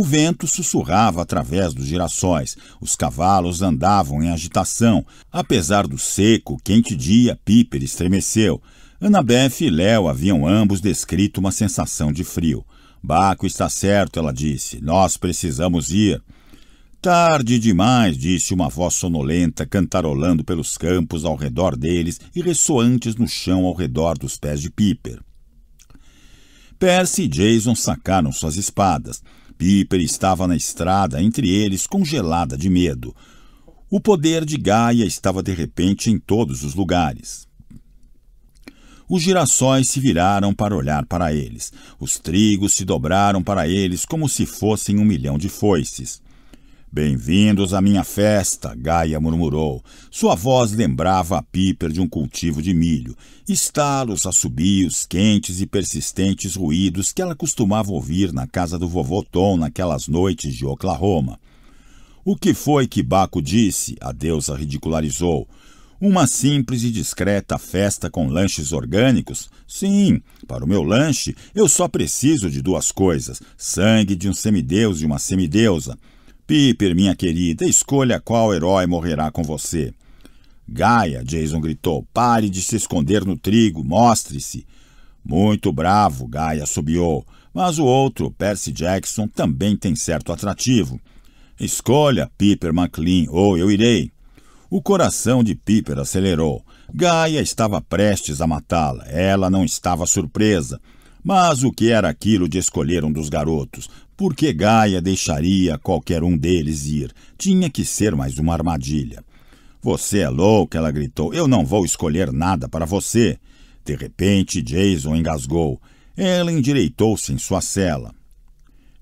O vento sussurrava através dos girassóis, os cavalos andavam em agitação. Apesar do seco, quente dia, Piper estremeceu. Annabeth e Léo haviam ambos descrito uma sensação de frio. Baco está certo, ela disse. Nós precisamos ir. Tarde demais, disse uma voz sonolenta, cantarolando pelos campos ao redor deles e ressoantes no chão ao redor dos pés de Piper. Percy e Jason sacaram suas espadas. Piper estava na estrada, entre eles, congelada de medo. O poder de Gaia estava de repente em todos os lugares. Os girassóis se viraram para olhar para eles. Os trigos se dobraram para eles como se fossem um milhão de foices. Bem-vindos à minha festa, Gaia murmurou. Sua voz lembrava a piper de um cultivo de milho. Estalos, assobios, quentes e persistentes ruídos que ela costumava ouvir na casa do vovô Tom naquelas noites de Oklahoma. O que foi que Baco disse? A deusa ridicularizou. Uma simples e discreta festa com lanches orgânicos? Sim, para o meu lanche eu só preciso de duas coisas: sangue de um semideus e uma semideusa Piper, minha querida, escolha qual herói morrerá com você. Gaia, Jason gritou, pare de se esconder no trigo, mostre-se. Muito bravo, Gaia assobiou, mas o outro, Percy Jackson, também tem certo atrativo. Escolha, Piper McLean, ou eu irei. O coração de Piper acelerou. Gaia estava prestes a matá-la. Ela não estava surpresa. Mas o que era aquilo de escolher um dos garotos? Por que Gaia deixaria qualquer um deles ir? Tinha que ser mais uma armadilha. Você é louca, ela gritou. Eu não vou escolher nada para você. De repente, Jason engasgou. Ela endireitou-se em sua cela.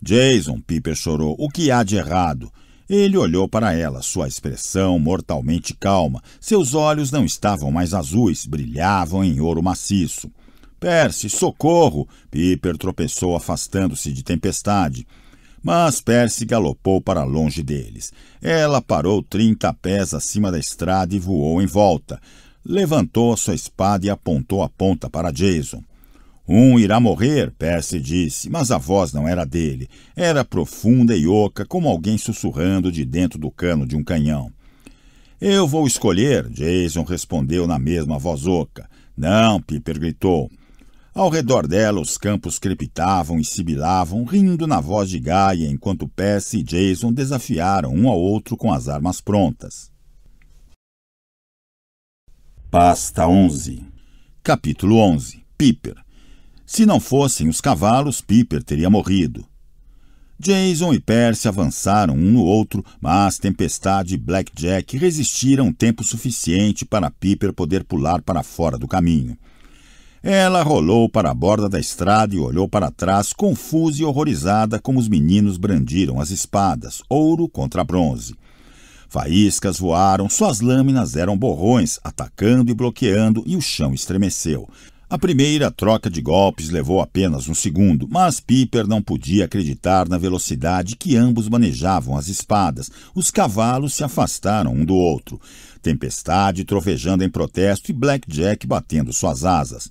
Jason, Piper chorou. O que há de errado? Ele olhou para ela, sua expressão mortalmente calma. Seus olhos não estavam mais azuis, brilhavam em ouro maciço. Percy, socorro! Piper tropeçou, afastando-se de tempestade. Mas Percy galopou para longe deles. Ela parou trinta pés acima da estrada e voou em volta. Levantou a sua espada e apontou a ponta para Jason. Um irá morrer, Percy disse, mas a voz não era dele. Era profunda e oca, como alguém sussurrando de dentro do cano de um canhão. Eu vou escolher, Jason respondeu na mesma voz oca. Não, Piper gritou. Ao redor dela, os campos crepitavam e sibilavam, rindo na voz de Gaia, enquanto Percy e Jason desafiaram um ao outro com as armas prontas. Pasta 11 Capítulo 11 Piper Se não fossem os cavalos, Piper teria morrido. Jason e Percy avançaram um no outro, mas Tempestade e Blackjack resistiram tempo suficiente para Piper poder pular para fora do caminho. Ela rolou para a borda da estrada e olhou para trás, confusa e horrorizada, como os meninos brandiram as espadas, ouro contra bronze. Faíscas voaram, suas lâminas eram borrões, atacando e bloqueando, e o chão estremeceu. A primeira troca de golpes levou apenas um segundo, mas Piper não podia acreditar na velocidade que ambos manejavam as espadas. Os cavalos se afastaram um do outro. Tempestade trovejando em protesto e Blackjack batendo suas asas.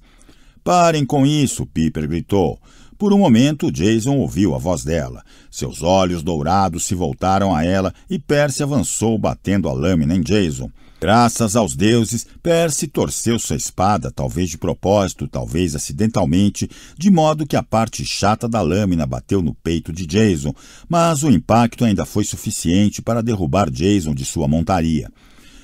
Parem com isso, Piper gritou. Por um momento, Jason ouviu a voz dela. Seus olhos dourados se voltaram a ela e Percy avançou batendo a lâmina em Jason. Graças aos deuses, Percy torceu sua espada, talvez de propósito, talvez acidentalmente, de modo que a parte chata da lâmina bateu no peito de Jason, mas o impacto ainda foi suficiente para derrubar Jason de sua montaria.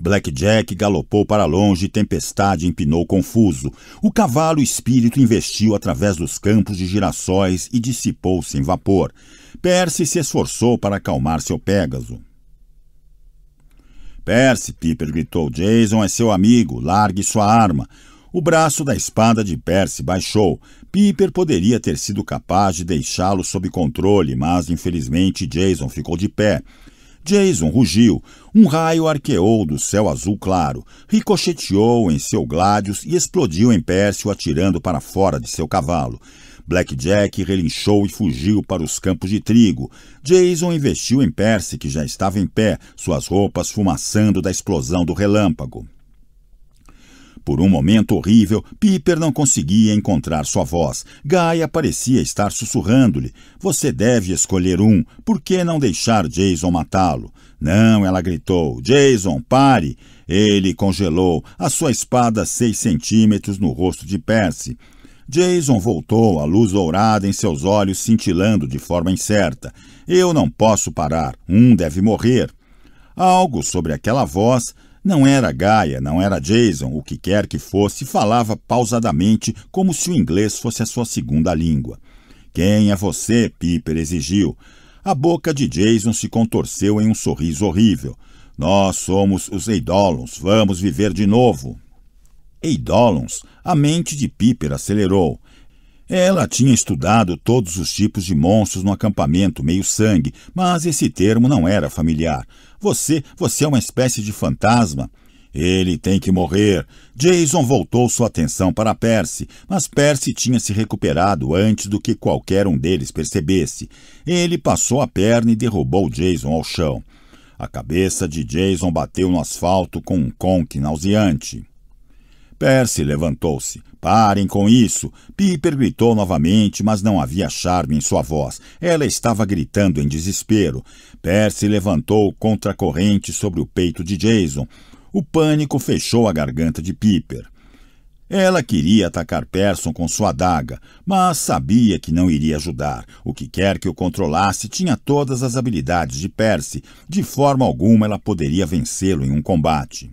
Blackjack galopou para longe e Tempestade empinou confuso. O cavalo espírito investiu através dos campos de girassóis e dissipou-se em vapor. Percy se esforçou para acalmar seu Pégaso. Percy, Piper gritou, Jason é seu amigo, largue sua arma. O braço da espada de Percy baixou. Piper poderia ter sido capaz de deixá-lo sob controle, mas infelizmente Jason ficou de pé. Jason rugiu. Um raio arqueou do céu azul claro, ricocheteou em seu Gládios e explodiu em Pércio, atirando para fora de seu cavalo. Black Jack relinchou e fugiu para os campos de trigo. Jason investiu em Percy, que já estava em pé, suas roupas fumaçando da explosão do relâmpago. Por um momento horrível, Piper não conseguia encontrar sua voz. Gaia parecia estar sussurrando-lhe: Você deve escolher um. Por que não deixar Jason matá-lo? Não, ela gritou: Jason, pare! Ele congelou, a sua espada seis centímetros no rosto de Percy. Jason voltou, a luz dourada em seus olhos cintilando de forma incerta. Eu não posso parar, um deve morrer. Algo sobre aquela voz não era Gaia, não era Jason, o que quer que fosse, falava pausadamente como se o inglês fosse a sua segunda língua. Quem é você? Piper exigiu. A boca de Jason se contorceu em um sorriso horrível. Nós somos os Eidolons, vamos viver de novo. Eidolons, a mente de Piper acelerou. Ela tinha estudado todos os tipos de monstros no acampamento meio-sangue, mas esse termo não era familiar. Você, você é uma espécie de fantasma. Ele tem que morrer. Jason voltou sua atenção para Percy, mas Percy tinha se recuperado antes do que qualquer um deles percebesse. Ele passou a perna e derrubou Jason ao chão. A cabeça de Jason bateu no asfalto com um conque nauseante. Percy levantou-se. Parem com isso! Piper gritou novamente, mas não havia charme em sua voz. Ela estava gritando em desespero. Percy levantou contra a corrente sobre o peito de Jason. O pânico fechou a garganta de Piper. Ela queria atacar Persson com sua adaga, mas sabia que não iria ajudar. O que quer que o controlasse tinha todas as habilidades de Percy. De forma alguma ela poderia vencê-lo em um combate.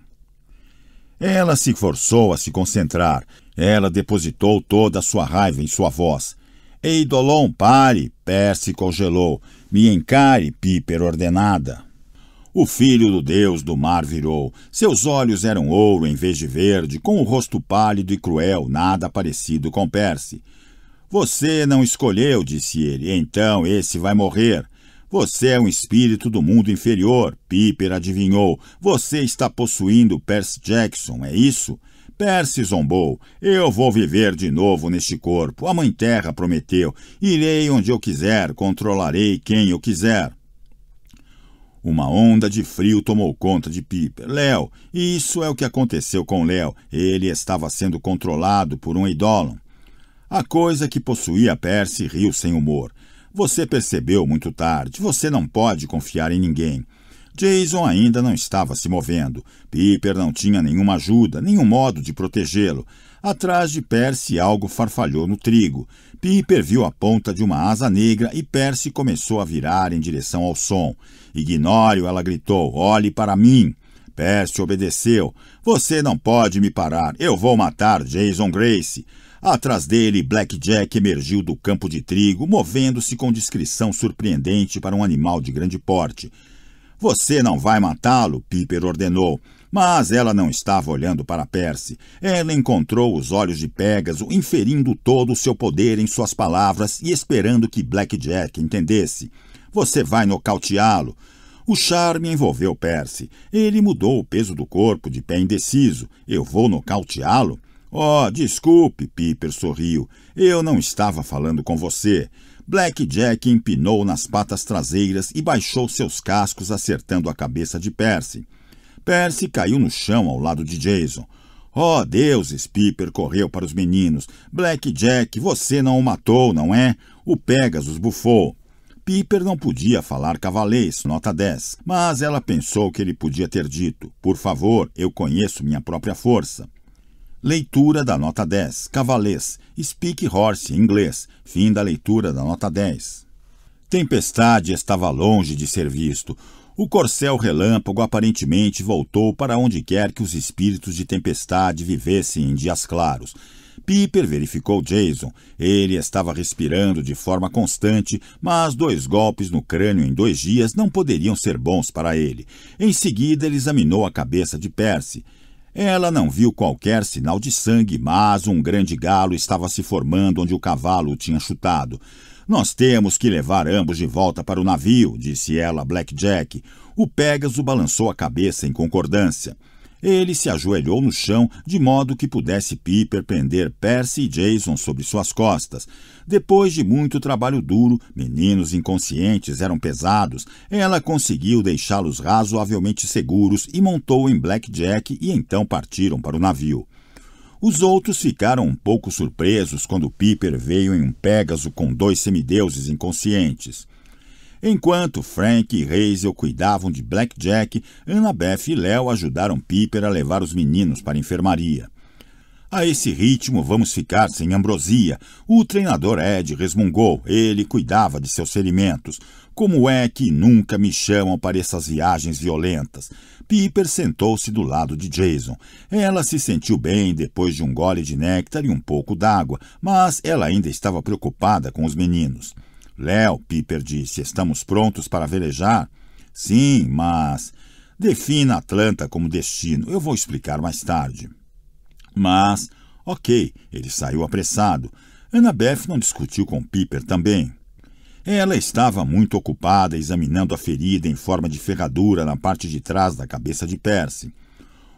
Ela se forçou a se concentrar. Ela depositou toda a sua raiva em sua voz. Eidolon, pare! Perse congelou. Me encare, Piper ordenada. O filho do deus do mar virou. Seus olhos eram ouro em vez de verde, com o rosto pálido e cruel, nada parecido com Perse. Você não escolheu, disse ele, então esse vai morrer. Você é um espírito do mundo inferior, Piper adivinhou. Você está possuindo Percy Jackson, é isso? Percy zombou. Eu vou viver de novo neste corpo. A Mãe Terra prometeu. Irei onde eu quiser, controlarei quem eu quiser. Uma onda de frio tomou conta de Piper. Léo, isso é o que aconteceu com Léo. Ele estava sendo controlado por um idólon. A coisa que possuía Percy riu sem humor. Você percebeu muito tarde, você não pode confiar em ninguém. Jason ainda não estava se movendo. Piper não tinha nenhuma ajuda, nenhum modo de protegê-lo. Atrás de Percy algo farfalhou no trigo. Piper viu a ponta de uma asa negra e Percy começou a virar em direção ao som. Ignore-o, ela gritou. Olhe para mim. Percy obedeceu. Você não pode me parar. Eu vou matar Jason Grace. Atrás dele, Black Jack emergiu do campo de trigo, movendo-se com discrição surpreendente para um animal de grande porte. Você não vai matá-lo, Piper ordenou. Mas ela não estava olhando para Percy. Ela encontrou os olhos de Pégaso, inferindo todo o seu poder em suas palavras e esperando que Black Jack entendesse. Você vai nocauteá-lo. O charme envolveu Percy. Ele mudou o peso do corpo de pé indeciso. Eu vou nocauteá-lo? Oh, desculpe, Piper sorriu. Eu não estava falando com você. Black Jack empinou nas patas traseiras e baixou seus cascos, acertando a cabeça de Percy. Percy caiu no chão ao lado de Jason. Oh, deuses! Piper correu para os meninos. Black Jack, você não o matou, não é? O Pegasus bufou. Piper não podia falar cavalês, nota 10, mas ela pensou que ele podia ter dito: Por favor, eu conheço minha própria força. Leitura da nota 10, Cavalês, Speak Horse, inglês, fim da leitura da nota 10. Tempestade estava longe de ser visto. O corcel relâmpago aparentemente voltou para onde quer que os espíritos de tempestade vivessem em dias claros. Piper verificou Jason. Ele estava respirando de forma constante, mas dois golpes no crânio em dois dias não poderiam ser bons para ele. Em seguida, ele examinou a cabeça de Percy. Ela não viu qualquer sinal de sangue, mas um grande galo estava se formando onde o cavalo o tinha chutado. Nós temos que levar ambos de volta para o navio, disse ela a Blackjack. O Pégaso balançou a cabeça em concordância. Ele se ajoelhou no chão de modo que pudesse Piper prender Percy e Jason sobre suas costas. Depois de muito trabalho duro, meninos inconscientes eram pesados, ela conseguiu deixá-los razoavelmente seguros e montou em Blackjack e então partiram para o navio. Os outros ficaram um pouco surpresos quando Piper veio em um Pégaso com dois semideuses inconscientes. Enquanto Frank e Hazel cuidavam de Blackjack, Annabeth e Léo ajudaram Piper a levar os meninos para a enfermaria. A esse ritmo vamos ficar sem ambrosia. O treinador Ed resmungou. Ele cuidava de seus ferimentos. Como é que nunca me chamam para essas viagens violentas? Piper sentou-se do lado de Jason. Ela se sentiu bem depois de um gole de néctar e um pouco d'água, mas ela ainda estava preocupada com os meninos. Léo, Piper disse, estamos prontos para velejar? Sim, mas. Defina Atlanta como destino. Eu vou explicar mais tarde. Mas, ok, ele saiu apressado. Annabeth não discutiu com Piper também. Ela estava muito ocupada examinando a ferida em forma de ferradura na parte de trás da cabeça de Percy.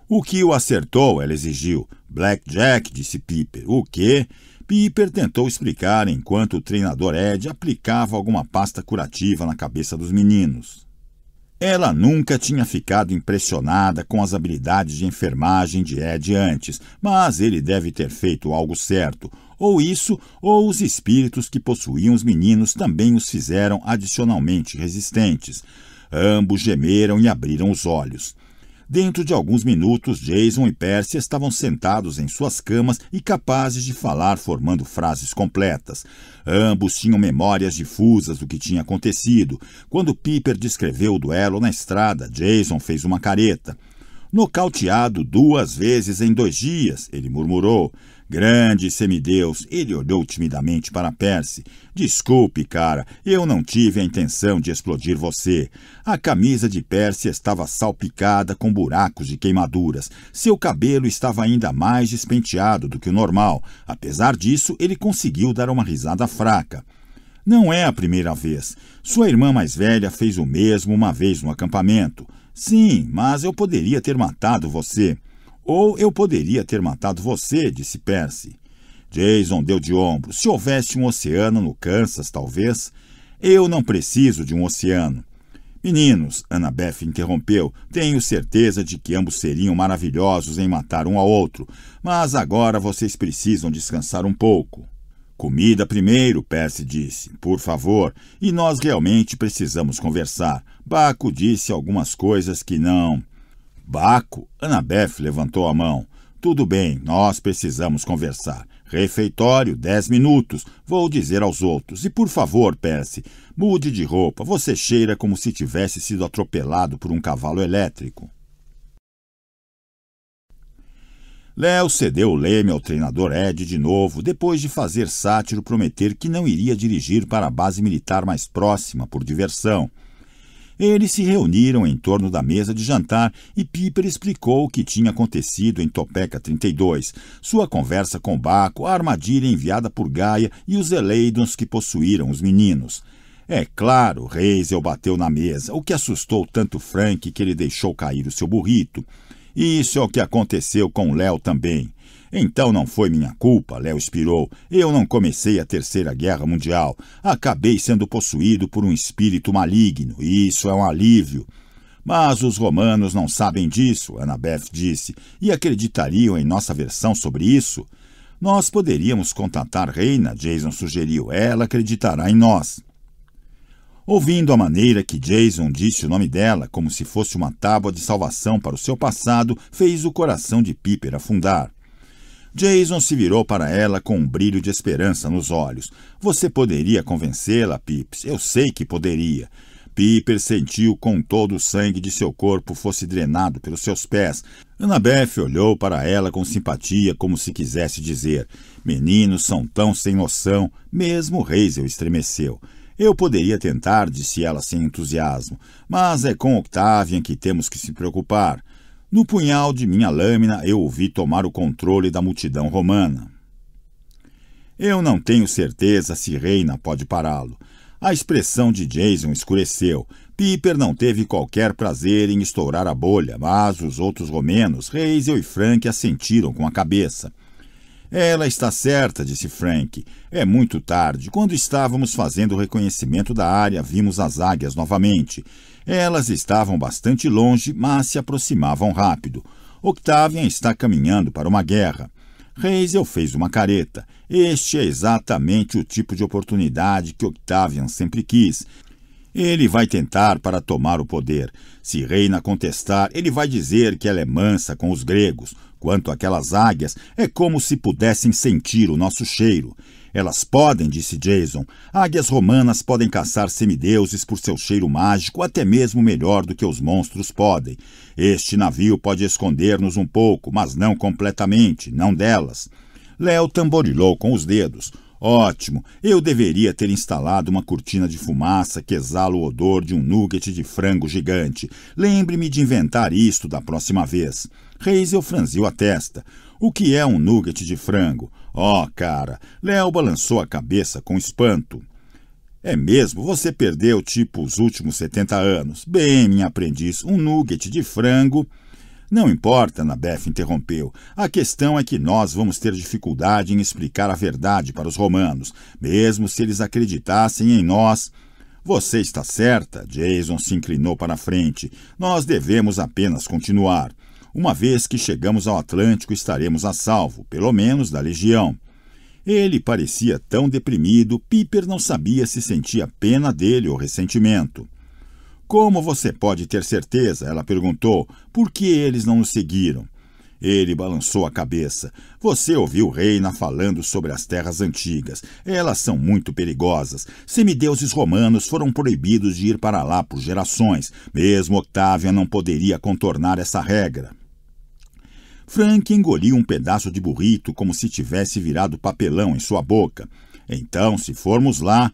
O que o acertou, ela exigiu. Blackjack, disse Piper. O quê? Piper tentou explicar enquanto o treinador Ed aplicava alguma pasta curativa na cabeça dos meninos. Ela nunca tinha ficado impressionada com as habilidades de enfermagem de Ed antes, mas ele deve ter feito algo certo. Ou isso, ou os espíritos que possuíam os meninos também os fizeram adicionalmente resistentes. Ambos gemeram e abriram os olhos. Dentro de alguns minutos, Jason e Percy estavam sentados em suas camas e capazes de falar formando frases completas. Ambos tinham memórias difusas do que tinha acontecido. Quando Piper descreveu o duelo na estrada, Jason fez uma careta. Nocauteado duas vezes em dois dias, ele murmurou. Grande semideus, ele olhou timidamente para Percy. Desculpe, cara, eu não tive a intenção de explodir você. A camisa de Percy estava salpicada com buracos de queimaduras. Seu cabelo estava ainda mais despenteado do que o normal. Apesar disso, ele conseguiu dar uma risada fraca. Não é a primeira vez. Sua irmã mais velha fez o mesmo uma vez no acampamento. Sim, mas eu poderia ter matado você. Ou eu poderia ter matado você, disse Percy. Jason deu de ombros. Se houvesse um oceano no Kansas, talvez. Eu não preciso de um oceano. Meninos, Annabeth interrompeu, tenho certeza de que ambos seriam maravilhosos em matar um ao outro, mas agora vocês precisam descansar um pouco. Comida primeiro, Percy disse. Por favor, e nós realmente precisamos conversar. Baco disse algumas coisas que não. Baco, Anabef levantou a mão. Tudo bem, nós precisamos conversar. Refeitório, dez minutos. Vou dizer aos outros. E por favor, Percy, mude de roupa. Você cheira como se tivesse sido atropelado por um cavalo elétrico. Léo cedeu o leme ao treinador Ed de novo, depois de fazer Sátiro prometer que não iria dirigir para a base militar mais próxima por diversão. Eles se reuniram em torno da mesa de jantar e Piper explicou o que tinha acontecido em Topeka 32, sua conversa com Baco, a armadilha enviada por Gaia e os Eleidons que possuíram os meninos. É claro, Reisel bateu na mesa, o que assustou tanto Frank que ele deixou cair o seu burrito. E isso é o que aconteceu com Léo também. Então não foi minha culpa, Léo expirou. Eu não comecei a Terceira Guerra Mundial. Acabei sendo possuído por um espírito maligno, e isso é um alívio. Mas os romanos não sabem disso, Annabeth disse, e acreditariam em nossa versão sobre isso? Nós poderíamos contatar Reina, Jason sugeriu. Ela acreditará em nós. Ouvindo a maneira que Jason disse o nome dela, como se fosse uma tábua de salvação para o seu passado, fez o coração de Piper afundar. Jason se virou para ela com um brilho de esperança nos olhos. Você poderia convencê-la, Pips. Eu sei que poderia. Piper sentiu com todo o sangue de seu corpo fosse drenado pelos seus pés. Annabeth olhou para ela com simpatia, como se quisesse dizer: Meninos são tão sem noção. Mesmo Hazel estremeceu. Eu poderia tentar, disse ela sem entusiasmo, mas é com Octavian que temos que se preocupar. No punhal de minha lâmina eu ouvi tomar o controle da multidão romana. Eu não tenho certeza se Reina pode pará-lo. A expressão de Jason escureceu. Piper não teve qualquer prazer em estourar a bolha, mas os outros romenos, Reis e Frank, assentiram com a cabeça. Ela está certa, disse Frank. É muito tarde. Quando estávamos fazendo o reconhecimento da área, vimos as águias novamente. Elas estavam bastante longe, mas se aproximavam rápido. Octavian está caminhando para uma guerra. eu fez uma careta. Este é exatamente o tipo de oportunidade que Octavian sempre quis. Ele vai tentar para tomar o poder. Se Reina contestar, ele vai dizer que ela é mansa com os gregos. Quanto àquelas águias, é como se pudessem sentir o nosso cheiro. Elas podem, disse Jason. Águias romanas podem caçar semideuses por seu cheiro mágico, até mesmo melhor do que os monstros podem. Este navio pode esconder-nos um pouco, mas não completamente, não delas. Léo tamborilou com os dedos. Ótimo, eu deveria ter instalado uma cortina de fumaça que exala o odor de um nugget de frango gigante. Lembre-me de inventar isto da próxima vez. Reisel franziu a testa. O que é um nugget de frango? Oh, cara, Léo balançou a cabeça com espanto. É mesmo, você perdeu tipo os últimos 70 anos. Bem, minha aprendiz, um nugget de frango. Não importa, Nabef interrompeu. A questão é que nós vamos ter dificuldade em explicar a verdade para os romanos, mesmo se eles acreditassem em nós. Você está certa? Jason se inclinou para a frente. Nós devemos apenas continuar. Uma vez que chegamos ao Atlântico, estaremos a salvo, pelo menos da legião. Ele parecia tão deprimido, Piper não sabia se sentia pena dele ou ressentimento. Como você pode ter certeza? Ela perguntou. Por que eles não nos seguiram? Ele balançou a cabeça. Você ouviu Reina falando sobre as terras antigas. Elas são muito perigosas. Semideuses romanos foram proibidos de ir para lá por gerações. Mesmo Octávia não poderia contornar essa regra. Frank engoliu um pedaço de burrito como se tivesse virado papelão em sua boca. Então, se formos lá.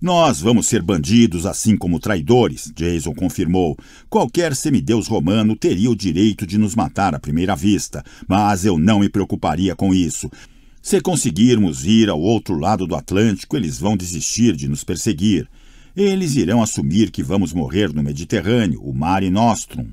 Nós vamos ser bandidos, assim como traidores, Jason confirmou. Qualquer semideus romano teria o direito de nos matar à primeira vista, mas eu não me preocuparia com isso. Se conseguirmos ir ao outro lado do Atlântico, eles vão desistir de nos perseguir. Eles irão assumir que vamos morrer no Mediterrâneo, o Mare Nostrum.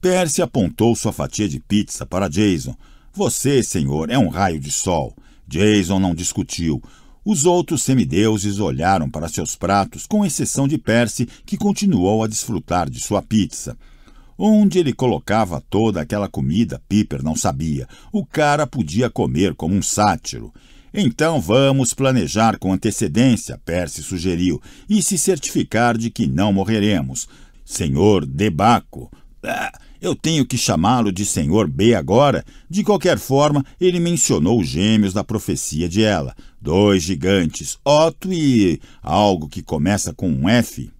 Percy apontou sua fatia de pizza para Jason. Você, senhor, é um raio de sol. Jason não discutiu. Os outros semideuses olharam para seus pratos, com exceção de Percy, que continuou a desfrutar de sua pizza. Onde ele colocava toda aquela comida, Piper não sabia. O cara podia comer como um sátiro. Então vamos planejar com antecedência, Percy sugeriu, e se certificar de que não morreremos. Senhor Debaco. Ah, eu tenho que chamá-lo de Senhor B agora. De qualquer forma, ele mencionou os gêmeos da profecia de ela. Dois gigantes, Otto e algo que começa com um F.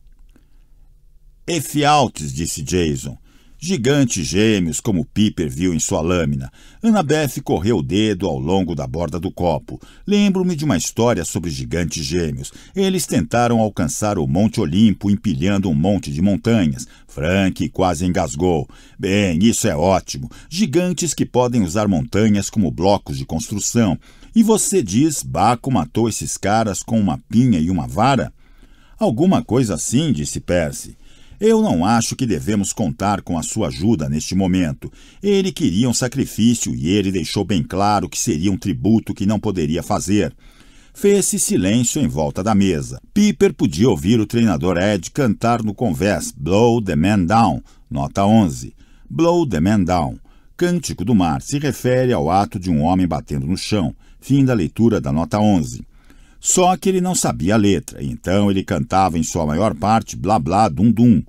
Efialtes, disse Jason. Gigantes gêmeos, como Piper viu em sua lâmina. Annabeth correu o dedo ao longo da borda do copo. Lembro-me de uma história sobre gigantes gêmeos. Eles tentaram alcançar o Monte Olimpo empilhando um monte de montanhas. Frank quase engasgou. Bem, isso é ótimo. Gigantes que podem usar montanhas como blocos de construção. E você diz, Baco matou esses caras com uma pinha e uma vara? Alguma coisa assim, disse Percy. Eu não acho que devemos contar com a sua ajuda neste momento. Ele queria um sacrifício e ele deixou bem claro que seria um tributo que não poderia fazer. Fez-se silêncio em volta da mesa. Piper podia ouvir o treinador Ed cantar no convés Blow the Man Down, nota 11. Blow the Man Down. Cântico do Mar se refere ao ato de um homem batendo no chão. Fim da leitura da nota 11. Só que ele não sabia a letra, então ele cantava em sua maior parte blá blá dum dum.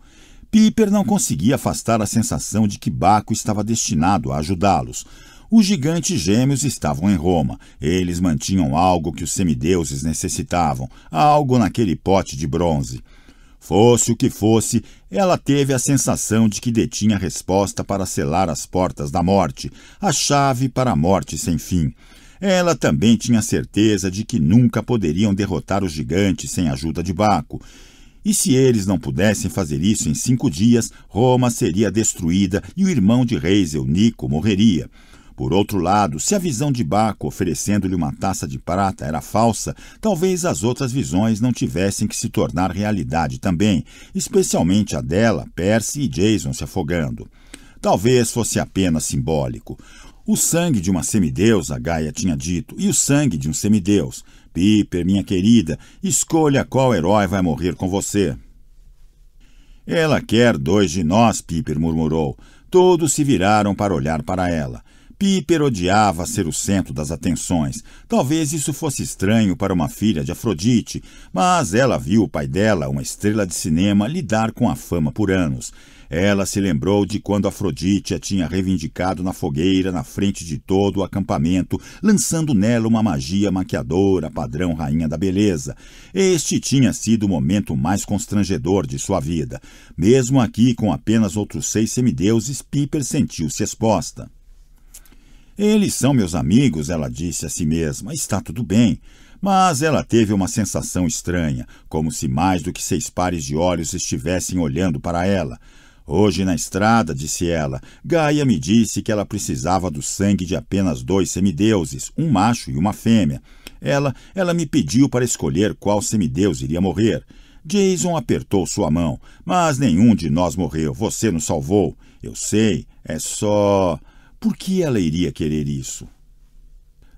Piper não conseguia afastar a sensação de que Baco estava destinado a ajudá-los. Os gigantes gêmeos estavam em Roma. Eles mantinham algo que os semideuses necessitavam, algo naquele pote de bronze. Fosse o que fosse, ela teve a sensação de que detinha a resposta para selar as portas da morte, a chave para a morte sem fim. Ela também tinha certeza de que nunca poderiam derrotar os gigantes sem ajuda de Baco. E se eles não pudessem fazer isso em cinco dias, Roma seria destruída e o irmão de reis, Eunico, morreria. Por outro lado, se a visão de Baco oferecendo-lhe uma taça de prata era falsa, talvez as outras visões não tivessem que se tornar realidade também, especialmente a dela, Percy e Jason se afogando. Talvez fosse apenas simbólico. O sangue de uma semideusa, Gaia tinha dito, e o sangue de um semideus. Piper, minha querida, escolha qual herói vai morrer com você. Ela quer dois de nós, Piper murmurou. Todos se viraram para olhar para ela. Piper odiava ser o centro das atenções. Talvez isso fosse estranho para uma filha de Afrodite, mas ela viu o pai dela, uma estrela de cinema, lidar com a fama por anos. Ela se lembrou de quando Afrodite a tinha reivindicado na fogueira na frente de todo o acampamento, lançando nela uma magia maquiadora, padrão rainha da beleza. Este tinha sido o momento mais constrangedor de sua vida. Mesmo aqui, com apenas outros seis semideuses, Piper sentiu-se exposta. Eles são meus amigos, ela disse a si mesma. Está tudo bem. Mas ela teve uma sensação estranha, como se mais do que seis pares de olhos estivessem olhando para ela. Hoje na estrada, disse ela, Gaia me disse que ela precisava do sangue de apenas dois semideuses, um macho e uma fêmea. Ela, ela me pediu para escolher qual semideus iria morrer. Jason apertou sua mão. Mas nenhum de nós morreu. Você nos salvou. Eu sei, é só... Por que ela iria querer isso?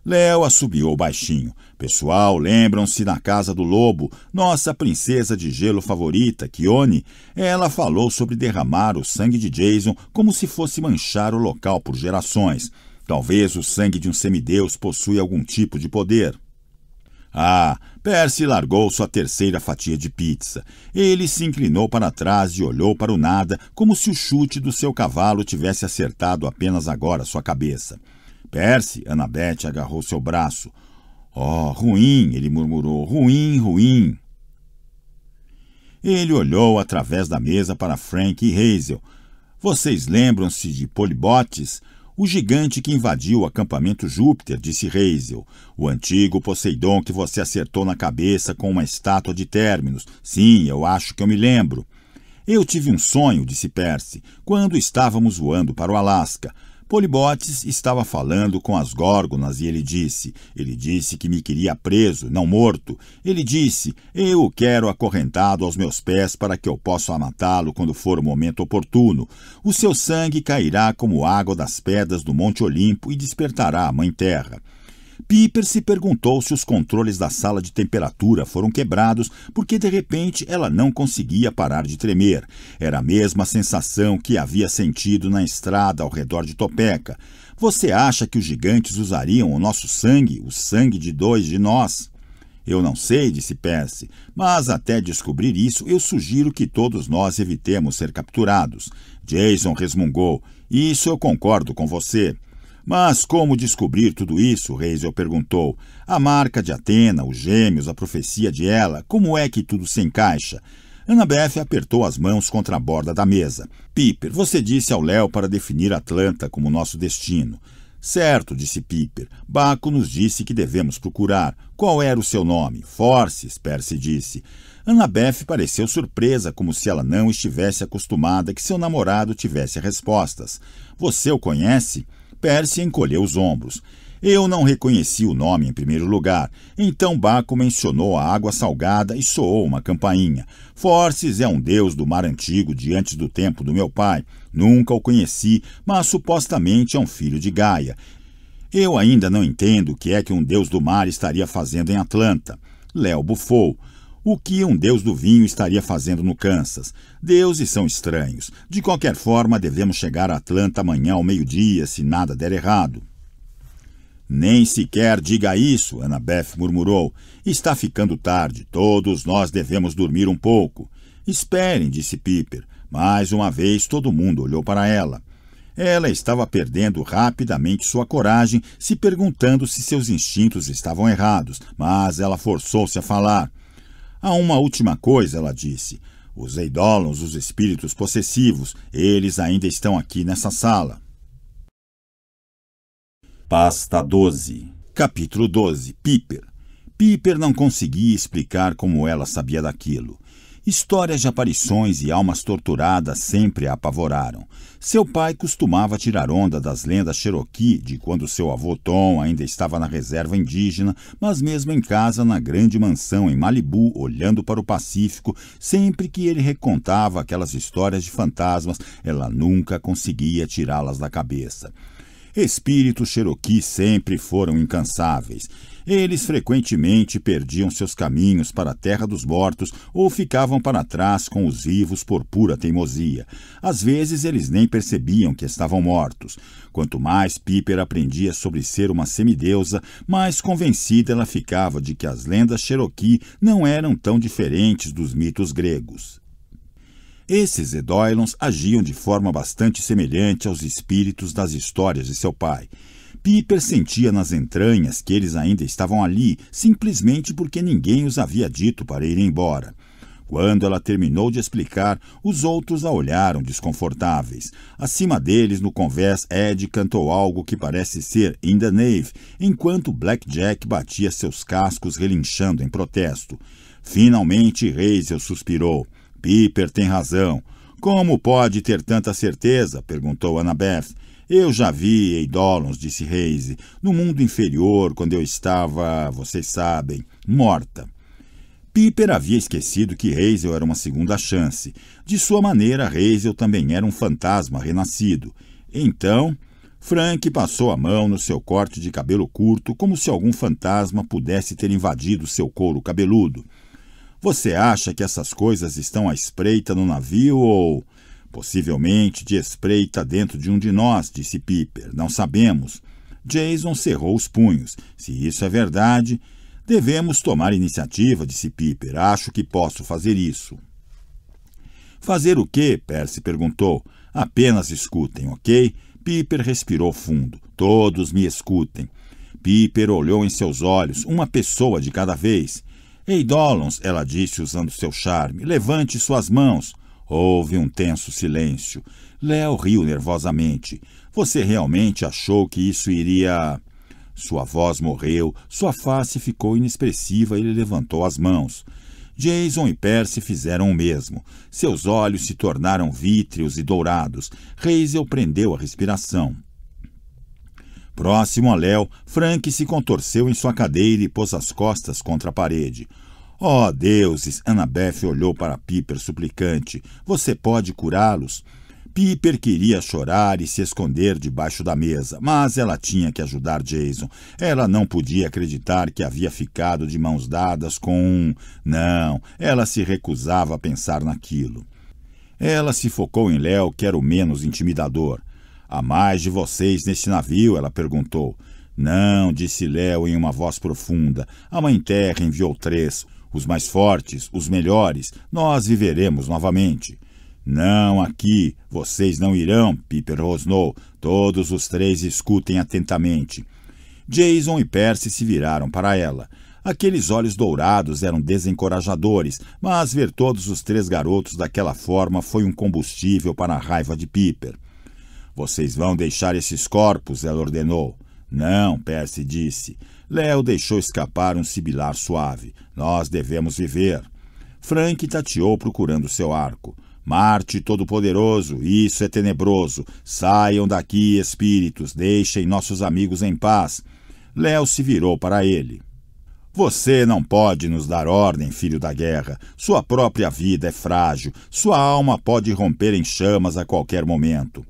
Léo assobiou baixinho. Pessoal, lembram-se na casa do lobo, nossa princesa de gelo favorita, Kione? Ela falou sobre derramar o sangue de Jason como se fosse manchar o local por gerações. Talvez o sangue de um semideus possui algum tipo de poder. Ah, Percy largou sua terceira fatia de pizza. Ele se inclinou para trás e olhou para o nada, como se o chute do seu cavalo tivesse acertado apenas agora sua cabeça. Percy, Annabeth agarrou seu braço. Oh, ruim! ele murmurou. Ruim, ruim! Ele olhou através da mesa para Frank e Hazel. Vocês lembram-se de Polibotes, o gigante que invadiu o acampamento Júpiter, disse Hazel. O antigo Poseidon que você acertou na cabeça com uma estátua de términos. Sim, eu acho que eu me lembro. Eu tive um sonho, disse Percy, quando estávamos voando para o Alasca. Polibotes estava falando com as górgonas e ele disse: Ele disse que me queria preso, não morto. Ele disse: Eu o quero acorrentado aos meus pés para que eu possa matá-lo quando for o momento oportuno. O seu sangue cairá como água das pedras do Monte Olimpo e despertará a Mãe Terra. Piper se perguntou se os controles da sala de temperatura foram quebrados porque de repente ela não conseguia parar de tremer. Era a mesma sensação que havia sentido na estrada ao redor de Topeka. Você acha que os gigantes usariam o nosso sangue, o sangue de dois de nós? Eu não sei, disse Percy, mas até descobrir isso, eu sugiro que todos nós evitemos ser capturados. Jason resmungou. Isso eu concordo com você. Mas como descobrir tudo isso? Reisel perguntou. A marca de Atena, os gêmeos, a profecia de ela, como é que tudo se encaixa? Annabeth apertou as mãos contra a borda da mesa. Piper, você disse ao Léo para definir Atlanta como nosso destino. Certo, disse Piper. Baco nos disse que devemos procurar. Qual era o seu nome? Forces, Percy disse. Annabeth pareceu surpresa, como se ela não estivesse acostumada que seu namorado tivesse respostas. Você o conhece? Percy encolheu os ombros. Eu não reconheci o nome em primeiro lugar, então Baco mencionou a água salgada e soou uma campainha. Forces é um deus do mar antigo de antes do tempo do meu pai. Nunca o conheci, mas supostamente é um filho de Gaia. Eu ainda não entendo o que é que um deus do mar estaria fazendo em Atlanta. Léo bufou. O que um deus do vinho estaria fazendo no Kansas? Deuses são estranhos. De qualquer forma, devemos chegar a Atlanta amanhã ao meio-dia, se nada der errado. Nem sequer diga isso, Annabeth murmurou. Está ficando tarde. Todos nós devemos dormir um pouco. Esperem, disse Piper. Mais uma vez todo mundo olhou para ela. Ela estava perdendo rapidamente sua coragem, se perguntando se seus instintos estavam errados, mas ela forçou-se a falar. Há uma última coisa, ela disse. Os eidolons, os espíritos possessivos, eles ainda estão aqui nessa sala. Pasta 12 Capítulo 12 Piper Piper não conseguia explicar como ela sabia daquilo. Histórias de aparições e almas torturadas sempre a apavoraram. Seu pai costumava tirar onda das lendas Cherokee de quando seu avô Tom ainda estava na reserva indígena, mas mesmo em casa na grande mansão em Malibu, olhando para o Pacífico, sempre que ele recontava aquelas histórias de fantasmas, ela nunca conseguia tirá-las da cabeça. Espíritos Cherokee sempre foram incansáveis. Eles frequentemente perdiam seus caminhos para a terra dos mortos ou ficavam para trás com os vivos por pura teimosia. Às vezes eles nem percebiam que estavam mortos. Quanto mais Piper aprendia sobre ser uma semideusa, mais convencida ela ficava de que as lendas Cherokee não eram tão diferentes dos mitos gregos. Esses Edoilons agiam de forma bastante semelhante aos espíritos das histórias de seu pai. Piper sentia nas entranhas que eles ainda estavam ali, simplesmente porque ninguém os havia dito para ir embora. Quando ela terminou de explicar, os outros a olharam desconfortáveis. Acima deles, no convés, Ed cantou algo que parece ser In the Nave, enquanto Black Jack batia seus cascos relinchando em protesto. Finalmente, Hazel suspirou. Piper tem razão. Como pode ter tanta certeza? perguntou Annabeth. Eu já vi eidólons, disse Reise, no mundo inferior, quando eu estava, vocês sabem, morta. Piper havia esquecido que Hazel era uma segunda chance. De sua maneira, Hazel também era um fantasma renascido. Então, Frank passou a mão no seu corte de cabelo curto, como se algum fantasma pudesse ter invadido seu couro cabeludo. Você acha que essas coisas estão à espreita no navio ou... Possivelmente de espreita dentro de um de nós, disse Piper. Não sabemos. Jason cerrou os punhos. Se isso é verdade, devemos tomar iniciativa, disse Piper. Acho que posso fazer isso. Fazer o quê? Percy perguntou. Apenas escutem, ok? Piper respirou fundo. Todos me escutem. Piper olhou em seus olhos, uma pessoa de cada vez. Ei, Dollons, ela disse usando seu charme, levante suas mãos. Houve um tenso silêncio. Léo riu nervosamente. Você realmente achou que isso iria. Sua voz morreu, sua face ficou inexpressiva e ele levantou as mãos. Jason e Percy fizeram o mesmo. Seus olhos se tornaram vítreos e dourados. Hazel prendeu a respiração. Próximo a Léo, Frank se contorceu em sua cadeira e pôs as costas contra a parede. Oh, deuses! Annabeth olhou para Piper suplicante. Você pode curá-los? Piper queria chorar e se esconder debaixo da mesa, mas ela tinha que ajudar Jason. Ela não podia acreditar que havia ficado de mãos dadas com um. Não, ela se recusava a pensar naquilo. Ela se focou em Léo, que era o menos intimidador. Há mais de vocês neste navio? ela perguntou. Não, disse Léo em uma voz profunda. A mãe terra enviou três os mais fortes, os melhores, nós viveremos novamente. Não aqui, vocês não irão, Piper rosnou. Todos os três escutem atentamente. Jason e Percy se viraram para ela. Aqueles olhos dourados eram desencorajadores, mas ver todos os três garotos daquela forma foi um combustível para a raiva de Piper. Vocês vão deixar esses corpos, ela ordenou. Não, Percy disse. Léo deixou escapar um sibilar suave. Nós devemos viver. Frank tateou procurando seu arco. Marte Todo-Poderoso, isso é tenebroso. Saiam daqui, espíritos, deixem nossos amigos em paz. Léo se virou para ele. Você não pode nos dar ordem, filho da guerra. Sua própria vida é frágil. Sua alma pode romper em chamas a qualquer momento.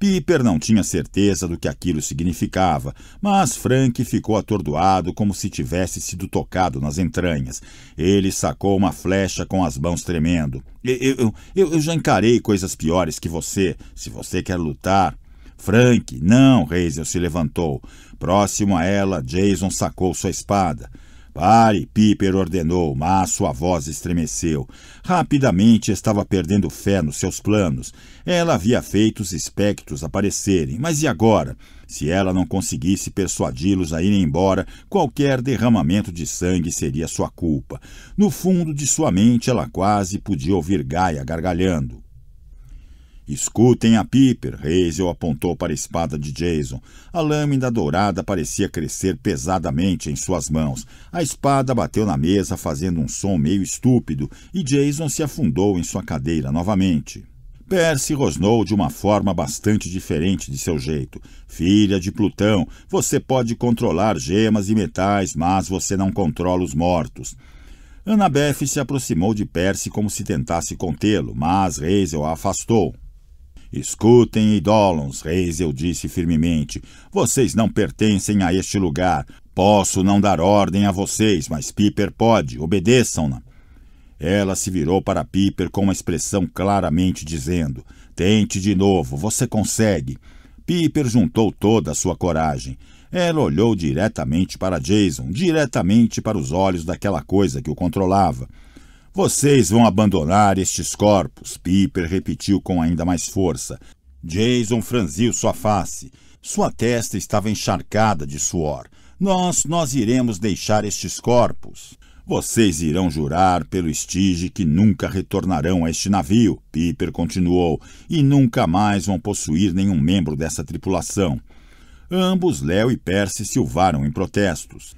Piper não tinha certeza do que aquilo significava, mas Frank ficou atordoado como se tivesse sido tocado nas entranhas. Ele sacou uma flecha com as mãos tremendo. Eu, eu, eu já encarei coisas piores que você. Se você quer lutar. Frank, não, Hazel se levantou. Próximo a ela, Jason sacou sua espada. Pare, Piper ordenou, mas sua voz estremeceu. Rapidamente estava perdendo fé nos seus planos. Ela havia feito os espectros aparecerem, mas e agora? Se ela não conseguisse persuadi-los a irem embora, qualquer derramamento de sangue seria sua culpa. No fundo de sua mente, ela quase podia ouvir Gaia gargalhando. Escutem a Piper, Hazel apontou para a espada de Jason. A lâmina dourada parecia crescer pesadamente em suas mãos. A espada bateu na mesa, fazendo um som meio estúpido, e Jason se afundou em sua cadeira novamente. Percy rosnou de uma forma bastante diferente de seu jeito. Filha de Plutão, você pode controlar gemas e metais, mas você não controla os mortos. Annabeth se aproximou de Percy como se tentasse contê-lo, mas Hazel a afastou. Escutem, idólons, reis, eu disse firmemente, vocês não pertencem a este lugar. Posso não dar ordem a vocês, mas Piper pode, obedeçam-na. Ela se virou para Piper com uma expressão claramente dizendo: Tente de novo, você consegue. Piper juntou toda a sua coragem. Ela olhou diretamente para Jason, diretamente para os olhos daquela coisa que o controlava. Vocês vão abandonar estes corpos, Piper repetiu com ainda mais força. Jason franziu sua face. Sua testa estava encharcada de suor. Nós, nós iremos deixar estes corpos. Vocês irão jurar pelo estige que nunca retornarão a este navio, Piper continuou, e nunca mais vão possuir nenhum membro dessa tripulação. Ambos, Léo e Percy, silvaram em protestos.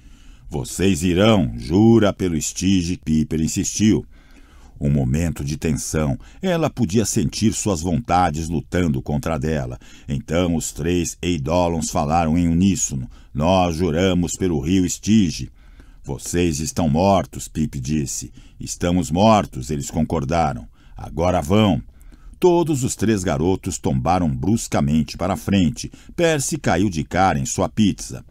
Vocês irão, jura pelo Stige, Piper insistiu. Um momento de tensão. Ela podia sentir suas vontades lutando contra dela. Então os três Eidolons falaram em uníssono. Nós juramos pelo rio Stige. Vocês estão mortos, Pip disse. Estamos mortos, eles concordaram. Agora vão. Todos os três garotos tombaram bruscamente para frente. Percy caiu de cara em sua pizza.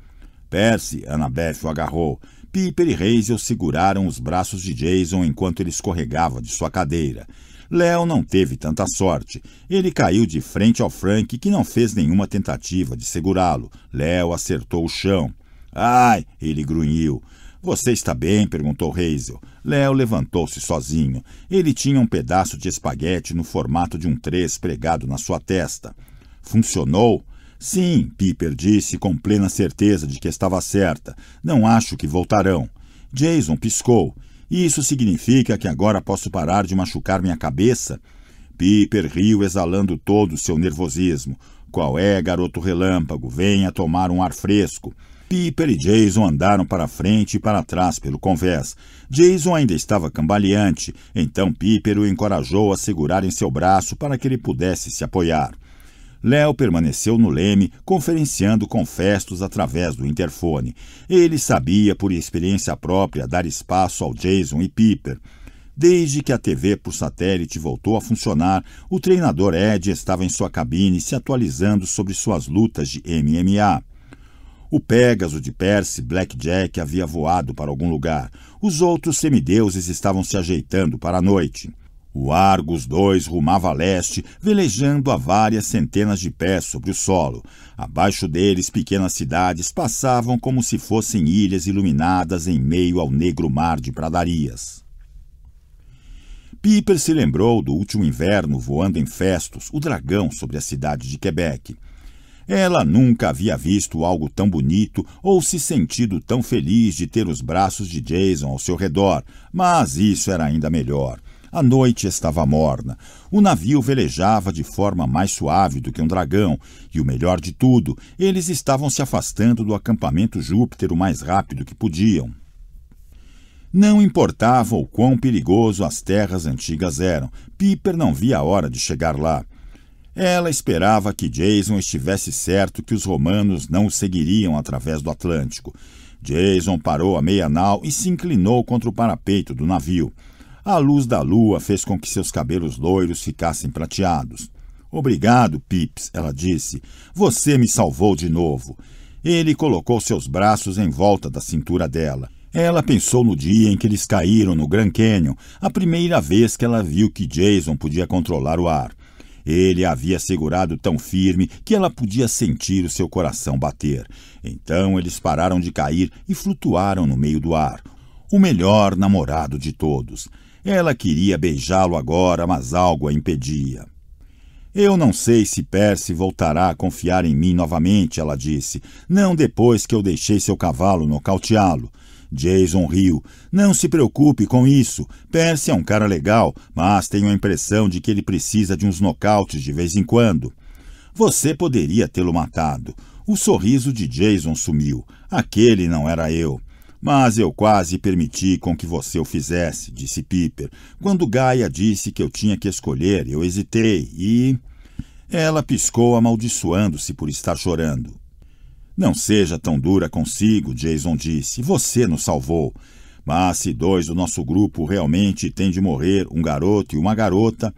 Percy, Annabeth o agarrou. Piper e Hazel seguraram os braços de Jason enquanto ele escorregava de sua cadeira. Léo não teve tanta sorte. Ele caiu de frente ao Frank, que não fez nenhuma tentativa de segurá-lo. Léo acertou o chão. Ai! ele grunhiu. Você está bem? perguntou Hazel. Léo levantou-se sozinho. Ele tinha um pedaço de espaguete no formato de um três pregado na sua testa. Funcionou? Sim, Piper disse com plena certeza de que estava certa. Não acho que voltarão. Jason piscou. Isso significa que agora posso parar de machucar minha cabeça? Piper riu, exalando todo o seu nervosismo. Qual é, garoto relâmpago? Venha tomar um ar fresco. Piper e Jason andaram para frente e para trás pelo convés. Jason ainda estava cambaleante, então Piper o encorajou a segurar em seu braço para que ele pudesse se apoiar. Léo permaneceu no leme, conferenciando com Festus através do interfone. Ele sabia, por experiência própria, dar espaço ao Jason e Piper. Desde que a TV por satélite voltou a funcionar, o treinador Ed estava em sua cabine se atualizando sobre suas lutas de MMA. O Pégaso de Percy Blackjack havia voado para algum lugar. Os outros semideuses estavam se ajeitando para a noite. O Argus II rumava a leste, velejando a várias centenas de pés sobre o solo. Abaixo deles, pequenas cidades passavam como se fossem ilhas iluminadas em meio ao negro mar de pradarias. Piper se lembrou do último inverno voando em festos o dragão sobre a cidade de Quebec. Ela nunca havia visto algo tão bonito ou se sentido tão feliz de ter os braços de Jason ao seu redor, mas isso era ainda melhor. A noite estava morna. O navio velejava de forma mais suave do que um dragão, e o melhor de tudo, eles estavam se afastando do acampamento Júpiter o mais rápido que podiam. Não importava o quão perigoso as terras antigas eram, Piper não via a hora de chegar lá. Ela esperava que Jason estivesse certo que os romanos não o seguiriam através do Atlântico. Jason parou a meia nau e se inclinou contra o parapeito do navio. A luz da lua fez com que seus cabelos loiros ficassem prateados. Obrigado, Pips, ela disse. Você me salvou de novo. Ele colocou seus braços em volta da cintura dela. Ela pensou no dia em que eles caíram no Grand Canyon, a primeira vez que ela viu que Jason podia controlar o ar. Ele a havia segurado tão firme que ela podia sentir o seu coração bater. Então eles pararam de cair e flutuaram no meio do ar. O melhor namorado de todos. Ela queria beijá-lo agora, mas algo a impedia. Eu não sei se Percy voltará a confiar em mim novamente, ela disse. Não depois que eu deixei seu cavalo nocauteá-lo. Jason riu. Não se preocupe com isso. Percy é um cara legal, mas tenho a impressão de que ele precisa de uns nocautes de vez em quando. Você poderia tê-lo matado. O sorriso de Jason sumiu. Aquele não era eu. Mas eu quase permiti com que você o fizesse, disse Piper. Quando Gaia disse que eu tinha que escolher, eu hesitei e. Ela piscou, amaldiçoando-se por estar chorando. Não seja tão dura consigo, Jason disse. Você nos salvou. Mas se dois do nosso grupo realmente têm de morrer, um garoto e uma garota,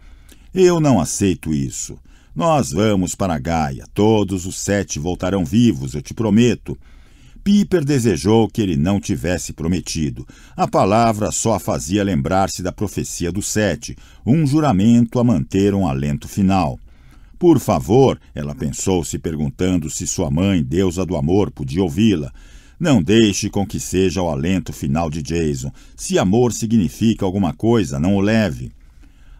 eu não aceito isso. Nós vamos para Gaia. Todos os sete voltarão vivos, eu te prometo. Piper desejou que ele não tivesse prometido. A palavra só a fazia lembrar-se da profecia do sete, um juramento a manter um alento final. Por favor, ela pensou se perguntando se sua mãe, deusa do amor, podia ouvi-la. Não deixe com que seja o alento final de Jason. Se amor significa alguma coisa, não o leve.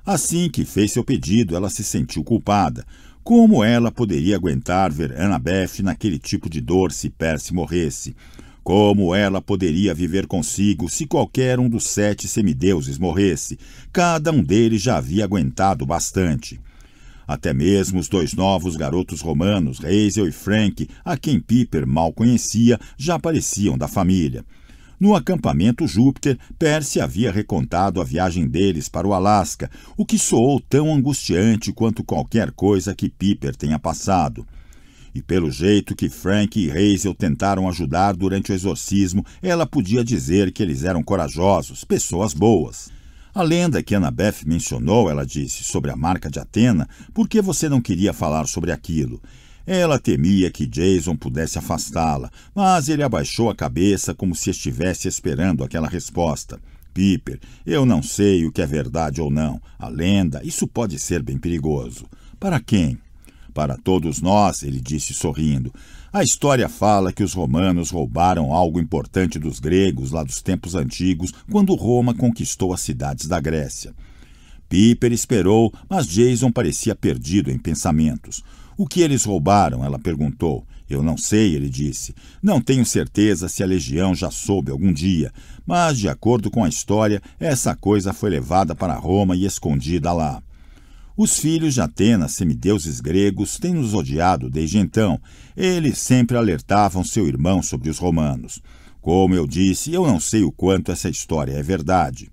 Assim que fez seu pedido, ela se sentiu culpada. Como ela poderia aguentar ver Annabeth naquele tipo de dor se Percy morresse? Como ela poderia viver consigo se qualquer um dos sete semideuses morresse? Cada um deles já havia aguentado bastante. Até mesmo os dois novos garotos romanos, Hazel e Frank, a quem Piper mal conhecia, já pareciam da família. No acampamento Júpiter, Percy havia recontado a viagem deles para o Alasca, o que soou tão angustiante quanto qualquer coisa que Piper tenha passado. E pelo jeito que Frank e Hazel tentaram ajudar durante o exorcismo, ela podia dizer que eles eram corajosos, pessoas boas. A lenda que Annabeth mencionou, ela disse, sobre a marca de Atena, por que você não queria falar sobre aquilo? Ela temia que Jason pudesse afastá-la, mas ele abaixou a cabeça como se estivesse esperando aquela resposta. Piper, eu não sei o que é verdade ou não. A lenda, isso pode ser bem perigoso. Para quem? Para todos nós, ele disse sorrindo. A história fala que os romanos roubaram algo importante dos gregos lá dos tempos antigos, quando Roma conquistou as cidades da Grécia. Piper esperou, mas Jason parecia perdido em pensamentos. O que eles roubaram? Ela perguntou. Eu não sei, ele disse. Não tenho certeza se a legião já soube algum dia, mas, de acordo com a história, essa coisa foi levada para Roma e escondida lá. Os filhos de Atenas, semideuses gregos, têm nos odiado desde então. Eles sempre alertavam seu irmão sobre os romanos. Como eu disse, eu não sei o quanto essa história é verdade.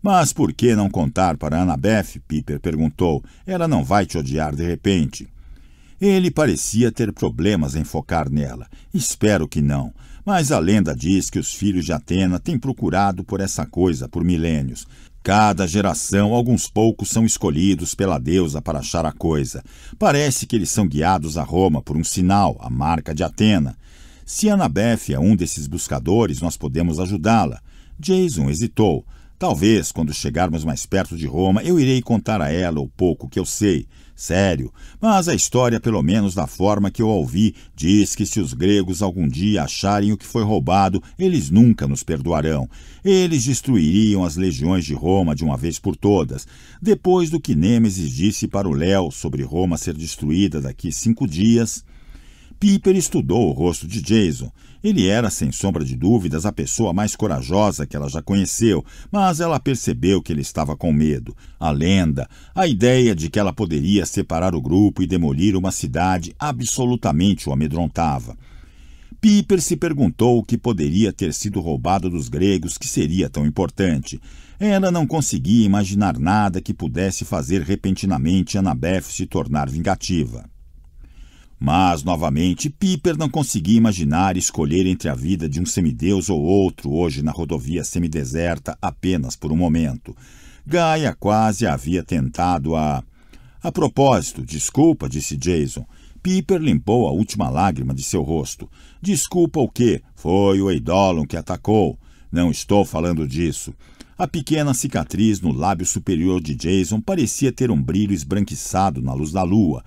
Mas por que não contar para Annabeth? Piper perguntou. Ela não vai te odiar de repente. Ele parecia ter problemas em focar nela. Espero que não. Mas a lenda diz que os filhos de Atena têm procurado por essa coisa por milênios. Cada geração, alguns poucos são escolhidos pela deusa para achar a coisa. Parece que eles são guiados a Roma por um sinal, a marca de Atena. Se Anabef é um desses buscadores, nós podemos ajudá-la. Jason hesitou. Talvez, quando chegarmos mais perto de Roma, eu irei contar a ela o pouco que eu sei sério, mas a história, pelo menos da forma que eu ouvi, diz que se os gregos algum dia acharem o que foi roubado, eles nunca nos perdoarão. Eles destruiriam as legiões de Roma de uma vez por todas. Depois do que Nêmesis disse para o Léo sobre Roma ser destruída daqui cinco dias, Piper estudou o rosto de Jason. Ele era, sem sombra de dúvidas, a pessoa mais corajosa que ela já conheceu, mas ela percebeu que ele estava com medo. A lenda, a ideia de que ela poderia separar o grupo e demolir uma cidade, absolutamente o amedrontava. Piper se perguntou o que poderia ter sido roubado dos gregos que seria tão importante. Ela não conseguia imaginar nada que pudesse fazer repentinamente Annabeth se tornar vingativa. Mas, novamente, Piper não conseguia imaginar escolher entre a vida de um semideus ou outro hoje na rodovia semideserta apenas por um momento. Gaia quase havia tentado a... A propósito, desculpa, disse Jason. Piper limpou a última lágrima de seu rosto. Desculpa o quê? Foi o Eidolon que atacou. Não estou falando disso. A pequena cicatriz no lábio superior de Jason parecia ter um brilho esbranquiçado na luz da lua,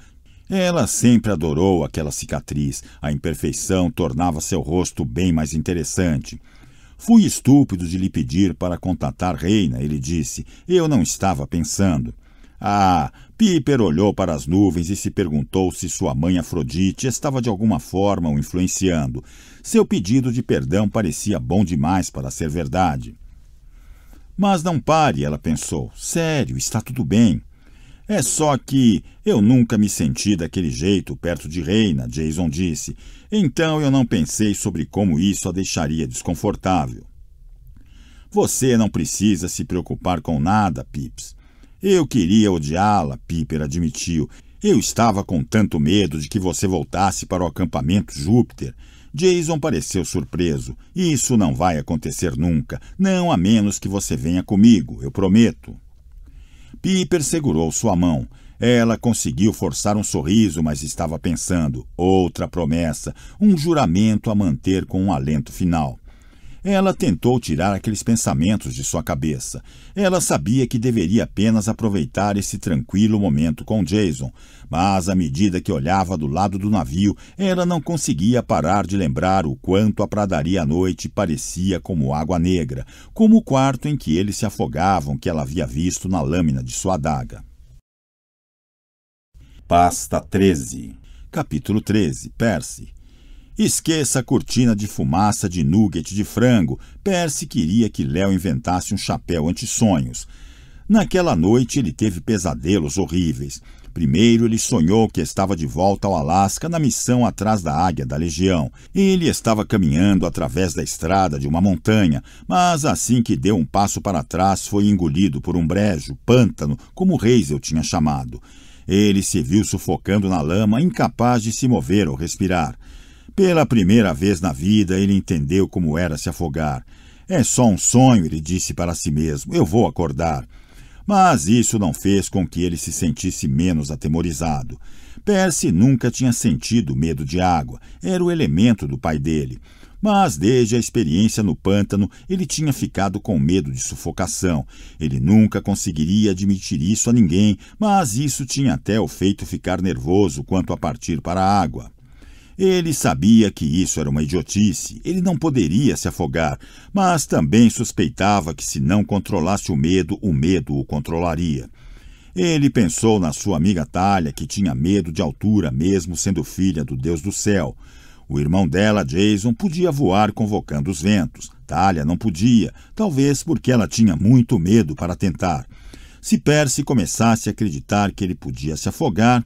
ela sempre adorou aquela cicatriz. A imperfeição tornava seu rosto bem mais interessante. Fui estúpido de lhe pedir para contatar Reina, ele disse. Eu não estava pensando. Ah, Piper olhou para as nuvens e se perguntou se sua mãe Afrodite estava de alguma forma o influenciando. Seu pedido de perdão parecia bom demais para ser verdade. Mas não pare, ela pensou. Sério, está tudo bem. É só que eu nunca me senti daquele jeito perto de Reina, Jason disse. Então eu não pensei sobre como isso a deixaria desconfortável. Você não precisa se preocupar com nada, Pips. Eu queria odiá-la, Piper admitiu. Eu estava com tanto medo de que você voltasse para o acampamento Júpiter. Jason pareceu surpreso. Isso não vai acontecer nunca, não a menos que você venha comigo, eu prometo. Piper segurou sua mão. Ela conseguiu forçar um sorriso, mas estava pensando. Outra promessa, um juramento a manter com um alento final. Ela tentou tirar aqueles pensamentos de sua cabeça. Ela sabia que deveria apenas aproveitar esse tranquilo momento com Jason, mas à medida que olhava do lado do navio, ela não conseguia parar de lembrar o quanto a pradaria à noite parecia como água negra, como o quarto em que eles se afogavam que ela havia visto na lâmina de sua adaga. Pasta 13 Capítulo 13 Percy Esqueça a cortina de fumaça de nugget de frango. Percy queria que Léo inventasse um chapéu anti-sonhos. Naquela noite ele teve pesadelos horríveis. Primeiro, ele sonhou que estava de volta ao Alasca na missão atrás da águia da Legião. Ele estava caminhando através da estrada de uma montanha, mas assim que deu um passo para trás foi engolido por um brejo, pântano, como eu tinha chamado. Ele se viu sufocando na lama, incapaz de se mover ou respirar. Pela primeira vez na vida, ele entendeu como era se afogar. É só um sonho, ele disse para si mesmo. Eu vou acordar. Mas isso não fez com que ele se sentisse menos atemorizado. Percy nunca tinha sentido medo de água. Era o elemento do pai dele. Mas desde a experiência no pântano, ele tinha ficado com medo de sufocação. Ele nunca conseguiria admitir isso a ninguém, mas isso tinha até o feito ficar nervoso quanto a partir para a água. Ele sabia que isso era uma idiotice, ele não poderia se afogar, mas também suspeitava que se não controlasse o medo, o medo o controlaria. Ele pensou na sua amiga Talha, que tinha medo de altura, mesmo sendo filha do Deus do céu. O irmão dela, Jason, podia voar convocando os ventos. Talha não podia, talvez porque ela tinha muito medo para tentar. Se Percy começasse a acreditar que ele podia se afogar,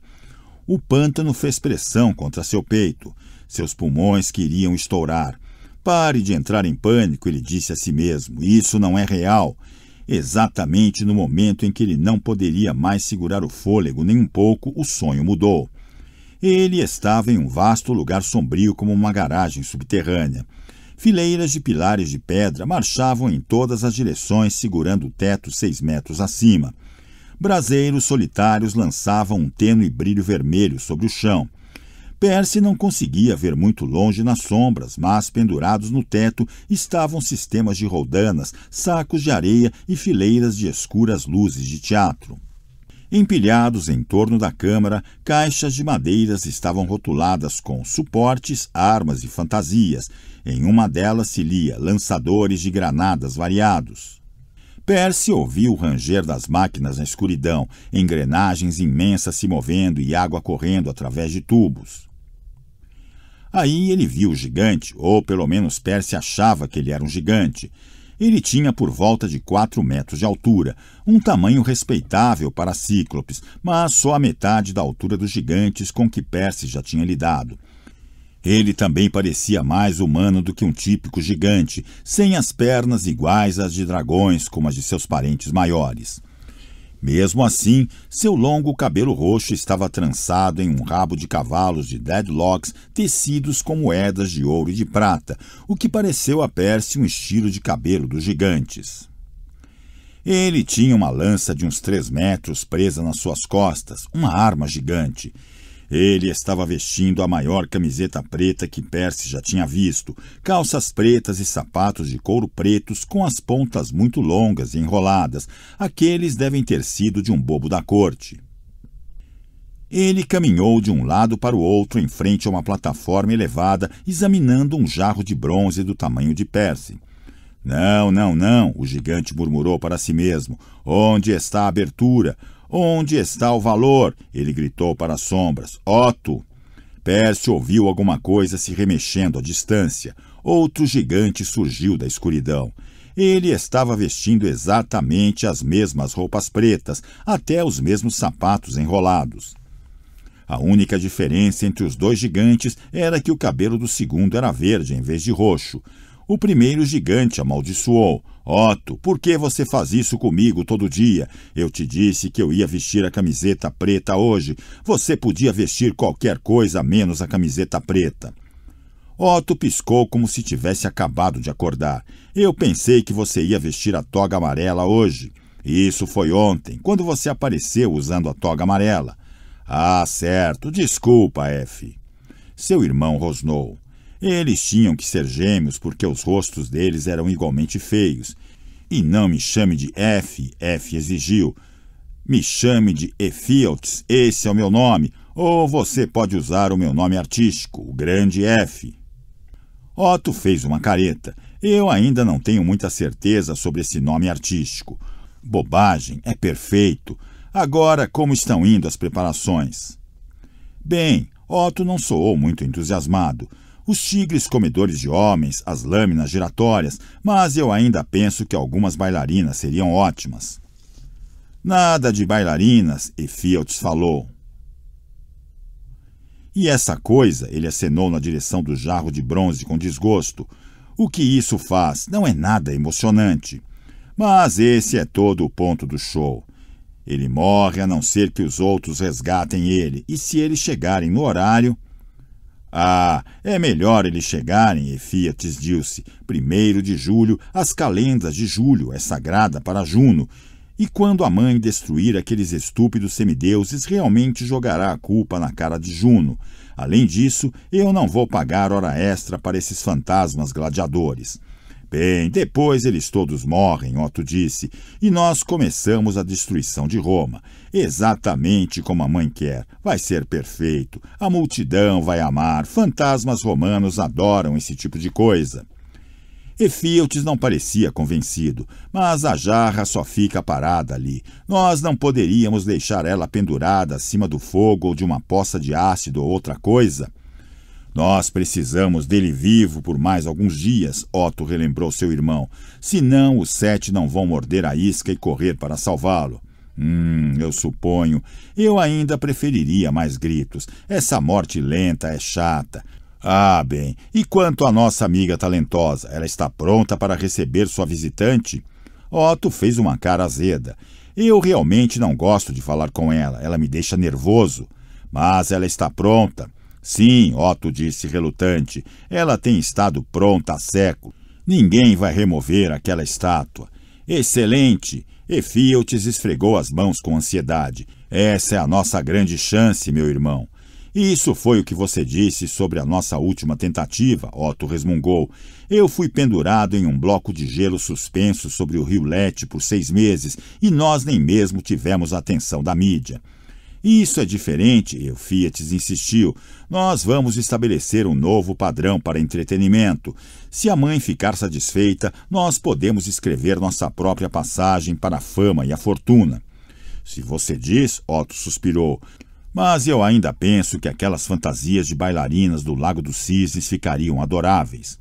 o pântano fez pressão contra seu peito. Seus pulmões queriam estourar. Pare de entrar em pânico, ele disse a si mesmo. Isso não é real. Exatamente no momento em que ele não poderia mais segurar o fôlego nem um pouco, o sonho mudou. Ele estava em um vasto lugar sombrio como uma garagem subterrânea. Fileiras de pilares de pedra marchavam em todas as direções, segurando o teto seis metros acima braseiros solitários lançavam um tênue brilho vermelho sobre o chão. Percy não conseguia ver muito longe nas sombras, mas pendurados no teto estavam sistemas de roldanas, sacos de areia e fileiras de escuras luzes de teatro. Empilhados em torno da câmara, caixas de madeiras estavam rotuladas com suportes, armas e fantasias. Em uma delas se lia lançadores de granadas variados. Percy ouviu o ranger das máquinas na escuridão, engrenagens imensas se movendo e água correndo através de tubos. Aí ele viu o gigante, ou pelo menos Percy achava que ele era um gigante. Ele tinha por volta de 4 metros de altura, um tamanho respeitável para cíclopes, mas só a metade da altura dos gigantes com que Percy já tinha lidado. Ele também parecia mais humano do que um típico gigante, sem as pernas iguais às de dragões, como as de seus parentes maiores. Mesmo assim, seu longo cabelo roxo estava trançado em um rabo de cavalos de dreadlocks tecidos com moedas de ouro e de prata, o que pareceu a Percy um estilo de cabelo dos gigantes. Ele tinha uma lança de uns três metros presa nas suas costas, uma arma gigante. Ele estava vestindo a maior camiseta preta que Percy já tinha visto, calças pretas e sapatos de couro pretos com as pontas muito longas e enroladas. Aqueles devem ter sido de um bobo da corte. Ele caminhou de um lado para o outro em frente a uma plataforma elevada, examinando um jarro de bronze do tamanho de Percy. Não, não, não, o gigante murmurou para si mesmo. Onde está a abertura? Onde está o valor? Ele gritou para as sombras. Otto! Pércio ouviu alguma coisa se remexendo à distância. Outro gigante surgiu da escuridão. Ele estava vestindo exatamente as mesmas roupas pretas, até os mesmos sapatos enrolados. A única diferença entre os dois gigantes era que o cabelo do segundo era verde em vez de roxo. O primeiro gigante amaldiçoou: Otto, por que você faz isso comigo todo dia? Eu te disse que eu ia vestir a camiseta preta hoje. Você podia vestir qualquer coisa menos a camiseta preta. Otto piscou como se tivesse acabado de acordar. Eu pensei que você ia vestir a toga amarela hoje. Isso foi ontem, quando você apareceu usando a toga amarela. Ah, certo. Desculpa, F. Seu irmão rosnou. Eles tinham que ser gêmeos porque os rostos deles eram igualmente feios. E não me chame de F, F exigiu. Me chame de Efieltz, esse é o meu nome, ou você pode usar o meu nome artístico, o grande F. Otto fez uma careta. Eu ainda não tenho muita certeza sobre esse nome artístico. Bobagem, é perfeito. Agora, como estão indo as preparações? Bem, Otto não soou muito entusiasmado os tigres comedores de homens, as lâminas giratórias, mas eu ainda penso que algumas bailarinas seriam ótimas. Nada de bailarinas, Fields falou. E essa coisa, ele acenou na direção do jarro de bronze com desgosto. O que isso faz não é nada emocionante. Mas esse é todo o ponto do show. Ele morre a não ser que os outros resgatem ele, e se eles chegarem no horário, ah, é melhor eles chegarem, Efíates disse. Primeiro de julho, as calendas de julho é sagrada para Juno. E quando a mãe destruir aqueles estúpidos semideuses, realmente jogará a culpa na cara de Juno. Além disso, eu não vou pagar hora extra para esses fantasmas gladiadores bem, depois eles todos morrem, Otto disse, e nós começamos a destruição de Roma. Exatamente como a mãe quer. Vai ser perfeito. A multidão vai amar. Fantasmas romanos adoram esse tipo de coisa. Efiltes não parecia convencido, mas a jarra só fica parada ali. Nós não poderíamos deixar ela pendurada acima do fogo ou de uma poça de ácido ou outra coisa. Nós precisamos dele vivo por mais alguns dias, Otto relembrou seu irmão. Senão, os sete não vão morder a isca e correr para salvá-lo. Hum, eu suponho. Eu ainda preferiria mais gritos. Essa morte lenta é chata. Ah, bem, e quanto à nossa amiga talentosa? Ela está pronta para receber sua visitante? Otto fez uma cara azeda. Eu realmente não gosto de falar com ela. Ela me deixa nervoso. Mas ela está pronta. Sim, Otto disse relutante, ela tem estado pronta há séculos. Ninguém vai remover aquela estátua. Excelente! Efiotes esfregou as mãos com ansiedade. Essa é a nossa grande chance, meu irmão. E isso foi o que você disse sobre a nossa última tentativa, Otto resmungou. Eu fui pendurado em um bloco de gelo suspenso sobre o rio Lete por seis meses e nós nem mesmo tivemos a atenção da mídia. Isso é diferente, e o Fiat insistiu. Nós vamos estabelecer um novo padrão para entretenimento. Se a mãe ficar satisfeita, nós podemos escrever nossa própria passagem para a fama e a fortuna. Se você diz, Otto suspirou. Mas eu ainda penso que aquelas fantasias de bailarinas do Lago dos Cisnes ficariam adoráveis.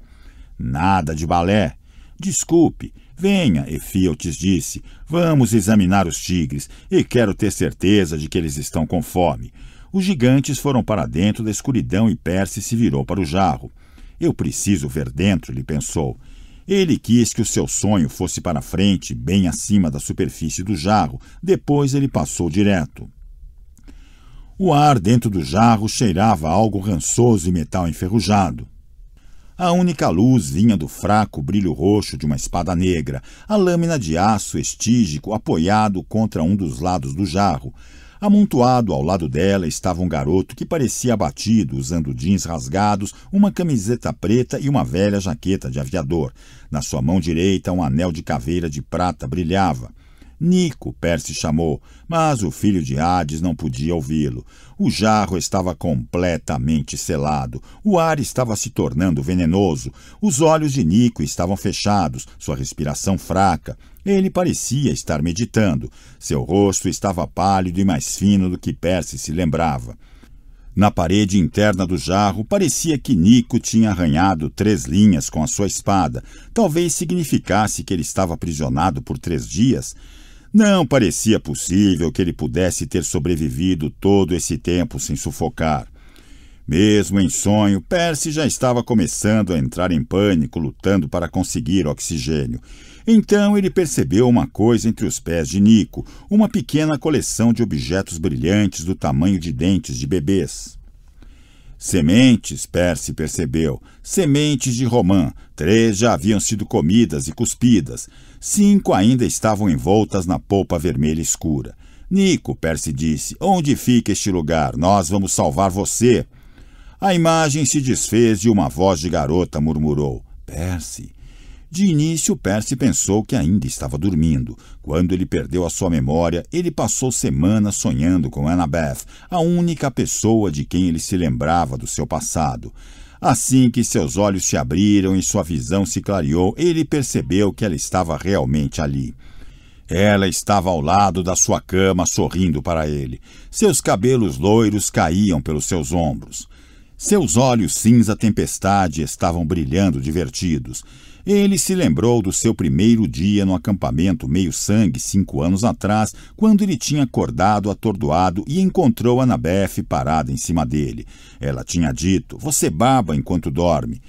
Nada de balé. Desculpe, Venha, Efiotes disse, vamos examinar os tigres, e quero ter certeza de que eles estão com fome. Os gigantes foram para dentro da escuridão e Perse se virou para o jarro. Eu preciso ver dentro, lhe pensou. Ele quis que o seu sonho fosse para frente, bem acima da superfície do jarro. Depois ele passou direto. O ar dentro do jarro cheirava a algo rançoso e metal enferrujado. A única luz vinha do fraco brilho roxo de uma espada negra, a lâmina de aço estígico apoiado contra um dos lados do jarro. Amontoado ao lado dela estava um garoto que parecia abatido, usando jeans rasgados, uma camiseta preta e uma velha jaqueta de aviador. Na sua mão direita, um anel de caveira de prata brilhava. Nico, Perse chamou, mas o filho de Hades não podia ouvi-lo. O jarro estava completamente selado, o ar estava se tornando venenoso, os olhos de Nico estavam fechados, sua respiração fraca. Ele parecia estar meditando. Seu rosto estava pálido e mais fino do que Perse se lembrava. Na parede interna do jarro, parecia que Nico tinha arranhado três linhas com a sua espada. Talvez significasse que ele estava aprisionado por três dias. Não parecia possível que ele pudesse ter sobrevivido todo esse tempo sem sufocar. Mesmo em sonho, Percy já estava começando a entrar em pânico, lutando para conseguir oxigênio. Então ele percebeu uma coisa entre os pés de Nico, uma pequena coleção de objetos brilhantes do tamanho de dentes de bebês. Sementes, Percy percebeu, sementes de romã. Três já haviam sido comidas e cuspidas. Cinco ainda estavam envoltas na polpa vermelha escura. Nico, Percy disse, onde fica este lugar? Nós vamos salvar você. A imagem se desfez e uma voz de garota murmurou: Percy. De início, Percy pensou que ainda estava dormindo. Quando ele perdeu a sua memória, ele passou semanas sonhando com Annabeth, a única pessoa de quem ele se lembrava do seu passado. Assim que seus olhos se abriram e sua visão se clareou, ele percebeu que ela estava realmente ali. Ela estava ao lado da sua cama, sorrindo para ele. Seus cabelos loiros caíam pelos seus ombros. Seus olhos cinza tempestade estavam brilhando divertidos. Ele se lembrou do seu primeiro dia no acampamento meio-sangue, cinco anos atrás, quando ele tinha acordado atordoado e encontrou Anabef parada em cima dele. Ela tinha dito: Você baba enquanto dorme.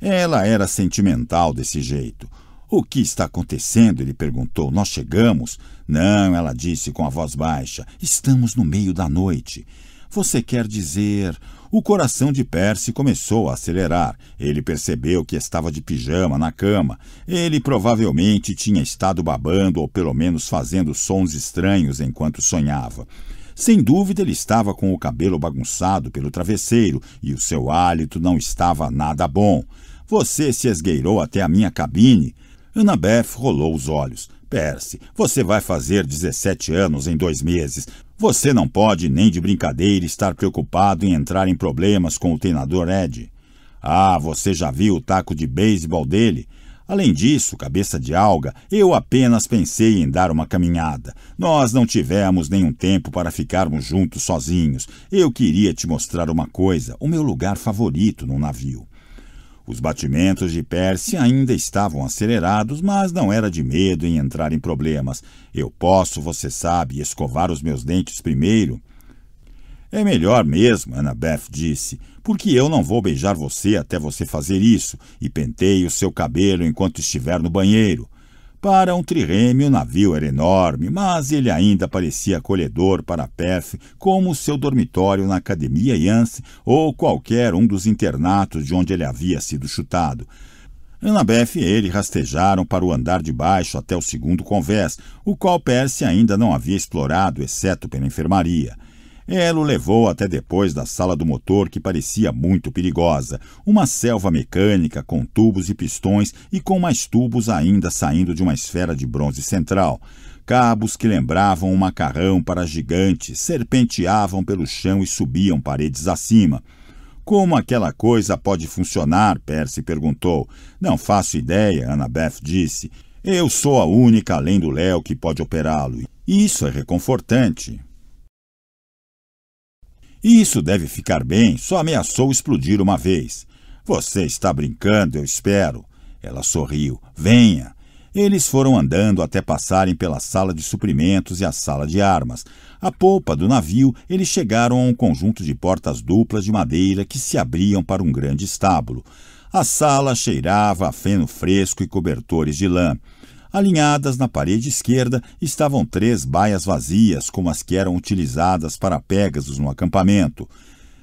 Ela era sentimental desse jeito. O que está acontecendo? Ele perguntou. Nós chegamos? Não, ela disse com a voz baixa. Estamos no meio da noite. Você quer dizer. O coração de Percy começou a acelerar. Ele percebeu que estava de pijama na cama. Ele provavelmente tinha estado babando ou pelo menos fazendo sons estranhos enquanto sonhava. Sem dúvida, ele estava com o cabelo bagunçado pelo travesseiro e o seu hálito não estava nada bom. Você se esgueirou até a minha cabine. Annabeth rolou os olhos. Percy, você vai fazer 17 anos em dois meses. Você não pode, nem de brincadeira, estar preocupado em entrar em problemas com o treinador Ed. Ah, você já viu o taco de beisebol dele? Além disso, cabeça de alga, eu apenas pensei em dar uma caminhada. Nós não tivemos nenhum tempo para ficarmos juntos sozinhos. Eu queria te mostrar uma coisa, o meu lugar favorito no navio. Os batimentos de Percy ainda estavam acelerados, mas não era de medo em entrar em problemas. Eu posso, você sabe, escovar os meus dentes primeiro. É melhor mesmo, Annabeth disse, porque eu não vou beijar você até você fazer isso, e penteie o seu cabelo enquanto estiver no banheiro. Para um trireme, o navio era enorme, mas ele ainda parecia acolhedor para Perth, como seu dormitório na Academia Yance ou qualquer um dos internatos de onde ele havia sido chutado. Annabeth e ele rastejaram para o andar de baixo até o segundo convés, o qual Percy ainda não havia explorado, exceto pela enfermaria. Ela o levou até depois da sala do motor, que parecia muito perigosa, uma selva mecânica com tubos e pistões e com mais tubos ainda saindo de uma esfera de bronze central. Cabos que lembravam um macarrão para gigantes serpenteavam pelo chão e subiam paredes acima. Como aquela coisa pode funcionar? Percy perguntou. Não faço ideia, Annabeth disse. Eu sou a única além do Léo que pode operá-lo. E isso é reconfortante. E isso deve ficar bem, só ameaçou explodir uma vez. Você está brincando, eu espero. Ela sorriu. Venha. Eles foram andando até passarem pela sala de suprimentos e a sala de armas. A polpa do navio, eles chegaram a um conjunto de portas duplas de madeira que se abriam para um grande estábulo. A sala cheirava a feno fresco e cobertores de lã. Alinhadas na parede esquerda estavam três baias vazias, como as que eram utilizadas para Pégasos no acampamento.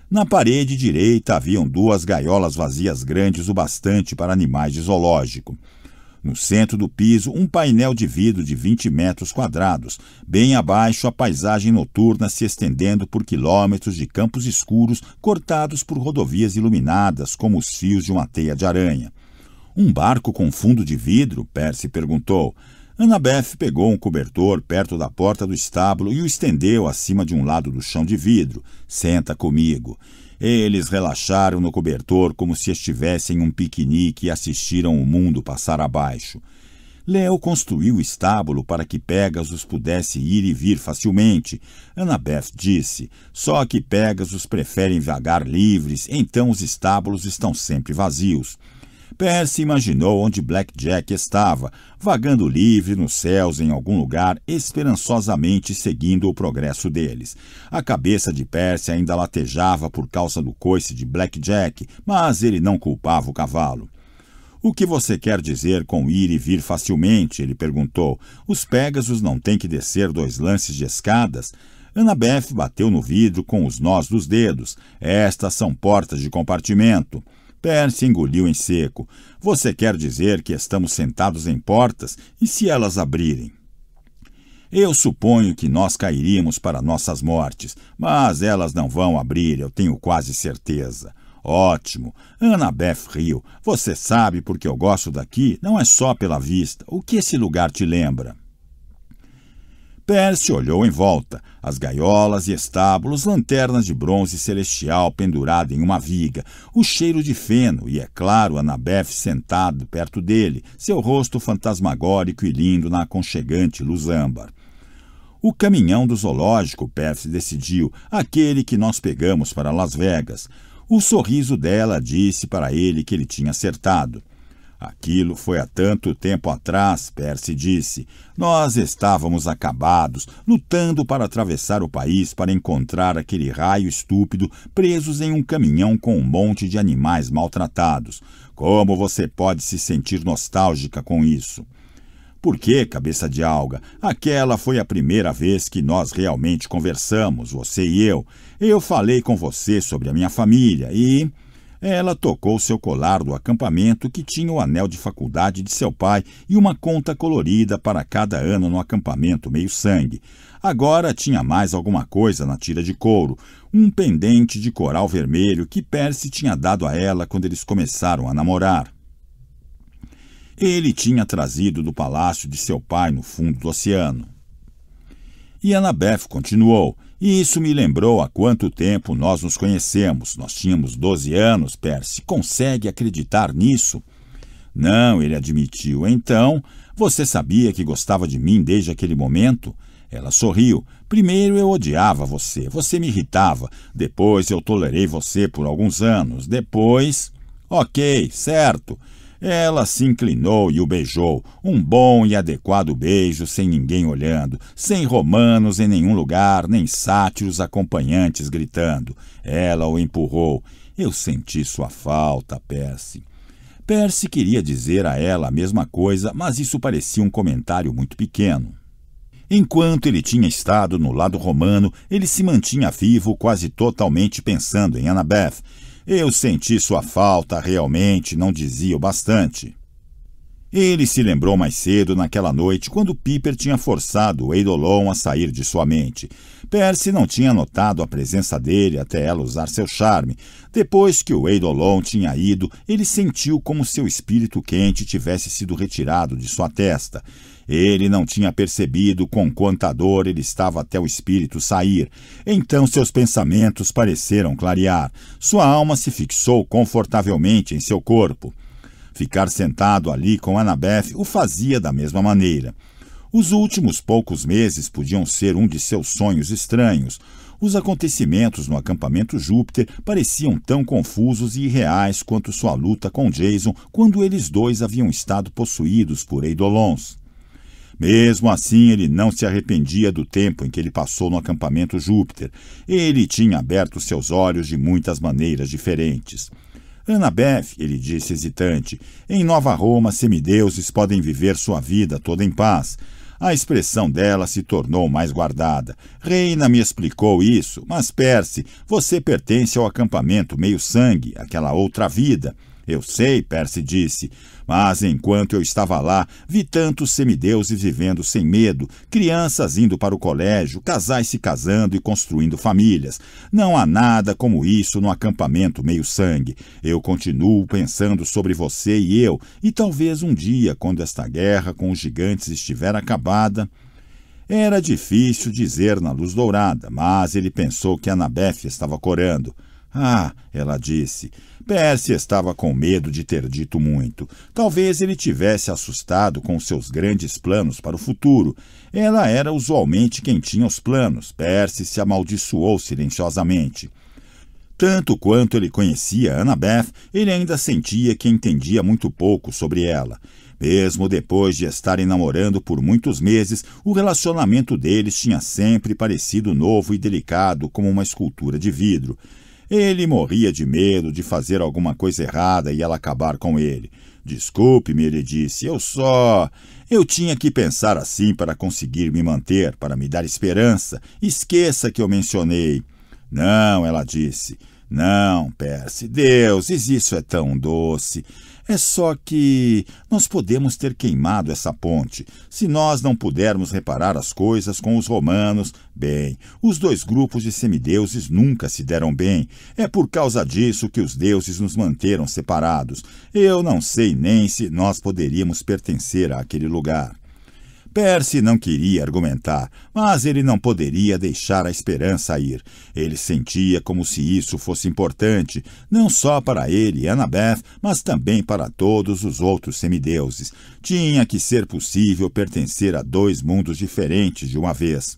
Na parede direita haviam duas gaiolas vazias grandes o bastante para animais de zoológico. No centro do piso, um painel de vidro de 20 metros quadrados. Bem abaixo, a paisagem noturna se estendendo por quilômetros de campos escuros cortados por rodovias iluminadas como os fios de uma teia de aranha. Um barco com fundo de vidro? Percy perguntou. Annabeth pegou um cobertor perto da porta do estábulo e o estendeu acima de um lado do chão de vidro. Senta comigo. Eles relaxaram no cobertor como se estivessem em um piquenique e assistiram o mundo passar abaixo. Leo construiu o estábulo para que Pegasus pudesse ir e vir facilmente. Annabeth disse, só que Pegasus preferem vagar livres, então os estábulos estão sempre vazios. Percy imaginou onde Black Jack estava, vagando livre nos céus em algum lugar, esperançosamente seguindo o progresso deles. A cabeça de Percy ainda latejava por causa do coice de Black Jack, mas ele não culpava o cavalo. O que você quer dizer com ir e vir facilmente? Ele perguntou. Os Pégasos não têm que descer dois lances de escadas? Annabeth bateu no vidro com os nós dos dedos. Estas são portas de compartimento. Terce engoliu em seco. Você quer dizer que estamos sentados em portas e se elas abrirem? Eu suponho que nós cairíamos para nossas mortes, mas elas não vão abrir, eu tenho quase certeza. Ótimo. Annabeth riu. Você sabe porque eu gosto daqui, não é só pela vista. O que esse lugar te lembra? Percy olhou em volta. As gaiolas e estábulos, lanternas de bronze celestial pendurada em uma viga, o cheiro de feno e, é claro, Anabef sentado perto dele, seu rosto fantasmagórico e lindo na aconchegante luz âmbar. O caminhão do zoológico, Percy decidiu, aquele que nós pegamos para Las Vegas. O sorriso dela disse para ele que ele tinha acertado. Aquilo foi há tanto tempo atrás, Percy disse. Nós estávamos acabados, lutando para atravessar o país para encontrar aquele raio estúpido presos em um caminhão com um monte de animais maltratados. Como você pode se sentir nostálgica com isso? Porque, cabeça de alga, aquela foi a primeira vez que nós realmente conversamos, você e eu. Eu falei com você sobre a minha família e. Ela tocou seu colar do acampamento, que tinha o anel de faculdade de seu pai e uma conta colorida para cada ano no acampamento meio-sangue. Agora tinha mais alguma coisa na tira de couro, um pendente de coral vermelho que Percy tinha dado a ela quando eles começaram a namorar. Ele tinha trazido do palácio de seu pai no fundo do oceano. E Annabeth continuou. E isso me lembrou há quanto tempo nós nos conhecemos. Nós tínhamos 12 anos, Percy. Consegue acreditar nisso? Não, ele admitiu. Então, você sabia que gostava de mim desde aquele momento? Ela sorriu. Primeiro eu odiava você, você me irritava. Depois eu tolerei você por alguns anos. Depois. Ok, certo. Ela se inclinou e o beijou, um bom e adequado beijo sem ninguém olhando, sem romanos em nenhum lugar, nem sátiros acompanhantes gritando. Ela o empurrou. Eu senti sua falta, Percy. Percy queria dizer a ela a mesma coisa, mas isso parecia um comentário muito pequeno. Enquanto ele tinha estado no lado romano, ele se mantinha vivo quase totalmente pensando em Annabeth, eu senti sua falta, realmente, não dizia o bastante. Ele se lembrou mais cedo naquela noite quando Piper tinha forçado Eidolon a sair de sua mente. Percy não tinha notado a presença dele até ela usar seu charme. Depois que o Eidolon tinha ido, ele sentiu como seu espírito quente tivesse sido retirado de sua testa. Ele não tinha percebido com quanta dor ele estava até o espírito sair. Então seus pensamentos pareceram clarear. Sua alma se fixou confortavelmente em seu corpo. Ficar sentado ali com Annabeth o fazia da mesma maneira. Os últimos poucos meses podiam ser um de seus sonhos estranhos. Os acontecimentos no acampamento Júpiter pareciam tão confusos e irreais quanto sua luta com Jason quando eles dois haviam estado possuídos por Eidolons. Mesmo assim, ele não se arrependia do tempo em que ele passou no acampamento Júpiter. Ele tinha aberto seus olhos de muitas maneiras diferentes. Ana Beth, ele disse hesitante, em Nova Roma semideuses podem viver sua vida toda em paz. A expressão dela se tornou mais guardada. Reina me explicou isso, mas Percy, você pertence ao acampamento meio sangue, aquela outra vida. Eu sei, Percy disse, mas enquanto eu estava lá, vi tantos semideuses vivendo sem medo, crianças indo para o colégio, casais se casando e construindo famílias. Não há nada como isso no acampamento meio-sangue. Eu continuo pensando sobre você e eu, e talvez um dia, quando esta guerra com os gigantes estiver acabada. Era difícil dizer na luz dourada, mas ele pensou que Anabef estava corando. Ah, ela disse, Percy estava com medo de ter dito muito. Talvez ele tivesse assustado com seus grandes planos para o futuro. Ela era usualmente quem tinha os planos. Percy se amaldiçoou silenciosamente. Tanto quanto ele conhecia Annabeth, ele ainda sentia que entendia muito pouco sobre ela. Mesmo depois de estarem namorando por muitos meses, o relacionamento deles tinha sempre parecido novo e delicado como uma escultura de vidro. Ele morria de medo de fazer alguma coisa errada e ela acabar com ele. Desculpe-me, ele disse, eu só. Eu tinha que pensar assim para conseguir me manter, para me dar esperança. Esqueça que eu mencionei. Não, ela disse. Não, Percy, Deus, isso é tão doce. É só que nós podemos ter queimado essa ponte. Se nós não pudermos reparar as coisas com os romanos, bem, os dois grupos de semideuses nunca se deram bem. É por causa disso que os deuses nos manteram separados. Eu não sei nem se nós poderíamos pertencer àquele lugar. Percy não queria argumentar, mas ele não poderia deixar a esperança ir. Ele sentia como se isso fosse importante, não só para ele e Annabeth, mas também para todos os outros semideuses. Tinha que ser possível pertencer a dois mundos diferentes de uma vez.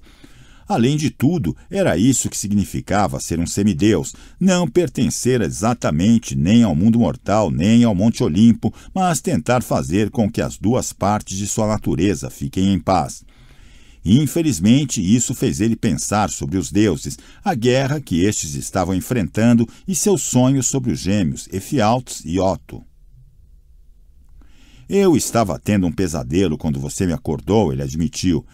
Além de tudo, era isso que significava ser um semideus, não pertencer exatamente nem ao mundo mortal nem ao Monte Olimpo, mas tentar fazer com que as duas partes de sua natureza fiquem em paz. Infelizmente, isso fez ele pensar sobre os deuses, a guerra que estes estavam enfrentando e seus sonhos sobre os gêmeos Efialtes e Otto. Eu estava tendo um pesadelo quando você me acordou, ele admitiu.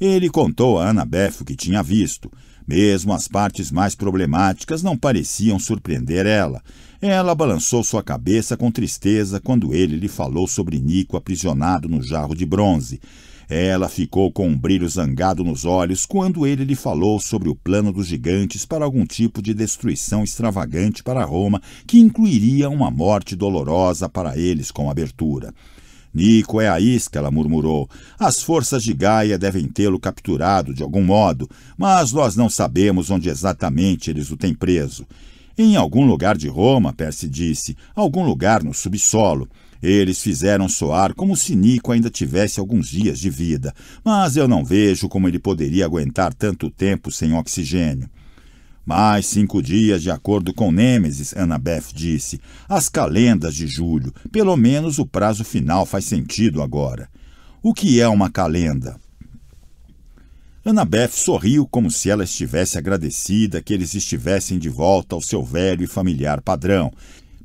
Ele contou a Anabeth o que tinha visto. Mesmo as partes mais problemáticas não pareciam surpreender ela. Ela balançou sua cabeça com tristeza quando ele lhe falou sobre Nico aprisionado no jarro de bronze. Ela ficou com um brilho zangado nos olhos quando ele lhe falou sobre o plano dos gigantes para algum tipo de destruição extravagante para Roma, que incluiria uma morte dolorosa para eles com abertura. Nico é a isca, ela murmurou. As forças de Gaia devem tê-lo capturado de algum modo, mas nós não sabemos onde exatamente eles o têm preso. Em algum lugar de Roma, Percy disse, algum lugar no subsolo. Eles fizeram soar como se Nico ainda tivesse alguns dias de vida, mas eu não vejo como ele poderia aguentar tanto tempo sem oxigênio. Mais cinco dias, de acordo com Nêmesis, Annabeth disse. As calendas de julho. Pelo menos o prazo final faz sentido agora. O que é uma calenda? Annabeth sorriu como se ela estivesse agradecida que eles estivessem de volta ao seu velho e familiar padrão,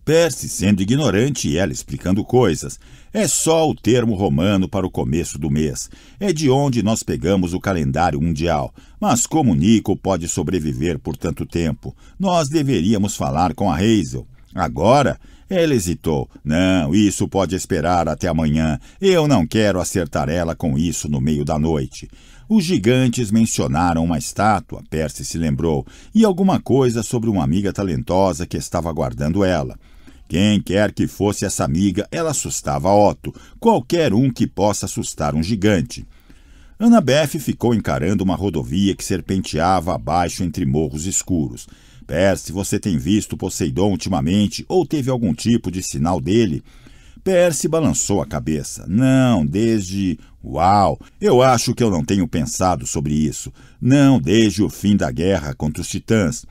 Perse sendo ignorante e ela explicando coisas. É só o termo romano para o começo do mês. É de onde nós pegamos o calendário mundial. Mas como Nico pode sobreviver por tanto tempo? Nós deveríamos falar com a Hazel. Agora, ela hesitou. Não, isso pode esperar até amanhã. Eu não quero acertar ela com isso no meio da noite. Os gigantes mencionaram uma estátua, Percy se lembrou, e alguma coisa sobre uma amiga talentosa que estava aguardando ela. Quem quer que fosse essa amiga, ela assustava Otto, qualquer um que possa assustar um gigante. Ana Beth ficou encarando uma rodovia que serpenteava abaixo entre morros escuros. Percy, você tem visto Poseidon ultimamente ou teve algum tipo de sinal dele? Percy balançou a cabeça. Não, desde. Uau! Eu acho que eu não tenho pensado sobre isso. Não desde o fim da guerra contra os titãs.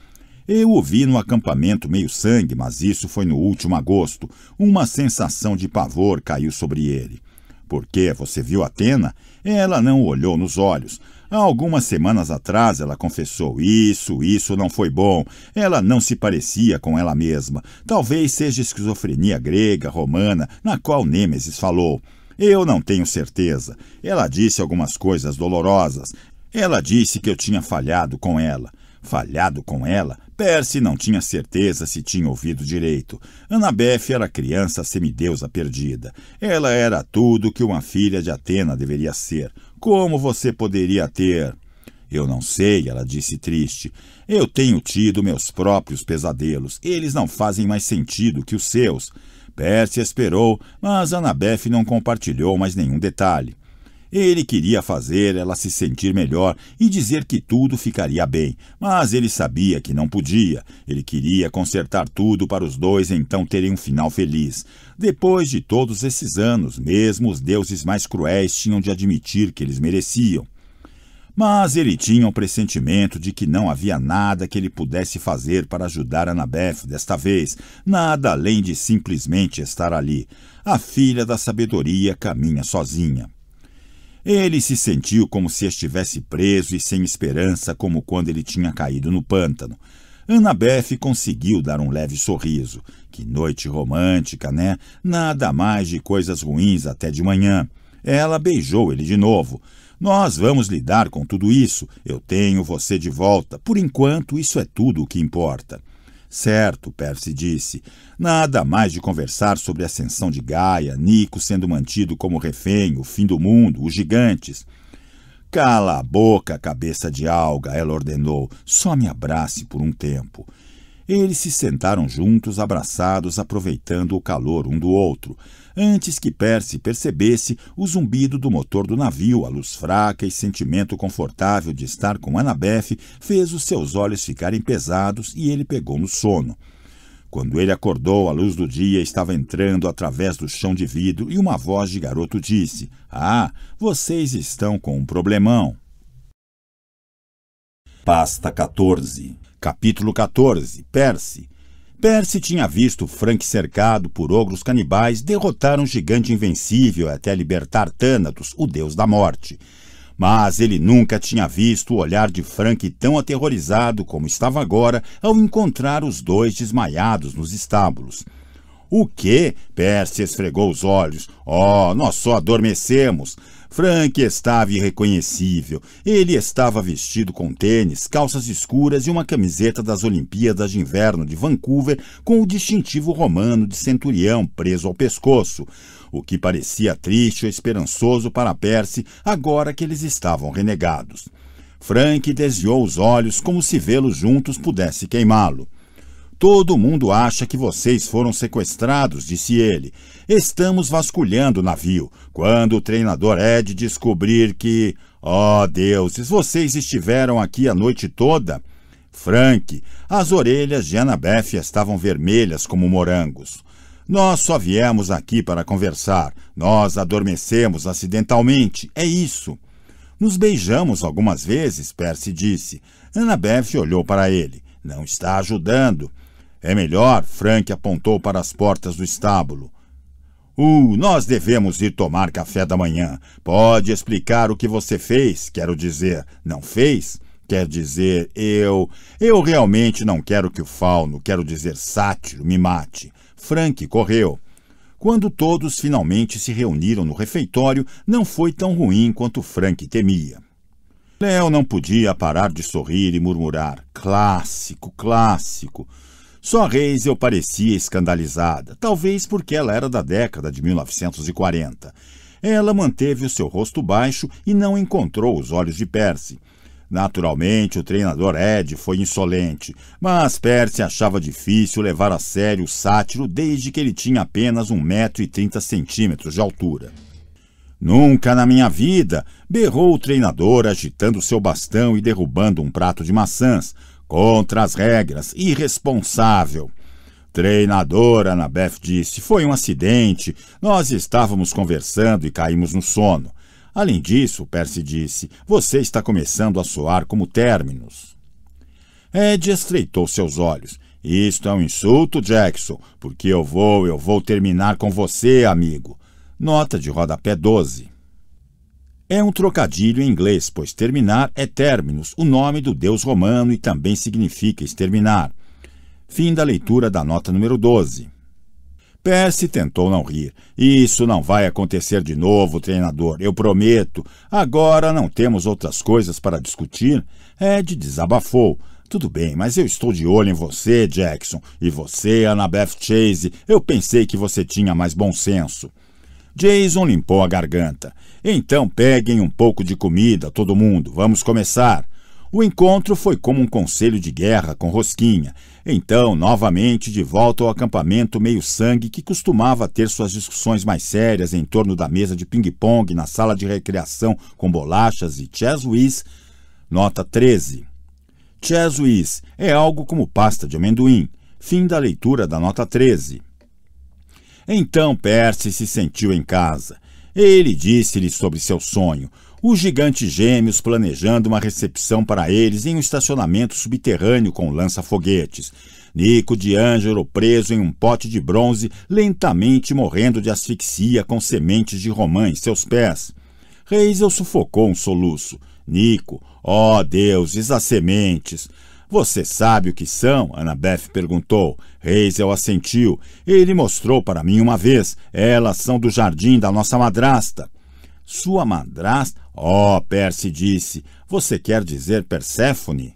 Eu ouvi no acampamento meio sangue, mas isso foi no último agosto. Uma sensação de pavor caiu sobre ele. Por que você viu Atena? Ela não olhou nos olhos. Há algumas semanas atrás ela confessou: Isso, isso não foi bom. Ela não se parecia com ela mesma. Talvez seja esquizofrenia grega, romana, na qual Nêmesis falou. Eu não tenho certeza. Ela disse algumas coisas dolorosas. Ela disse que eu tinha falhado com ela. Falhado com ela, Percy não tinha certeza se tinha ouvido direito. Annabeth era criança semideusa perdida. Ela era tudo que uma filha de Atena deveria ser. Como você poderia ter? Eu não sei, ela disse triste. Eu tenho tido meus próprios pesadelos. Eles não fazem mais sentido que os seus. Percy esperou, mas Annabeth não compartilhou mais nenhum detalhe. Ele queria fazer ela se sentir melhor e dizer que tudo ficaria bem, mas ele sabia que não podia. Ele queria consertar tudo para os dois então terem um final feliz. Depois de todos esses anos, mesmo os deuses mais cruéis tinham de admitir que eles mereciam. Mas ele tinha um pressentimento de que não havia nada que ele pudesse fazer para ajudar Anabeth desta vez, nada além de simplesmente estar ali. A filha da sabedoria caminha sozinha. Ele se sentiu como se estivesse preso e sem esperança, como quando ele tinha caído no pântano. Annabeth conseguiu dar um leve sorriso. Que noite romântica, né? Nada mais de coisas ruins até de manhã. Ela beijou ele de novo. Nós vamos lidar com tudo isso. Eu tenho você de volta. Por enquanto, isso é tudo o que importa. Certo, Percy disse. Nada mais de conversar sobre a ascensão de Gaia, Nico sendo mantido como refém, o fim do mundo, os gigantes. Cala a boca, cabeça de alga, ela ordenou. Só me abrace por um tempo. Eles se sentaram juntos, abraçados, aproveitando o calor um do outro antes que Percy percebesse o zumbido do motor do navio, a luz fraca e sentimento confortável de estar com Annabeth fez os seus olhos ficarem pesados e ele pegou no sono. Quando ele acordou, a luz do dia estava entrando através do chão de vidro e uma voz de garoto disse: Ah, vocês estão com um problemão. Pasta 14 Capítulo 14 Percy Percy tinha visto Frank cercado por ogros canibais derrotar um gigante invencível até libertar Thanatos, o deus da morte. Mas ele nunca tinha visto o olhar de Frank tão aterrorizado como estava agora ao encontrar os dois desmaiados nos estábulos. O quê? Percy esfregou os olhos. Oh, nós só adormecemos. Frank estava irreconhecível. Ele estava vestido com tênis, calças escuras e uma camiseta das Olimpíadas de Inverno de Vancouver com o distintivo romano de centurião preso ao pescoço. O que parecia triste ou esperançoso para Percy agora que eles estavam renegados. Frank desviou os olhos como se vê-los juntos pudesse queimá-lo. Todo mundo acha que vocês foram sequestrados, disse ele. Estamos vasculhando o navio. Quando o treinador é Ed descobrir que. Oh, deuses, vocês estiveram aqui a noite toda? Frank, as orelhas de Annabeth estavam vermelhas como morangos. Nós só viemos aqui para conversar. Nós adormecemos acidentalmente. É isso. Nos beijamos algumas vezes, Percy disse. Annabeth olhou para ele. Não está ajudando. É melhor, Frank apontou para as portas do estábulo. Uh, nós devemos ir tomar café da manhã. Pode explicar o que você fez, quero dizer, não fez? Quer dizer, eu. Eu realmente não quero que o fauno, quero dizer sátiro, me mate. Frank correu. Quando todos finalmente se reuniram no refeitório, não foi tão ruim quanto Frank temia. Léo não podia parar de sorrir e murmurar: clássico, clássico. Só eu parecia escandalizada, talvez porque ela era da década de 1940. Ela manteve o seu rosto baixo e não encontrou os olhos de Percy. Naturalmente, o treinador Ed foi insolente, mas Percy achava difícil levar a sério o sátiro desde que ele tinha apenas 1,30m de altura. Nunca na minha vida! berrou o treinador, agitando seu bastão e derrubando um prato de maçãs contra as regras, irresponsável. Treinadora, Anabeth disse, foi um acidente. Nós estávamos conversando e caímos no sono. Além disso, Percy disse, você está começando a soar como términos. Ed estreitou seus olhos. Isto é um insulto, Jackson, porque eu vou, eu vou terminar com você, amigo. Nota de rodapé 12. É um trocadilho em inglês, pois terminar é Terminus, o nome do deus romano e também significa exterminar. Fim da leitura da nota número 12. Percy tentou não rir. Isso não vai acontecer de novo, treinador, eu prometo. Agora não temos outras coisas para discutir. É Ed desabafou. Tudo bem, mas eu estou de olho em você, Jackson, e você, Annabeth Chase. Eu pensei que você tinha mais bom senso. Jason limpou a garganta. Então peguem um pouco de comida, todo mundo. Vamos começar. O encontro foi como um conselho de guerra com rosquinha. Então, novamente, de volta ao acampamento meio-sangue que costumava ter suas discussões mais sérias em torno da mesa de ping-pong na sala de recreação com bolachas e chess whiz. Nota 13. Chess whiz é algo como pasta de amendoim. Fim da leitura da nota 13. Então Percy se sentiu em casa. Ele disse-lhe sobre seu sonho, os gigantes gêmeos planejando uma recepção para eles em um estacionamento subterrâneo com lança-foguetes. Nico de Ângelo preso em um pote de bronze, lentamente morrendo de asfixia com sementes de romã em seus pés. Reisel sufocou um soluço. Nico, ó oh deuses, as sementes! Você sabe o que são? Annabeth perguntou. Hazel assentiu. Ele mostrou para mim uma vez. Elas são do jardim da nossa madrasta. Sua madrasta? Oh, Percy disse. Você quer dizer Perséfone?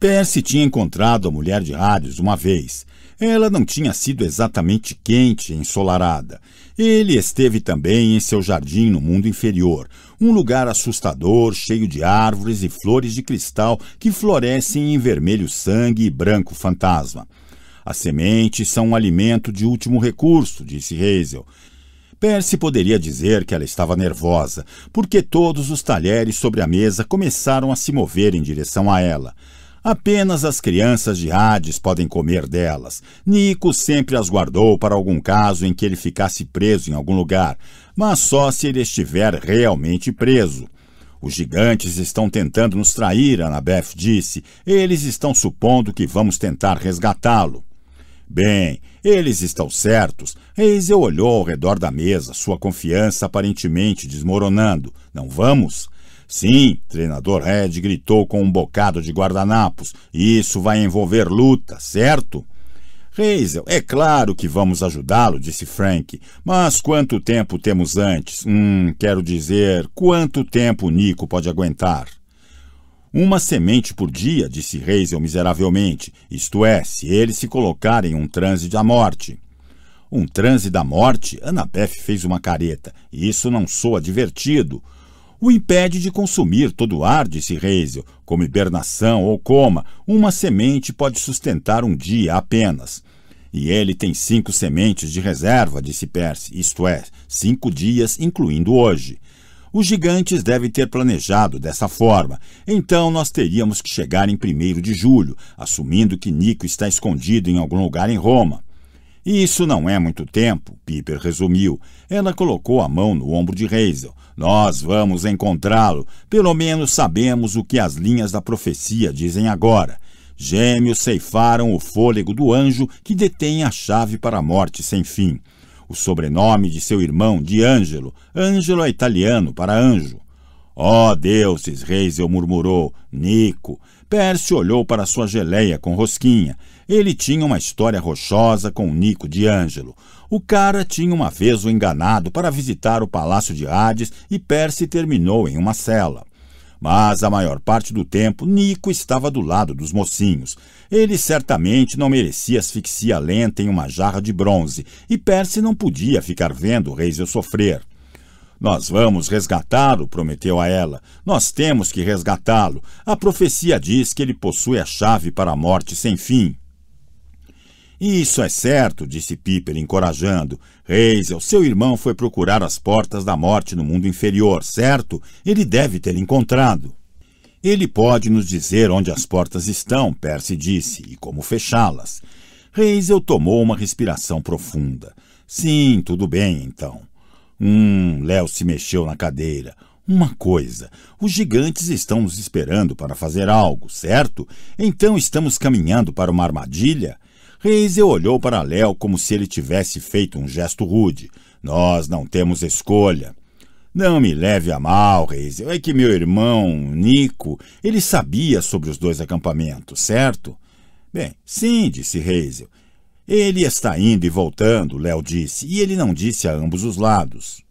Percy tinha encontrado a mulher de Hades uma vez. Ela não tinha sido exatamente quente e ensolarada. Ele esteve também em seu jardim no mundo inferior, um lugar assustador, cheio de árvores e flores de cristal que florescem em vermelho sangue e branco fantasma. As sementes são um alimento de último recurso, disse Hazel. Percy poderia dizer que ela estava nervosa, porque todos os talheres sobre a mesa começaram a se mover em direção a ela. Apenas as crianças de Hades podem comer delas. Nico sempre as guardou para algum caso em que ele ficasse preso em algum lugar, mas só se ele estiver realmente preso. Os gigantes estão tentando nos trair, Anabeth disse. Eles estão supondo que vamos tentar resgatá-lo. Bem, eles estão certos. Hazel olhou ao redor da mesa, sua confiança aparentemente desmoronando. Não vamos? Sim, treinador Red gritou com um bocado de guardanapos. Isso vai envolver luta, certo? Hazel, é claro que vamos ajudá-lo, disse Frank. Mas quanto tempo temos antes? Hum, quero dizer, quanto tempo Nico pode aguentar? Uma semente por dia, disse Hazel miseravelmente, isto é, se ele se colocar em um transe da morte. Um transe da morte? Annabeth fez uma careta. Isso não soa divertido o impede de consumir todo o ar, disse Reisel, como hibernação ou coma. Uma semente pode sustentar um dia apenas. E ele tem cinco sementes de reserva, disse Percy, isto é, cinco dias, incluindo hoje. Os gigantes devem ter planejado dessa forma. Então nós teríamos que chegar em 1 de julho, assumindo que Nico está escondido em algum lugar em Roma. isso não é muito tempo, Piper resumiu. Ela colocou a mão no ombro de Hazel. Nós vamos encontrá-lo. Pelo menos sabemos o que as linhas da profecia dizem agora. Gêmeos ceifaram o fôlego do anjo que detém a chave para a morte sem fim. O sobrenome de seu irmão, de Ângelo. Ângelo é italiano para anjo. Ó oh, deuses, ele murmurou. Nico. Pércio olhou para sua geleia com rosquinha. Ele tinha uma história rochosa com Nico de Ângelo. O cara tinha uma vez o enganado para visitar o palácio de Hades e Perse terminou em uma cela. Mas a maior parte do tempo Nico estava do lado dos mocinhos. Ele certamente não merecia asfixia lenta em uma jarra de bronze e Perse não podia ficar vendo o rei seu sofrer. Nós vamos resgatá-lo, prometeu a ela. Nós temos que resgatá-lo. A profecia diz que ele possui a chave para a morte sem fim. Isso é certo, disse Piper, encorajando. Hazel, seu irmão foi procurar as portas da morte no mundo inferior, certo? Ele deve ter encontrado. Ele pode nos dizer onde as portas estão, Percy disse, e como fechá-las. Hazel tomou uma respiração profunda. Sim, tudo bem, então. Hum, Léo se mexeu na cadeira. Uma coisa, os gigantes estão nos esperando para fazer algo, certo? Então estamos caminhando para uma armadilha? Reise olhou para Léo como se ele tivesse feito um gesto rude. Nós não temos escolha. Não me leve a mal, Reis. É que meu irmão, Nico, ele sabia sobre os dois acampamentos, certo? Bem, sim, disse Reisel. Ele está indo e voltando, Léo disse, e ele não disse a ambos os lados.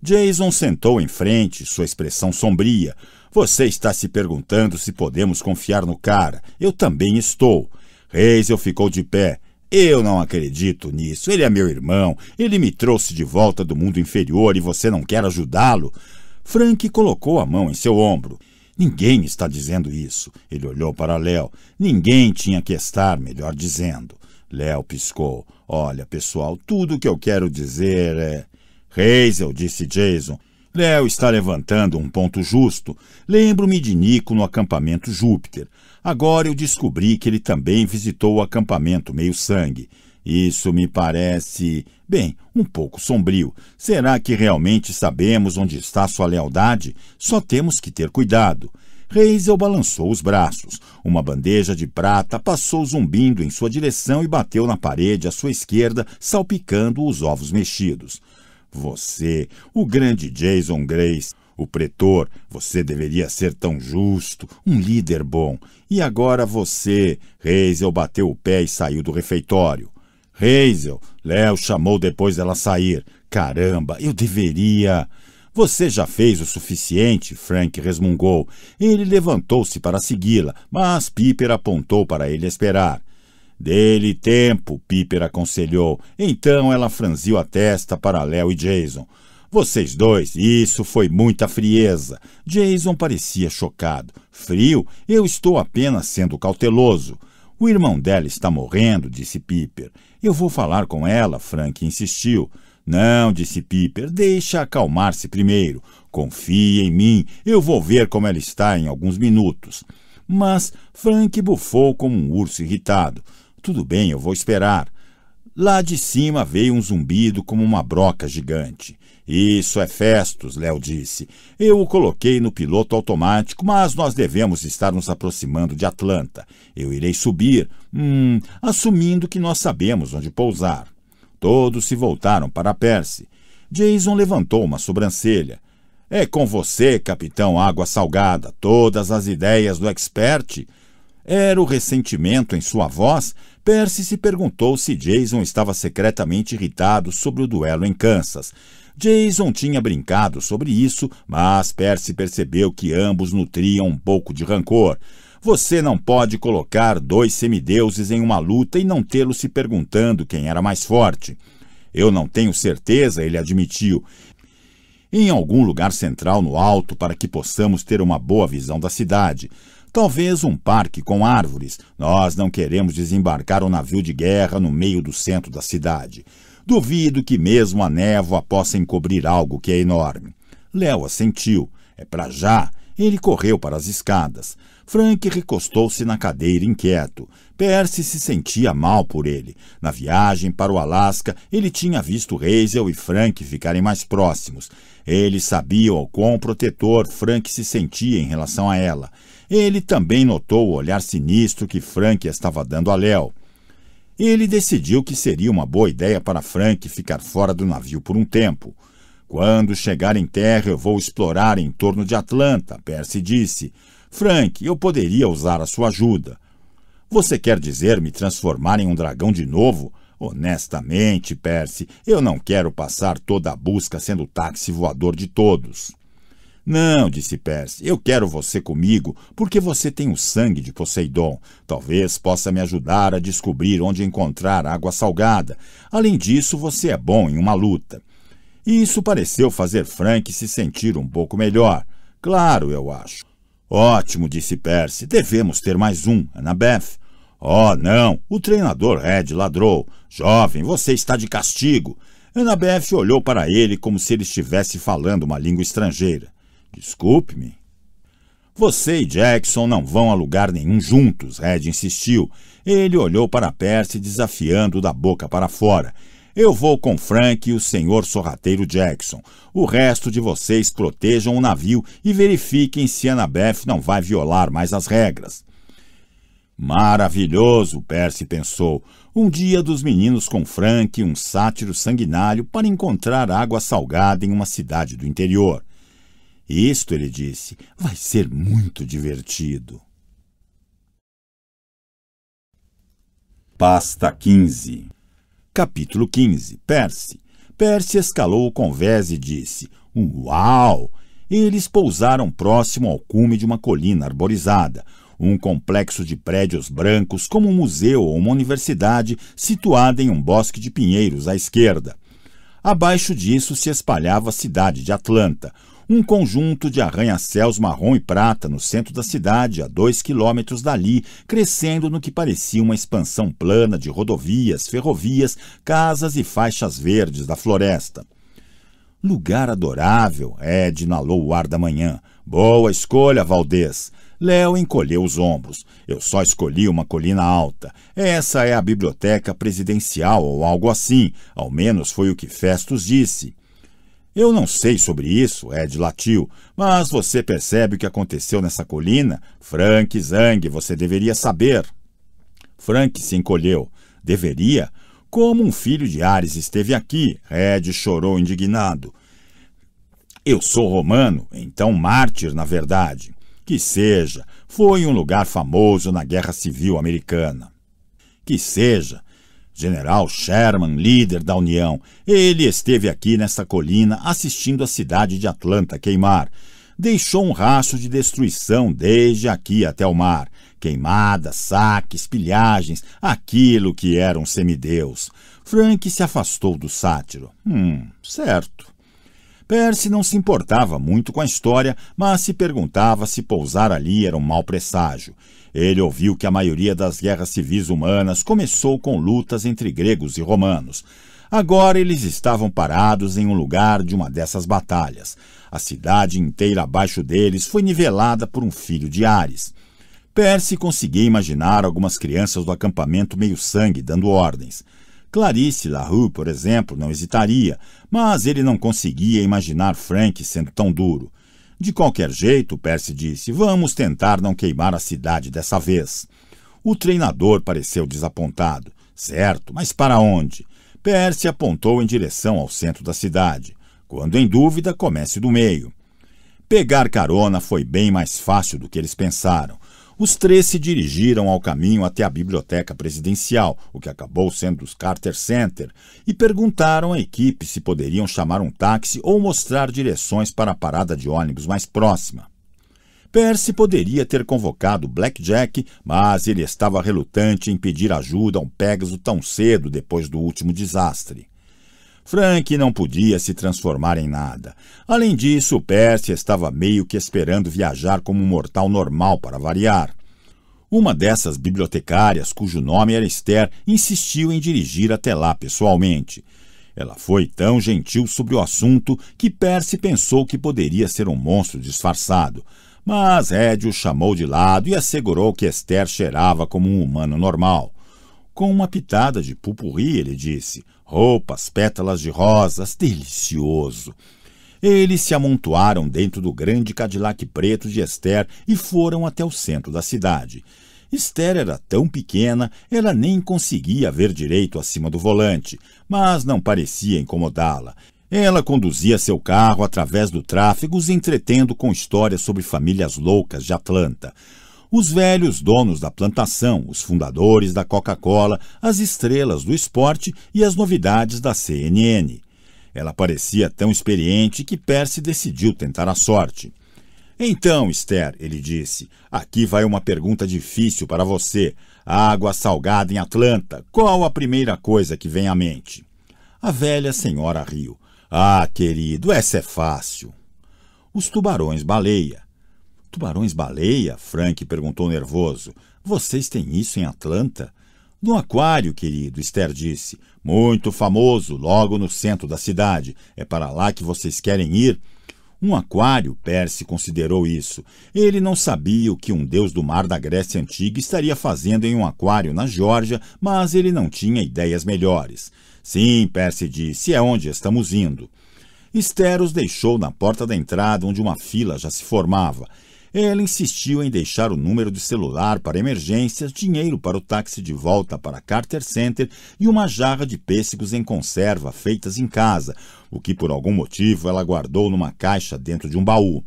Jason sentou em frente, sua expressão sombria. Você está se perguntando se podemos confiar no cara. Eu também estou. Hazel ficou de pé. Eu não acredito nisso. Ele é meu irmão. Ele me trouxe de volta do mundo inferior e você não quer ajudá-lo? Frank colocou a mão em seu ombro. Ninguém está dizendo isso. Ele olhou para Léo. Ninguém tinha que estar, melhor dizendo. Léo piscou. Olha, pessoal, tudo o que eu quero dizer é. Hazel, disse Jason, Léo está levantando um ponto justo. Lembro-me de Nico no acampamento Júpiter. Agora eu descobri que ele também visitou o acampamento Meio Sangue. Isso me parece, bem, um pouco sombrio. Será que realmente sabemos onde está sua lealdade? Só temos que ter cuidado. Reisel balançou os braços. Uma bandeja de prata passou zumbindo em sua direção e bateu na parede à sua esquerda, salpicando os ovos mexidos. Você, o grande Jason Grace, o pretor, você deveria ser tão justo, um líder bom. E agora você, Hazel, bateu o pé e saiu do refeitório. Hazel, Léo chamou depois dela sair. Caramba, eu deveria. Você já fez o suficiente, Frank resmungou. Ele levantou-se para segui-la, mas Piper apontou para ele esperar. Dê-lhe tempo, Piper aconselhou. Então ela franziu a testa para Léo e Jason. Vocês dois, isso foi muita frieza. Jason parecia chocado. Frio, eu estou apenas sendo cauteloso. O irmão dela está morrendo, disse Piper. Eu vou falar com ela, Frank insistiu. Não, disse Piper, deixa acalmar-se primeiro. Confie em mim, eu vou ver como ela está em alguns minutos. Mas Frank bufou como um urso irritado. Tudo bem, eu vou esperar. Lá de cima veio um zumbido como uma broca gigante. Isso é Festus, Léo disse. Eu o coloquei no piloto automático, mas nós devemos estar nos aproximando de Atlanta. Eu irei subir, hum, assumindo que nós sabemos onde pousar. Todos se voltaram para Percy. Jason levantou uma sobrancelha. É com você, capitão Água Salgada. Todas as ideias do expert. Era o ressentimento em sua voz Percy se perguntou se Jason estava secretamente irritado sobre o duelo em Kansas. Jason tinha brincado sobre isso, mas Percy percebeu que ambos nutriam um pouco de rancor. Você não pode colocar dois semideuses em uma luta e não tê-los se perguntando quem era mais forte. Eu não tenho certeza, ele admitiu. Em algum lugar central no alto para que possamos ter uma boa visão da cidade. Talvez um parque com árvores. Nós não queremos desembarcar um navio de guerra no meio do centro da cidade. Duvido que mesmo a névoa possa encobrir algo que é enorme. Léo assentiu. É para já. Ele correu para as escadas. Frank recostou-se na cadeira inquieto. Percy se sentia mal por ele. Na viagem para o Alasca, ele tinha visto Hazel e Frank ficarem mais próximos. Ele sabia o quão protetor Frank se sentia em relação a ela. Ele também notou o olhar sinistro que Frank estava dando a Léo. Ele decidiu que seria uma boa ideia para Frank ficar fora do navio por um tempo. Quando chegar em terra, eu vou explorar em torno de Atlanta, Percy disse. Frank, eu poderia usar a sua ajuda. Você quer dizer me transformar em um dragão de novo? Honestamente, Percy, eu não quero passar toda a busca sendo táxi voador de todos. Não, disse Perse, eu quero você comigo, porque você tem o sangue de Poseidon. Talvez possa me ajudar a descobrir onde encontrar água salgada. Além disso, você é bom em uma luta. E isso pareceu fazer Frank se sentir um pouco melhor. Claro, eu acho. Ótimo, disse Percy. Devemos ter mais um, Annabeth. Oh, não! O treinador Red ladrou. Jovem, você está de castigo. Annabeth olhou para ele como se ele estivesse falando uma língua estrangeira. Desculpe-me. Você e Jackson não vão a lugar nenhum juntos, Red insistiu. Ele olhou para Percy, desafiando da boca para fora. Eu vou com Frank e o senhor sorrateiro Jackson. O resto de vocês protejam o navio e verifiquem se Annabeth não vai violar mais as regras. Maravilhoso, Percy pensou. Um dia dos meninos com Frank, um sátiro sanguinário, para encontrar água salgada em uma cidade do interior. Isto, ele disse, vai ser muito divertido. Pasta 15 Capítulo 15 Perse Perse escalou o convés e disse: Uau! Eles pousaram próximo ao cume de uma colina arborizada, um complexo de prédios brancos, como um museu ou uma universidade, situada em um bosque de pinheiros à esquerda. Abaixo disso se espalhava a cidade de Atlanta, um conjunto de arranha-céus marrom e prata no centro da cidade, a dois quilômetros dali, crescendo no que parecia uma expansão plana de rodovias, ferrovias, casas e faixas verdes da floresta. Lugar adorável, Ed inalou o ar da manhã. Boa escolha, Valdez. Léo encolheu os ombros. Eu só escolhi uma colina alta. Essa é a biblioteca presidencial ou algo assim. Ao menos foi o que Festus disse. Eu não sei sobre isso, Ed latiu, mas você percebe o que aconteceu nessa colina? Frank Zang, você deveria saber. Frank se encolheu. Deveria? Como um filho de Ares esteve aqui? Ed chorou indignado. Eu sou romano, então mártir, na verdade. Que seja, foi um lugar famoso na Guerra Civil Americana. Que seja, General Sherman, líder da União, ele esteve aqui nesta colina assistindo a cidade de Atlanta queimar. Deixou um rastro de destruição desde aqui até o mar. Queimadas, saques, pilhagens, aquilo que era um semideus. Frank se afastou do sátiro. Hum, certo. Percy não se importava muito com a história, mas se perguntava se pousar ali era um mau presságio. Ele ouviu que a maioria das guerras civis humanas começou com lutas entre gregos e romanos. Agora eles estavam parados em um lugar de uma dessas batalhas. A cidade inteira abaixo deles foi nivelada por um filho de Ares. Percy conseguia imaginar algumas crianças do acampamento meio-sangue dando ordens. Clarice Larue, por exemplo, não hesitaria, mas ele não conseguia imaginar Frank sendo tão duro. De qualquer jeito, Percy disse, vamos tentar não queimar a cidade dessa vez. O treinador pareceu desapontado. Certo, mas para onde? Percy apontou em direção ao centro da cidade. Quando em dúvida, comece do meio. Pegar carona foi bem mais fácil do que eles pensaram. Os três se dirigiram ao caminho até a biblioteca presidencial, o que acabou sendo o Carter Center, e perguntaram à equipe se poderiam chamar um táxi ou mostrar direções para a parada de ônibus mais próxima. Percy poderia ter convocado Black Jack, mas ele estava relutante em pedir ajuda a um pegaso tão cedo depois do último desastre. Frank não podia se transformar em nada. Além disso, Percy estava meio que esperando viajar como um mortal normal para variar. Uma dessas bibliotecárias, cujo nome era Esther, insistiu em dirigir até lá pessoalmente. Ela foi tão gentil sobre o assunto que Percy pensou que poderia ser um monstro disfarçado. Mas Ed o chamou de lado e assegurou que Esther cheirava como um humano normal. Com uma pitada de pupurri, ele disse: roupas, pétalas de rosas, delicioso. Eles se amontoaram dentro do grande Cadillac preto de Esther e foram até o centro da cidade. Esther era tão pequena, ela nem conseguia ver direito acima do volante, mas não parecia incomodá-la. Ela conduzia seu carro através do tráfego, os entretendo com histórias sobre famílias loucas de Atlanta. Os velhos donos da plantação, os fundadores da Coca-Cola, as estrelas do esporte e as novidades da CNN. Ela parecia tão experiente que Percy decidiu tentar a sorte. Então, Esther, ele disse, aqui vai uma pergunta difícil para você. Água salgada em Atlanta, qual a primeira coisa que vem à mente? A velha senhora riu. Ah, querido, essa é fácil. Os tubarões-baleia. Tubarões-baleia? Frank perguntou nervoso. Vocês têm isso em Atlanta? No aquário, querido, Esther disse. Muito famoso, logo no centro da cidade. É para lá que vocês querem ir? Um aquário, Percy considerou isso. Ele não sabia o que um deus do mar da Grécia Antiga estaria fazendo em um aquário na Geórgia, mas ele não tinha ideias melhores. Sim, Percy disse, é onde estamos indo. Esther os deixou na porta da entrada, onde uma fila já se formava. Ela insistiu em deixar o número de celular para emergências, dinheiro para o táxi de volta para Carter Center e uma jarra de pêssegos em conserva feitas em casa, o que por algum motivo ela guardou numa caixa dentro de um baú.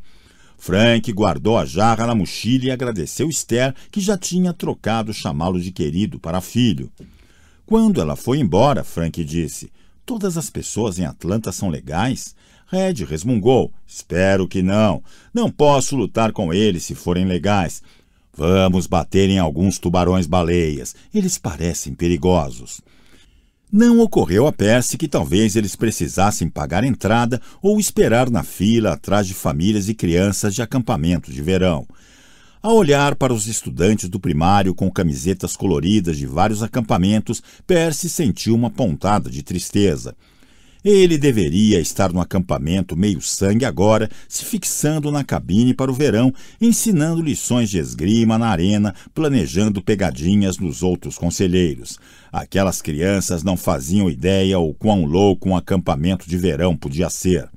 Frank guardou a jarra na mochila e agradeceu Esther, que já tinha trocado chamá-lo de querido para filho. Quando ela foi embora, Frank disse: Todas as pessoas em Atlanta são legais. Red resmungou. Espero que não. Não posso lutar com eles se forem legais. Vamos bater em alguns tubarões-baleias. Eles parecem perigosos. Não ocorreu a Percy que talvez eles precisassem pagar entrada ou esperar na fila atrás de famílias e crianças de acampamento de verão. Ao olhar para os estudantes do primário com camisetas coloridas de vários acampamentos, Percy sentiu uma pontada de tristeza. Ele deveria estar no acampamento meio-sangue agora, se fixando na cabine para o verão, ensinando lições de esgrima na arena, planejando pegadinhas nos outros conselheiros. Aquelas crianças não faziam ideia o quão louco um acampamento de verão podia ser.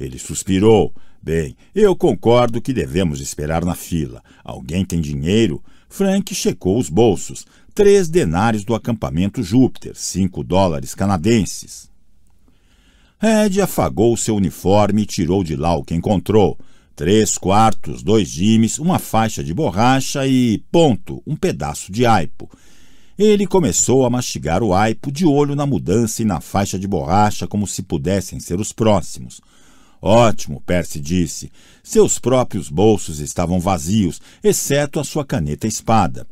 Ele suspirou. Bem, eu concordo que devemos esperar na fila. Alguém tem dinheiro? Frank checou os bolsos. Três denários do acampamento Júpiter, cinco dólares canadenses. Ed afagou seu uniforme e tirou de lá o que encontrou. Três quartos, dois gimes, uma faixa de borracha e, ponto, um pedaço de aipo. Ele começou a mastigar o aipo de olho na mudança e na faixa de borracha como se pudessem ser os próximos. Ótimo, Percy disse. Seus próprios bolsos estavam vazios, exceto a sua caneta espada.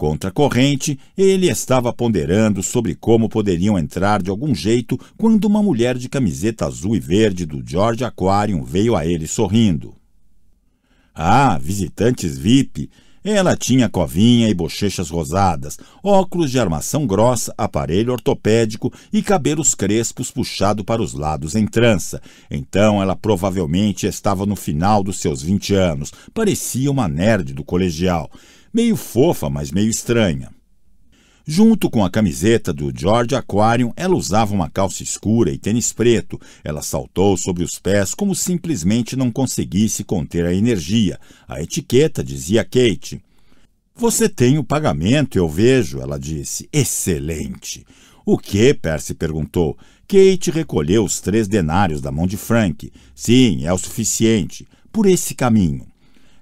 Contra a corrente, ele estava ponderando sobre como poderiam entrar de algum jeito quando uma mulher de camiseta azul e verde do George Aquarium veio a ele sorrindo. Ah, visitantes VIP! Ela tinha covinha e bochechas rosadas, óculos de armação grossa, aparelho ortopédico e cabelos crespos puxado para os lados em trança. Então ela provavelmente estava no final dos seus 20 anos, parecia uma nerd do colegial meio fofa, mas meio estranha. Junto com a camiseta do George Aquarium, ela usava uma calça escura e tênis preto. Ela saltou sobre os pés como simplesmente não conseguisse conter a energia. A etiqueta dizia Kate. Você tem o pagamento, eu vejo, ela disse. Excelente. O que? Percy perguntou. Kate recolheu os três denários da mão de Frank. Sim, é o suficiente. Por esse caminho.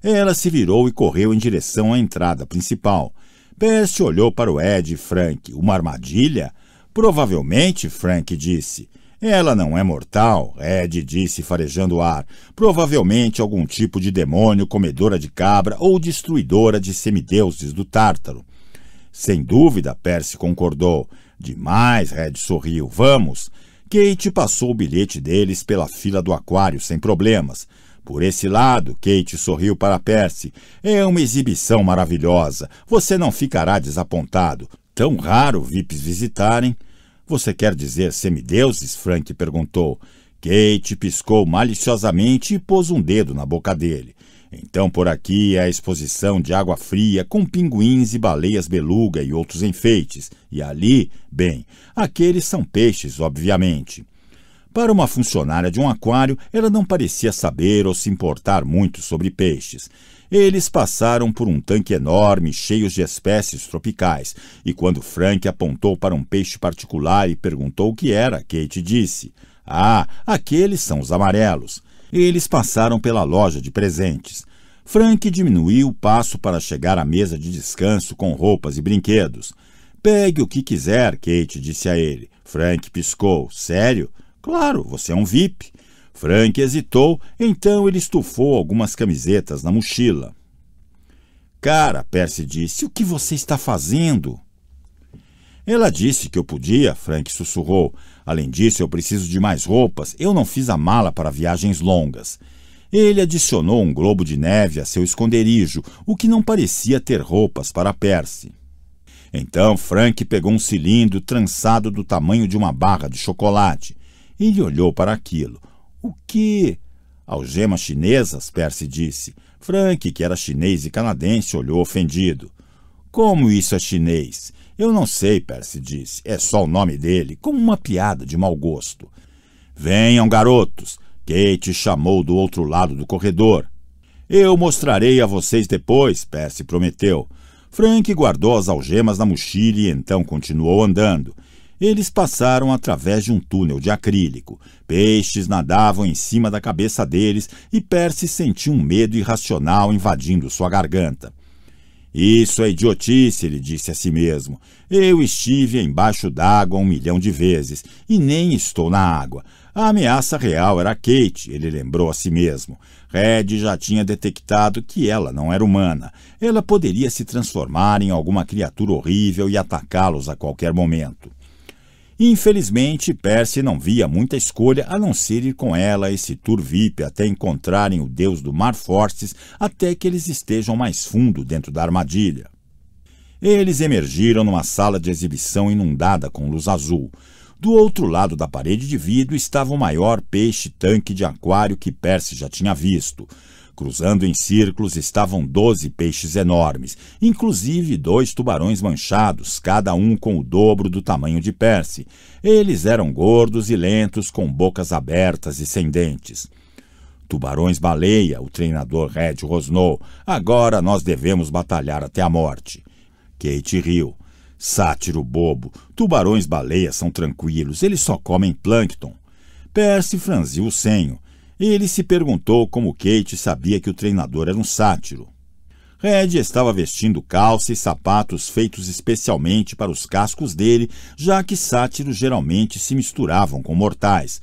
Ela se virou e correu em direção à entrada principal. Percy olhou para o Ed e Frank. Uma armadilha? Provavelmente, Frank disse. Ela não é mortal, Ed disse farejando o ar. Provavelmente algum tipo de demônio comedora de cabra ou destruidora de semideuses do Tártaro. Sem dúvida, Percy concordou. Demais, Red sorriu. Vamos. Kate passou o bilhete deles pela fila do aquário sem problemas. Por esse lado, Kate sorriu para Percy. É uma exibição maravilhosa. Você não ficará desapontado. Tão raro VIPs visitarem. Você quer dizer semideuses? Frank perguntou. Kate piscou maliciosamente e pôs um dedo na boca dele. Então por aqui é a exposição de água fria com pinguins e baleias beluga e outros enfeites. E ali, bem, aqueles são peixes, obviamente. Para uma funcionária de um aquário, ela não parecia saber ou se importar muito sobre peixes. Eles passaram por um tanque enorme, cheio de espécies tropicais, e quando Frank apontou para um peixe particular e perguntou o que era, Kate disse: Ah, aqueles são os amarelos. Eles passaram pela loja de presentes. Frank diminuiu o passo para chegar à mesa de descanso com roupas e brinquedos. Pegue o que quiser, Kate disse a ele. Frank piscou. Sério? Claro, você é um VIP. Frank hesitou, então ele estufou algumas camisetas na mochila. Cara, Percy disse, o que você está fazendo? Ela disse que eu podia, Frank sussurrou. Além disso, eu preciso de mais roupas. Eu não fiz a mala para viagens longas. Ele adicionou um globo de neve a seu esconderijo, o que não parecia ter roupas para Percy. Então Frank pegou um cilindro trançado do tamanho de uma barra de chocolate. Ele olhou para aquilo. O que? Algemas chinesas, Percy disse. Frank, que era chinês e canadense, olhou ofendido. Como isso é chinês? Eu não sei, Percy disse. É só o nome dele, como uma piada de mau gosto. Venham, garotos! Kate chamou do outro lado do corredor. Eu mostrarei a vocês depois, Percy prometeu. Frank guardou as algemas na mochila e então continuou andando. Eles passaram através de um túnel de acrílico. Peixes nadavam em cima da cabeça deles e Percy sentiu um medo irracional invadindo sua garganta. Isso é idiotice, ele disse a si mesmo. Eu estive embaixo d'água um milhão de vezes e nem estou na água. A ameaça real era Kate, ele lembrou a si mesmo. Red já tinha detectado que ela não era humana. Ela poderia se transformar em alguma criatura horrível e atacá-los a qualquer momento. Infelizmente, Percy não via muita escolha a não ser ir com ela esse tour VIP até encontrarem o deus do mar Fortes, até que eles estejam mais fundo dentro da armadilha. Eles emergiram numa sala de exibição inundada com luz azul. Do outro lado da parede de vidro estava o maior peixe-tanque de aquário que Percy já tinha visto — Cruzando em círculos estavam doze peixes enormes, inclusive dois tubarões manchados, cada um com o dobro do tamanho de Percy. Eles eram gordos e lentos, com bocas abertas e sem dentes. Tubarões baleia, o treinador Red rosnou. Agora nós devemos batalhar até a morte. Kate riu. Sátiro bobo. Tubarões baleia são tranquilos, eles só comem plâncton. Percy franziu o senho. Ele se perguntou como Kate sabia que o treinador era um sátiro. Red estava vestindo calça e sapatos feitos especialmente para os cascos dele, já que sátiros geralmente se misturavam com mortais.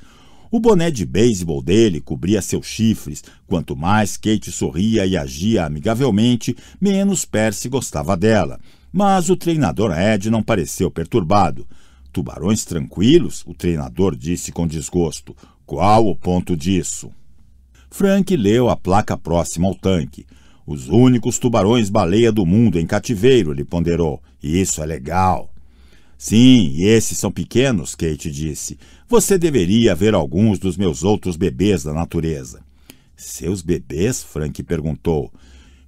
O boné de beisebol dele cobria seus chifres. Quanto mais Kate sorria e agia amigavelmente, menos Percy gostava dela. Mas o treinador Ed não pareceu perturbado. Tubarões tranquilos? O treinador disse com desgosto. Qual o ponto disso? Frank leu a placa próxima ao tanque. Os únicos tubarões-baleia do mundo em cativeiro, ele ponderou. Isso é legal. Sim, e esses são pequenos, Kate disse. Você deveria ver alguns dos meus outros bebês da natureza. Seus bebês? Frank perguntou.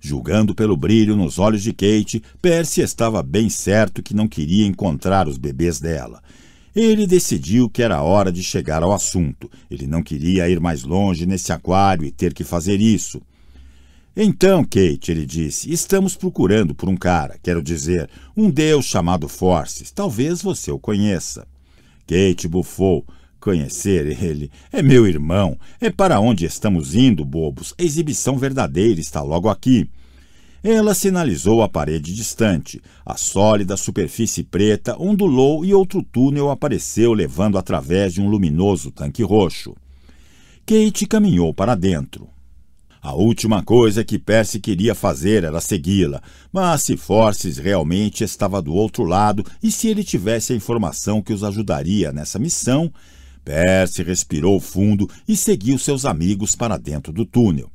Julgando pelo brilho nos olhos de Kate, Percy estava bem certo que não queria encontrar os bebês dela. Ele decidiu que era hora de chegar ao assunto. Ele não queria ir mais longe nesse aquário e ter que fazer isso. Então, Kate, ele disse, estamos procurando por um cara, quero dizer, um deus chamado Forces. Talvez você o conheça. Kate bufou. Conhecer ele? É meu irmão. É para onde estamos indo, bobos. A exibição verdadeira está logo aqui. Ela sinalizou a parede distante. A sólida superfície preta ondulou e outro túnel apareceu, levando através de um luminoso tanque roxo. Kate caminhou para dentro. A última coisa que Percy queria fazer era segui-la, mas se Forces realmente estava do outro lado e se ele tivesse a informação que os ajudaria nessa missão, Percy respirou fundo e seguiu seus amigos para dentro do túnel.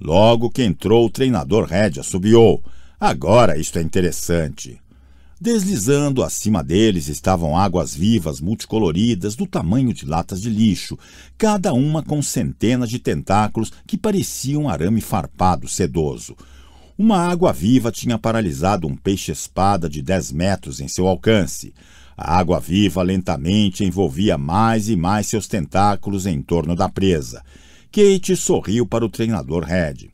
Logo que entrou, o treinador Red assobiou. Agora isto é interessante. Deslizando acima deles estavam águas vivas multicoloridas do tamanho de latas de lixo, cada uma com centenas de tentáculos que pareciam arame farpado sedoso. Uma água viva tinha paralisado um peixe-espada de 10 metros em seu alcance. A água viva lentamente envolvia mais e mais seus tentáculos em torno da presa. Kate sorriu para o treinador Red.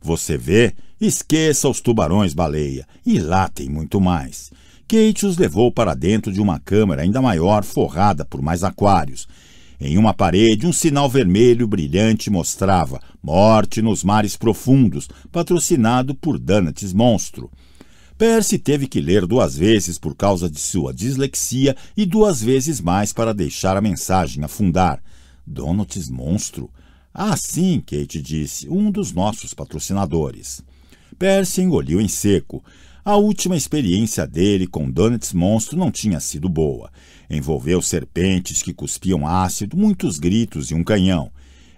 Você vê? Esqueça os tubarões baleia e lá tem muito mais. Kate os levou para dentro de uma câmara ainda maior, forrada por mais aquários. Em uma parede, um sinal vermelho brilhante mostrava Morte nos Mares Profundos, patrocinado por Donuts Monstro. Percy teve que ler duas vezes por causa de sua dislexia e duas vezes mais para deixar a mensagem afundar. Donuts Monstro? Ah, sim, Kate disse, um dos nossos patrocinadores. Percy engoliu em seco. A última experiência dele com Donuts Monstro não tinha sido boa. Envolveu serpentes que cuspiam ácido, muitos gritos e um canhão.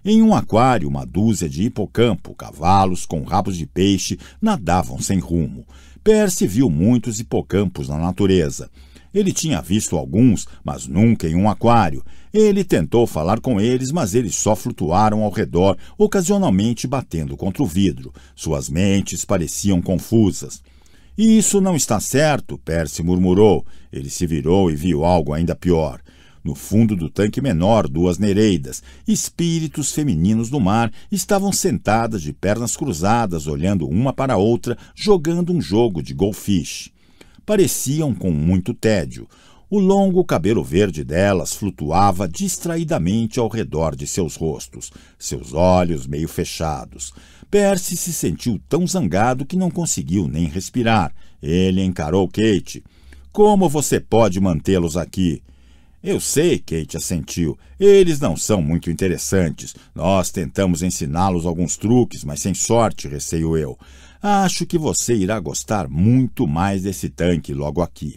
Em um aquário, uma dúzia de hipocampo, cavalos com rabos de peixe, nadavam sem rumo. Percy viu muitos hipocampos na natureza. Ele tinha visto alguns, mas nunca em um aquário. Ele tentou falar com eles, mas eles só flutuaram ao redor, ocasionalmente batendo contra o vidro. Suas mentes pareciam confusas. isso não está certo, Percy murmurou. Ele se virou e viu algo ainda pior. No fundo do tanque menor, duas nereidas, espíritos femininos do mar, estavam sentadas de pernas cruzadas, olhando uma para a outra, jogando um jogo de goldfish pareciam com muito tédio. O longo cabelo verde delas flutuava distraidamente ao redor de seus rostos, seus olhos meio fechados. Percy se sentiu tão zangado que não conseguiu nem respirar. Ele encarou Kate. Como você pode mantê-los aqui? Eu sei, Kate assentiu. Eles não são muito interessantes. Nós tentamos ensiná-los alguns truques, mas sem sorte, receio eu. Acho que você irá gostar muito mais desse tanque logo aqui.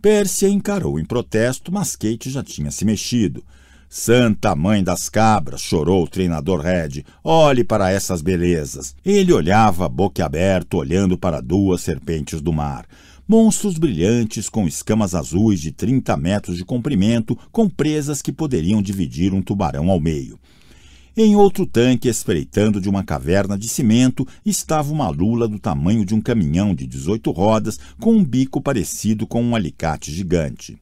Pérsia encarou em protesto, mas Kate já tinha se mexido. Santa mãe das cabras, chorou o treinador Red. Olhe para essas belezas. Ele olhava boquiaberto, olhando para duas serpentes do mar. Monstros brilhantes com escamas azuis de 30 metros de comprimento, com presas que poderiam dividir um tubarão ao meio. Em outro tanque, espreitando de uma caverna de cimento, estava uma lula do tamanho de um caminhão de 18 rodas, com um bico parecido com um alicate gigante.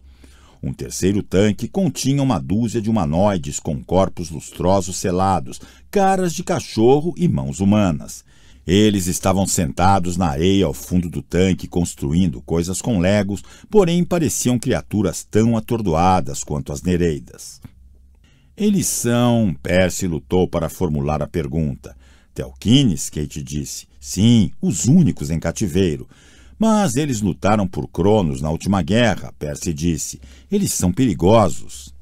Um terceiro tanque continha uma dúzia de humanoides com corpos lustrosos selados, caras de cachorro e mãos humanas. Eles estavam sentados na areia ao fundo do tanque construindo coisas com legos, porém pareciam criaturas tão atordoadas quanto as nereidas. Eles são. Percy lutou para formular a pergunta. Telkines, Kate disse. Sim, os únicos em cativeiro. Mas eles lutaram por Cronos na última guerra, Percy disse. Eles são perigosos.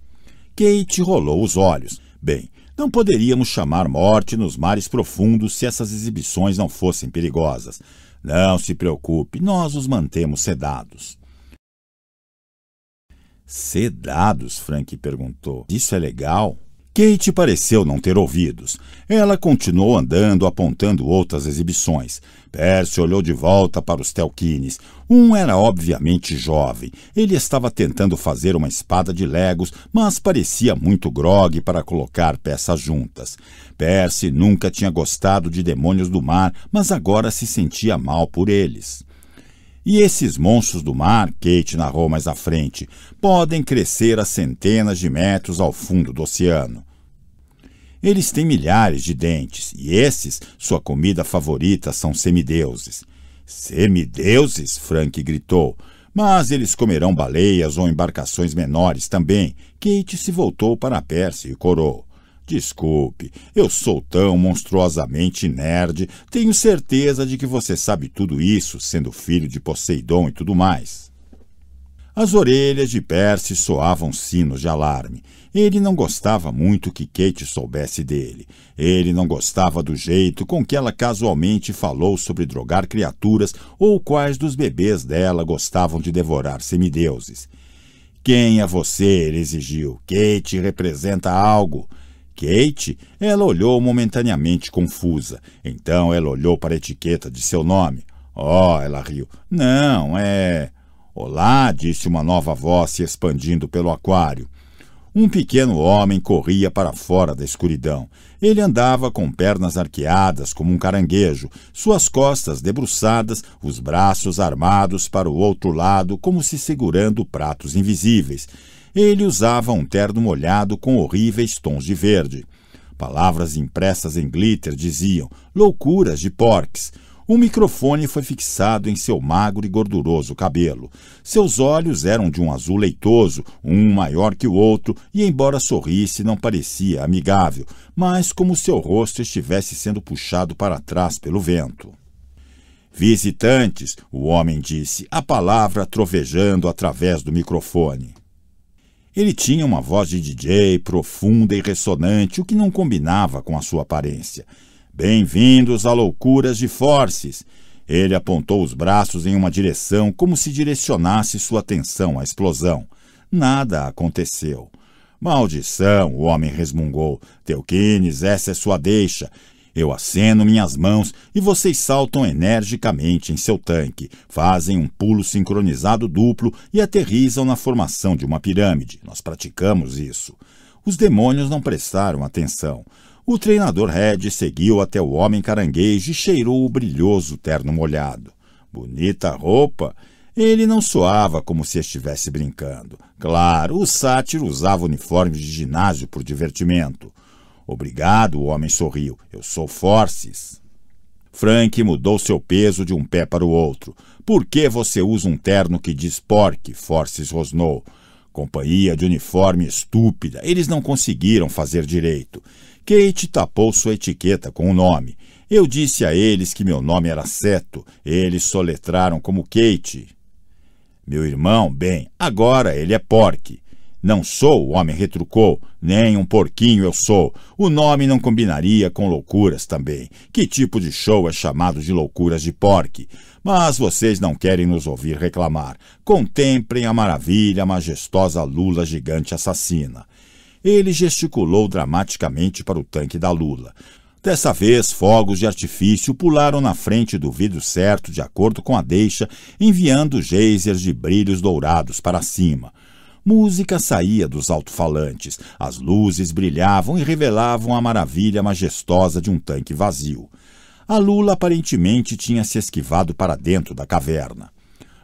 Kate rolou os olhos. Bem, não poderíamos chamar morte nos mares profundos se essas exibições não fossem perigosas. Não se preocupe, nós os mantemos sedados. Sedados, Frank perguntou. Isso é legal? Kate pareceu não ter ouvidos. Ela continuou andando, apontando outras exibições. Percy olhou de volta para os Telquines. Um era obviamente jovem. Ele estava tentando fazer uma espada de legos, mas parecia muito grogue para colocar peças juntas. Percy nunca tinha gostado de demônios do mar, mas agora se sentia mal por eles. E esses monstros do mar, Kate narrou mais à frente, podem crescer a centenas de metros ao fundo do oceano. Eles têm milhares de dentes e esses, sua comida favorita, são semideuses. Semideuses? Frank gritou. Mas eles comerão baleias ou embarcações menores também. Kate se voltou para a Pérsia e corou. Desculpe, eu sou tão monstruosamente nerd. Tenho certeza de que você sabe tudo isso, sendo filho de Poseidon e tudo mais. As orelhas de Percy soavam sinos de alarme. Ele não gostava muito que Kate soubesse dele. Ele não gostava do jeito com que ela casualmente falou sobre drogar criaturas ou quais dos bebês dela gostavam de devorar semideuses. Quem é você? ele exigiu. Kate representa algo. Kate? Ela olhou momentaneamente confusa. Então ela olhou para a etiqueta de seu nome. Oh, ela riu. Não, é. Olá, disse uma nova voz se expandindo pelo aquário. Um pequeno homem corria para fora da escuridão. Ele andava com pernas arqueadas como um caranguejo, suas costas debruçadas, os braços armados para o outro lado como se segurando pratos invisíveis. Ele usava um terno molhado com horríveis tons de verde. Palavras impressas em glitter diziam loucuras de porques. Um microfone foi fixado em seu magro e gorduroso cabelo. Seus olhos eram de um azul leitoso, um maior que o outro, e embora sorrisse, não parecia amigável, mas como seu rosto estivesse sendo puxado para trás pelo vento. Visitantes, o homem disse, a palavra trovejando através do microfone. Ele tinha uma voz de DJ profunda e ressonante, o que não combinava com a sua aparência. Bem-vindos a Loucuras de Forces! Ele apontou os braços em uma direção como se direcionasse sua atenção à explosão. Nada aconteceu. Maldição, o homem resmungou. Teuquines, essa é sua deixa. Eu aceno minhas mãos e vocês saltam energicamente em seu tanque, fazem um pulo sincronizado duplo e aterrizam na formação de uma pirâmide. Nós praticamos isso. Os demônios não prestaram atenção. O treinador Red seguiu até o homem caranguejo e cheirou o brilhoso terno molhado. Bonita roupa! Ele não soava como se estivesse brincando. Claro, o sátiro usava uniforme de ginásio por divertimento. Obrigado, o homem sorriu. Eu sou Forces. Frank mudou seu peso de um pé para o outro. Por que você usa um terno que diz porc? Forces rosnou. Companhia de uniforme estúpida. Eles não conseguiram fazer direito. Kate tapou sua etiqueta com o um nome. Eu disse a eles que meu nome era Seto. Eles soletraram como Kate. Meu irmão, bem, agora ele é Porque. Não sou, o homem retrucou, nem um porquinho eu sou. O nome não combinaria com loucuras também. Que tipo de show é chamado de loucuras de porque? Mas vocês não querem nos ouvir reclamar. Contemplem a maravilha a majestosa lula gigante assassina. Ele gesticulou dramaticamente para o tanque da lula. Dessa vez, fogos de artifício pularam na frente do vidro certo de acordo com a deixa, enviando geysers de brilhos dourados para cima. Música saía dos alto-falantes, as luzes brilhavam e revelavam a maravilha majestosa de um tanque vazio. A lula aparentemente tinha se esquivado para dentro da caverna.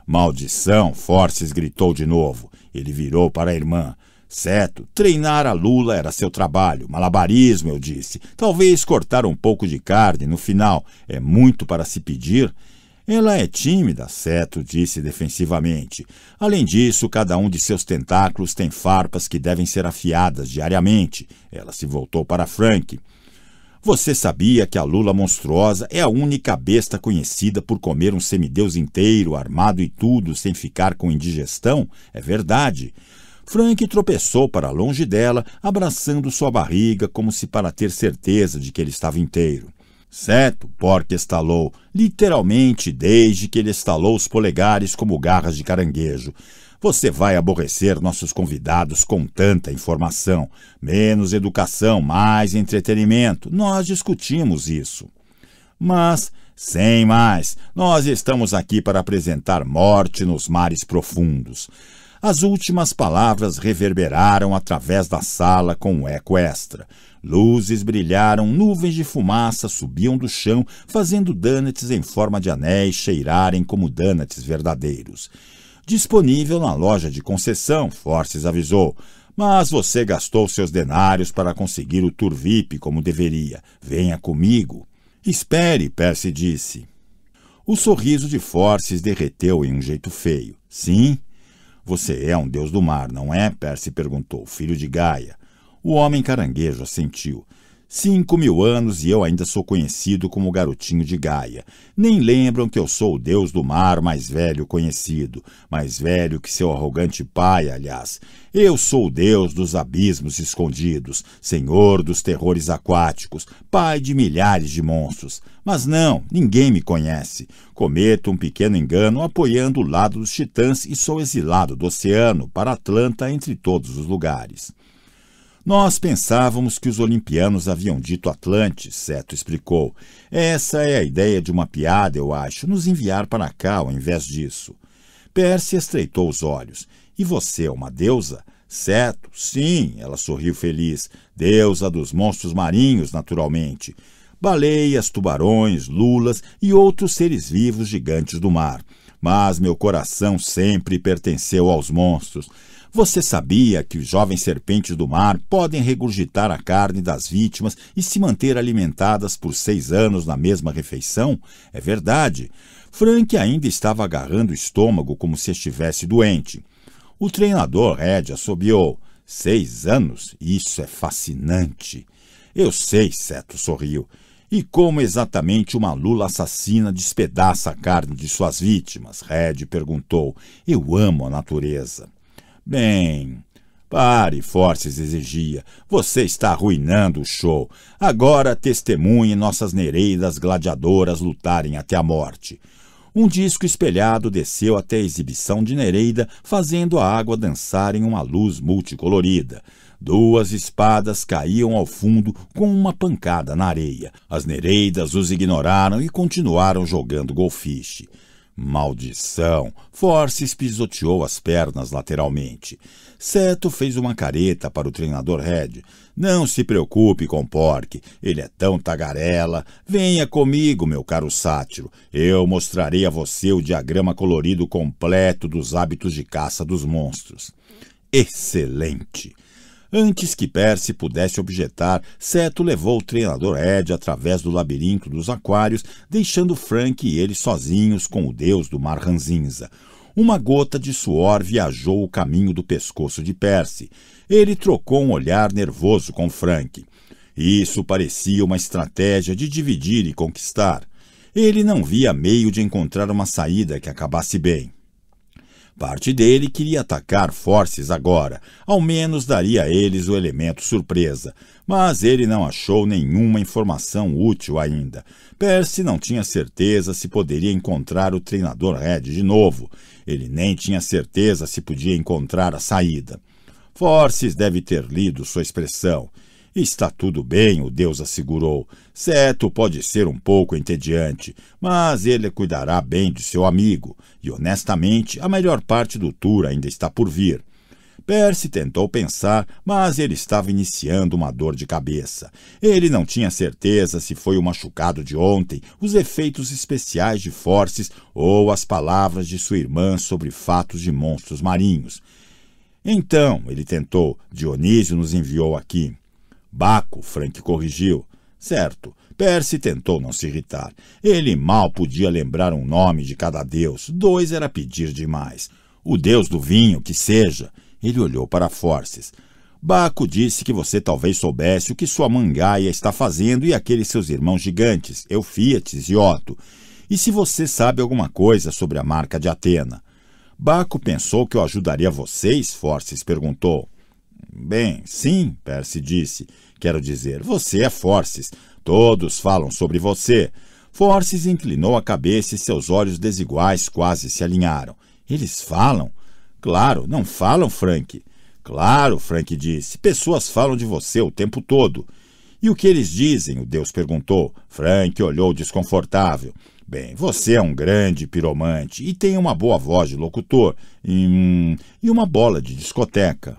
Maldição! Forces gritou de novo. Ele virou para a irmã. Certo, treinar a lula era seu trabalho. Malabarismo, eu disse. Talvez cortar um pouco de carne no final. É muito para se pedir. Ela é tímida, certo? disse defensivamente. Além disso, cada um de seus tentáculos tem farpas que devem ser afiadas diariamente. Ela se voltou para Frank. Você sabia que a lula monstruosa é a única besta conhecida por comer um semideus inteiro, armado e tudo, sem ficar com indigestão? É verdade. Frank tropeçou para longe dela, abraçando sua barriga como se para ter certeza de que ele estava inteiro. Certo, porque estalou, literalmente desde que ele estalou os polegares como garras de caranguejo. Você vai aborrecer nossos convidados com tanta informação. Menos educação, mais entretenimento. Nós discutimos isso. Mas, sem mais, nós estamos aqui para apresentar morte nos mares profundos. As últimas palavras reverberaram através da sala com um eco extra. Luzes brilharam, nuvens de fumaça subiam do chão, fazendo donuts em forma de anéis cheirarem como donuts verdadeiros. Disponível na loja de concessão, Forces avisou. Mas você gastou seus denários para conseguir o tour VIP como deveria. Venha comigo. Espere, Percy disse. O sorriso de Forces derreteu em um jeito feio. Sim? Você é um deus do mar, não é? Percy perguntou, filho de Gaia. O homem caranguejo assentiu. Cinco mil anos e eu ainda sou conhecido como garotinho de Gaia. Nem lembram que eu sou o deus do mar mais velho conhecido, mais velho que seu arrogante pai, aliás. Eu sou o deus dos abismos escondidos, senhor dos terrores aquáticos, pai de milhares de monstros. Mas não, ninguém me conhece. Cometo um pequeno engano apoiando o lado dos titãs e sou exilado do oceano para Atlanta entre todos os lugares. Nós pensávamos que os olimpianos haviam dito Atlante, Seto explicou. Essa é a ideia de uma piada, eu acho, nos enviar para cá ao invés disso. Percy estreitou os olhos. E você é uma deusa? Seto, sim, ela sorriu feliz. Deusa dos monstros marinhos, naturalmente. Baleias, tubarões, lulas e outros seres vivos gigantes do mar. Mas meu coração sempre pertenceu aos monstros. Você sabia que os jovens serpentes do mar podem regurgitar a carne das vítimas e se manter alimentadas por seis anos na mesma refeição? É verdade. Frank ainda estava agarrando o estômago como se estivesse doente. O treinador Red assobiou. Seis anos? Isso é fascinante. Eu sei, Seto sorriu. E como exatamente uma lula assassina despedaça a carne de suas vítimas? Red perguntou. Eu amo a natureza. Bem, Pare, Forces exigia. Você está arruinando o show. Agora testemunhe nossas nereidas gladiadoras lutarem até a morte. Um disco espelhado desceu até a exibição de Nereida, fazendo a água dançar em uma luz multicolorida. Duas espadas caíam ao fundo com uma pancada na areia. As Nereidas os ignoraram e continuaram jogando golfiche. Maldição! Forces pisoteou as pernas lateralmente. Seto fez uma careta para o treinador Red. Não se preocupe com Pork, ele é tão tagarela. Venha comigo, meu caro sátiro. Eu mostrarei a você o diagrama colorido completo dos hábitos de caça dos monstros. Excelente! Antes que Percy pudesse objetar, Seto levou o treinador Ed através do labirinto dos aquários, deixando Frank e ele sozinhos com o deus do mar ranzinza. Uma gota de suor viajou o caminho do pescoço de Percy. Ele trocou um olhar nervoso com Frank. Isso parecia uma estratégia de dividir e conquistar. Ele não via meio de encontrar uma saída que acabasse bem. Parte dele queria atacar Forces agora, ao menos daria a eles o elemento surpresa, mas ele não achou nenhuma informação útil ainda. Percy não tinha certeza se poderia encontrar o treinador Red de novo. Ele nem tinha certeza se podia encontrar a saída. Forces deve ter lido sua expressão. Está tudo bem, o Deus assegurou. Certo, pode ser um pouco entediante, mas ele cuidará bem de seu amigo, e honestamente, a melhor parte do tour ainda está por vir. Percy tentou pensar, mas ele estava iniciando uma dor de cabeça. Ele não tinha certeza se foi o machucado de ontem, os efeitos especiais de Forces ou as palavras de sua irmã sobre fatos de monstros marinhos. Então, ele tentou, Dionísio nos enviou aqui. Baco, Frank corrigiu. Certo, Percy tentou não se irritar. Ele mal podia lembrar um nome de cada deus. Dois era pedir demais. O deus do vinho, que seja. Ele olhou para Forces. Baco disse que você talvez soubesse o que sua mangaia está fazendo e aqueles seus irmãos gigantes, Eufiates e Otto. E se você sabe alguma coisa sobre a marca de Atena? Baco pensou que eu ajudaria vocês, Forces perguntou. Bem, sim, Percy disse. Quero dizer, você é Forces. Todos falam sobre você. Forces inclinou a cabeça e seus olhos desiguais quase se alinharam. Eles falam? Claro, não falam, Frank. Claro, Frank disse. Pessoas falam de você o tempo todo. E o que eles dizem? O Deus perguntou. Frank olhou desconfortável. Bem, você é um grande piromante e tem uma boa voz de locutor e, hum, e uma bola de discoteca.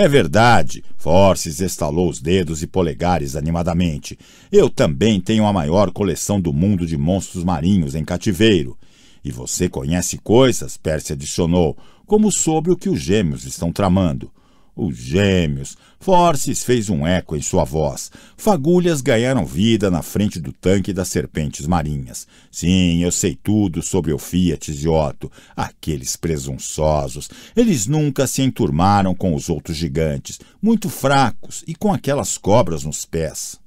É verdade. Forces estalou os dedos e polegares animadamente. Eu também tenho a maior coleção do mundo de monstros marinhos em cativeiro. E você conhece coisas, Percy adicionou, como sobre o que os gêmeos estão tramando os gêmeos. Forces fez um eco em sua voz. Fagulhas ganharam vida na frente do tanque das serpentes marinhas. Sim, eu sei tudo sobre o Fiat de Otto. Aqueles presunçosos. Eles nunca se enturmaram com os outros gigantes, muito fracos e com aquelas cobras nos pés.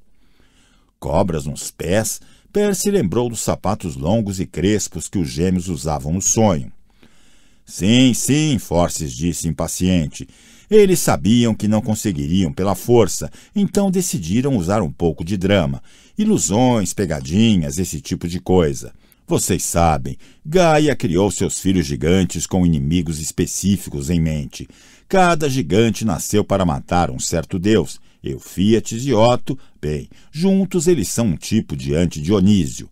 Cobras nos pés? Percy lembrou dos sapatos longos e crespos que os gêmeos usavam no sonho. Sim, sim, Forces disse impaciente. Eles sabiam que não conseguiriam pela força, então decidiram usar um pouco de drama, ilusões, pegadinhas, esse tipo de coisa. Vocês sabem, Gaia criou seus filhos gigantes com inimigos específicos em mente. Cada gigante nasceu para matar um certo deus. Eufiates e Otto, bem, juntos eles são um tipo de anti-Dionísio.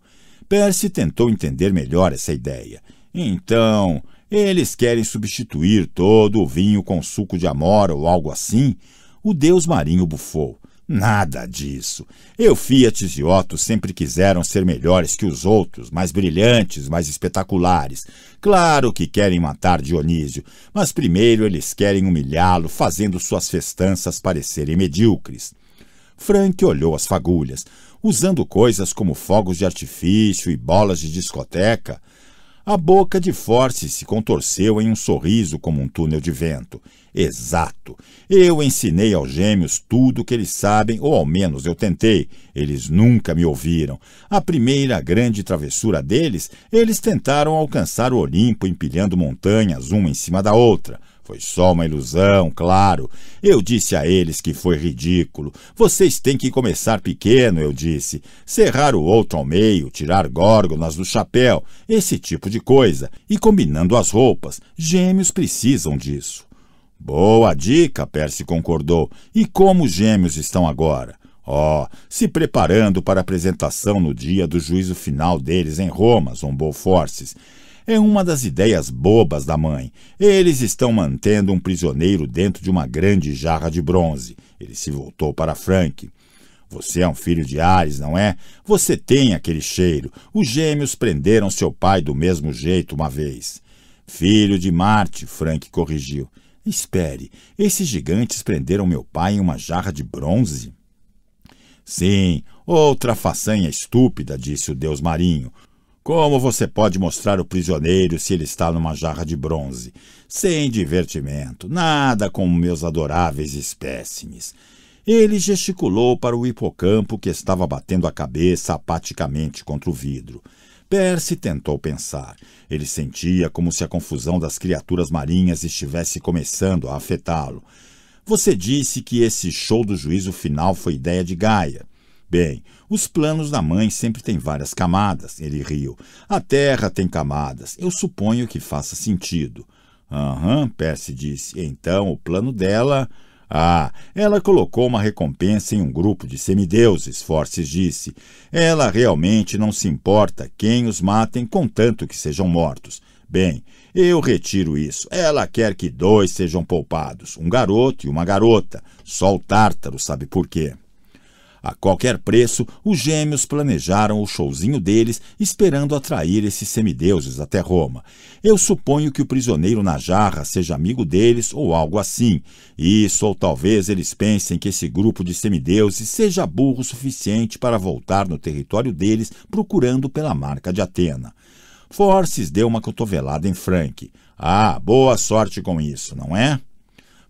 Percy tentou entender melhor essa ideia. Então, eles querem substituir todo o vinho com suco de amora ou algo assim. O deus marinho bufou. Nada disso. Fiat e Otto sempre quiseram ser melhores que os outros, mais brilhantes, mais espetaculares. Claro que querem matar Dionísio, mas primeiro eles querem humilhá-lo, fazendo suas festanças parecerem medíocres. Frank olhou as fagulhas. Usando coisas como fogos de artifício e bolas de discoteca, a boca de Force se contorceu em um sorriso como um túnel de vento. Exato. Eu ensinei aos gêmeos tudo o que eles sabem, ou ao menos eu tentei. Eles nunca me ouviram. A primeira grande travessura deles, eles tentaram alcançar o Olimpo empilhando montanhas uma em cima da outra. Foi só uma ilusão, claro. Eu disse a eles que foi ridículo. Vocês têm que começar pequeno, eu disse. Serrar o outro ao meio, tirar górgonas do chapéu, esse tipo de coisa. E combinando as roupas. Gêmeos precisam disso. Boa dica, Percy concordou. E como os gêmeos estão agora? Oh, se preparando para a apresentação no dia do juízo final deles em Roma, zombou Forces. É uma das ideias bobas da mãe. Eles estão mantendo um prisioneiro dentro de uma grande jarra de bronze. Ele se voltou para Frank. Você é um filho de Ares, não é? Você tem aquele cheiro. Os gêmeos prenderam seu pai do mesmo jeito uma vez. Filho de Marte, Frank corrigiu. Espere, esses gigantes prenderam meu pai em uma jarra de bronze? Sim, outra façanha estúpida, disse o deus marinho. Como você pode mostrar o prisioneiro se ele está numa jarra de bronze? Sem divertimento, nada como meus adoráveis espécimes. Ele gesticulou para o hipocampo que estava batendo a cabeça apaticamente contra o vidro. Percy tentou pensar. Ele sentia como se a confusão das criaturas marinhas estivesse começando a afetá-lo. Você disse que esse show do juízo final foi ideia de Gaia. Bem, os planos da mãe sempre têm várias camadas, ele riu. A terra tem camadas. Eu suponho que faça sentido. Aham, uhum, Percy disse. Então, o plano dela. Ah, ela colocou uma recompensa em um grupo de semideuses, Forces disse. Ela realmente não se importa quem os matem, contanto que sejam mortos. Bem, eu retiro isso. Ela quer que dois sejam poupados, um garoto e uma garota. Só o Tártaro sabe por quê. A qualquer preço, os gêmeos planejaram o showzinho deles, esperando atrair esses semideuses até Roma. Eu suponho que o prisioneiro na jarra seja amigo deles ou algo assim. Isso, ou talvez eles pensem que esse grupo de semideuses seja burro o suficiente para voltar no território deles procurando pela marca de Atena. Forces deu uma cotovelada em Frank. Ah, boa sorte com isso, não é?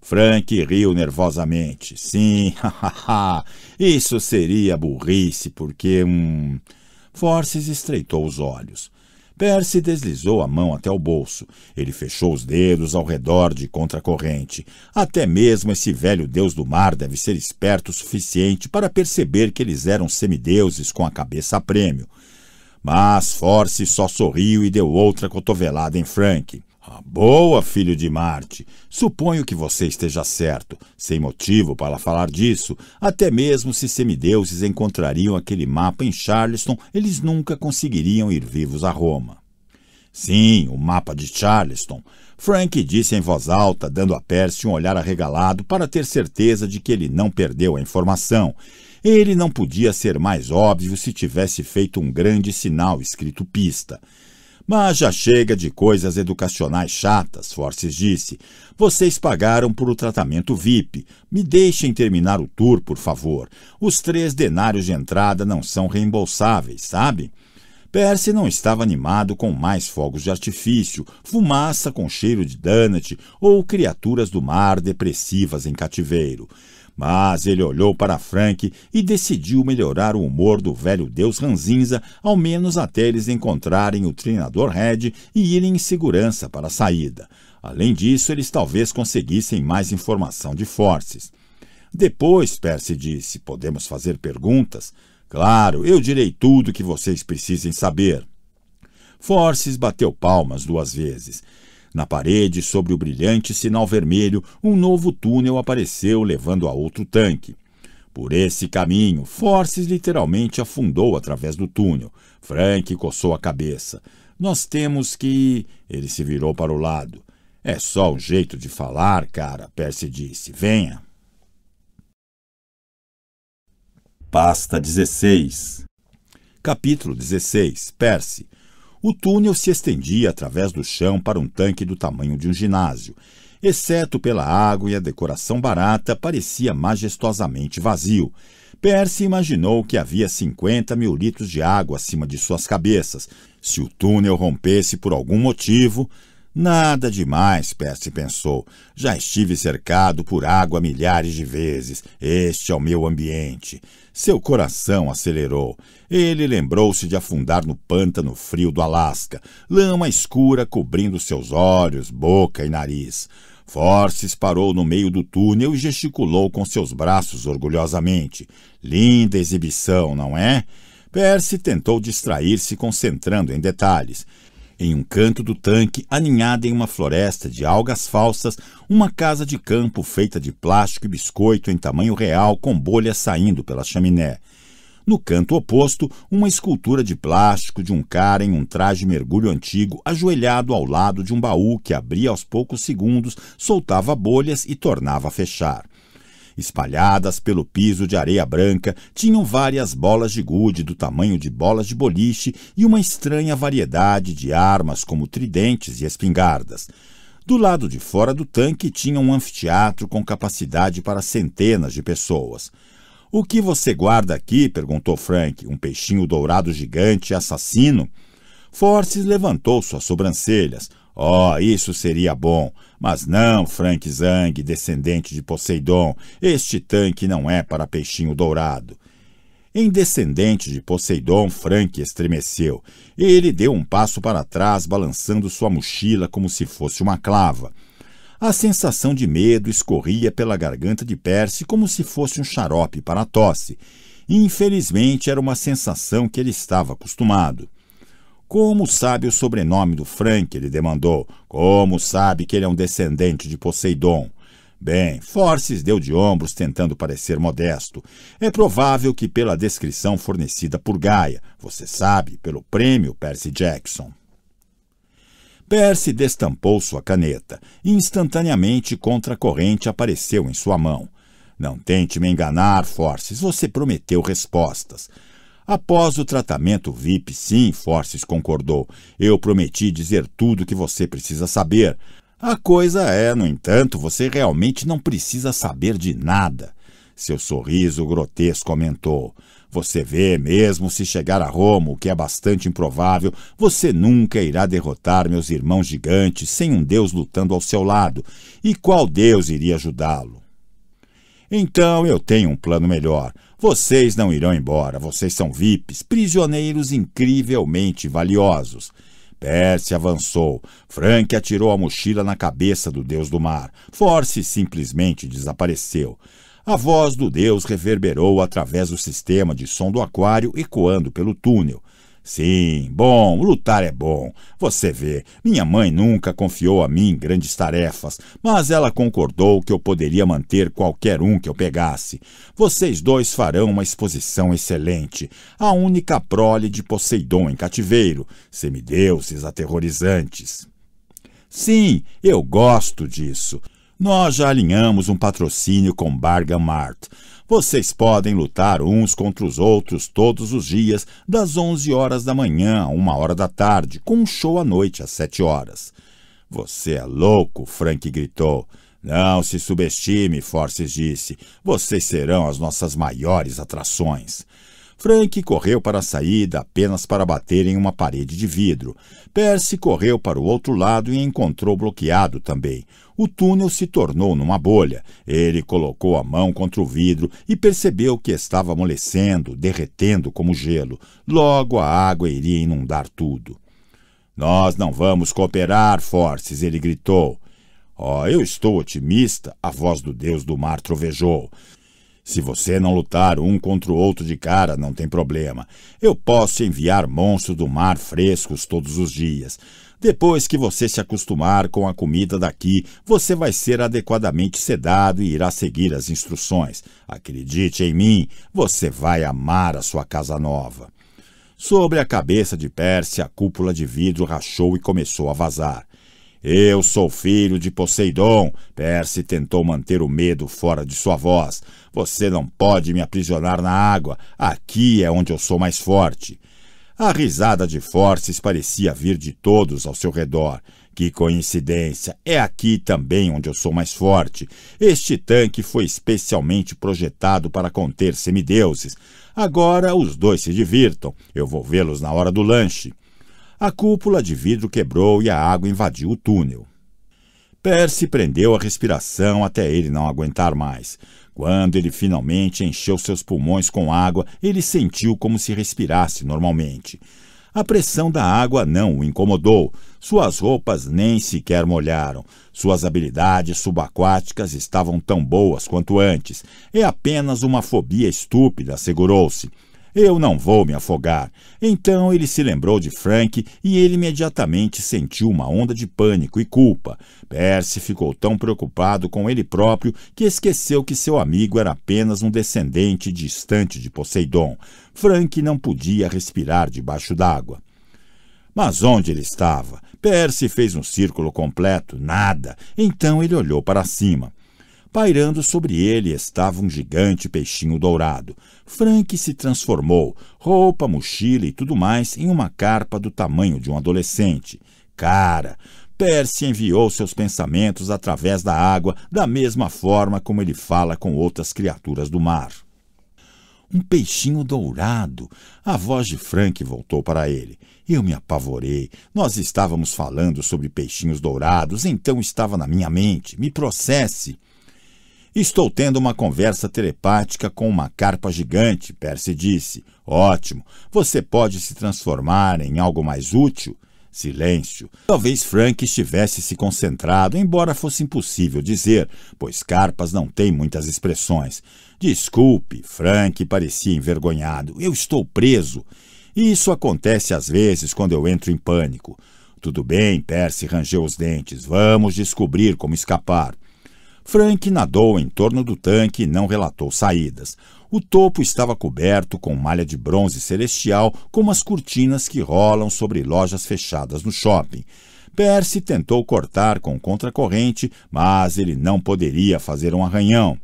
Frank riu nervosamente. Sim, hahaha. Isso seria burrice, porque um. Forces estreitou os olhos. Percy deslizou a mão até o bolso. Ele fechou os dedos ao redor de contracorrente. Até mesmo esse velho deus do mar deve ser esperto o suficiente para perceber que eles eram semideuses com a cabeça a prêmio. Mas Force só sorriu e deu outra cotovelada em Frank. Ah, boa, filho de Marte. Suponho que você esteja certo, sem motivo para falar disso. Até mesmo se semideuses encontrariam aquele mapa em Charleston, eles nunca conseguiriam ir vivos a Roma. Sim, o mapa de Charleston. Frank disse em voz alta, dando a Percy um olhar arregalado para ter certeza de que ele não perdeu a informação. Ele não podia ser mais óbvio se tivesse feito um grande sinal escrito pista. Mas já chega de coisas educacionais chatas, Forces disse. Vocês pagaram por o tratamento VIP. Me deixem terminar o tour, por favor. Os três denários de entrada não são reembolsáveis, sabe? Percy não estava animado com mais fogos de artifício, fumaça com cheiro de dante ou criaturas do mar depressivas em cativeiro. Mas ele olhou para Frank e decidiu melhorar o humor do velho deus ranzinza, ao menos até eles encontrarem o treinador Red e irem em segurança para a saída. Além disso, eles talvez conseguissem mais informação de Forces. Depois, Percy disse, podemos fazer perguntas? Claro, eu direi tudo que vocês precisem saber. Forces bateu palmas duas vezes. Na parede, sobre o brilhante sinal vermelho, um novo túnel apareceu levando a outro tanque. Por esse caminho, Forces literalmente afundou através do túnel. Frank coçou a cabeça. Nós temos que... Ele se virou para o lado. É só um jeito de falar, cara, Percy disse. Venha. Pasta 16 Capítulo 16 Percy o túnel se estendia através do chão para um tanque do tamanho de um ginásio. Exceto pela água e a decoração barata, parecia majestosamente vazio. Percy imaginou que havia 50 mil litros de água acima de suas cabeças. Se o túnel rompesse por algum motivo, Nada demais, Percy pensou. Já estive cercado por água milhares de vezes. Este é o meu ambiente. Seu coração acelerou. Ele lembrou-se de afundar no pântano frio do Alasca, lama escura cobrindo seus olhos, boca e nariz. Forces parou no meio do túnel e gesticulou com seus braços orgulhosamente. Linda exibição, não é? Percy tentou distrair-se concentrando em detalhes. Em um canto do tanque, aninhada em uma floresta de algas falsas, uma casa de campo feita de plástico e biscoito em tamanho real, com bolhas saindo pela chaminé. No canto oposto, uma escultura de plástico de um cara em um traje mergulho antigo, ajoelhado ao lado de um baú que abria aos poucos segundos, soltava bolhas e tornava a fechar. Espalhadas pelo piso de areia branca, tinham várias bolas de gude do tamanho de bolas de boliche e uma estranha variedade de armas como tridentes e espingardas. Do lado de fora do tanque tinha um anfiteatro com capacidade para centenas de pessoas. O que você guarda aqui? perguntou Frank, um peixinho dourado gigante assassino. Forces levantou suas sobrancelhas. Oh, isso seria bom. Mas não, Frank Zang, descendente de Poseidon, este tanque não é para peixinho dourado. Em descendente de Poseidon, Frank estremeceu. Ele deu um passo para trás, balançando sua mochila como se fosse uma clava. A sensação de medo escorria pela garganta de Percy como se fosse um xarope para a tosse. Infelizmente, era uma sensação que ele estava acostumado. Como sabe o sobrenome do Frank? Ele demandou. Como sabe que ele é um descendente de Poseidon? Bem, Forces deu de ombros tentando parecer modesto. É provável que pela descrição fornecida por Gaia, você sabe, pelo prêmio Percy Jackson. Percy destampou sua caneta. Instantaneamente, contra a corrente apareceu em sua mão. Não tente me enganar, Forces. Você prometeu respostas. Após o tratamento VIP, sim, Forces concordou. Eu prometi dizer tudo o que você precisa saber. A coisa é, no entanto, você realmente não precisa saber de nada. Seu sorriso grotesco aumentou. Você vê, mesmo se chegar a Roma, o que é bastante improvável, você nunca irá derrotar meus irmãos gigantes sem um deus lutando ao seu lado. E qual deus iria ajudá-lo? Então eu tenho um plano melhor. Vocês não irão embora, vocês são VIPs, prisioneiros incrivelmente valiosos. Percy avançou. Frank atirou a mochila na cabeça do deus do mar. Force simplesmente desapareceu. A voz do deus reverberou através do sistema de som do aquário, ecoando pelo túnel. Sim, bom, lutar é bom. Você vê, minha mãe nunca confiou a mim grandes tarefas, mas ela concordou que eu poderia manter qualquer um que eu pegasse. Vocês dois farão uma exposição excelente, a única prole de Poseidon em cativeiro, semideuses aterrorizantes. Sim, eu gosto disso. Nós já alinhamos um patrocínio com Bargamart. Vocês podem lutar uns contra os outros todos os dias, das 11 horas da manhã a 1 hora da tarde, com um show à noite às 7 horas. Você é louco, Frank gritou. Não se subestime, Forces disse. Vocês serão as nossas maiores atrações. Frank correu para a saída apenas para bater em uma parede de vidro. Percy correu para o outro lado e encontrou bloqueado também. O túnel se tornou numa bolha. Ele colocou a mão contra o vidro e percebeu que estava amolecendo, derretendo como gelo. Logo a água iria inundar tudo. Nós não vamos cooperar, Forces, ele gritou. Oh, eu estou otimista, a voz do deus do mar trovejou. Se você não lutar um contra o outro de cara, não tem problema. Eu posso enviar monstros do mar frescos todos os dias. Depois que você se acostumar com a comida daqui, você vai ser adequadamente sedado e irá seguir as instruções. Acredite em mim, você vai amar a sua casa nova. Sobre a cabeça de Pérsia, a cúpula de vidro rachou e começou a vazar. Eu sou filho de Poseidon. Perse tentou manter o medo fora de sua voz. Você não pode me aprisionar na água. Aqui é onde eu sou mais forte. A risada de Forces parecia vir de todos ao seu redor. Que coincidência! É aqui também onde eu sou mais forte. Este tanque foi especialmente projetado para conter semideuses. Agora os dois se divirtam. Eu vou vê-los na hora do lanche. A cúpula de vidro quebrou e a água invadiu o túnel. Percy prendeu a respiração até ele não aguentar mais. Quando ele finalmente encheu seus pulmões com água, ele sentiu como se respirasse normalmente. A pressão da água não o incomodou. Suas roupas nem sequer molharam. Suas habilidades subaquáticas estavam tão boas quanto antes. É apenas uma fobia estúpida, assegurou-se. Eu não vou me afogar. Então ele se lembrou de Frank e ele imediatamente sentiu uma onda de pânico e culpa. Percy ficou tão preocupado com ele próprio que esqueceu que seu amigo era apenas um descendente distante de Poseidon. Frank não podia respirar debaixo d'água. Mas onde ele estava? Percy fez um círculo completo, nada. Então ele olhou para cima. Pairando sobre ele estava um gigante peixinho dourado. Frank se transformou, roupa, mochila e tudo mais, em uma carpa do tamanho de um adolescente. Cara, Percy enviou seus pensamentos através da água, da mesma forma como ele fala com outras criaturas do mar. Um peixinho dourado. A voz de Frank voltou para ele. Eu me apavorei. Nós estávamos falando sobre peixinhos dourados, então estava na minha mente. Me processe. Estou tendo uma conversa telepática com uma carpa gigante, Percy disse. Ótimo. Você pode se transformar em algo mais útil? Silêncio. Talvez Frank estivesse se concentrado, embora fosse impossível dizer, pois carpas não têm muitas expressões. Desculpe, Frank parecia envergonhado. Eu estou preso. E isso acontece às vezes quando eu entro em pânico. Tudo bem, Percy rangeu os dentes. Vamos descobrir como escapar. Frank nadou em torno do tanque e não relatou saídas. O topo estava coberto com malha de bronze celestial, como as cortinas que rolam sobre lojas fechadas no shopping. Percy tentou cortar com contracorrente, mas ele não poderia fazer um arranhão.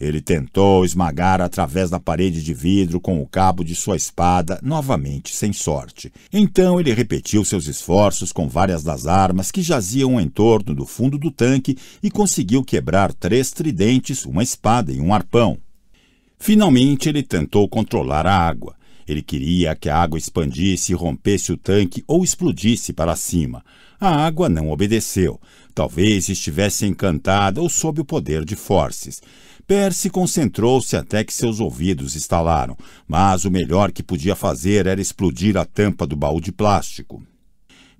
Ele tentou esmagar através da parede de vidro com o cabo de sua espada, novamente sem sorte. Então ele repetiu seus esforços com várias das armas que jaziam em torno do fundo do tanque e conseguiu quebrar três tridentes, uma espada e um arpão. Finalmente ele tentou controlar a água. Ele queria que a água expandisse e rompesse o tanque ou explodisse para cima. A água não obedeceu. Talvez estivesse encantada ou sob o poder de Forces. Percy concentrou-se até que seus ouvidos estalaram, mas o melhor que podia fazer era explodir a tampa do baú de plástico.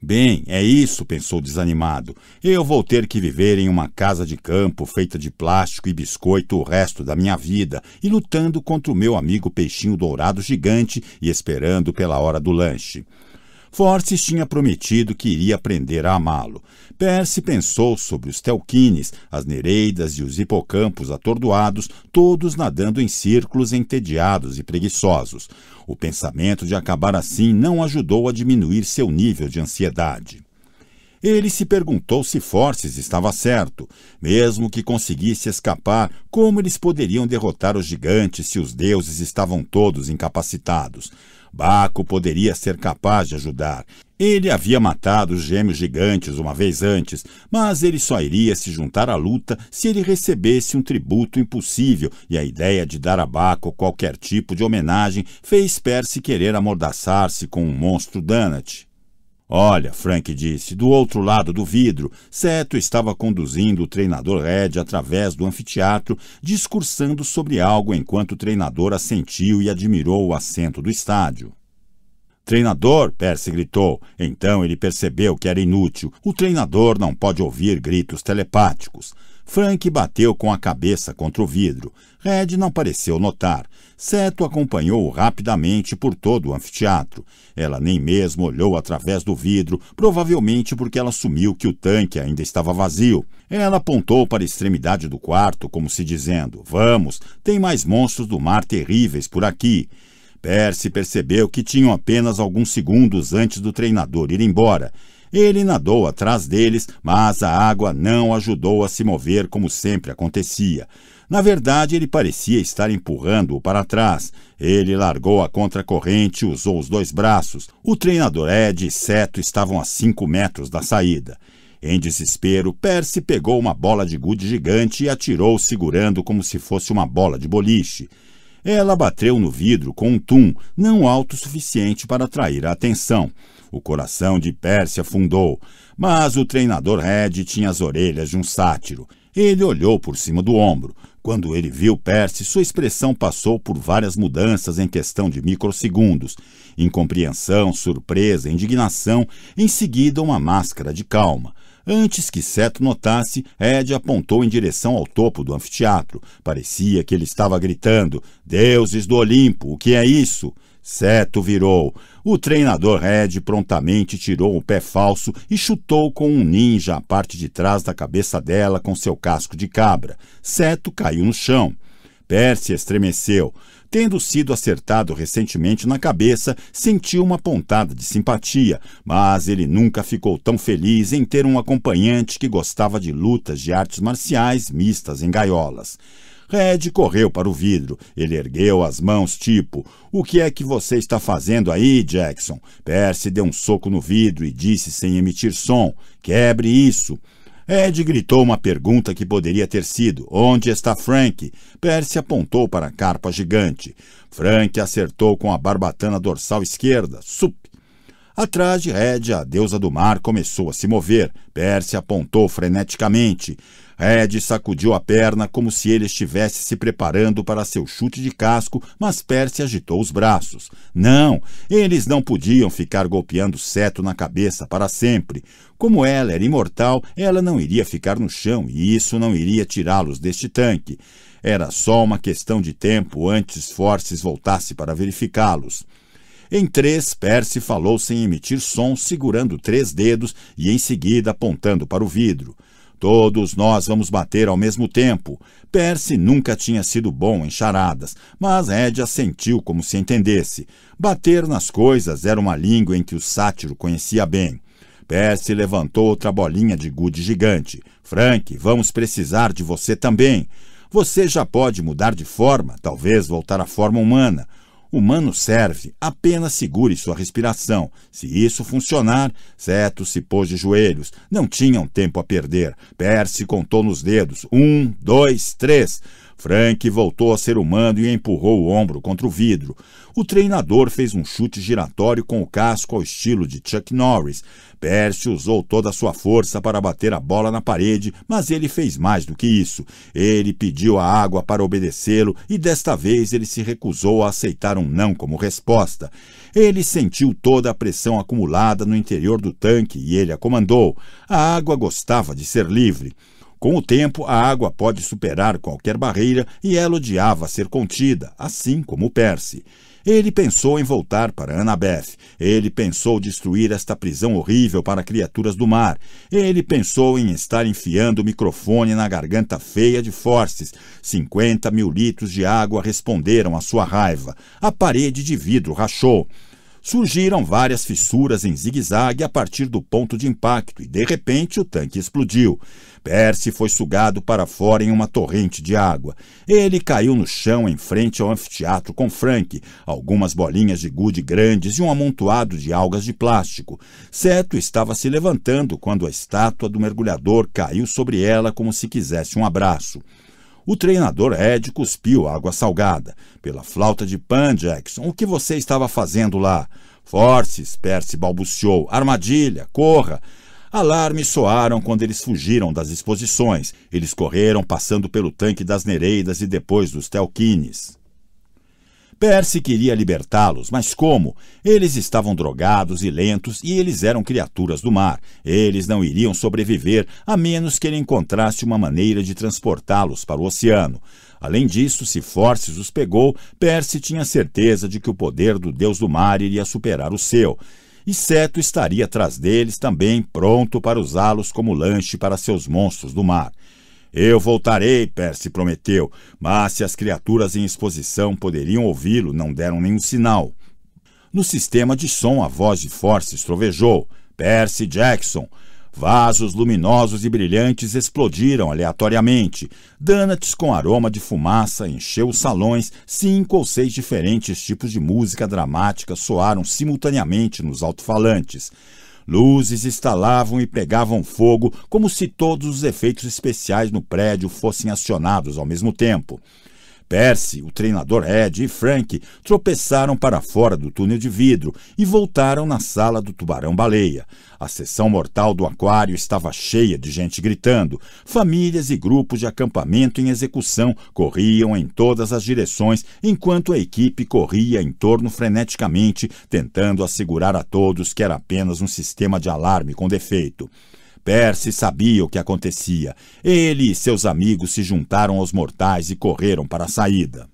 Bem, é isso, pensou desanimado. Eu vou ter que viver em uma casa de campo feita de plástico e biscoito o resto da minha vida e lutando contra o meu amigo peixinho dourado gigante e esperando pela hora do lanche. Forces tinha prometido que iria aprender a amá-lo. Perse pensou sobre os telquines, as nereidas e os hipocampos atordoados, todos nadando em círculos entediados e preguiçosos. O pensamento de acabar assim não ajudou a diminuir seu nível de ansiedade. Ele se perguntou se Forces estava certo. Mesmo que conseguisse escapar, como eles poderiam derrotar os gigantes se os deuses estavam todos incapacitados? Baco poderia ser capaz de ajudar. Ele havia matado os gêmeos gigantes uma vez antes, mas ele só iria se juntar à luta se ele recebesse um tributo impossível, e a ideia de dar a Baco qualquer tipo de homenagem fez Percy querer amordaçar-se com um monstro Danat. Olha, Frank disse, do outro lado do vidro, Seto estava conduzindo o treinador Red através do anfiteatro, discursando sobre algo enquanto o treinador assentiu e admirou o assento do estádio. Treinador, Percy gritou. Então ele percebeu que era inútil. O treinador não pode ouvir gritos telepáticos. Frank bateu com a cabeça contra o vidro. Red não pareceu notar. Seto acompanhou rapidamente por todo o anfiteatro. Ela nem mesmo olhou através do vidro, provavelmente porque ela assumiu que o tanque ainda estava vazio. Ela apontou para a extremidade do quarto, como se dizendo: Vamos, tem mais monstros do mar terríveis por aqui. Percy percebeu que tinham apenas alguns segundos antes do treinador ir embora. Ele nadou atrás deles, mas a água não ajudou a se mover como sempre acontecia. Na verdade, ele parecia estar empurrando-o para trás. Ele largou a contracorrente e usou os dois braços. O treinador Ed e Seto estavam a cinco metros da saída. Em desespero, Percy pegou uma bola de gude gigante e atirou segurando como se fosse uma bola de boliche. Ela bateu no vidro com um tum, não alto o suficiente para atrair a atenção o coração de Pérsia fundou, mas o treinador Red tinha as orelhas de um sátiro. Ele olhou por cima do ombro. Quando ele viu Percy, sua expressão passou por várias mudanças em questão de microsegundos. Incompreensão, surpresa, indignação, em seguida uma máscara de calma. Antes que Seto notasse, Ed apontou em direção ao topo do anfiteatro. Parecia que ele estava gritando: Deuses do Olimpo, o que é isso? Seto virou. O treinador Red prontamente tirou o pé falso e chutou com um ninja a parte de trás da cabeça dela com seu casco de cabra. Seto caiu no chão. Percy estremeceu. Tendo sido acertado recentemente na cabeça, sentiu uma pontada de simpatia, mas ele nunca ficou tão feliz em ter um acompanhante que gostava de lutas de artes marciais mistas em gaiolas. Red correu para o vidro. Ele ergueu as mãos, tipo: O que é que você está fazendo aí, Jackson? Percy deu um soco no vidro e disse sem emitir som: Quebre isso. Ed gritou uma pergunta que poderia ter sido: Onde está Frank? Percy apontou para a carpa gigante. Frank acertou com a barbatana dorsal esquerda. Sup! Atrás de Ed, a deusa do mar começou a se mover. Percy apontou freneticamente. Ed sacudiu a perna como se ele estivesse se preparando para seu chute de casco, mas Percy agitou os braços. Não, eles não podiam ficar golpeando Seto na cabeça para sempre. Como ela era imortal, ela não iria ficar no chão e isso não iria tirá-los deste tanque. Era só uma questão de tempo antes Forces voltasse para verificá-los. Em três, Percy falou sem emitir som, segurando três dedos e em seguida apontando para o vidro. Todos nós vamos bater ao mesmo tempo. Percy nunca tinha sido bom em charadas, mas Ed assentiu como se entendesse. Bater nas coisas era uma língua em que o sátiro conhecia bem. Percy levantou outra bolinha de gude gigante. Frank, vamos precisar de você também. Você já pode mudar de forma, talvez voltar à forma humana. O mano serve, apenas segure sua respiração. Se isso funcionar, Seto se pôs de joelhos. Não tinham tempo a perder. Percy contou nos dedos. Um, dois, três. Frank voltou a ser humano e empurrou o ombro contra o vidro. O treinador fez um chute giratório com o casco ao estilo de Chuck Norris. Percy usou toda a sua força para bater a bola na parede, mas ele fez mais do que isso. Ele pediu a água para obedecê-lo e desta vez ele se recusou a aceitar um não como resposta. Ele sentiu toda a pressão acumulada no interior do tanque e ele a comandou. A água gostava de ser livre. Com o tempo, a água pode superar qualquer barreira e ela odiava ser contida, assim como o Percy. Ele pensou em voltar para Annabeth. Ele pensou destruir esta prisão horrível para criaturas do mar. Ele pensou em estar enfiando o microfone na garganta feia de Forces. Cinquenta mil litros de água responderam à sua raiva. A parede de vidro rachou. Surgiram várias fissuras em zigue-zague a partir do ponto de impacto e, de repente, o tanque explodiu. Percy foi sugado para fora em uma torrente de água. Ele caiu no chão em frente ao anfiteatro com Frank, algumas bolinhas de gude grandes e um amontoado de algas de plástico. Seto estava se levantando quando a estátua do mergulhador caiu sobre ela como se quisesse um abraço. O treinador Ed cuspiu água salgada. Pela flauta de Pan, Jackson, o que você estava fazendo lá? Forces, Percy balbuciou. Armadilha, corra! Alarmes soaram quando eles fugiram das exposições. Eles correram passando pelo tanque das Nereidas e depois dos Telquines. Percy queria libertá-los, mas como? Eles estavam drogados e lentos e eles eram criaturas do mar. Eles não iriam sobreviver a menos que ele encontrasse uma maneira de transportá-los para o oceano. Além disso, se Forces os pegou, Percy tinha certeza de que o poder do deus do mar iria superar o seu e certo estaria atrás deles também, pronto para usá-los como lanche para seus monstros do mar. Eu voltarei, Percy prometeu, mas se as criaturas em exposição poderiam ouvi-lo, não deram nenhum sinal. No sistema de som, a voz de Force trovejou. Percy Jackson, Vasos luminosos e brilhantes explodiram aleatoriamente. Donuts com aroma de fumaça encheu os salões. Cinco ou seis diferentes tipos de música dramática soaram simultaneamente nos alto-falantes. Luzes estalavam e pregavam fogo, como se todos os efeitos especiais no prédio fossem acionados ao mesmo tempo. Percy, o treinador Ed e Frank tropeçaram para fora do túnel de vidro e voltaram na sala do tubarão-baleia. A seção mortal do aquário estava cheia de gente gritando. Famílias e grupos de acampamento em execução corriam em todas as direções, enquanto a equipe corria em torno freneticamente, tentando assegurar a todos que era apenas um sistema de alarme com defeito. Perse sabia o que acontecia. Ele e seus amigos se juntaram aos mortais e correram para a saída.